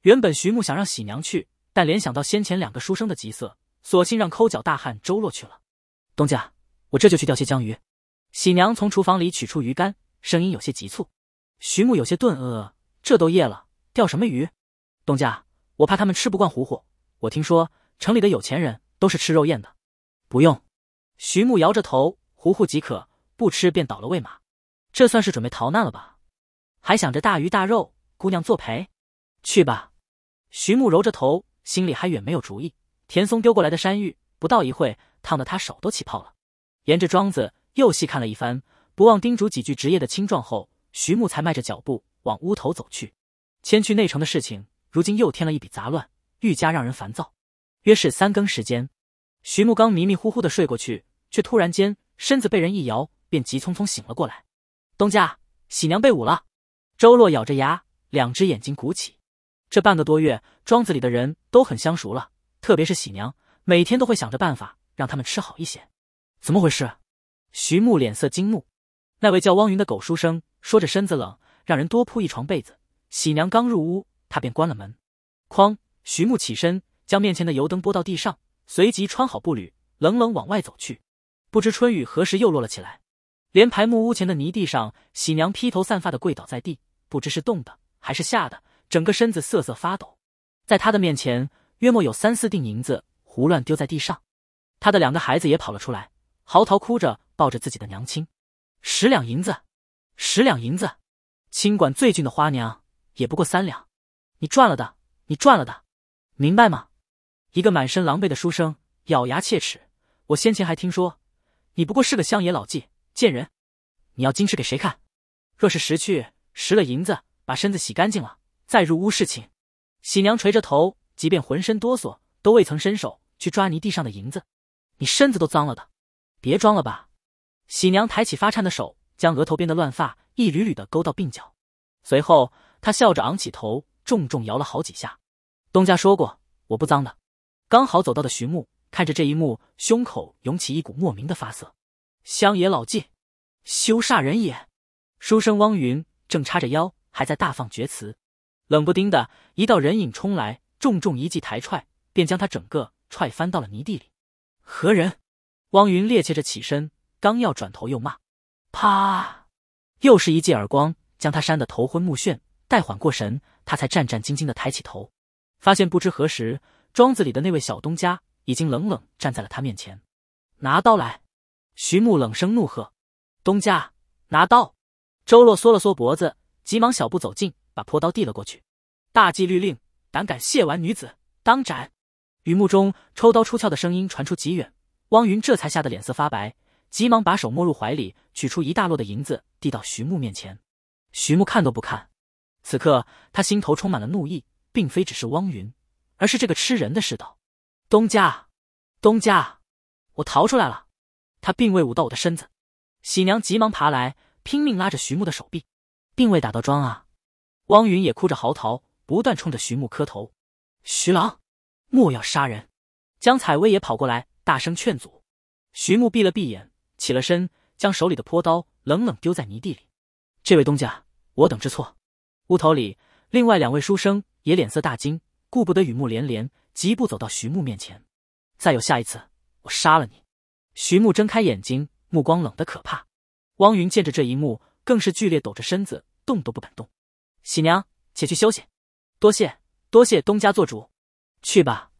Speaker 1: 原本徐木想让喜娘去，但联想到先前两个书生的急色，索性让抠脚大汉周洛去了。东家，我这就去钓些江鱼。喜娘从厨房里取出鱼竿，声音有些急促。徐木有些顿愕，这都夜了，钓什么鱼？东家。我怕他们吃不惯糊糊。我听说城里的有钱人都是吃肉宴的。不用，徐木摇着头，糊糊即可，不吃便倒了喂马。这算是准备逃难了吧？还想着大鱼大肉，姑娘作陪？去吧。徐木揉着头，心里还远没有主意。田松丢过来的山芋，不到一会，烫得他手都起泡了。沿着庄子又细看了一番，不忘叮嘱几句职业的青壮后，徐木才迈着脚步往屋头走去。迁去内城的事情。如今又添了一笔杂乱，愈加让人烦躁。约是三更时间，徐木刚迷迷糊糊的睡过去，却突然间身子被人一摇，便急匆匆醒了过来。东家喜娘被捂了。周洛咬着牙，两只眼睛鼓起。这半个多月，庄子里的人都很相熟了，特别是喜娘，每天都会想着办法让他们吃好一些。怎么回事？徐木脸色惊怒。那位叫汪云的狗书生说着身子冷，让人多铺一床被子。喜娘刚入屋。他便关了门，哐！徐木起身，将面前的油灯拨到地上，随即穿好步履，冷冷往外走去。不知春雨何时又落了起来，连排木屋前的泥地上，喜娘披头散发的跪倒在地，不知是冻的还是吓的，整个身子瑟瑟发抖。在他的面前，约莫有三四锭银子胡乱丢在地上。他的两个孩子也跑了出来，嚎啕哭着抱着自己的娘亲。十两银子，十两银子，清管最俊的花娘也不过三两。你赚了的，你赚了的，明白吗？一个满身狼狈的书生咬牙切齿：“我先前还听说，你不过是个乡野老妓贱人，你要矜持给谁看？若是识趣，拾了银子，把身子洗干净了，再入屋侍寝。”喜娘垂着头，即便浑身哆嗦，都未曾伸手去抓泥地上的银子。你身子都脏了的，别装了吧！喜娘抬起发颤的手，将额头边的乱发一缕缕的勾到鬓角，随后她笑着昂起头。重重摇了好几下，东家说过我不脏的。刚好走到的徐木看着这一幕，胸口涌起一股莫名的发涩。乡野老贱，羞煞人也！书生汪云正叉着腰，还在大放厥词。冷不丁的一道人影冲来，重重一记抬踹，便将他整个踹翻到了泥地里。何人？汪云趔趄着起身，刚要转头又骂，啪！又是一记耳光，将他扇得头昏目眩。待缓过神。他才战战兢兢的抬起头，发现不知何时庄子里的那位小东家已经冷冷站在了他面前。拿刀来！徐木冷声怒喝。东家，拿刀！周洛缩了缩脖子，急忙小步走近，把坡刀递了过去。大纪律令，胆敢亵玩女子，当斩！雨幕中抽刀出鞘的声音传出极远，汪云这才吓得脸色发白，急忙把手摸入怀里，取出一大摞的银子递到徐木面前。徐木看都不看。此刻他心头充满了怒意，并非只是汪云，而是这个吃人的世道。东家，东家，我逃出来了！他并未捂到我的身子，喜娘急忙爬来，拼命拉着徐木的手臂，并未打到庄啊！汪云也哭着嚎啕，不断冲着徐木磕头。徐郎，莫要杀人！江采薇也跑过来，大声劝阻。徐木闭了闭眼，起了身，将手里的泼刀冷冷丢在泥地里。这位东家，我等知错。屋头里，另外两位书生也脸色大惊，顾不得雨幕连连，疾步走到徐木面前。再有下一次，我杀了你！徐木睁开眼睛，目光冷得可怕。汪云见着这一幕，更是剧烈抖着身子，动都不敢动。喜娘，且去休息。多谢，多谢东家做主。去吧。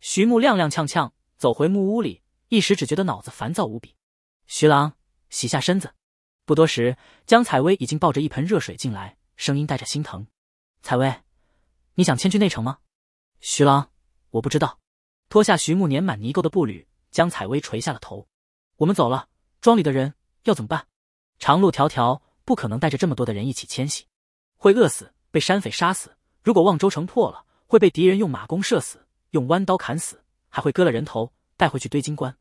Speaker 1: 徐木踉踉跄跄走回木屋里，一时只觉得脑子烦躁无比。徐郎，洗下身子。不多时，江采薇已经抱着一盆热水进来。声音带着心疼，采薇，你想迁去内城吗？徐郎，我不知道。脱下徐木年满泥垢的步履，将采薇垂下了头。我们走了，庄里的人要怎么办？长路迢迢，不可能带着这么多的人一起迁徙，会饿死，被山匪杀死。如果望州城破了，会被敌人用马弓射死，用弯刀砍死，还会割了人头带回去堆金棺。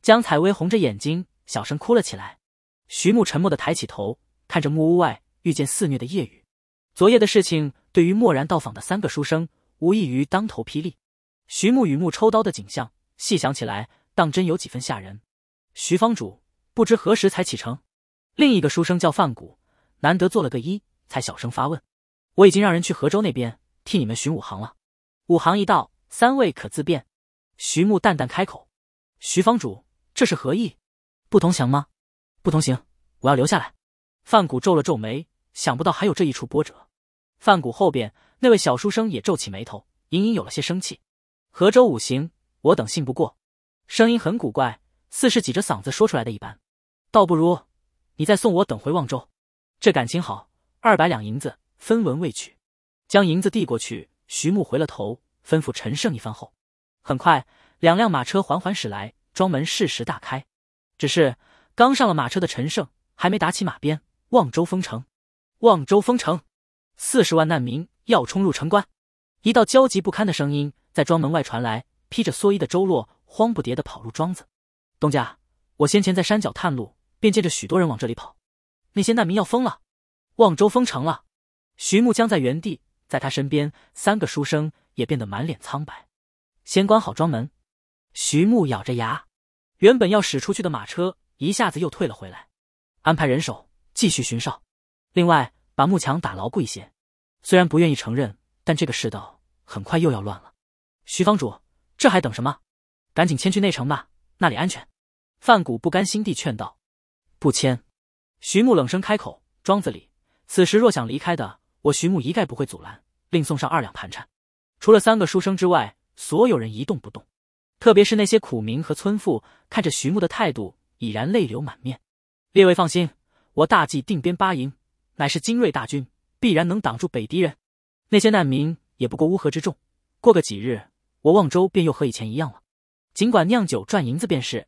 Speaker 1: 江采薇红着眼睛，小声哭了起来。徐木沉默的抬起头，看着木屋外。遇见肆虐的夜雨，昨夜的事情对于蓦然到访的三个书生，无异于当头霹雳。徐木与木抽刀的景象，细想起来，当真有几分吓人。徐方主不知何时才启程。另一个书生叫范谷，难得做了个揖，才小声发问：“我已经让人去河州那边替你们寻武行了。”武行一到，三位可自便。徐木淡淡开口：“徐方主，这是何意？不同行吗？不同行，我要留下来。”范谷皱了皱眉。想不到还有这一处波折，范谷后边那位小书生也皱起眉头，隐隐有了些生气。河州五行，我等信不过。声音很古怪，似是挤着嗓子说出来的一般。倒不如你再送我等回望州，这感情好，二百两银子分文未取。将银子递过去，徐穆回了头，吩咐陈胜一番后，很快两辆马车缓缓驶来，庄门适时大开。只是刚上了马车的陈胜还没打起马鞭，望州封城。望州封城，四十万难民要冲入城关。一道焦急不堪的声音在庄门外传来。披着蓑衣的周洛慌不迭地跑入庄子。东家，我先前在山脚探路，便见着许多人往这里跑。那些难民要疯了！望州封城了！徐木僵在原地，在他身边三个书生也变得满脸苍白。先关好庄门。徐木咬着牙，原本要驶出去的马车一下子又退了回来。安排人手继续巡哨。另外，把木墙打牢固一些。虽然不愿意承认，但这个世道很快又要乱了。徐坊主，这还等什么？赶紧迁去内城吧，那里安全。范谷不甘心地劝道：“不迁。”徐木冷声开口：“庄子里，此时若想离开的，我徐木一概不会阻拦，另送上二两盘缠。”除了三个书生之外，所有人一动不动。特别是那些苦民和村妇，看着徐木的态度，已然泪流满面。列位放心，我大计定编八营。乃是精锐大军，必然能挡住北狄人。那些难民也不过乌合之众，过个几日，我望州便又和以前一样了。尽管酿酒赚银子便是。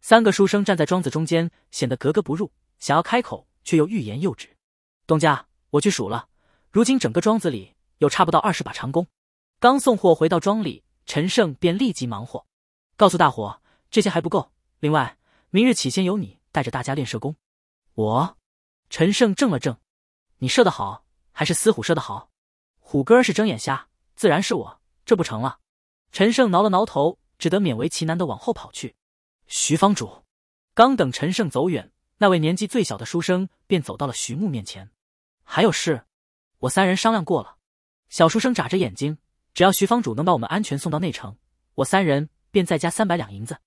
Speaker 1: 三个书生站在庄子中间，显得格格不入，想要开口却又欲言又止。东家，我去数了，如今整个庄子里有差不到二十把长弓。刚送货回到庄里，陈胜便立即忙活，告诉大伙这些还不够。另外，明日起先由你带着大家练射弓。我，陈胜怔了怔。你射得好，还是司虎射得好？虎哥是睁眼瞎，自然是我。这不成了？陈胜挠了挠头，只得勉为其难的往后跑去。徐方主，刚等陈胜走远，那位年纪最小的书生便走到了徐木面前。还有事？我三人商量过了。小书生眨着眼睛，只要徐方主能把我们安全送到内城，我三人便再加三百两银子。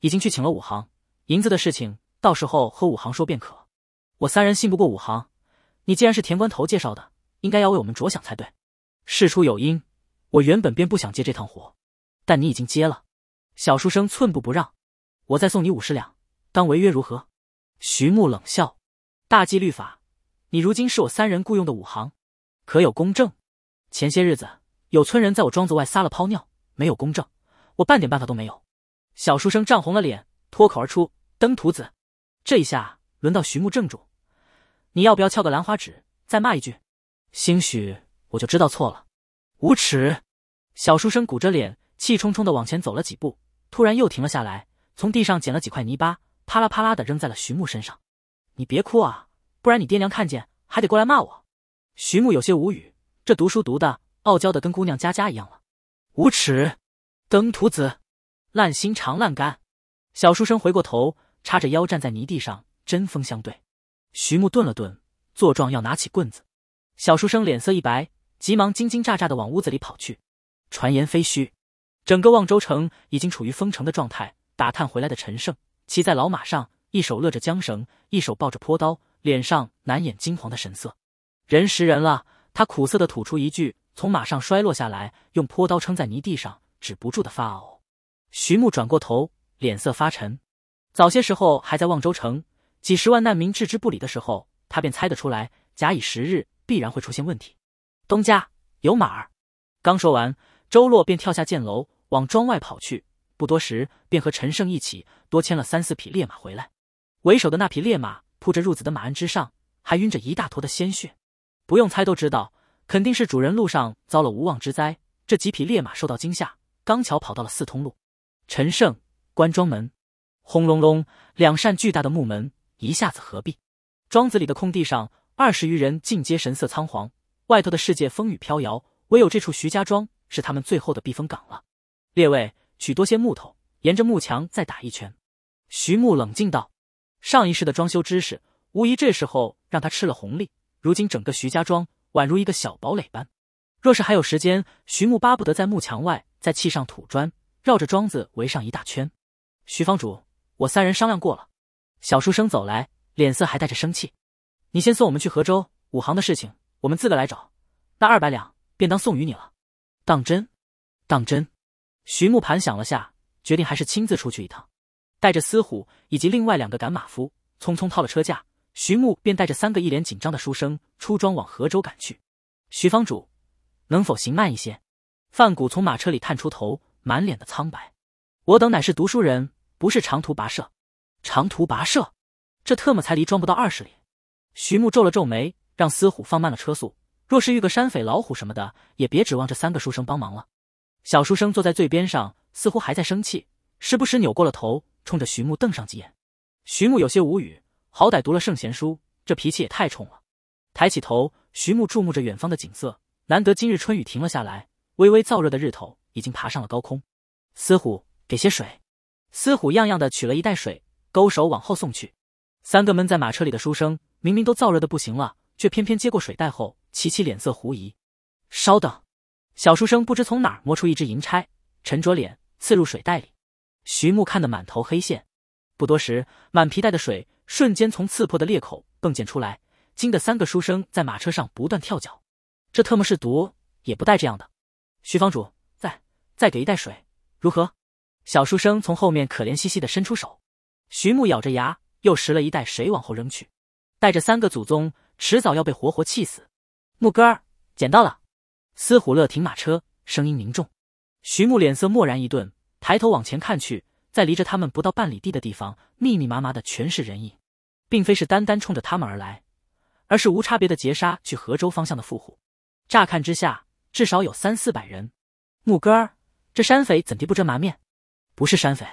Speaker 1: 已经去请了武行，银子的事情到时候和武行说便可。我三人信不过武行。你既然是田官头介绍的，应该要为我们着想才对。事出有因，我原本便不想接这趟活，但你已经接了。小书生寸步不让，我再送你五十两当违约如何？徐穆冷笑：“大纪律法，你如今是我三人雇用的武行，可有公正？前些日子有村人在我庄子外撒了泡尿，没有公正，我半点办法都没有。”小书生涨红了脸，脱口而出：“登徒子！”这一下轮到徐穆怔住。你要不要翘个兰花指，再骂一句，兴许我就知道错了。无耻！小书生鼓着脸，气冲冲的往前走了几步，突然又停了下来，从地上捡了几块泥巴，啪啦啪啦的扔在了徐木身上。你别哭啊，不然你爹娘看见还得过来骂我。徐木有些无语，这读书读的，傲娇的跟姑娘家家一样了。无耻！登徒子，烂心肠，烂肝。小书生回过头，叉着腰站在泥地上，针锋相对。徐木顿了顿，作状要拿起棍子，小书生脸色一白，急忙惊惊乍乍的往屋子里跑去。传言非虚，整个望州城已经处于封城的状态。打探回来的陈胜，骑在老马上，一手勒着缰绳，一手抱着坡刀，脸上难掩惊惶的神色。人识人了，他苦涩的吐出一句，从马上摔落下来，用坡刀撑在泥地上，止不住的发呕。徐木转过头，脸色发沉。早些时候还在望州城。几十万难民置之不理的时候，他便猜得出来，假以时日必然会出现问题。东家有马儿，刚说完，周洛便跳下箭楼，往庄外跑去。不多时，便和陈胜一起多牵了三四匹烈马回来。为首的那匹烈马铺着褥子的马鞍之上，还晕着一大坨的鲜血。不用猜都知道，肯定是主人路上遭了无妄之灾。这几匹烈马受到惊吓，刚巧跑到了四通路。陈胜关庄门，轰隆隆，两扇巨大的木门。一下子合璧，庄子里的空地上，二十余人尽皆神色仓皇。外头的世界风雨飘摇，唯有这处徐家庄是他们最后的避风港了。列位，取多些木头，沿着木墙再打一圈。徐木冷静道：“上一世的装修知识，无疑这时候让他吃了红利。如今整个徐家庄宛如一个小堡垒般。若是还有时间，徐木巴不得在木墙外再砌上土砖，绕着庄子围上一大圈。”徐方主，我三人商量过了。小书生走来，脸色还带着生气。你先送我们去河州，武行的事情我们自个来找。那二百两便当送与你了。当真？当真？徐木盘想了下，决定还是亲自出去一趟。带着司虎以及另外两个赶马夫，匆匆套了车架，徐木便带着三个一脸紧张的书生出庄往河州赶去。徐坊主，能否行慢一些？范谷从马车里探出头，满脸的苍白。我等乃是读书人，不是长途跋涉。长途跋涉，这特么才离庄不到二十里。徐木皱了皱眉，让司虎放慢了车速。若是遇个山匪、老虎什么的，也别指望这三个书生帮忙了。小书生坐在最边上，似乎还在生气，时不时扭过了头，冲着徐木瞪上几眼。徐木有些无语，好歹读了圣贤书，这脾气也太冲了。抬起头，徐木注目着远方的景色。难得今日春雨停了下来，微微燥热的日头已经爬上了高空。司虎给些水，司虎样样的取了一袋水。勾手往后送去，三个闷在马车里的书生明明都燥热的不行了，却偏偏接过水袋后，齐齐脸色狐疑。稍等，小书生不知从哪儿摸出一只银钗，沉着脸刺入水袋里。徐木看得满头黑线。不多时，满皮带的水瞬间从刺破的裂口迸溅出来，惊得三个书生在马车上不断跳脚。这特么是毒，也不带这样的。徐坊主，再再给一袋水如何？小书生从后面可怜兮兮的伸出手。徐牧咬着牙，又拾了一袋水往后扔去。带着三个祖宗，迟早要被活活气死。木哥儿，捡到了。司虎乐停马车，声音凝重。徐牧脸色蓦然一顿，抬头往前看去，在离着他们不到半里地的地方，密密麻麻的全是人影，并非是单单冲着他们而来，而是无差别的劫杀去河州方向的富户。乍看之下，至少有三四百人。木哥儿，这山匪怎地不遮马面？不是山匪。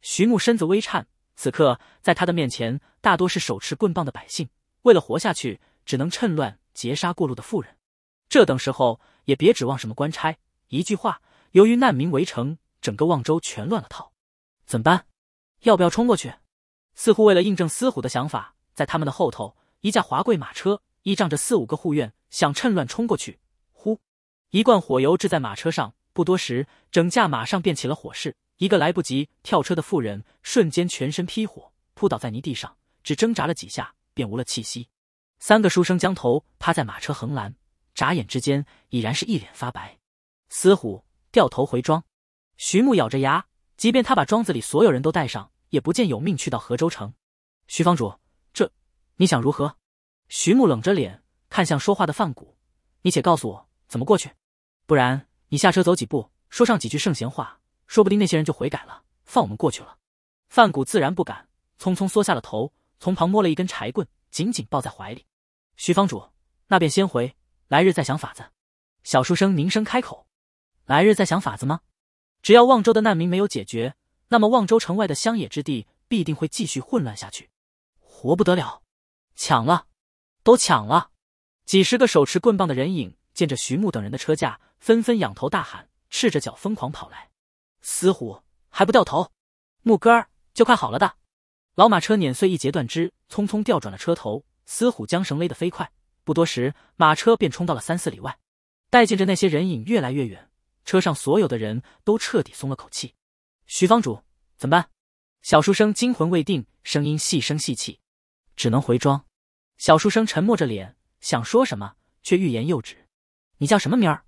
Speaker 1: 徐牧身子微颤。此刻，在他的面前大多是手持棍棒的百姓，为了活下去，只能趁乱劫杀过路的富人。这等时候，也别指望什么官差。一句话，由于难民围城，整个望州全乱了套。怎么办？要不要冲过去？似乎为了印证司虎的想法，在他们的后头，一架华贵马车依仗着四五个护院，想趁乱冲过去。呼！一罐火油掷在马车上，不多时，整架马上便起了火势。一个来不及跳车的妇人，瞬间全身披火，扑倒在泥地上，只挣扎了几下，便无了气息。三个书生将头趴在马车横栏，眨眼之间已然是一脸发白。司虎掉头回庄。徐木咬着牙，即便他把庄子里所有人都带上，也不见有命去到河州城。徐方主，这你想如何？徐木冷着脸看向说话的范谷，你且告诉我怎么过去，不然你下车走几步，说上几句圣贤话。说不定那些人就悔改了，放我们过去了。范谷自然不敢，匆匆缩下了头，从旁摸了一根柴棍，紧紧抱在怀里。徐方主，那便先回，来日再想法子。小书生凝声开口：“来日再想法子吗？只要望州的难民没有解决，那么望州城外的乡野之地必定会继续混乱下去，活不得了！抢了，都抢了！几十个手持棍棒的人影见着徐木等人的车架，纷纷仰头大喊，赤着脚疯狂跑来。”司虎还不掉头，木哥儿就快好了的。老马车碾碎一截断枝，匆匆调转了车头。司虎缰绳勒得飞快，不多时，马车便冲到了三四里外。待见着那些人影越来越远，车上所有的人都彻底松了口气。徐方主怎么办？小书生惊魂未定，声音细声细气，只能回庄。小书生沉默着脸，想说什么，却欲言又止。你叫什么名儿？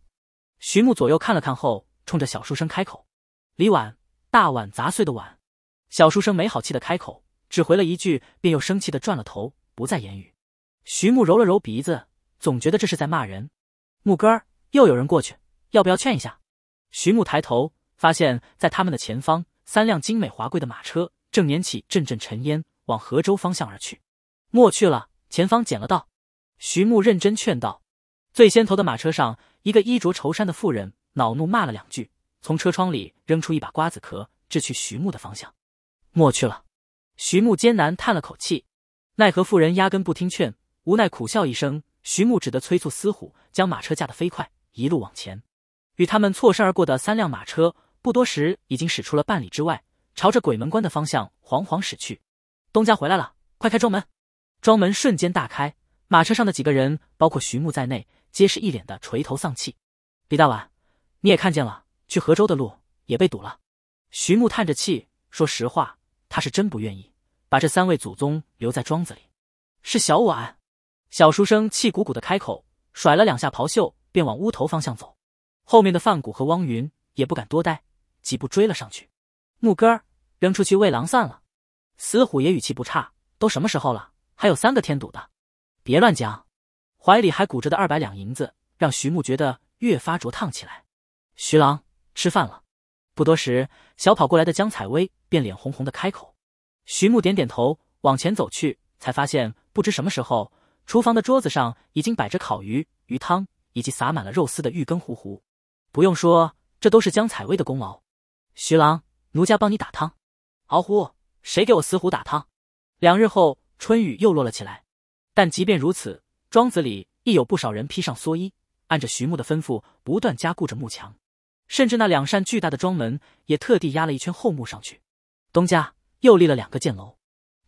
Speaker 1: 徐木左右看了看后，冲着小书生开口。李婉，大碗砸碎的碗，小书生没好气的开口，只回了一句，便又生气的转了头，不再言语。徐木揉了揉鼻子，总觉得这是在骂人。木哥儿，又有人过去，要不要劝一下？徐木抬头，发现，在他们的前方，三辆精美华贵的马车正碾起阵阵尘烟，往河州方向而去。莫去了，前方捡了道。徐木认真劝道。最先头的马车上，一个衣着绸衫的妇人恼怒骂了两句。从车窗里扔出一把瓜子壳，掷去徐木的方向。莫去了，徐木艰难叹了口气。奈何妇人压根不听劝，无奈苦笑一声。徐木只得催促司虎将马车驾得飞快，一路往前。与他们错身而过的三辆马车，不多时已经驶出了半里之外，朝着鬼门关的方向缓缓驶去。东家回来了，快开庄门！庄门瞬间大开，马车上的几个人，包括徐木在内，皆是一脸的垂头丧气。李大碗，你也看见了。去河州的路也被堵了，徐木叹着气，说实话，他是真不愿意把这三位祖宗留在庄子里。是小婉，小书生气鼓鼓的开口，甩了两下袍袖，便往屋头方向走。后面的范谷和汪云也不敢多待，几步追了上去。木哥，扔出去喂狼算了。司虎也语气不差，都什么时候了，还有三个添堵的，别乱讲。怀里还鼓着的二百两银子，让徐木觉得越发灼烫起来。徐郎。吃饭了，不多时，小跑过来的江采薇便脸红红的开口。徐木点点头，往前走去，才发现不知什么时候，厨房的桌子上已经摆着烤鱼、鱼汤，以及撒满了肉丝的玉根糊糊。不用说，这都是江采薇的功劳。徐郎，奴家帮你打汤。嗷呼，谁给我死虎打汤？两日后，春雨又落了起来，但即便如此，庄子里亦有不少人披上蓑衣，按着徐木的吩咐，不断加固着木墙。甚至那两扇巨大的庄门也特地压了一圈厚木上去。东家又立了两个箭楼。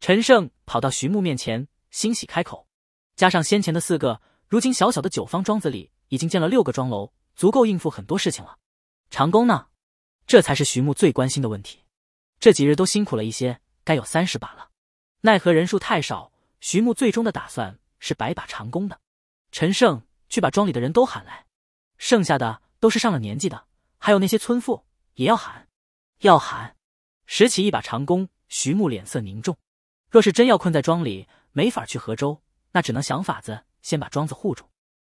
Speaker 1: 陈胜跑到徐木面前，欣喜开口：“加上先前的四个，如今小小的九方庄子里已经建了六个庄楼，足够应付很多事情了。”长工呢？这才是徐木最关心的问题。这几日都辛苦了一些，该有三十把了。奈何人数太少，徐木最终的打算是百把长工的。陈胜去把庄里的人都喊来，剩下的都是上了年纪的。还有那些村妇也要喊，要喊，拾起一把长弓，徐木脸色凝重。若是真要困在庄里，没法去河州，那只能想法子先把庄子护住。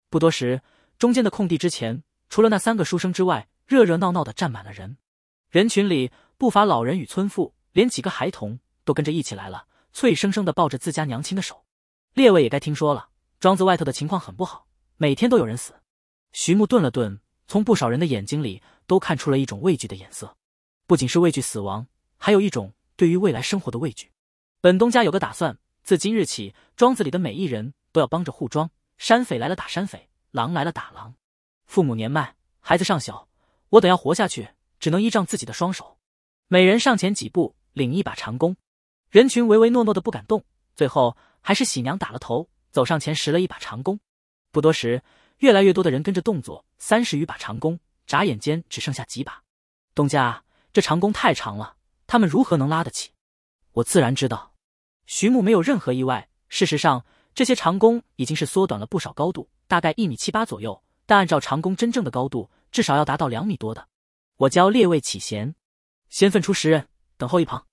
Speaker 1: 不多时，中间的空地之前，除了那三个书生之外，热热闹闹的站满了人。人群里不乏老人与村妇，连几个孩童都跟着一起来了，脆生生的抱着自家娘亲的手。列位也该听说了，庄子外头的情况很不好，每天都有人死。徐木顿了顿，从不少人的眼睛里。都看出了一种畏惧的眼色，不仅是畏惧死亡，还有一种对于未来生活的畏惧。本东家有个打算，自今日起，庄子里的每一人都要帮着护庄。山匪来了打山匪，狼来了打狼。父母年迈，孩子尚小，我等要活下去，只能依仗自己的双手。每人上前几步，领一把长弓。人群唯唯诺诺的不敢动，最后还是喜娘打了头，走上前拾了一把长弓。不多时，越来越多的人跟着动作，三十余把长弓。眨眼间只剩下几把，东家，这长弓太长了，他们如何能拉得起？我自然知道。徐木没有任何意外，事实上，这些长弓已经是缩短了不少高度，大概一米七八左右。但按照长弓真正的高度，至少要达到两米多的。我教列位起弦，先分出十人等候一旁，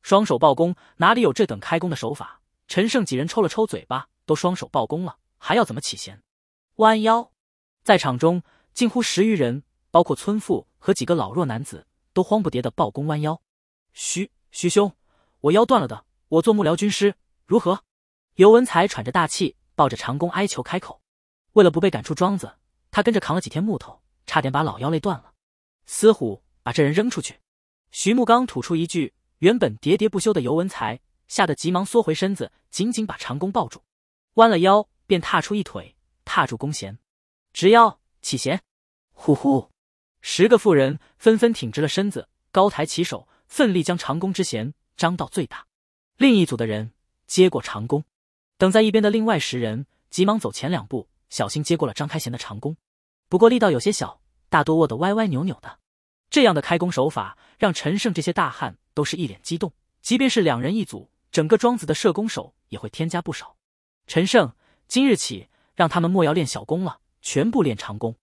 Speaker 1: 双手抱弓，哪里有这等开弓的手法？陈胜几人抽了抽嘴巴，都双手抱弓了，还要怎么起弦？弯腰，在场中近乎十余人。包括村妇和几个老弱男子，都慌不迭的抱弓弯腰。徐徐兄，我腰断了的，我做幕僚军师如何？尤文才喘着大气，抱着长弓哀求开口。为了不被赶出庄子，他跟着扛了几天木头，差点把老腰累断了。司虎，把这人扔出去！徐木刚吐出一句，原本喋喋不休的尤文才吓得急忙缩回身子，紧紧把长弓抱住，弯了腰便踏出一腿，踏住弓弦，直腰起弦，呼呼。十个妇人纷纷挺直了身子，高抬起手，奋力将长弓之弦张到最大。另一组的人接过长弓，等在一边的另外十人急忙走前两步，小心接过了张开弦的长弓。不过力道有些小，大多握得歪歪扭扭的。这样的开弓手法，让陈胜这些大汉都是一脸激动。即便是两人一组，整个庄子的射弓手也会添加不少。陈胜今日起，让他们莫要练小弓了，全部练长弓。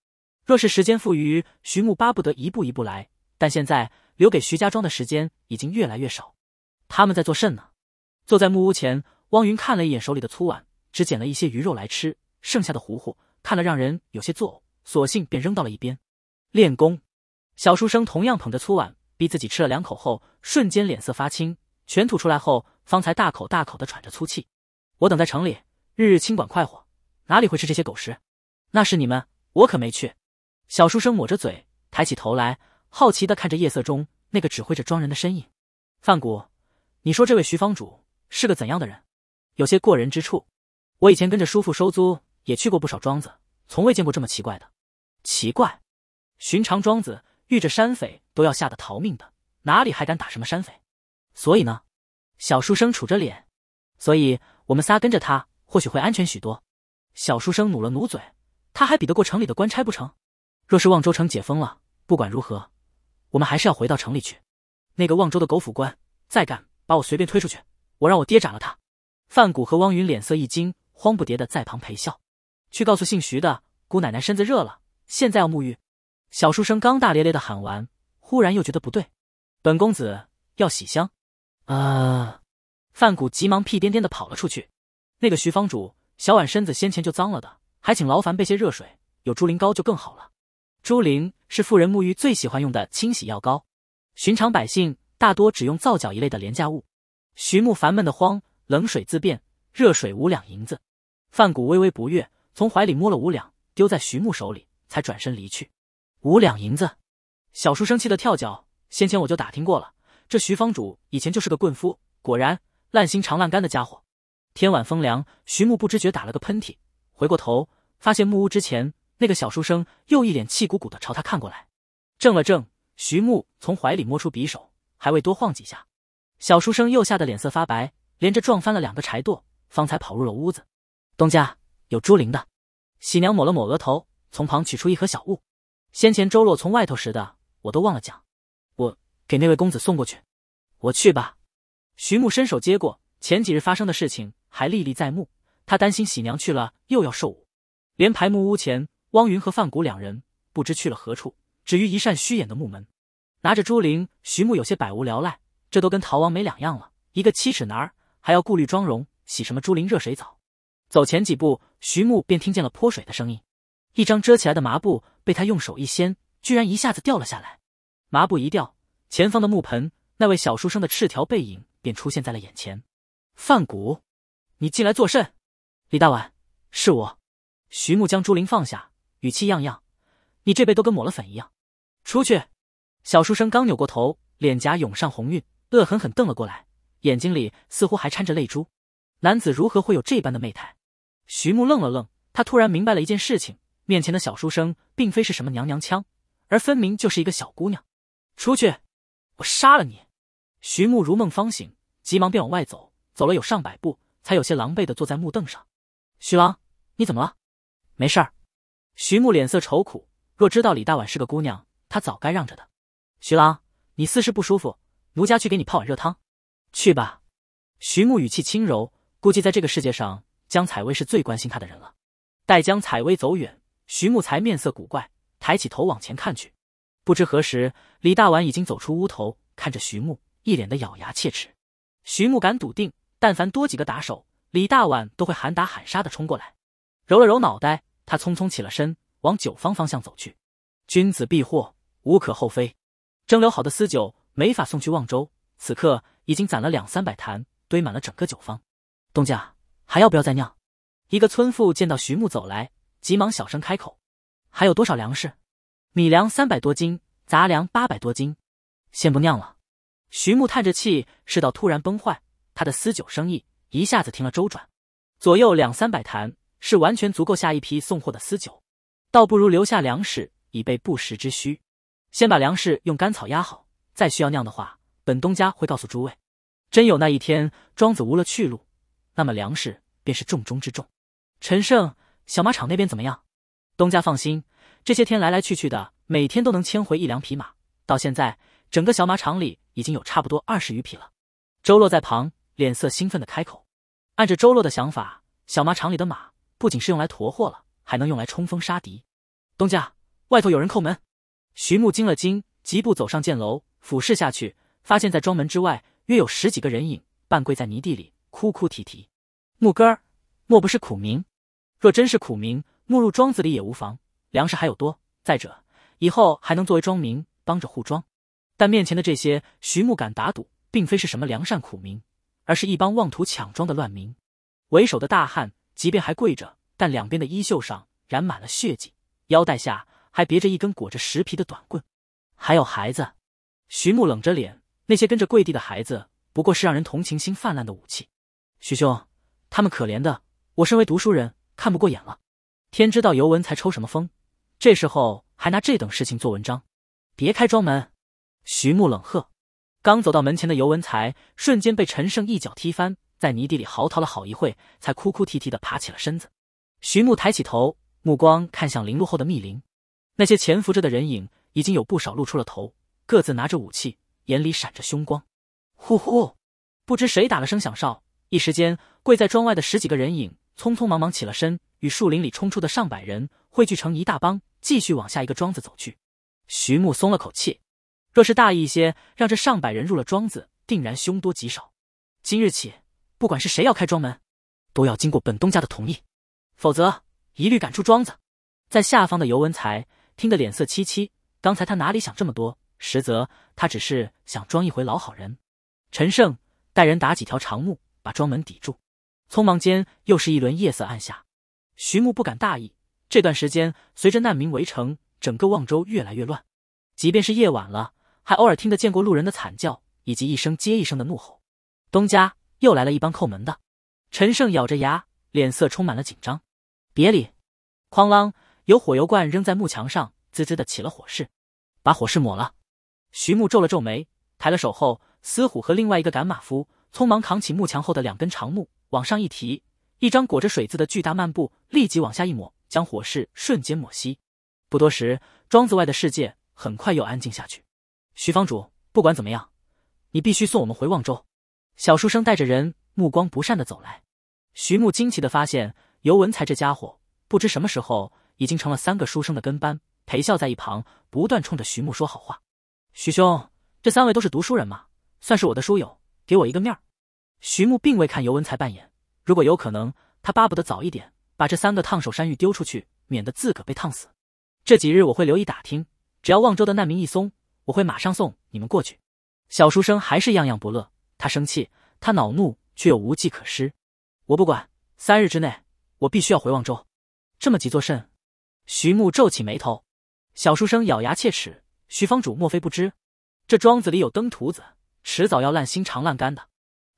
Speaker 1: 若是时间富余，徐木巴不得一步一步来。但现在留给徐家庄的时间已经越来越少。他们在做甚呢？坐在木屋前，汪云看了一眼手里的粗碗，只捡了一些鱼肉来吃，剩下的糊糊看了让人有些作呕，索性便扔到了一边。练功，小书生同样捧着粗碗，逼自己吃了两口后，瞬间脸色发青，全吐出来后，方才大口大口的喘着粗气。我等在城里，日日清管快活，哪里会吃这些狗食？那是你们，我可没去。小书生抹着嘴，抬起头来，好奇的看着夜色中那个指挥着庄人的身影。范谷，你说这位徐方主是个怎样的人？有些过人之处。我以前跟着叔父收租，也去过不少庄子，从未见过这么奇怪的。奇怪？寻常庄子遇着山匪都要吓得逃命的，哪里还敢打什么山匪？所以呢？小书生杵着脸。所以我们仨跟着他，或许会安全许多。小书生努了努嘴，他还比得过城里的官差不成？若是望州城解封了，不管如何，我们还是要回到城里去。那个望州的狗府官再敢把我随便推出去，我让我爹斩了他！范谷和汪云脸色一惊，慌不迭的在旁陪笑。去告诉姓徐的姑奶奶，身子热了，现在要沐浴。小书生刚大咧咧的喊完，忽然又觉得不对，本公子要洗香。啊！范谷急忙屁颠颠的跑了出去。那个徐方主，小婉身子先前就脏了的，还请劳烦备些热水，有猪苓膏就更好了。朱苓是富人沐浴最喜欢用的清洗药膏，寻常百姓大多只用皂角一类的廉价物。徐木烦闷的慌，冷水自便，热水五两银子。范谷微微不悦，从怀里摸了五两，丢在徐木手里，才转身离去。五两银子，小叔生气的跳脚，先前我就打听过了，这徐方主以前就是个棍夫，果然烂心肠烂肝的家伙。天晚风凉，徐木不知觉打了个喷嚏，回过头发现木屋之前。那个小书生又一脸气鼓鼓的朝他看过来，怔了怔，徐木从怀里摸出匕首，还未多晃几下，小书生又吓得脸色发白，连着撞翻了两个柴垛，方才跑入了屋子。东家有朱玲的喜娘，抹了抹额头，从旁取出一盒小物，先前周洛从外头拾的我都忘了讲，我给那位公子送过去。我去吧。徐木伸手接过，前几日发生的事情还历历在目，他担心喜娘去了又要受辱，连排木屋前。汪云和范谷两人不知去了何处，止于一扇虚掩的木门。拿着朱灵，徐木有些百无聊赖，这都跟逃亡没两样了。一个七尺男儿还要顾虑妆容，洗什么朱灵热水澡？走前几步，徐木便听见了泼水的声音。一张遮起来的麻布被他用手一掀，居然一下子掉了下来。麻布一掉，前方的木盆，那位小书生的赤条背影便出现在了眼前。范谷，你进来作甚？李大碗，是我。徐木将朱灵放下。语气样样，你这辈都跟抹了粉一样。出去！小书生刚扭过头，脸颊涌上红晕，恶狠狠瞪了过来，眼睛里似乎还掺着泪珠。男子如何会有这般的媚态？徐木愣了愣，他突然明白了一件事情：面前的小书生并非是什么娘娘腔，而分明就是一个小姑娘。出去！我杀了你！徐木如梦方醒，急忙便往外走，走了有上百步，才有些狼狈的坐在木凳上。徐郎，你怎么了？没事儿。徐木脸色愁苦，若知道李大碗是个姑娘，他早该让着的。徐郎，你似是不舒服，奴家去给你泡碗热汤。去吧。徐木语气轻柔，估计在这个世界上，江采薇是最关心他的人了。待江采薇走远，徐木才面色古怪，抬起头往前看去。不知何时，李大碗已经走出屋头，看着徐木，一脸的咬牙切齿。徐木敢笃定，但凡多几个打手，李大碗都会喊打喊杀的冲过来。揉了揉脑袋。他匆匆起了身，往酒坊方向走去。君子避祸，无可厚非。蒸馏好的私酒没法送去望州，此刻已经攒了两三百坛，堆满了整个酒坊。东家还要不要再酿？一个村妇见到徐木走来，急忙小声开口：“还有多少粮食？米粮三百多斤，杂粮八百多斤。先不酿了。”徐木叹着气，世道突然崩坏，他的私酒生意一下子停了周转，左右两三百坛。是完全足够下一批送货的私酒，倒不如留下粮食以备不时之需。先把粮食用甘草压好，再需要酿的话，本东家会告诉诸位。真有那一天庄子无了去路，那么粮食便是重中之重。陈胜，小马场那边怎么样？东家放心，这些天来来去去的，每天都能牵回一两匹马，到现在整个小马场里已经有差不多二十余匹了。周洛在旁脸色兴奋的开口，按着周洛的想法，小马场里的马。不仅是用来驮货了，还能用来冲锋杀敌。东家，外头有人叩门。徐木惊了惊，疾步走上箭楼，俯视下去，发现在庄门之外，约有十几个人影，半跪在泥地里，哭哭啼啼。木哥儿，莫不是苦民？若真是苦民，没入庄子里也无妨，粮食还有多。再者，以后还能作为庄民，帮着护庄。但面前的这些，徐木敢打赌，并非是什么良善苦民，而是一帮妄图抢庄的乱民。为首的大汉。即便还跪着，但两边的衣袖上染满了血迹，腰带下还别着一根裹着石皮的短棍，还有孩子。徐穆冷着脸，那些跟着跪地的孩子不过是让人同情心泛滥的武器。徐兄，他们可怜的，我身为读书人看不过眼了。天知道尤文才抽什么风，这时候还拿这等事情做文章，别开庄门！徐穆冷喝，刚走到门前的尤文才瞬间被陈胜一脚踢翻。在泥地里嚎啕了好一会，才哭哭啼啼地爬起了身子。徐木抬起头，目光看向林路后的密林，那些潜伏着的人影已经有不少露出了头，各自拿着武器，眼里闪着凶光。呼呼，不知谁打了声响哨，一时间跪在庄外的十几个人影匆匆忙忙起了身，与树林里冲出的上百人汇聚成一大帮，继续往下一个庄子走去。徐木松了口气，若是大意一些，让这上百人入了庄子，定然凶多吉少。今日起。不管是谁要开庄门，都要经过本东家的同意，否则一律赶出庄子。在下方的尤文才听得脸色凄凄，刚才他哪里想这么多？实则他只是想装一回老好人。陈胜带人打几条长木，把庄门抵住。匆忙间，又是一轮夜色暗下。徐木不敢大意，这段时间随着难民围城，整个望州越来越乱。即便是夜晚了，还偶尔听得见过路人的惨叫，以及一声接一声的怒吼。东家。又来了一帮叩门的，陈胜咬着牙，脸色充满了紧张。别理，哐啷，有火油罐扔在木墙上，滋滋的起了火势。把火势抹了。徐木皱了皱眉，抬了手后，司虎和另外一个赶马夫匆忙扛起木墙后的两根长木，往上一提，一张裹着水渍的巨大幔布立即往下一抹，将火势瞬间抹熄。不多时，庄子外的世界很快又安静下去。徐方主，不管怎么样，你必须送我们回望州。小书生带着人，目光不善的走来。徐木惊奇的发现，尤文才这家伙不知什么时候已经成了三个书生的跟班，陪笑在一旁，不断冲着徐木说好话。徐兄，这三位都是读书人嘛，算是我的书友，给我一个面儿。徐木并未看尤文才扮演，如果有可能，他巴不得早一点把这三个烫手山芋丢出去，免得自个被烫死。这几日我会留意打听，只要望州的难民一松，我会马上送你们过去。小书生还是样样不乐。他生气，他恼怒，却又无计可施。我不管，三日之内，我必须要回望州。这么急作甚？徐牧皱起眉头。小书生咬牙切齿：“徐方主，莫非不知？这庄子里有登徒子，迟早要烂心肠烂肝的。”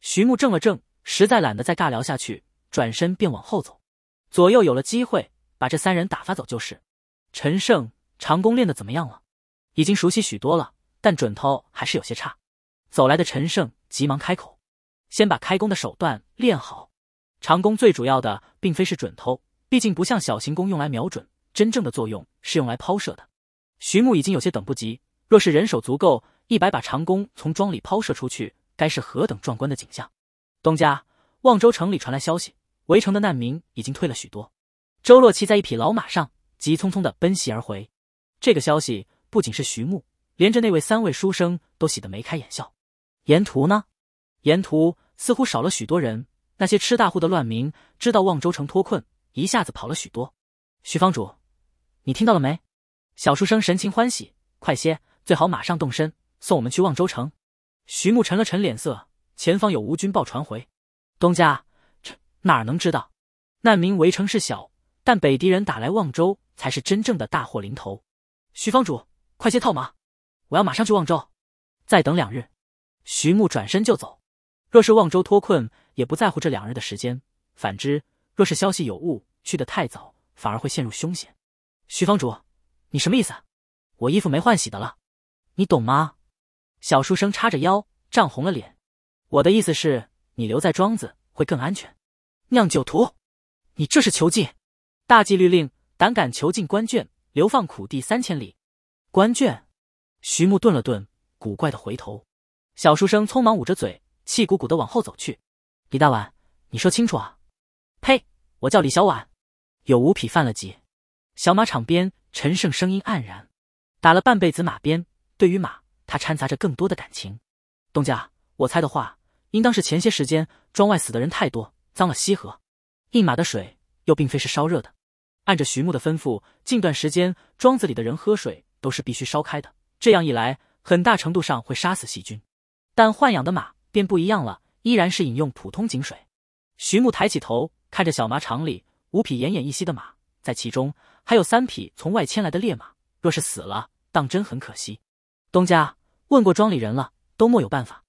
Speaker 1: 徐牧怔了怔，实在懒得再尬聊下去，转身便往后走。左右有了机会，把这三人打发走就是。陈胜，长弓练的怎么样了？已经熟悉许多了，但准头还是有些差。走来的陈胜。急忙开口，先把开弓的手段练好。长弓最主要的并非是准头，毕竟不像小型弓用来瞄准，真正的作用是用来抛射的。徐木已经有些等不及，若是人手足够，一百把长弓从庄里抛射出去，该是何等壮观的景象！东家，望州城里传来消息，围城的难民已经退了许多。周洛骑在一匹老马上急匆匆的奔袭而回。这个消息不仅是徐木，连着那位三位书生都喜得眉开眼笑。沿途呢？沿途似乎少了许多人。那些吃大户的乱民知道望州城脱困，一下子跑了许多。徐方主，你听到了没？小书生神情欢喜，快些，最好马上动身，送我们去望州城。徐穆沉了沉脸色，前方有吴军报传回，东家，这哪能知道？难民围城是小，但北敌人打来望州，才是真正的大祸临头。徐方主，快些套马，我要马上去望州。再等两日。徐木转身就走，若是望州脱困，也不在乎这两日的时间；反之，若是消息有误，去的太早，反而会陷入凶险。徐方主，你什么意思？我衣服没换洗的了，你懂吗？小书生叉着腰，涨红了脸。我的意思是，你留在庄子会更安全。酿酒徒，你这是囚禁？大纪律令，胆敢囚禁官眷，流放苦地三千里。官眷？徐木顿了顿，古怪的回头。小书生匆忙捂着嘴，气鼓鼓的往后走去。李大碗，你说清楚啊！呸！我叫李小碗。有五匹犯了急。小马场边，陈胜声音黯然。打了半辈子马鞭，对于马，他掺杂着更多的感情。东家，我猜的话，应当是前些时间庄外死的人太多，脏了西河，饮马的水又并非是烧热的。按着徐牧的吩咐，近段时间庄子里的人喝水都是必须烧开的。这样一来，很大程度上会杀死细菌。但豢养的马便不一样了，依然是饮用普通井水。徐木抬起头，看着小马场里五匹奄奄一息的马，在其中还有三匹从外牵来的烈马。若是死了，当真很可惜。东家问过庄里人了，都莫有办法。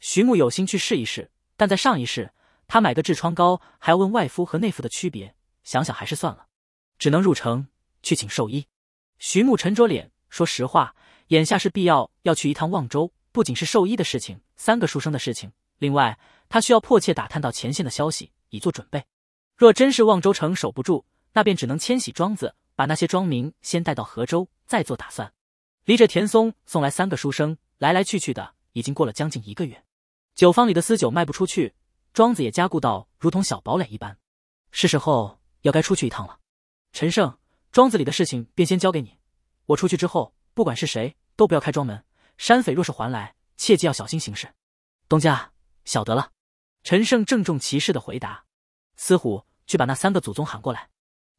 Speaker 1: 徐木有心去试一试，但在上一试，他买个痔疮膏还要问外敷和内敷的区别，想想还是算了，只能入城去请兽医。徐木沉着脸，说实话，眼下是必要要去一趟望州。不仅是兽医的事情，三个书生的事情，另外他需要迫切打探到前线的消息，以做准备。若真是望州城守不住，那便只能迁徙庄子，把那些庄民先带到河州，再做打算。离着田松送来三个书生，来来去去的，已经过了将近一个月。酒坊里的私酒卖不出去，庄子也加固到如同小堡垒一般。是时候要该出去一趟了。陈胜，庄子里的事情便先交给你，我出去之后，不管是谁，都不要开庄门。山匪若是还来，切记要小心行事。东家晓得了。陈胜郑重其事的回答。司虎去把那三个祖宗喊过来。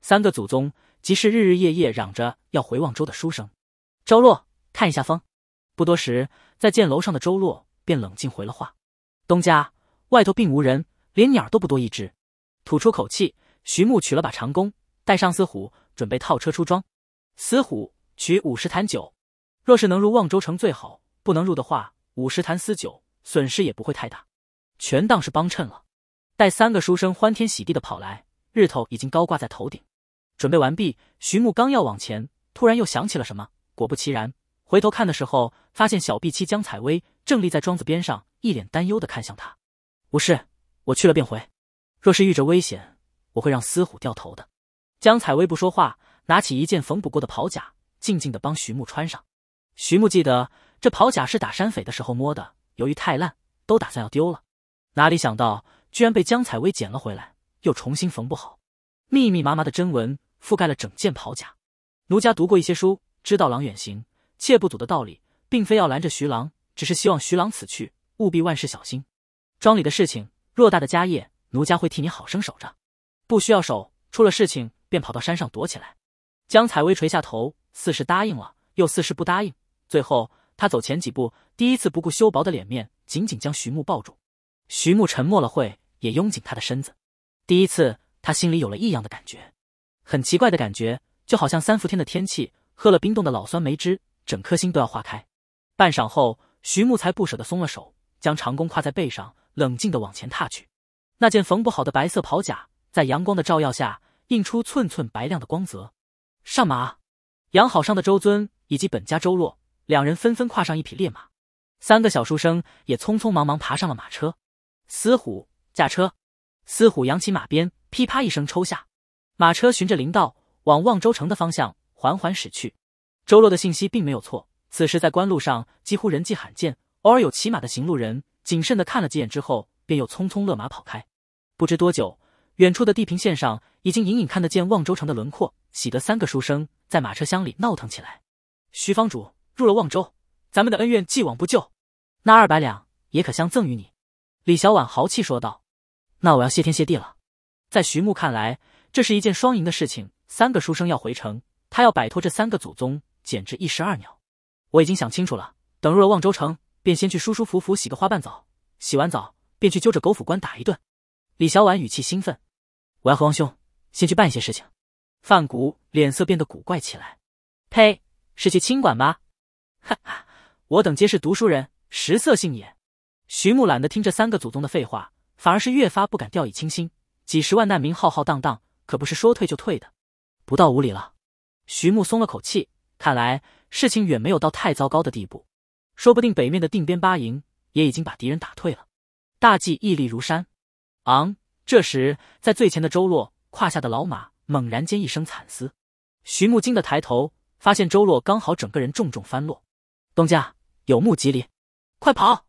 Speaker 1: 三个祖宗即是日日夜夜嚷着要回望州的书生。周洛看一下风。不多时，在箭楼上的周洛便冷静回了话。东家外头并无人，连鸟都不多一只。吐出口气，徐木取了把长弓，带上司虎，准备套车出庄。司虎取五十坛酒。若是能入望州城最好，不能入的话，五十坛私酒损失也不会太大，全当是帮衬了。带三个书生欢天喜地的跑来，日头已经高挂在头顶，准备完毕，徐木刚要往前，突然又想起了什么，果不其然，回头看的时候，发现小婢妻江采薇正立在庄子边上，一脸担忧的看向他。无事，我去了便回，若是遇着危险，我会让司虎掉头的。江采薇不说话，拿起一件缝补过的袍甲，静静的帮徐木穿上。徐木记得，这袍甲是打山匪的时候摸的，由于太烂，都打算要丢了。哪里想到，居然被江采薇捡了回来，又重新缝不好。密密麻麻的针纹覆盖了整件袍甲。奴家读过一些书，知道狼远行，妾不阻的道理，并非要拦着徐郎，只是希望徐郎此去务必万事小心。庄里的事情，偌大的家业，奴家会替你好生守着。不需要守，出了事情便跑到山上躲起来。江采薇垂下头，似是答应了，又似是不答应。最后，他走前几步，第一次不顾修薄的脸面，紧紧将徐木抱住。徐木沉默了会，也拥紧他的身子。第一次，他心里有了异样的感觉，很奇怪的感觉，就好像三伏天的天气，喝了冰冻的老酸梅汁，整颗心都要化开。半晌后，徐木才不舍得松了手，将长弓挎在背上，冷静地往前踏去。那件缝不好的白色袍甲，在阳光的照耀下，映出寸寸白亮的光泽。上马，养好伤的周尊以及本家周洛。两人纷纷跨上一匹烈马，三个小书生也匆匆忙忙爬上了马车。司虎驾车，司虎扬起马鞭，噼啪一声抽下，马车循着林道往望州城的方向缓缓驶去。周洛的信息并没有错，此时在官路上几乎人迹罕见，偶尔有骑马的行路人，谨慎的看了几眼之后，便又匆匆勒马跑开。不知多久，远处的地平线上已经隐隐看得见望州城的轮廓，喜得三个书生在马车厢里闹腾起来。徐芳主。入了望州，咱们的恩怨既往不咎，那二百两也可相赠与你。”李小婉豪气说道，“那我要谢天谢地了。在徐牧看来，这是一件双赢的事情。三个书生要回城，他要摆脱这三个祖宗，简直一石二鸟。我已经想清楚了，等入了望州城，便先去舒舒服服洗个花瓣澡，洗完澡便去揪着狗府官打一顿。”李小婉语气兴奋，“我要和王兄先去办一些事情。”范谷脸色变得古怪起来，“呸，是去清馆吧？”哈哈，我等皆是读书人，食色性也。徐木懒得听这三个祖宗的废话，反而是越发不敢掉以轻心。几十万难民浩浩荡荡，可不是说退就退的。不到五里了，徐木松了口气，看来事情远没有到太糟糕的地步。说不定北面的定边八营也已经把敌人打退了。大计屹立如山。昂，这时在最前的周洛胯下的老马猛然间一声惨嘶，徐木惊的抬头，发现周洛刚好整个人重重翻落。东家有木吉离，快跑！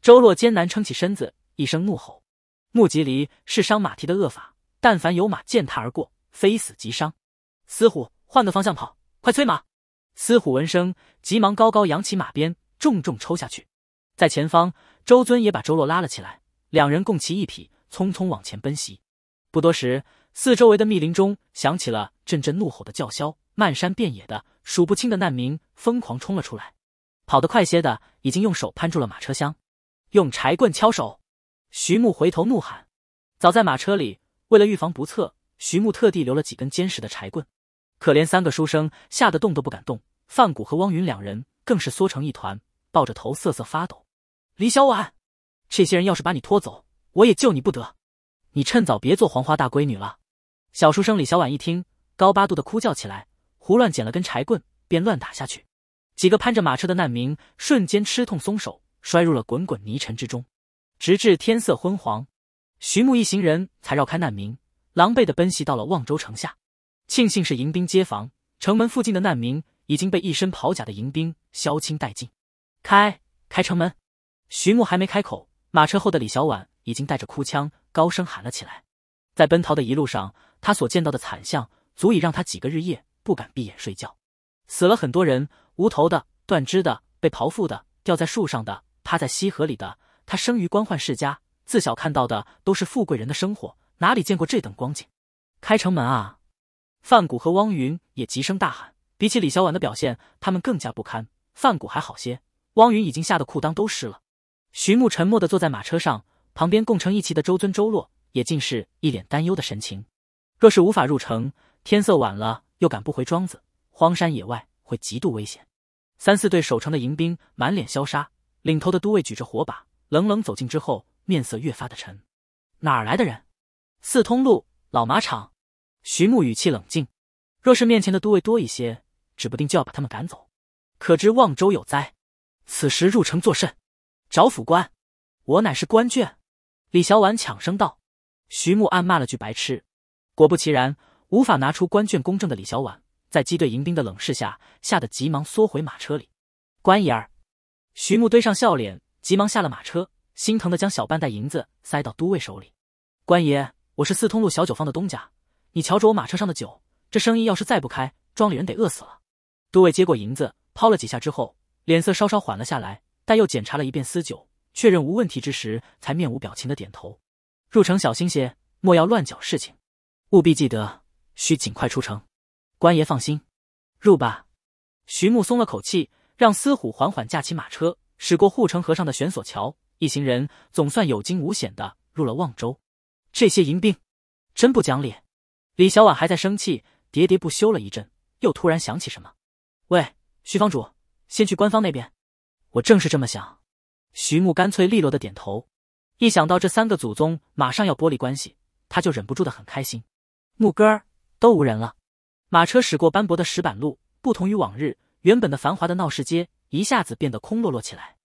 Speaker 1: 周洛艰难撑起身子，一声怒吼。木吉离是伤马蹄的恶法，但凡有马践踏而过，非死即伤。司虎，换个方向跑！快催马！司虎闻声，急忙高高扬起马鞭，重重抽下去。在前方，周尊也把周洛拉了起来，两人共骑一匹，匆匆往前奔袭。不多时，四周围的密林中响起了阵阵怒吼的叫嚣，漫山遍野的数不清的难民疯狂冲了出来。跑得快些的已经用手攀住了马车厢，用柴棍敲手。徐木回头怒喊：“早在马车里，为了预防不测，徐木特地留了几根坚实的柴棍。”可怜三个书生吓得动都不敢动，范谷和汪云两人更是缩成一团，抱着头瑟瑟发抖。李小婉，这些人要是把你拖走，我也救你不得。你趁早别做黄花大闺女了。小书生李小婉一听，高八度的哭叫起来，胡乱捡了根柴棍便乱打下去。几个攀着马车的难民瞬间吃痛松手，摔入了滚滚泥尘之中。直至天色昏黄，徐木一行人才绕开难民，狼狈地奔袭到了望州城下。庆幸是迎兵接防，城门附近的难民已经被一身袍甲的迎兵削清殆尽。开开城门！徐木还没开口，马车后的李小婉已经带着哭腔高声喊了起来。在奔逃的一路上，他所见到的惨象足以让他几个日夜不敢闭眼睡觉。死了很多人。无头的、断肢的、被刨腹的、吊在树上的、趴在溪河里的，他生于官宦世家，自小看到的都是富贵人的生活，哪里见过这等光景？开城门啊！范谷和汪云也急声大喊。比起李小婉的表现，他们更加不堪。范谷还好些，汪云已经吓得裤裆都湿了。徐牧沉默的坐在马车上，旁边共乘一骑的周尊、周洛也尽是一脸担忧的神情。若是无法入城，天色晚了，又赶不回庄子，荒山野外会极度危险。三四队守城的迎兵满脸萧杀，领头的都尉举着火把，冷冷走近之后，面色越发的沉。哪儿来的人？四通路老马场。徐木语气冷静，若是面前的都尉多一些，指不定就要把他们赶走。可知望州有灾，此时入城作甚？找府官。我乃是官眷。李小婉抢声道。徐木暗骂了句白痴，果不其然，无法拿出官眷公证的李小婉。在机队迎宾的冷视下，吓得急忙缩回马车里。官爷，徐木堆上笑脸，急忙下了马车，心疼的将小半袋银子塞到都尉手里。官爷，我是四通路小酒坊的东家，你瞧着我马车上的酒，这生意要是再不开，庄里人得饿死了。都尉接过银子，抛了几下之后，脸色稍稍缓了下来，但又检查了一遍私酒，确认无问题之时，才面无表情的点头。入城小心些，莫要乱搅事情，务必记得，需尽快出城。官爷放心，入吧。徐木松了口气，让司虎缓缓驾起马车，驶过护城河上的悬索桥。一行人总算有惊无险的入了望州。这些银兵真不讲理！李小婉还在生气，喋喋不休了一阵，又突然想起什么：“喂，徐芳主，先去官方那边。”我正是这么想。徐木干脆利落的点头。一想到这三个祖宗马上要剥离关系，他就忍不住的很开心。木哥儿，都无人了。马车驶过斑驳的石板路，不同于往日，原本的繁华的闹市街一下子变得空落落起来。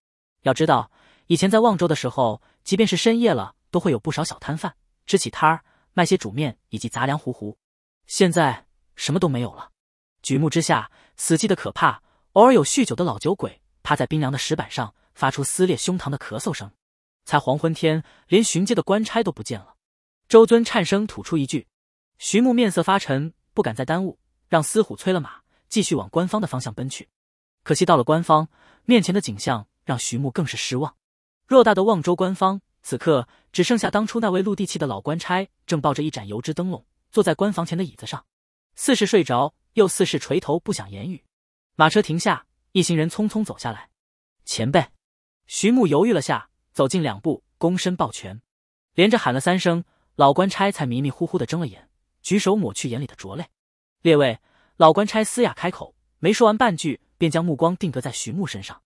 Speaker 1: 要知道，以前在望州的时候，即便是深夜了，都会有不少小摊贩支起摊儿，卖些煮面以及杂粮糊糊。现在什么都没有了，举目之下，死寂的可怕。偶尔有酗酒的老酒鬼趴在冰凉的石板上，发出撕裂胸膛的咳嗽声。才黄昏天，连巡街的官差都不见了。周尊颤声吐出一句：“徐木，面色发沉。”不敢再耽误，让司虎催了马，继续往官方的方向奔去。可惜到了官方，面前的景象让徐木更是失望。偌大的望州官方，此刻只剩下当初那位陆地气的老官差，正抱着一盏油纸灯笼，坐在官房前的椅子上，似是睡着，又似是垂头不想言语。马车停下，一行人匆匆走下来。前辈，徐木犹豫了下，走近两步，躬身抱拳，连着喊了三声，老官差才迷迷糊糊的睁了眼。举手抹去眼里的浊泪，列位，老官差嘶哑开口，没说完半句，便将目光定格在徐牧身上。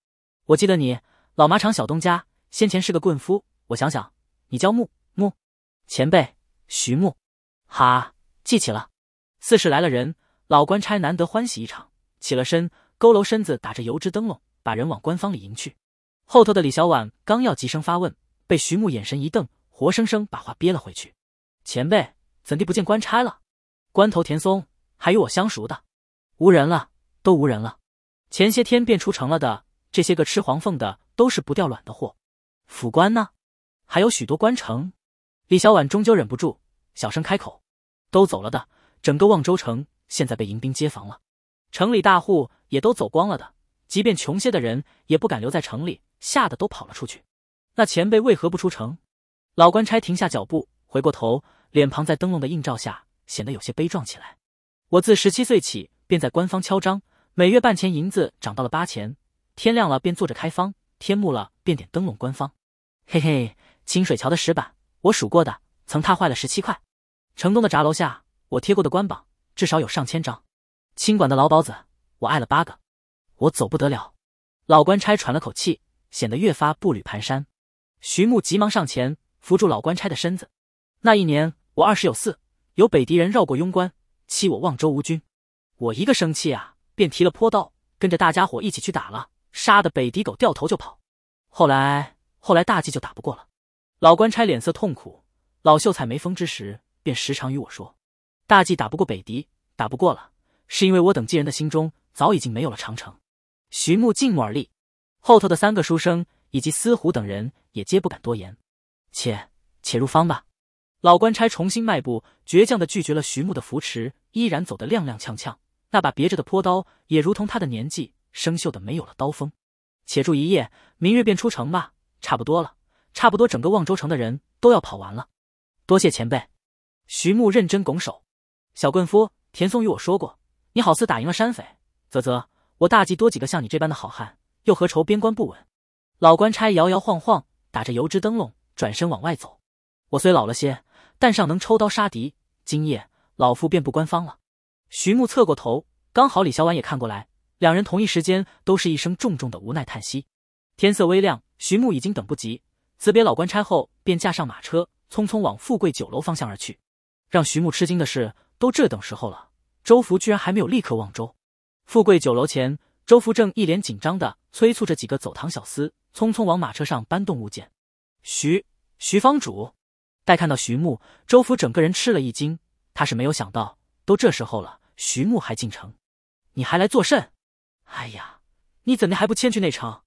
Speaker 1: 我记得你，老马场小东家，先前是个棍夫。我想想，你叫木木，前辈，徐牧，哈，记起了。四是来了人，老官差难得欢喜一场，起了身，佝偻身子打着油纸灯笼，把人往官方里迎去。后头的李小婉刚要急声发问，被徐牧眼神一瞪，活生生把话憋了回去。前辈。怎地不见官差了？官头田松还与我相熟的，无人了，都无人了。前些天便出城了的，这些个吃黄凤的都是不掉卵的货。府官呢？还有许多官城。李小婉终究忍不住，小声开口：“都走了的，整个望州城现在被迎兵接防了，城里大户也都走光了的，即便穷些的人也不敢留在城里，吓得都跑了出去。那前辈为何不出城？”老官差停下脚步，回过头。脸庞在灯笼的映照下显得有些悲壮起来。我自十七岁起便在官方敲章，每月半钱银子涨到了八钱。天亮了便坐着开方，天幕了便点灯笼。官方，嘿嘿，清水桥的石板我数过的，曾踏坏了十七块。城东的闸楼下我贴过的官榜至少有上千张。清馆的老鸨子我爱了八个。我走不得了。老官差喘了口气，显得越发步履蹒跚。徐木急忙上前扶住老官差的身子。那一年，我二十有四，有北狄人绕过庸关，欺我望州无军，我一个生气啊，便提了坡道，跟着大家伙一起去打了，杀的北狄狗掉头就跑。后来，后来大计就打不过了。老官差脸色痛苦，老秀才没疯之时，便时常与我说，大计打不过北狄，打不过了，是因为我等晋人的心中早已经没有了长城。徐木静默而立，后头的三个书生以及司虎等人也皆不敢多言，且且入方吧。老官差重新迈步，倔强的拒绝了徐木的扶持，依然走得踉踉跄跄。那把别着的坡刀也如同他的年纪，生锈的没有了刀锋。且住一夜，明日便出城吧。差不多了，差不多，整个望州城的人都要跑完了。多谢前辈。徐木认真拱手。小棍夫田松与我说过，你好似打赢了山匪。啧啧，我大忌多几个像你这般的好汉，又何愁边关不稳？老官差摇摇晃晃，打着油纸灯笼，转身往外走。我虽老了些。但尚能抽刀杀敌，今夜老夫便不官方了。徐木侧过头，刚好李小婉也看过来，两人同一时间都是一声重重的无奈叹息。天色微亮，徐木已经等不及，辞别老官差后，便驾上马车，匆匆往富贵酒楼方向而去。让徐木吃惊的是，都这等时候了，周福居然还没有立刻望周。富贵酒楼前，周福正一脸紧张的催促着几个走堂小厮，匆匆往马车上搬动物件。徐徐方主。待看到徐木，周福整个人吃了一惊。他是没有想到，都这时候了，徐木还进城，你还来作甚？哎呀，你怎的还不迁去内城？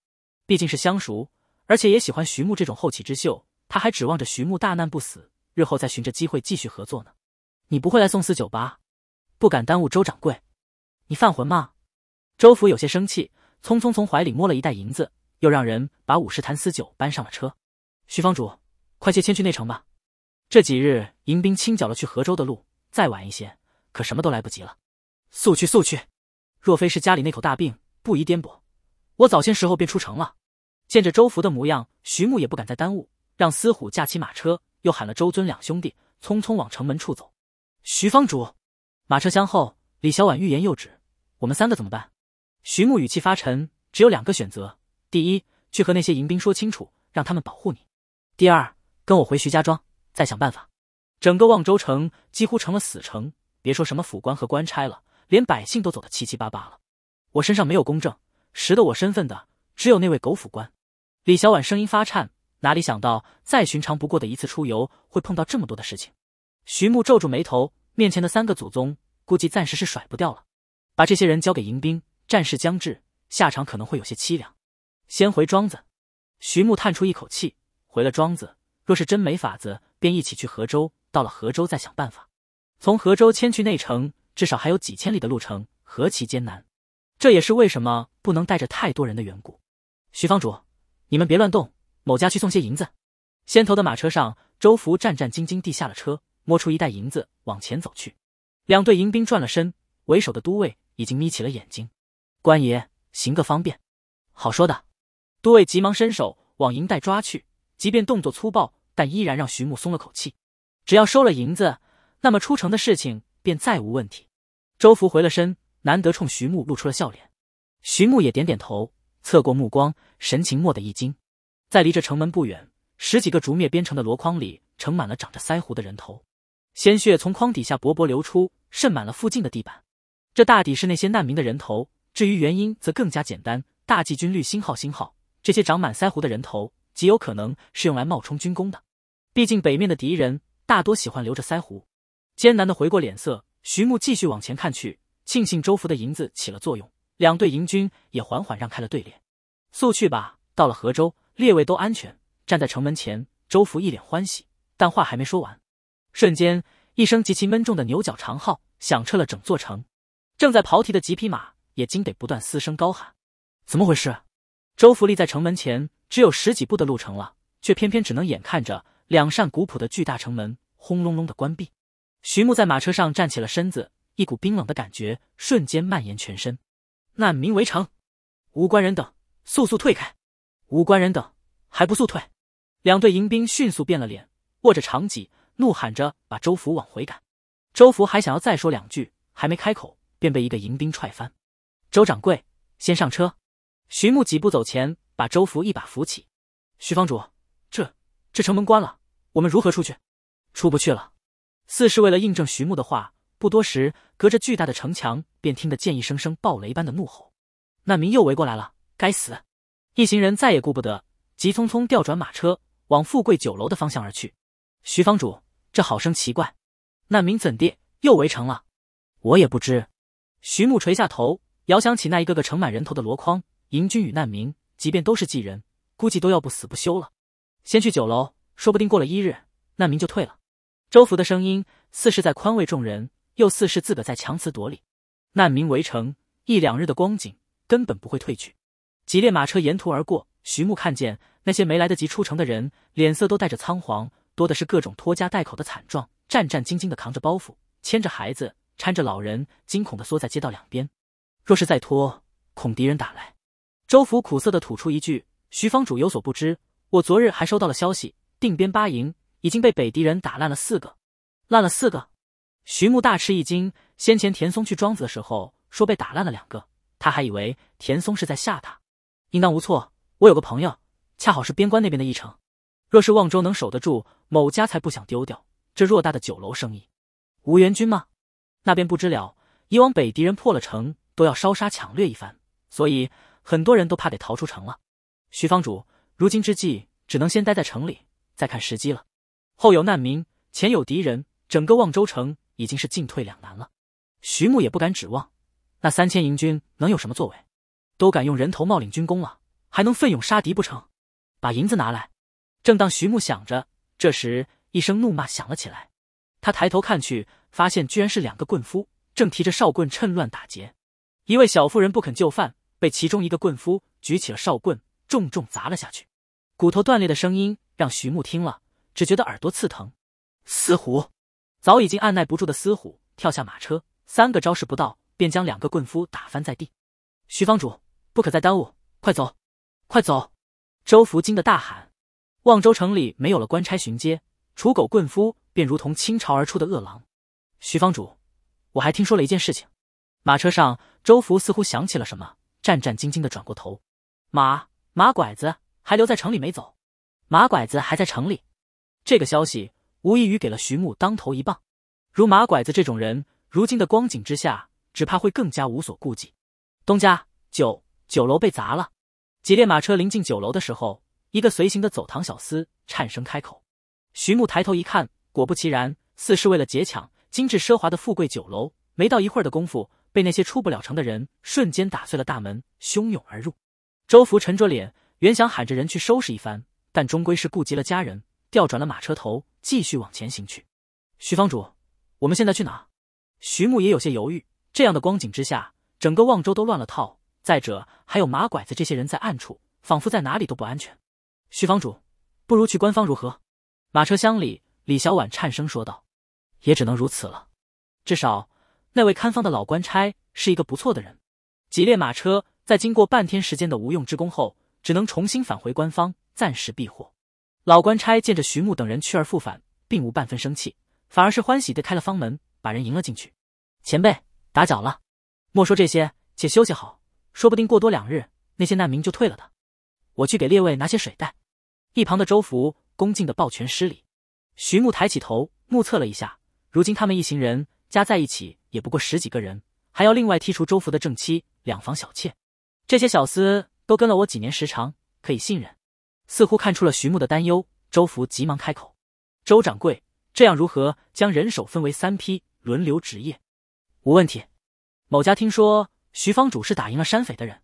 Speaker 1: 毕竟是相熟，而且也喜欢徐木这种后起之秀。他还指望着徐木大难不死，日后再寻着机会继续合作呢。你不会来送丝酒吧？不敢耽误周掌柜。你犯浑吗？周福有些生气，匆匆从怀里摸了一袋银子，又让人把五十坛私酒搬上了车。徐芳主，快些迁去内城吧。这几日迎宾清剿了去河州的路，再晚一些可什么都来不及了。速去速去！若非是家里那口大病不宜颠簸，我早些时候便出城了。见着周福的模样，徐牧也不敢再耽误，让司虎驾起马车，又喊了周尊两兄弟，匆匆往城门处走。徐方主，马车厢后，李小婉欲言又止：“我们三个怎么办？”徐牧语气发沉：“只有两个选择，第一，去和那些迎宾说清楚，让他们保护你；第二，跟我回徐家庄。”再想办法，整个望州城几乎成了死城。别说什么府官和官差了，连百姓都走得七七八八了。我身上没有公证，识得我身份的只有那位狗府官。李小婉声音发颤，哪里想到再寻常不过的一次出游，会碰到这么多的事情。徐穆皱住眉头，面前的三个祖宗估计暂时是甩不掉了。把这些人交给迎宾，战事将至，下场可能会有些凄凉。先回庄子。徐穆叹出一口气，回了庄子。若是真没法子。便一起去河州，到了河州再想办法。从河州迁去内城，至少还有几千里的路程，何其艰难！这也是为什么不能带着太多人的缘故。徐方主，你们别乱动，某家去送些银子。先头的马车上，周福战战兢兢地下了车，摸出一袋银子，往前走去。两队迎兵转了身，为首的都尉已经眯起了眼睛。官爷，行个方便，好说的。都尉急忙伸手往银袋抓去，即便动作粗暴。但依然让徐木松了口气，只要收了银子，那么出城的事情便再无问题。周福回了身，难得冲徐木露出了笑脸。徐木也点点头，侧过目光，神情蓦地一惊。在离这城门不远，十几个竹篾编成的箩筐里盛满了长着腮胡的人头，鲜血从筐底下薄薄流出，渗满了附近的地板。这大抵是那些难民的人头，至于原因则更加简单。大季军绿星号星号，这些长满腮胡的人头。极有可能是用来冒充军功的，毕竟北面的敌人大多喜欢留着腮胡。艰难的回过脸色，徐木继续往前看去，庆幸周福的银子起了作用，两队营军也缓缓让开了队列。速去吧，到了河州，列位都安全。站在城门前，周福一脸欢喜，但话还没说完，瞬间一声极其闷重的牛角长号响彻了整座城，正在跑蹄的几匹马也惊得不断嘶声高喊。怎么回事？周福立在城门前。只有十几步的路程了，却偏偏只能眼看着两扇古朴的巨大城门轰隆隆的关闭。徐木在马车上站起了身子，一股冰冷的感觉瞬间蔓延全身。难民围城，无关人等，速速退开！无关人等，还不速退！两队迎兵迅速变了脸，握着长戟，怒喊着把周福往回赶。周福还想要再说两句，还没开口，便被一个迎兵踹翻。周掌柜，先上车。徐木几步走前。把周福一把扶起，徐方主，这这城门关了，我们如何出去？出不去了。似是为了印证徐木的话，不多时，隔着巨大的城墙，便听得见一声声暴雷般的怒吼。难民又围过来了，该死！一行人再也顾不得，急匆匆调转马车，往富贵酒楼的方向而去。徐方主，这好生奇怪，难民怎地又围城了？我也不知。徐木垂下头，遥想起那一个个盛满人头的箩筐，迎军与难民。即便都是寄人，估计都要不死不休了。先去酒楼，说不定过了一日，难民就退了。周福的声音似是在宽慰众人，又似是自个在强词夺理。难民围城一两日的光景，根本不会退去。几列马车沿途而过，徐穆看见那些没来得及出城的人，脸色都带着仓皇，多的是各种拖家带口的惨状，战战兢兢的扛着包袱，牵着孩子，搀着老人，惊恐的缩在街道两边。若是再拖，恐敌人打来。周福苦涩的吐出一句：“徐方主有所不知，我昨日还收到了消息，定边八营已经被北狄人打烂了四个。”烂了四个，徐穆大吃一惊。先前田松去庄子的时候说被打烂了两个，他还以为田松是在吓他，应当无错。我有个朋友，恰好是边关那边的一城，若是望州能守得住，某家才不想丢掉这偌大的酒楼生意。吴元军吗？那边不知了。以往北狄人破了城，都要烧杀抢掠一番，所以。很多人都怕得逃出城了，徐方主，如今之计只能先待在城里，再看时机了。后有难民，前有敌人，整个望州城已经是进退两难了。徐穆也不敢指望那三千营军能有什么作为，都敢用人头冒领军功了，还能奋勇杀敌不成？把银子拿来！正当徐穆想着，这时一声怒骂响了起来。他抬头看去，发现居然是两个棍夫正提着哨棍趁乱打劫，一位小妇人不肯就范。被其中一个棍夫举起了哨棍，重重砸了下去，骨头断裂的声音让徐木听了只觉得耳朵刺疼。司虎早已经按耐不住的司虎跳下马车，三个招式不到便将两个棍夫打翻在地。徐方主，不可再耽误，快走，快走！周福惊得大喊。望州城里没有了官差巡街，楚狗棍夫便如同倾巢而出的恶狼。徐方主，我还听说了一件事情。马车上，周福似乎想起了什么。战战兢兢的转过头，马马拐子还留在城里没走，马拐子还在城里，这个消息无异于给了徐牧当头一棒。如马拐子这种人，如今的光景之下，只怕会更加无所顾忌。东家，酒酒楼被砸了。几列马车临近酒楼的时候，一个随行的走堂小厮颤声开口。徐牧抬头一看，果不其然，似是为了劫抢精致奢华的富贵酒楼。没到一会儿的功夫。被那些出不了城的人瞬间打碎了大门，汹涌而入。周福沉着脸，原想喊着人去收拾一番，但终归是顾及了家人，调转了马车头，继续往前行去。徐方主，我们现在去哪？徐牧也有些犹豫。这样的光景之下，整个望州都乱了套。再者，还有马拐子这些人在暗处，仿佛在哪里都不安全。徐方主，不如去官方如何？马车厢里，李小婉颤声说道：“也只能如此了，至少……”那位看方的老官差是一个不错的人。几列马车在经过半天时间的无用之功后，只能重新返回官方，暂时避祸。老官差见着徐木等人去而复返，并无半分生气，反而是欢喜地开了方门，把人迎了进去。前辈，打搅了。莫说这些，且休息好，说不定过多两日，那些难民就退了的。我去给列位拿些水袋。一旁的周福恭敬地抱拳施礼。徐木抬起头，目测了一下，如今他们一行人加在一起。也不过十几个人，还要另外剔除周福的正妻、两房小妾，这些小厮都跟了我几年时长，可以信任。似乎看出了徐木的担忧，周福急忙开口：“周掌柜，这样如何？将人手分为三批，轮流值夜，无问题。”某家听说徐方主是打赢了山匪的人，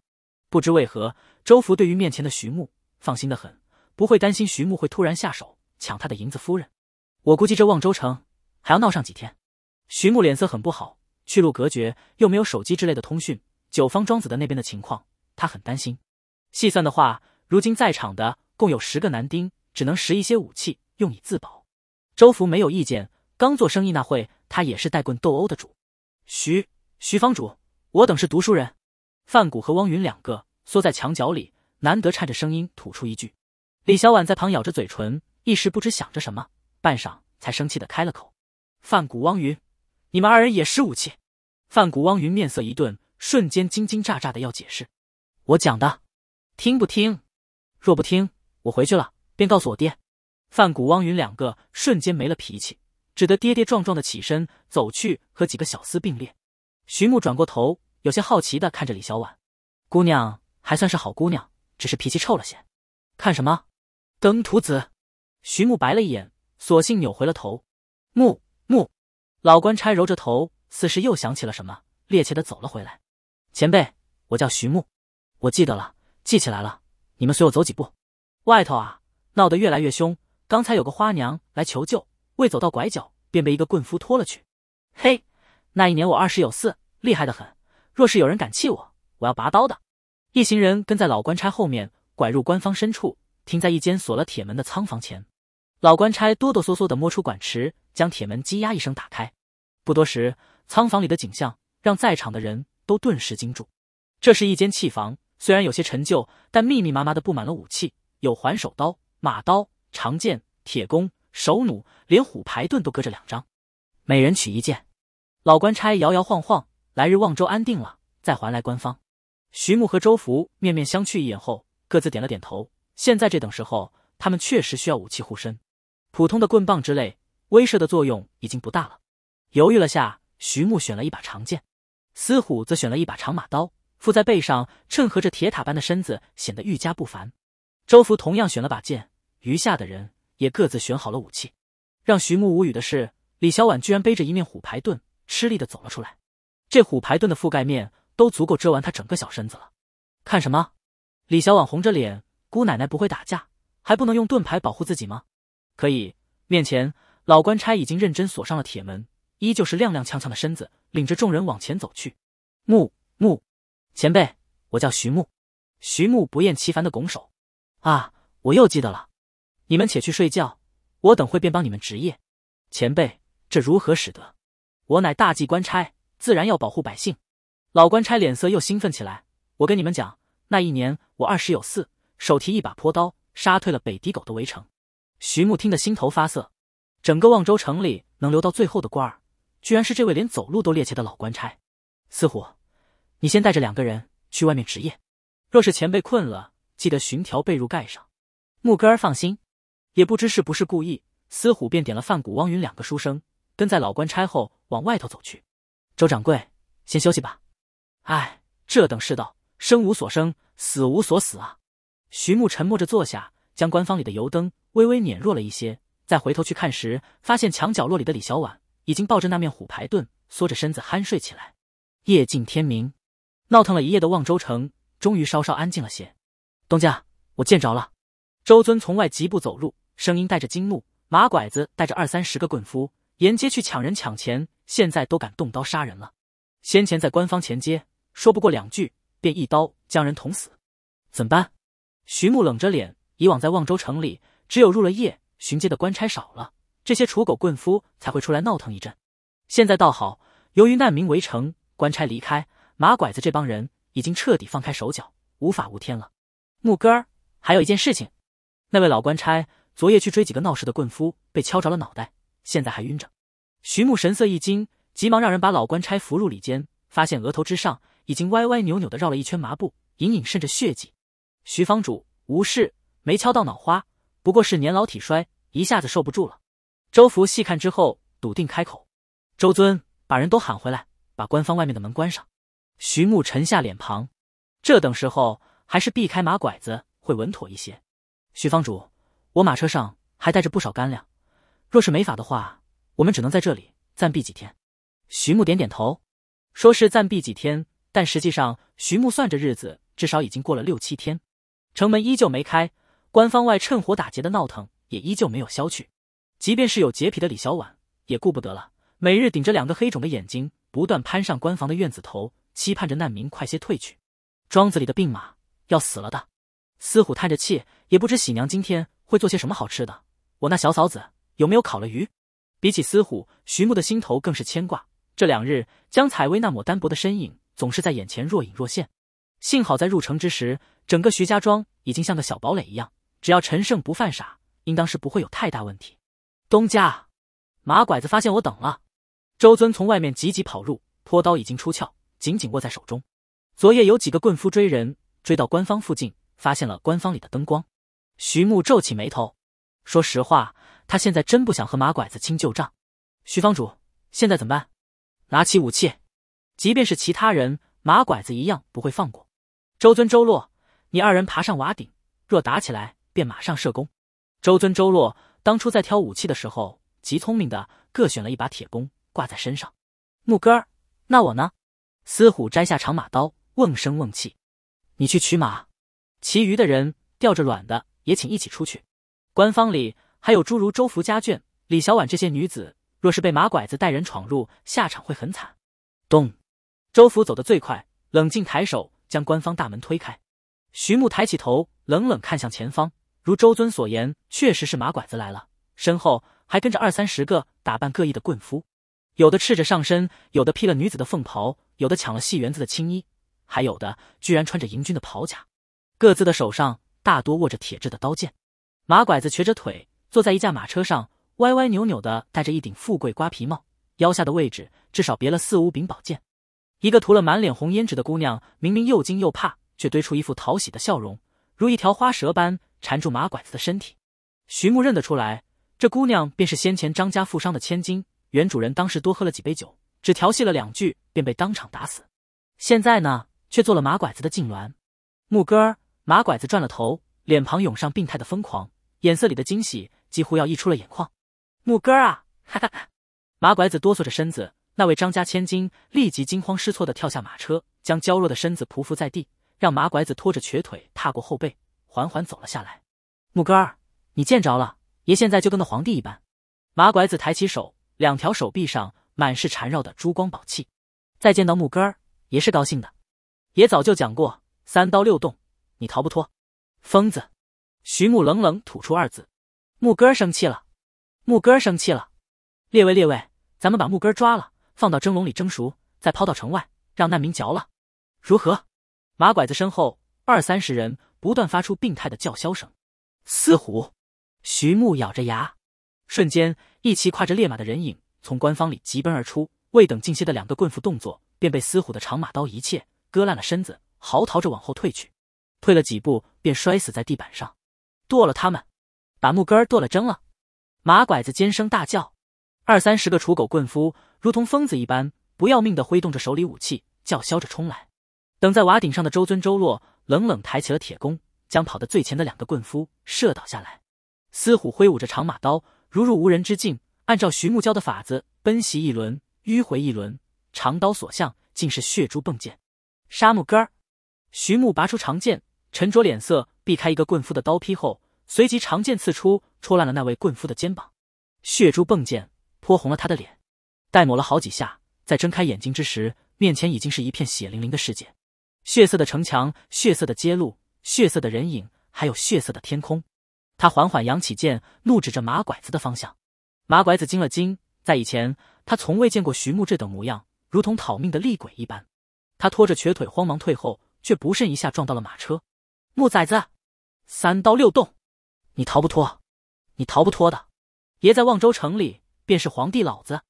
Speaker 1: 不知为何，周福对于面前的徐木放心的很，不会担心徐木会突然下手抢他的银子。夫人，我估计这望州城还要闹上几天。徐木脸色很不好。去路隔绝，又没有手机之类的通讯，九方庄子的那边的情况，他很担心。细算的话，如今在场的共有十个男丁，只能拾一些武器用以自保。周福没有意见，刚做生意那会，他也是带棍斗殴的主。徐徐方主，我等是读书人。范谷和汪云两个缩在墙角里，难得颤着声音吐出一句。李小婉在旁咬着嘴唇，一时不知想着什么，半晌才生气的开了口。范谷、汪云。你们二人也是武器？范谷汪云面色一顿，瞬间惊惊乍乍的要解释。我讲的，听不听？若不听，我回去了便告诉我爹。范谷汪云两个瞬间没了脾气，只得跌跌撞撞的起身走去，和几个小厮并列。徐木转过头，有些好奇的看着李小婉姑娘，还算是好姑娘，只是脾气臭了些。看什么？登徒子。徐木白了一眼，索性扭回了头。木木。老官差揉着头，似是又想起了什么，趔趄的走了回来。前辈，我叫徐木，我记得了，记起来了。你们随我走几步。外头啊，闹得越来越凶。刚才有个花娘来求救，未走到拐角，便被一个棍夫拖了去。嘿，那一年我二十有四，厉害的很。若是有人敢气我，我要拔刀的。一行人跟在老官差后面，拐入官方深处，停在一间锁了铁门的仓房前。老官差哆哆嗦嗦的摸出管池，将铁门“吱呀”一声打开，不多时，仓房里的景象让在场的人都顿时惊住。这是一间器房，虽然有些陈旧，但密密麻麻的布满了武器，有环首刀、马刀、长剑、铁弓、手弩，连虎牌盾都搁着两张。每人取一件。老官差摇摇晃晃，来日望州安定了再还来官方。徐木和周福面面相觑一眼后，各自点了点头。现在这等时候，他们确实需要武器护身，普通的棍棒之类。威慑的作用已经不大了。犹豫了下，徐木选了一把长剑，司虎则选了一把长马刀，附在背上，衬合着铁塔般的身子，显得愈加不凡。周福同样选了把剑，余下的人也各自选好了武器。让徐木无语的是，李小婉居然背着一面虎牌盾，吃力的走了出来。这虎牌盾的覆盖面都足够遮完他整个小身子了。看什么？李小婉红着脸，姑奶奶不会打架，还不能用盾牌保护自己吗？可以，面前。老官差已经认真锁上了铁门，依旧是踉踉跄跄的身子，领着众人往前走去。木木前辈，我叫徐木。徐木不厌其烦的拱手。啊，我又记得了。你们且去睡觉，我等会便帮你们值夜。前辈，这如何使得？我乃大祭官差，自然要保护百姓。老官差脸色又兴奋起来。我跟你们讲，那一年我二十有四，手提一把坡刀，杀退了北狄狗的围城。徐木听得心头发涩，整个望州城里能留到最后的官儿，居然是这位连走路都趔趄的老官差。司虎，你先带着两个人去外面值夜。若是前辈困了，记得寻条被褥盖上。木根儿放心。也不知是不是故意，司虎便点了范谷、汪云两个书生，跟在老官差后往外头走去。周掌柜，先休息吧。唉，这等世道，生无所生，死无所死啊。徐木沉默着坐下，将官方里的油灯微微碾弱了一些。再回头去看时，发现墙角落里的李小婉已经抱着那面虎牌盾，缩着身子酣睡起来。夜尽天明，闹腾了一夜的望州城终于稍稍安静了些。东家，我见着了。周尊从外疾步走入，声音带着惊怒。马拐子带着二三十个棍夫沿街去抢人抢钱，现在都敢动刀杀人了。先前在官方前街说不过两句，便一刀将人捅死。怎办？徐木冷着脸。以往在望州城里，只有入了夜。巡街的官差少了，这些楚狗棍夫才会出来闹腾一阵。现在倒好，由于难民围城，官差离开，马拐子这帮人已经彻底放开手脚，无法无天了。木哥儿，还有一件事情，那位老官差昨夜去追几个闹事的棍夫，被敲着了脑袋，现在还晕着。徐牧神色一惊，急忙让人把老官差扶入里间，发现额头之上已经歪歪扭扭地绕了一圈麻布，隐隐渗着血迹。徐方主无事，没敲到脑花。不过是年老体衰，一下子受不住了。周福细看之后，笃定开口：“周尊，把人都喊回来，把官方外面的门关上。”徐牧沉下脸庞，这等时候还是避开马拐子会稳妥一些。徐方主，我马车上还带着不少干粮，若是没法的话，我们只能在这里暂避几天。徐牧点点头，说是暂避几天，但实际上徐牧算着日子，至少已经过了六七天，城门依旧没开。官方外趁火打劫的闹腾也依旧没有消去，即便是有洁癖的李小婉也顾不得了，每日顶着两个黑肿的眼睛，不断攀上官房的院子头，期盼着难民快些退去。庄子里的病马要死了的，司虎叹着气，也不知喜娘今天会做些什么好吃的。我那小嫂子有没有烤了鱼？比起司虎，徐牧的心头更是牵挂。这两日，江采薇那抹单薄的身影总是在眼前若隐若现。幸好在入城之时，整个徐家庄已经像个小堡垒一样。只要陈胜不犯傻，应当是不会有太大问题。东家，马拐子发现我等了。周尊从外面急急跑入，拖刀已经出鞘，紧紧握在手中。昨夜有几个棍夫追人，追到官方附近，发现了官方里的灯光。徐木皱起眉头，说实话，他现在真不想和马拐子清旧账。徐方主，现在怎么办？拿起武器，即便是其他人，马拐子一样不会放过。周尊、周洛，你二人爬上瓦顶，若打起来。便马上射弓。周尊、周洛当初在挑武器的时候，极聪明的各选了一把铁弓，挂在身上。木哥儿，那我呢？司虎摘下长马刀，瓮声瓮气：“你去取马。”其余的人吊着软的，也请一起出去。官方里还有诸如周福家眷、李小婉这些女子，若是被马拐子带人闯入，下场会很惨。咚！周福走得最快，冷静抬手将官方大门推开。徐穆抬起头，冷冷看向前方。如周尊所言，确实是马拐子来了，身后还跟着二三十个打扮各异的棍夫，有的赤着上身，有的披了女子的凤袍，有的抢了戏园子的青衣，还有的居然穿着迎军的袍甲，各自的手上大多握着铁质的刀剑。马拐子瘸着腿坐在一架马车上，歪歪扭扭的戴着一顶富贵瓜皮帽，腰下的位置至少别了四五柄宝剑。一个涂了满脸红胭脂的姑娘，明明又惊又怕，却堆出一副讨喜的笑容，如一条花蛇般。缠住马拐子的身体，徐木认得出来，这姑娘便是先前张家富商的千金。原主人当时多喝了几杯酒，只调戏了两句，便被当场打死。现在呢，却做了马拐子的痉挛。牧哥儿，马拐子转了头，脸庞涌上病态的疯狂，眼色里的惊喜几乎要溢出了眼眶。牧哥儿啊，哈哈！马拐子哆嗦着身子，那位张家千金立即惊慌失措的跳下马车，将娇弱的身子匍匐在地，让马拐子拖着瘸腿踏过后背。缓缓走了下来，木根儿，你见着了，爷现在就跟那皇帝一般。马拐子抬起手，两条手臂上满是缠绕的珠光宝气。再见到木根儿，爷是高兴的。爷早就讲过，三刀六洞，你逃不脱。疯子，徐木冷冷吐出二字。木根儿生气了，木根儿生气了。列位列位，咱们把木根儿抓了，放到蒸笼里蒸熟，再抛到城外，让难民嚼了，如何？马拐子身后二三十人。不断发出病态的叫嚣声。嘶虎，徐木咬着牙，瞬间一骑跨着烈马的人影从官方里疾奔而出。未等近些的两个棍夫动作，便被司虎的长马刀一切割烂了身子，嚎啕着往后退去。退了几步，便摔死在地板上。剁了他们，把木根剁了，蒸了。马拐子尖声大叫，二三十个楚狗棍夫如同疯子一般，不要命的挥动着手里武器，叫嚣着冲来。等在瓦顶上的周尊、周洛。冷冷抬起了铁弓，将跑得最前的两个棍夫射倒下来。司虎挥舞着长马刀，如入无人之境，按照徐木蛟的法子奔袭一轮，迂回一轮，长刀所向，竟是血珠迸溅。沙木哥儿，徐木拔出长剑，沉着脸色避开一个棍夫的刀劈后，随即长剑刺出，戳烂了那位棍夫的肩膀，血珠迸溅，泼红了他的脸。待抹了好几下，再睁开眼睛之时，面前已经是一片血淋淋的世界。血色的城墙，血色的街路，血色的人影，还有血色的天空。他缓缓扬起剑，怒指着马拐子的方向。马拐子惊了惊，在以前他从未见过徐木这等模样，如同讨命的厉鬼一般。他拖着瘸腿慌忙退后，却不慎一下撞到了马车。木崽子，三刀六洞，你逃不脱，你逃不脱的。爷在望州城里便是皇帝老子。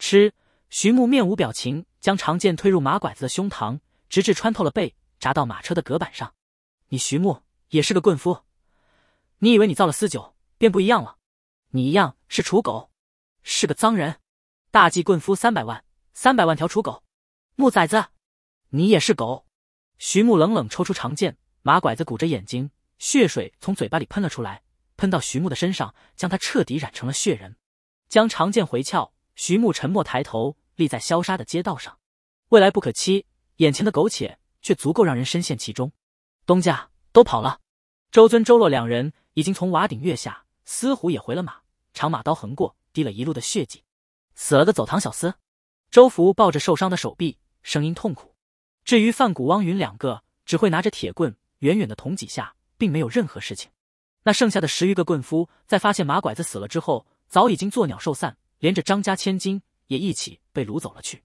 Speaker 1: 吃。徐木面无表情，将长剑推入马拐子的胸膛。直至穿透了背，扎到马车的隔板上。你徐木也是个棍夫，你以为你造了私酒便不一样了？你一样是刍狗，是个脏人。大计棍夫三百万，三百万条刍狗。木崽子，你也是狗。徐木冷冷抽出长剑，马拐子鼓着眼睛，血水从嘴巴里喷了出来，喷到徐木的身上，将他彻底染成了血人。将长剑回鞘，徐木沉默抬头，立在消杀的街道上。未来不可期。眼前的苟且却足够让人深陷其中，东家都跑了，周尊、周洛两人已经从瓦顶跃下，司虎也回了马，长马刀横过，滴了一路的血迹，死了个走堂小厮。周福抱着受伤的手臂，声音痛苦。至于范谷、汪云两个，只会拿着铁棍，远远的捅几下，并没有任何事情。那剩下的十余个棍夫，在发现马拐子死了之后，早已经作鸟兽散，连着张家千金也一起被掳走了去。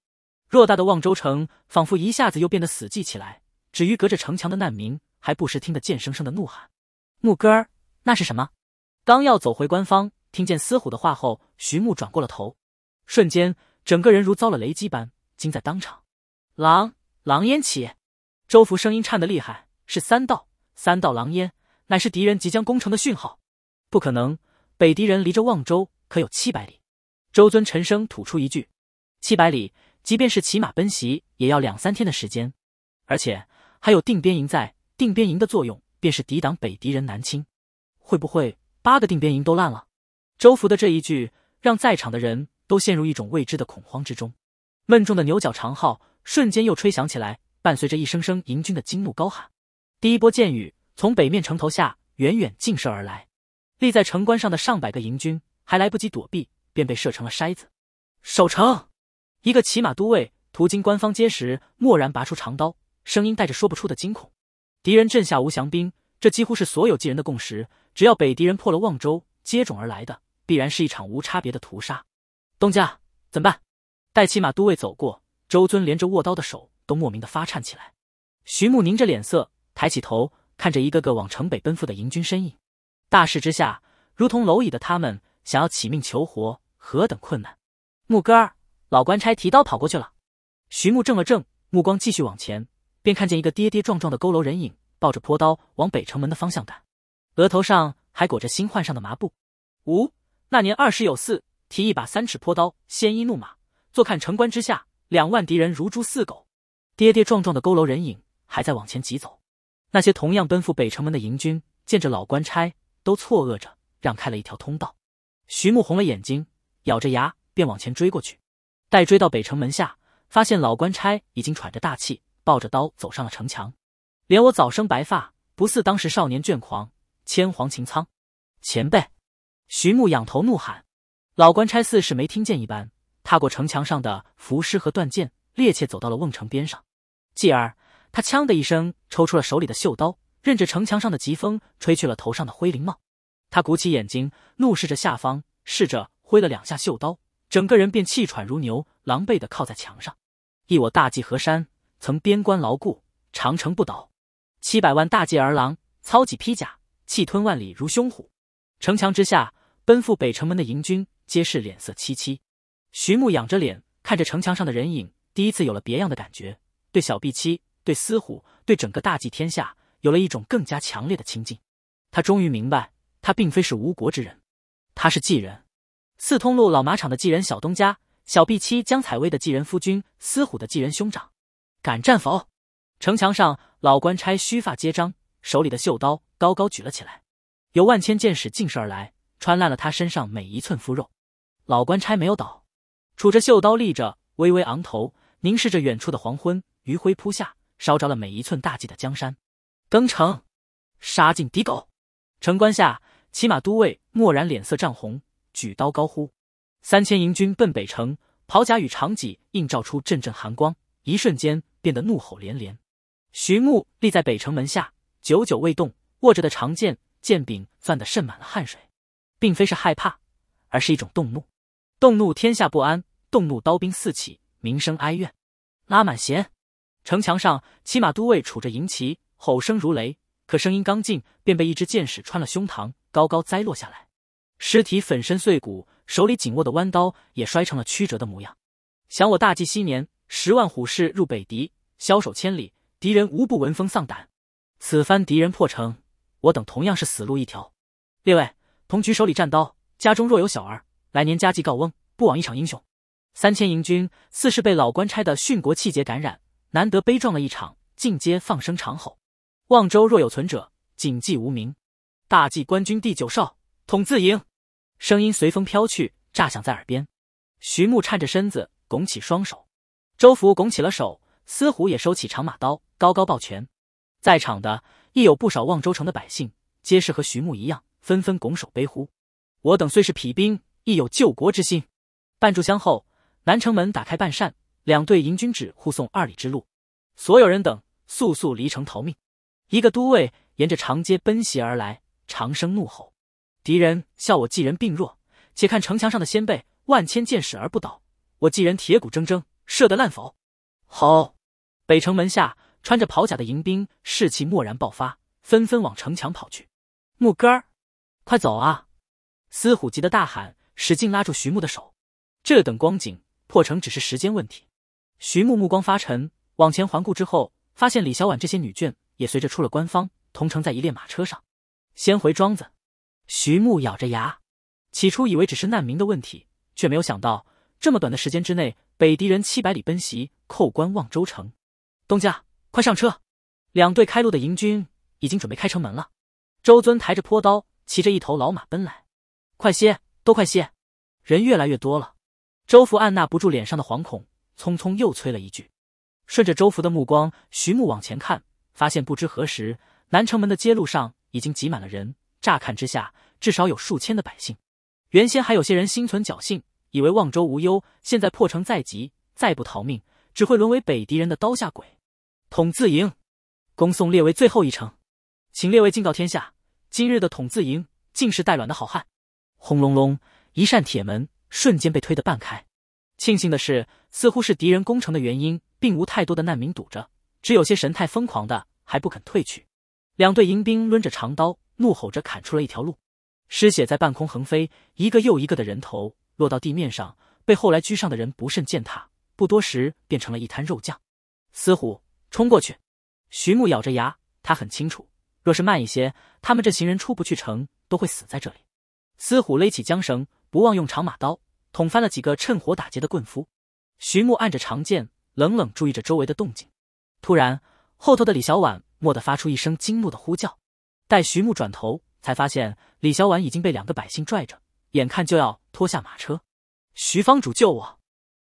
Speaker 1: 偌大的望州城仿佛一下子又变得死寂起来，只余隔着城墙的难民还不时听得贱声声的怒喊。木哥儿，那是什么？刚要走回官方，听见司虎的话后，徐牧转过了头，瞬间整个人如遭了雷击般惊在当场。狼狼烟起，周福声音颤得厉害：“是三道，三道狼烟，乃是敌人即将攻城的讯号。”不可能，北敌人离这望州可有七百里。周尊沉声吐出一句：“七百里。”即便是骑马奔袭，也要两三天的时间，而且还有定边营在。定边营的作用便是抵挡北敌人南侵，会不会八个定边营都烂了？周福的这一句，让在场的人都陷入一种未知的恐慌之中。闷重的牛角长号瞬间又吹响起来，伴随着一声声营军的惊怒高喊，第一波箭雨从北面城头下远远近射而来，立在城关上的上百个营军还来不及躲避，便被射成了筛子。守城。一个骑马都尉途经官方街时，蓦然拔出长刀，声音带着说不出的惊恐。敌人阵下无降兵，这几乎是所有晋人的共识。只要北敌人破了望州，接踵而来的必然是一场无差别的屠杀。东家，怎么办？待骑马都尉走过，周尊连着握刀的手都莫名的发颤起来。徐穆凝着脸色，抬起头看着一个个往城北奔赴的迎军身影。大势之下，如同蝼蚁的他们，想要起命求活，何等困难！木哥儿。老官差提刀跑过去了，徐木怔了怔，目光继续往前，便看见一个跌跌撞撞的佝偻人影，抱着坡刀往北城门的方向赶，额头上还裹着新换上的麻布。五，那年二十有四，提一把三尺坡刀，鲜衣怒马，坐看城关之下，两万敌人如猪似狗，跌跌撞撞的佝偻人影还在往前疾走。那些同样奔赴北城门的营军见着老官差，都错愕着让开了一条通道。徐木红了眼睛，咬着牙便往前追过去。待追到北城门下，发现老官差已经喘着大气，抱着刀走上了城墙。连我早生白发，不似当时少年倦狂。千黄秦苍，前辈！徐牧仰头怒喊。老官差似是没听见一般，踏过城墙上的浮尸和断剑，趔趄走到了瓮城边上。继而，他枪的一声抽出了手里的绣刀，任着城墙上的疾风吹去了头上的灰灵帽。他鼓起眼睛，怒视着下方，试着挥了两下绣刀。整个人便气喘如牛，狼狈的靠在墙上。忆我大济河山，曾边关牢固，长城不倒，七百万大济儿郎，操戟披甲，气吞万里如雄虎。城墙之下，奔赴北城门的营军皆是脸色凄凄。徐牧仰着脸看着城墙上的人影，第一次有了别样的感觉，对小碧七，对司虎，对整个大济天下，有了一种更加强烈的亲近。他终于明白，他并非是吴国之人，他是晋人。四通路老马场的继人小东家，小碧妻江采薇的继人夫君，司虎的继人兄长，敢战否？城墙上老官差须发皆张，手里的袖刀高高举了起来，有万千箭矢近射而来，穿烂了他身上每一寸肤肉。老官差没有倒，杵着袖刀立着，微微昂头，凝视着远处的黄昏余晖铺下，烧着了每一寸大计的江山。登城，杀尽敌狗。城关下，骑马都尉蓦然脸色涨红。举刀高呼，三千营军奔北城，袍甲与长戟映照出阵阵寒光，一瞬间变得怒吼连连。徐穆立在北城门下，久久未动，握着的长剑剑柄攥得渗满了汗水，并非是害怕，而是一种动怒。动怒天下不安，动怒刀兵四起，民生哀怨。拉满弦，城墙上骑马都尉杵着银旗，吼声如雷，可声音刚劲，便被一支箭矢穿了胸膛，高高栽落下来。尸体粉身碎骨，手里紧握的弯刀也摔成了曲折的模样。想我大纪昔年，十万虎士入北敌，消守千里，敌人无不闻风丧胆。此番敌人破城，我等同样是死路一条。列位同举手里战刀，家中若有小儿，来年家祭告翁，不枉一场英雄。三千营军似是被老官差的殉国气节感染，难得悲壮了一场，尽皆放声长吼。望州若有存者，谨记无名。大纪官军第九少统自营。声音随风飘去，炸响在耳边。徐木颤着身子，拱起双手。周福拱起了手，司虎也收起长马刀，高高抱拳。在场的亦有不少望州城的百姓，皆是和徐木一样，纷纷拱手悲呼：“我等虽是匹兵，亦有救国之心。”半炷香后，南城门打开半扇，两队迎军指护送二里之路。所有人等速速离城逃命。一个都尉沿着长街奔袭而来，长声怒吼。敌人笑我寄人病弱，且看城墙上的先辈，万千箭矢而不倒。我寄人铁骨铮铮，射得烂否？好！北城门下穿着袍甲的迎宾士气蓦然爆发，纷纷往城墙跑去。木根儿，快走啊！司虎急得大喊，使劲拉住徐木的手。这等光景，破城只是时间问题。徐木目光发沉，往前环顾之后，发现李小婉这些女眷也随着出了官方，同乘在一列马车上。先回庄子。徐木咬着牙，起初以为只是难民的问题，却没有想到这么短的时间之内，北狄人七百里奔袭，扣关望州城。东家，快上车！两队开路的营军已经准备开城门了。周尊抬着坡刀，骑着一头老马奔来，快些，都快些！人越来越多了。周福按捺不住脸上的惶恐，匆匆又催了一句。顺着周福的目光，徐木往前看，发现不知何时，南城门的街路上已经挤满了人。乍看之下，至少有数千的百姓。原先还有些人心存侥幸，以为望州无忧。现在破城在即，再不逃命，只会沦为北敌人的刀下鬼。统字营，恭送列位最后一程，请列位敬告天下，今日的统字营，竟是带卵的好汉！轰隆隆，一扇铁门瞬间被推得半开。庆幸的是，似乎是敌人攻城的原因，并无太多的难民堵着，只有些神态疯狂的还不肯退去。两队迎兵抡着长刀。怒吼着砍出了一条路，尸血在半空横飞，一个又一个的人头落到地面上，被后来居上的人不慎践踏，不多时变成了一滩肉酱。司虎冲过去，徐木咬着牙，他很清楚，若是慢一些，他们这行人出不去城，都会死在这里。司虎勒起缰绳，不忘用长马刀捅翻了几个趁火打劫的棍夫。徐木按着长剑，冷冷注意着周围的动静。突然后头的李小婉蓦地发出一声惊怒的呼叫。待徐木转头，才发现李小婉已经被两个百姓拽着，眼看就要拖下马车。徐方主救我！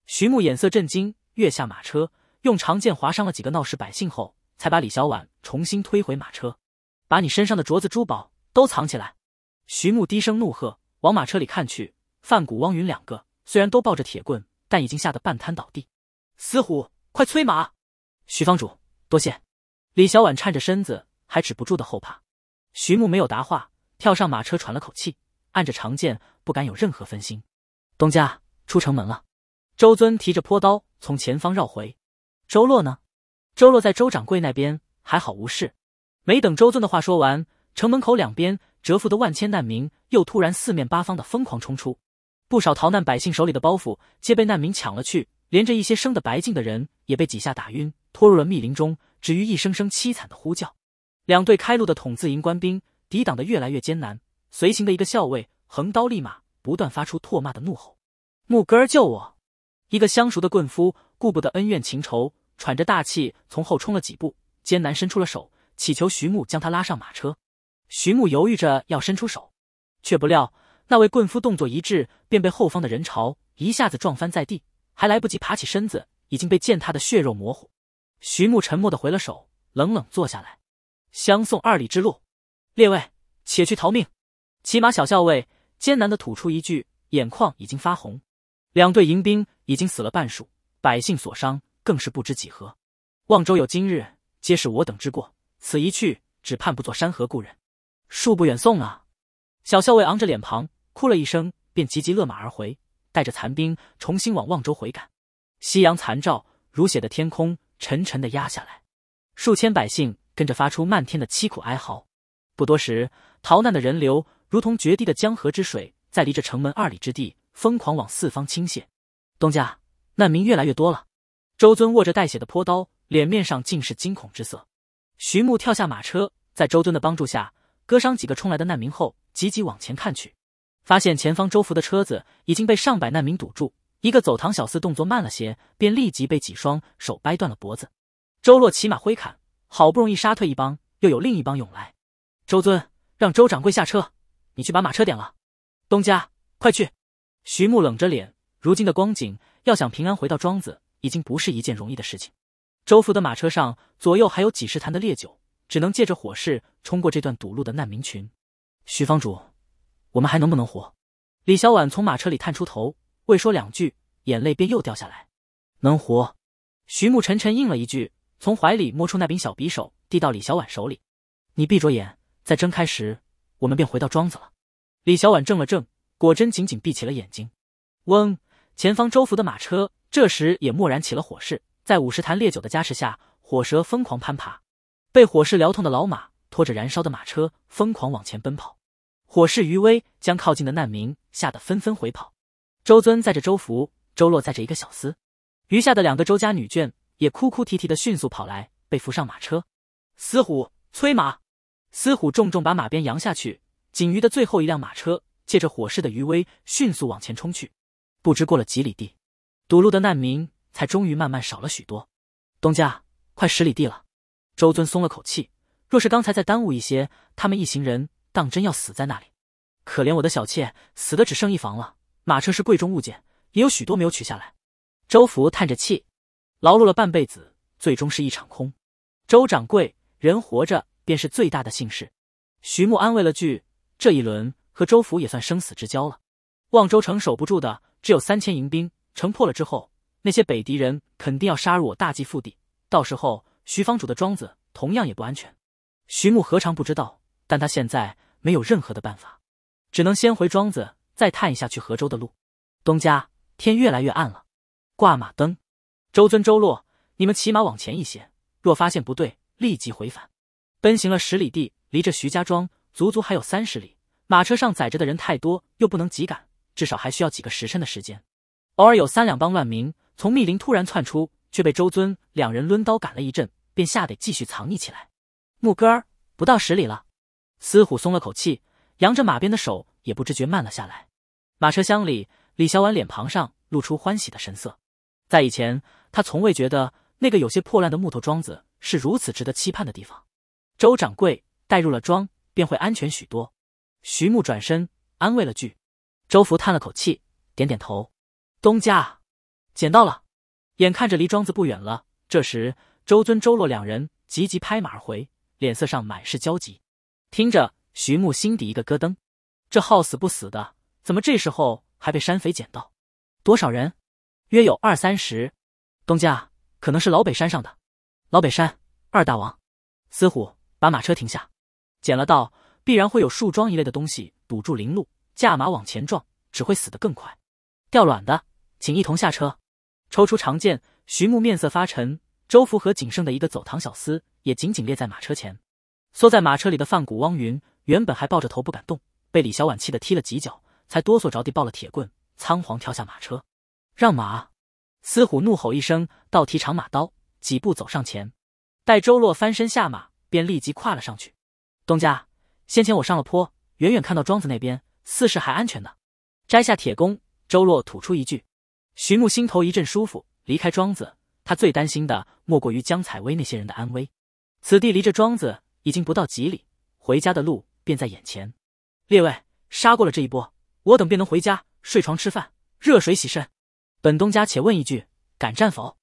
Speaker 1: 徐木眼色震惊，跃下马车，用长剑划伤了几个闹事百姓后，才把李小婉重新推回马车。把你身上的镯子、珠宝都藏起来！徐木低声怒喝，往马车里看去，范谷、汪云两个虽然都抱着铁棍，但已经吓得半瘫倒地。司虎，快催马！徐方主，多谢！李小婉颤着身子，还止不住的后怕。徐木没有答话，跳上马车，喘了口气，按着长剑，不敢有任何分心。东家出城门了。周尊提着坡刀从前方绕回。周洛呢？周洛在周掌柜那边还好无事。没等周尊的话说完，城门口两边蛰伏的万千难民又突然四面八方的疯狂冲出，不少逃难百姓手里的包袱皆被难民抢了去，连着一些生的白净的人也被几下打晕，拖入了密林中，止于一声声凄惨的呼叫。两队开路的“统”字营官兵抵挡的越来越艰难，随行的一个校尉横刀立马，不断发出唾骂的怒吼：“木哥儿救我！”一个相熟的棍夫顾不得恩怨情仇，喘着大气从后冲了几步，艰难伸出了手，祈求徐木将他拉上马车。徐木犹豫着要伸出手，却不料那位棍夫动作一滞，便被后方的人潮一下子撞翻在地，还来不及爬起身子，已经被践踏的血肉模糊。徐木沉默的回了手，冷冷坐下来。相送二里之路，列位且去逃命。骑马小校尉艰难的吐出一句，眼眶已经发红。两队迎兵已经死了半数，百姓所伤更是不知几何。望州有今日，皆是我等之过。此一去，只盼不作山河故人，恕不远送啊！小校尉昂着脸庞，哭了一声，便急急勒马而回，带着残兵重新往望州回赶。夕阳残照，如血的天空沉沉的压下来，数千百姓。跟着发出漫天的凄苦哀嚎，不多时，逃难的人流如同决堤的江河之水，在离这城门二里之地疯狂往四方倾泻。东家，难民越来越多了。周尊握着带血的坡刀，脸面上尽是惊恐之色。徐穆跳下马车，在周尊的帮助下，割伤几个冲来的难民后，急急往前看去，发现前方周福的车子已经被上百难民堵住。一个走堂小厮动作慢了些，便立即被几双手掰断了脖子。周洛骑马挥砍。好不容易杀退一帮，又有另一帮涌来。周尊，让周掌柜下车，你去把马车点了。东家，快去！徐木冷着脸，如今的光景，要想平安回到庄子，已经不是一件容易的事情。周福的马车上左右还有几十坛的烈酒，只能借着火势冲过这段堵路的难民群。徐芳主，我们还能不能活？李小婉从马车里探出头，未说两句，眼泪便又掉下来。能活。徐木沉沉应了一句。从怀里摸出那柄小匕首，递到李小婉手里。你闭着眼，再睁开时，我们便回到庄子了。李小婉怔了怔，果真紧紧闭起了眼睛。嗡，前方周福的马车这时也蓦然起了火势，在五十坛烈酒的加持下，火蛇疯狂攀爬，被火势燎痛的老马拖着燃烧的马车疯狂往前奔跑。火势余威将靠近的难民吓得纷纷回跑。周尊载着周福，周洛载着一个小厮，余下的两个周家女眷。也哭哭啼啼的迅速跑来，被扶上马车。司虎催马，司虎重重把马鞭扬下去。锦虞的最后一辆马车，借着火势的余威，迅速往前冲去。不知过了几里地，堵路的难民才终于慢慢少了许多。东家，快十里地了。周尊松了口气。若是刚才再耽误一些，他们一行人当真要死在那里。可怜我的小妾，死的只剩一房了。马车是贵重物件，也有许多没有取下来。周福叹着气。劳碌了半辈子，最终是一场空。周掌柜，人活着便是最大的幸事。徐木安慰了句：“这一轮和周府也算生死之交了。”望州城守不住的只有三千营兵，城破了之后，那些北狄人肯定要杀入我大晋腹地。到时候，徐芳主的庄子同样也不安全。徐木何尝不知道，但他现在没有任何的办法，只能先回庄子，再探一下去河州的路。东家，天越来越暗了，挂马灯。周尊、周洛，你们骑马往前一些，若发现不对，立即回返。奔行了十里地，离这徐家庄足足还有三十里。马车上载着的人太多，又不能急赶，至少还需要几个时辰的时间。偶尔有三两帮乱民从密林突然窜出，却被周尊两人抡刀赶了一阵，便吓得继续藏匿起来。木哥儿，不到十里了。司虎松了口气，扬着马鞭的手也不知觉慢了下来。马车厢里，李小婉脸庞上露出欢喜的神色，在以前。他从未觉得那个有些破烂的木头桩子是如此值得期盼的地方。周掌柜带入了庄，便会安全许多。徐木转身安慰了句，周福叹了口气，点点头：“东家，捡到了。”眼看着离庄子不远了，这时周尊、周洛两人急急拍马而回，脸色上满是焦急。听着，徐木心底一个咯噔：这好死不死的，怎么这时候还被山匪捡到？多少人？约有二三十。东家可能是老北山上的，老北山二大王，司虎把马车停下，捡了道必然会有树桩一类的东西堵住林路，驾马往前撞只会死得更快。掉卵的，请一同下车。抽出长剑，徐木面色发沉。周福和仅剩的一个走堂小厮也紧紧列在马车前。缩在马车里的范谷、汪云原本还抱着头不敢动，被李小婉气得踢了几脚，才哆嗦着地抱了铁棍，仓皇跳下马车，让马。司虎怒吼一声，倒提长马刀，几步走上前。待周洛翻身下马，便立即跨了上去。东家，先前我上了坡，远远看到庄子那边，似是还安全的。摘下铁弓，周洛吐出一句。徐木心头一阵舒服。离开庄子，他最担心的莫过于江采薇那些人的安危。此地离这庄子已经不到几里，回家的路便在眼前。列位，杀过了这一波，我等便能回家睡床、吃饭、热水洗身。本东家，且问一句，敢战否？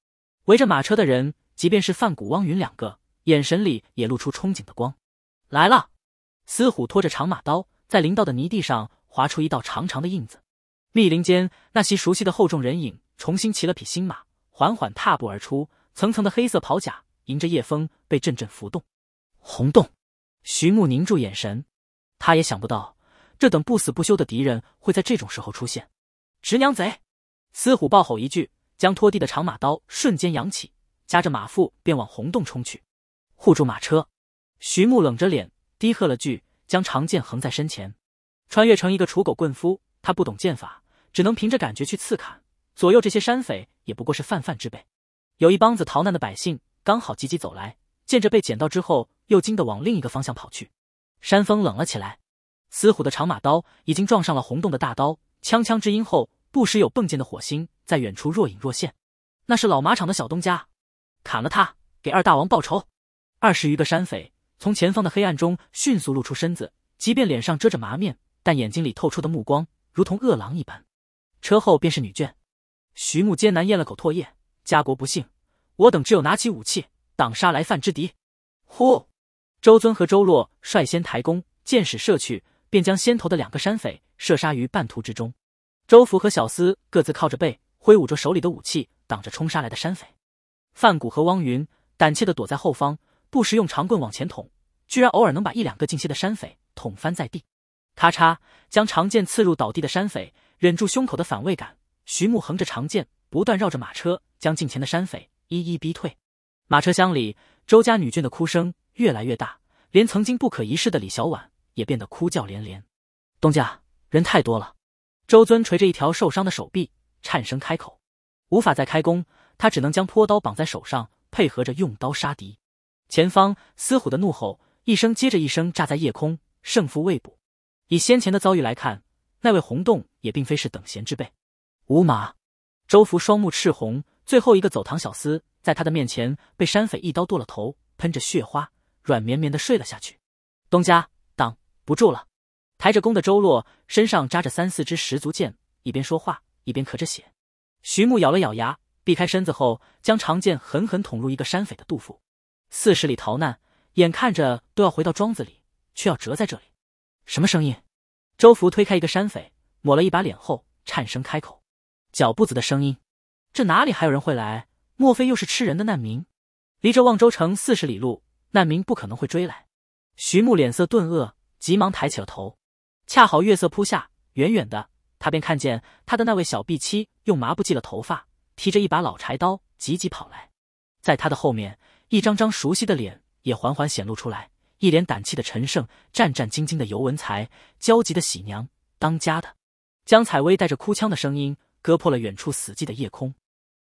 Speaker 1: 围着马车的人，即便是范谷、汪云两个，眼神里也露出憧憬的光。来了，司虎拖着长马刀，在林道的泥地上划出一道长长的印子。密林间，那袭熟悉的厚重人影重新骑了匹新马，缓缓踏步而出。层层的黑色袍甲迎着夜风，被阵阵浮动。红洞，徐穆凝住眼神，他也想不到这等不死不休的敌人会在这种时候出现。直娘贼！司虎暴吼一句，将拖地的长马刀瞬间扬起，夹着马腹便往红洞冲去，护住马车。徐木冷着脸低喝了句，将长剑横在身前，穿越成一个楚狗棍夫。他不懂剑法，只能凭着感觉去刺砍。左右这些山匪也不过是泛泛之辈。有一帮子逃难的百姓刚好急急走来，见着被捡到之后，又惊得往另一个方向跑去。山风冷了起来，司虎的长马刀已经撞上了红洞的大刀，枪枪之音后。不时有迸溅的火星在远处若隐若现，那是老马场的小东家，砍了他，给二大王报仇。二十余个山匪从前方的黑暗中迅速露出身子，即便脸上遮着麻面，但眼睛里透出的目光如同饿狼一般。车后便是女眷，徐木艰难咽了口唾液，家国不幸，我等只有拿起武器挡杀来犯之敌。呼！周尊和周洛率先抬弓，箭矢射去，便将先头的两个山匪射杀于半途之中。周福和小厮各自靠着背，挥舞着手里的武器，挡着冲杀来的山匪。范谷和汪云胆怯地躲在后方，不时用长棍往前捅，居然偶尔能把一两个近些的山匪捅翻在地。咔嚓，将长剑刺入倒地的山匪，忍住胸口的反胃感，徐穆横着长剑，不断绕着马车，将近前的山匪一一逼退。马车厢里，周家女眷的哭声越来越大，连曾经不可一世的李小婉也变得哭叫连连。东家，人太多了。周尊垂着一条受伤的手臂，颤声开口，无法再开弓，他只能将坡刀绑在手上，配合着用刀杀敌。前方，司虎的怒吼一声接着一声炸在夜空，胜负未卜。以先前的遭遇来看，那位洪洞也并非是等闲之辈。五马，周福双目赤红，最后一个走堂小厮在他的面前被山匪一刀剁了头，喷着血花，软绵绵的睡了下去。东家，挡不住了。抬着弓的周洛身上扎着三四支十足箭，一边说话一边咳着血。徐木咬了咬牙，避开身子后，将长剑狠狠捅入一个山匪的肚腹。四十里逃难，眼看着都要回到庄子里，却要折在这里。什么声音？周福推开一个山匪，抹了一把脸后，颤声开口：“脚步子的声音。这哪里还有人会来？莫非又是吃人的难民？离这望州城四十里路，难民不可能会追来。”徐木脸色顿愕，急忙抬起了头。恰好月色铺下，远远的，他便看见他的那位小婢妻用麻布系了头发，提着一把老柴刀急急跑来。在他的后面，一张张熟悉的脸也缓缓显露出来：一脸胆怯的陈胜，战战兢兢的尤文才，焦急的喜娘，当家的江采薇带着哭腔的声音割破了远处死寂的夜空。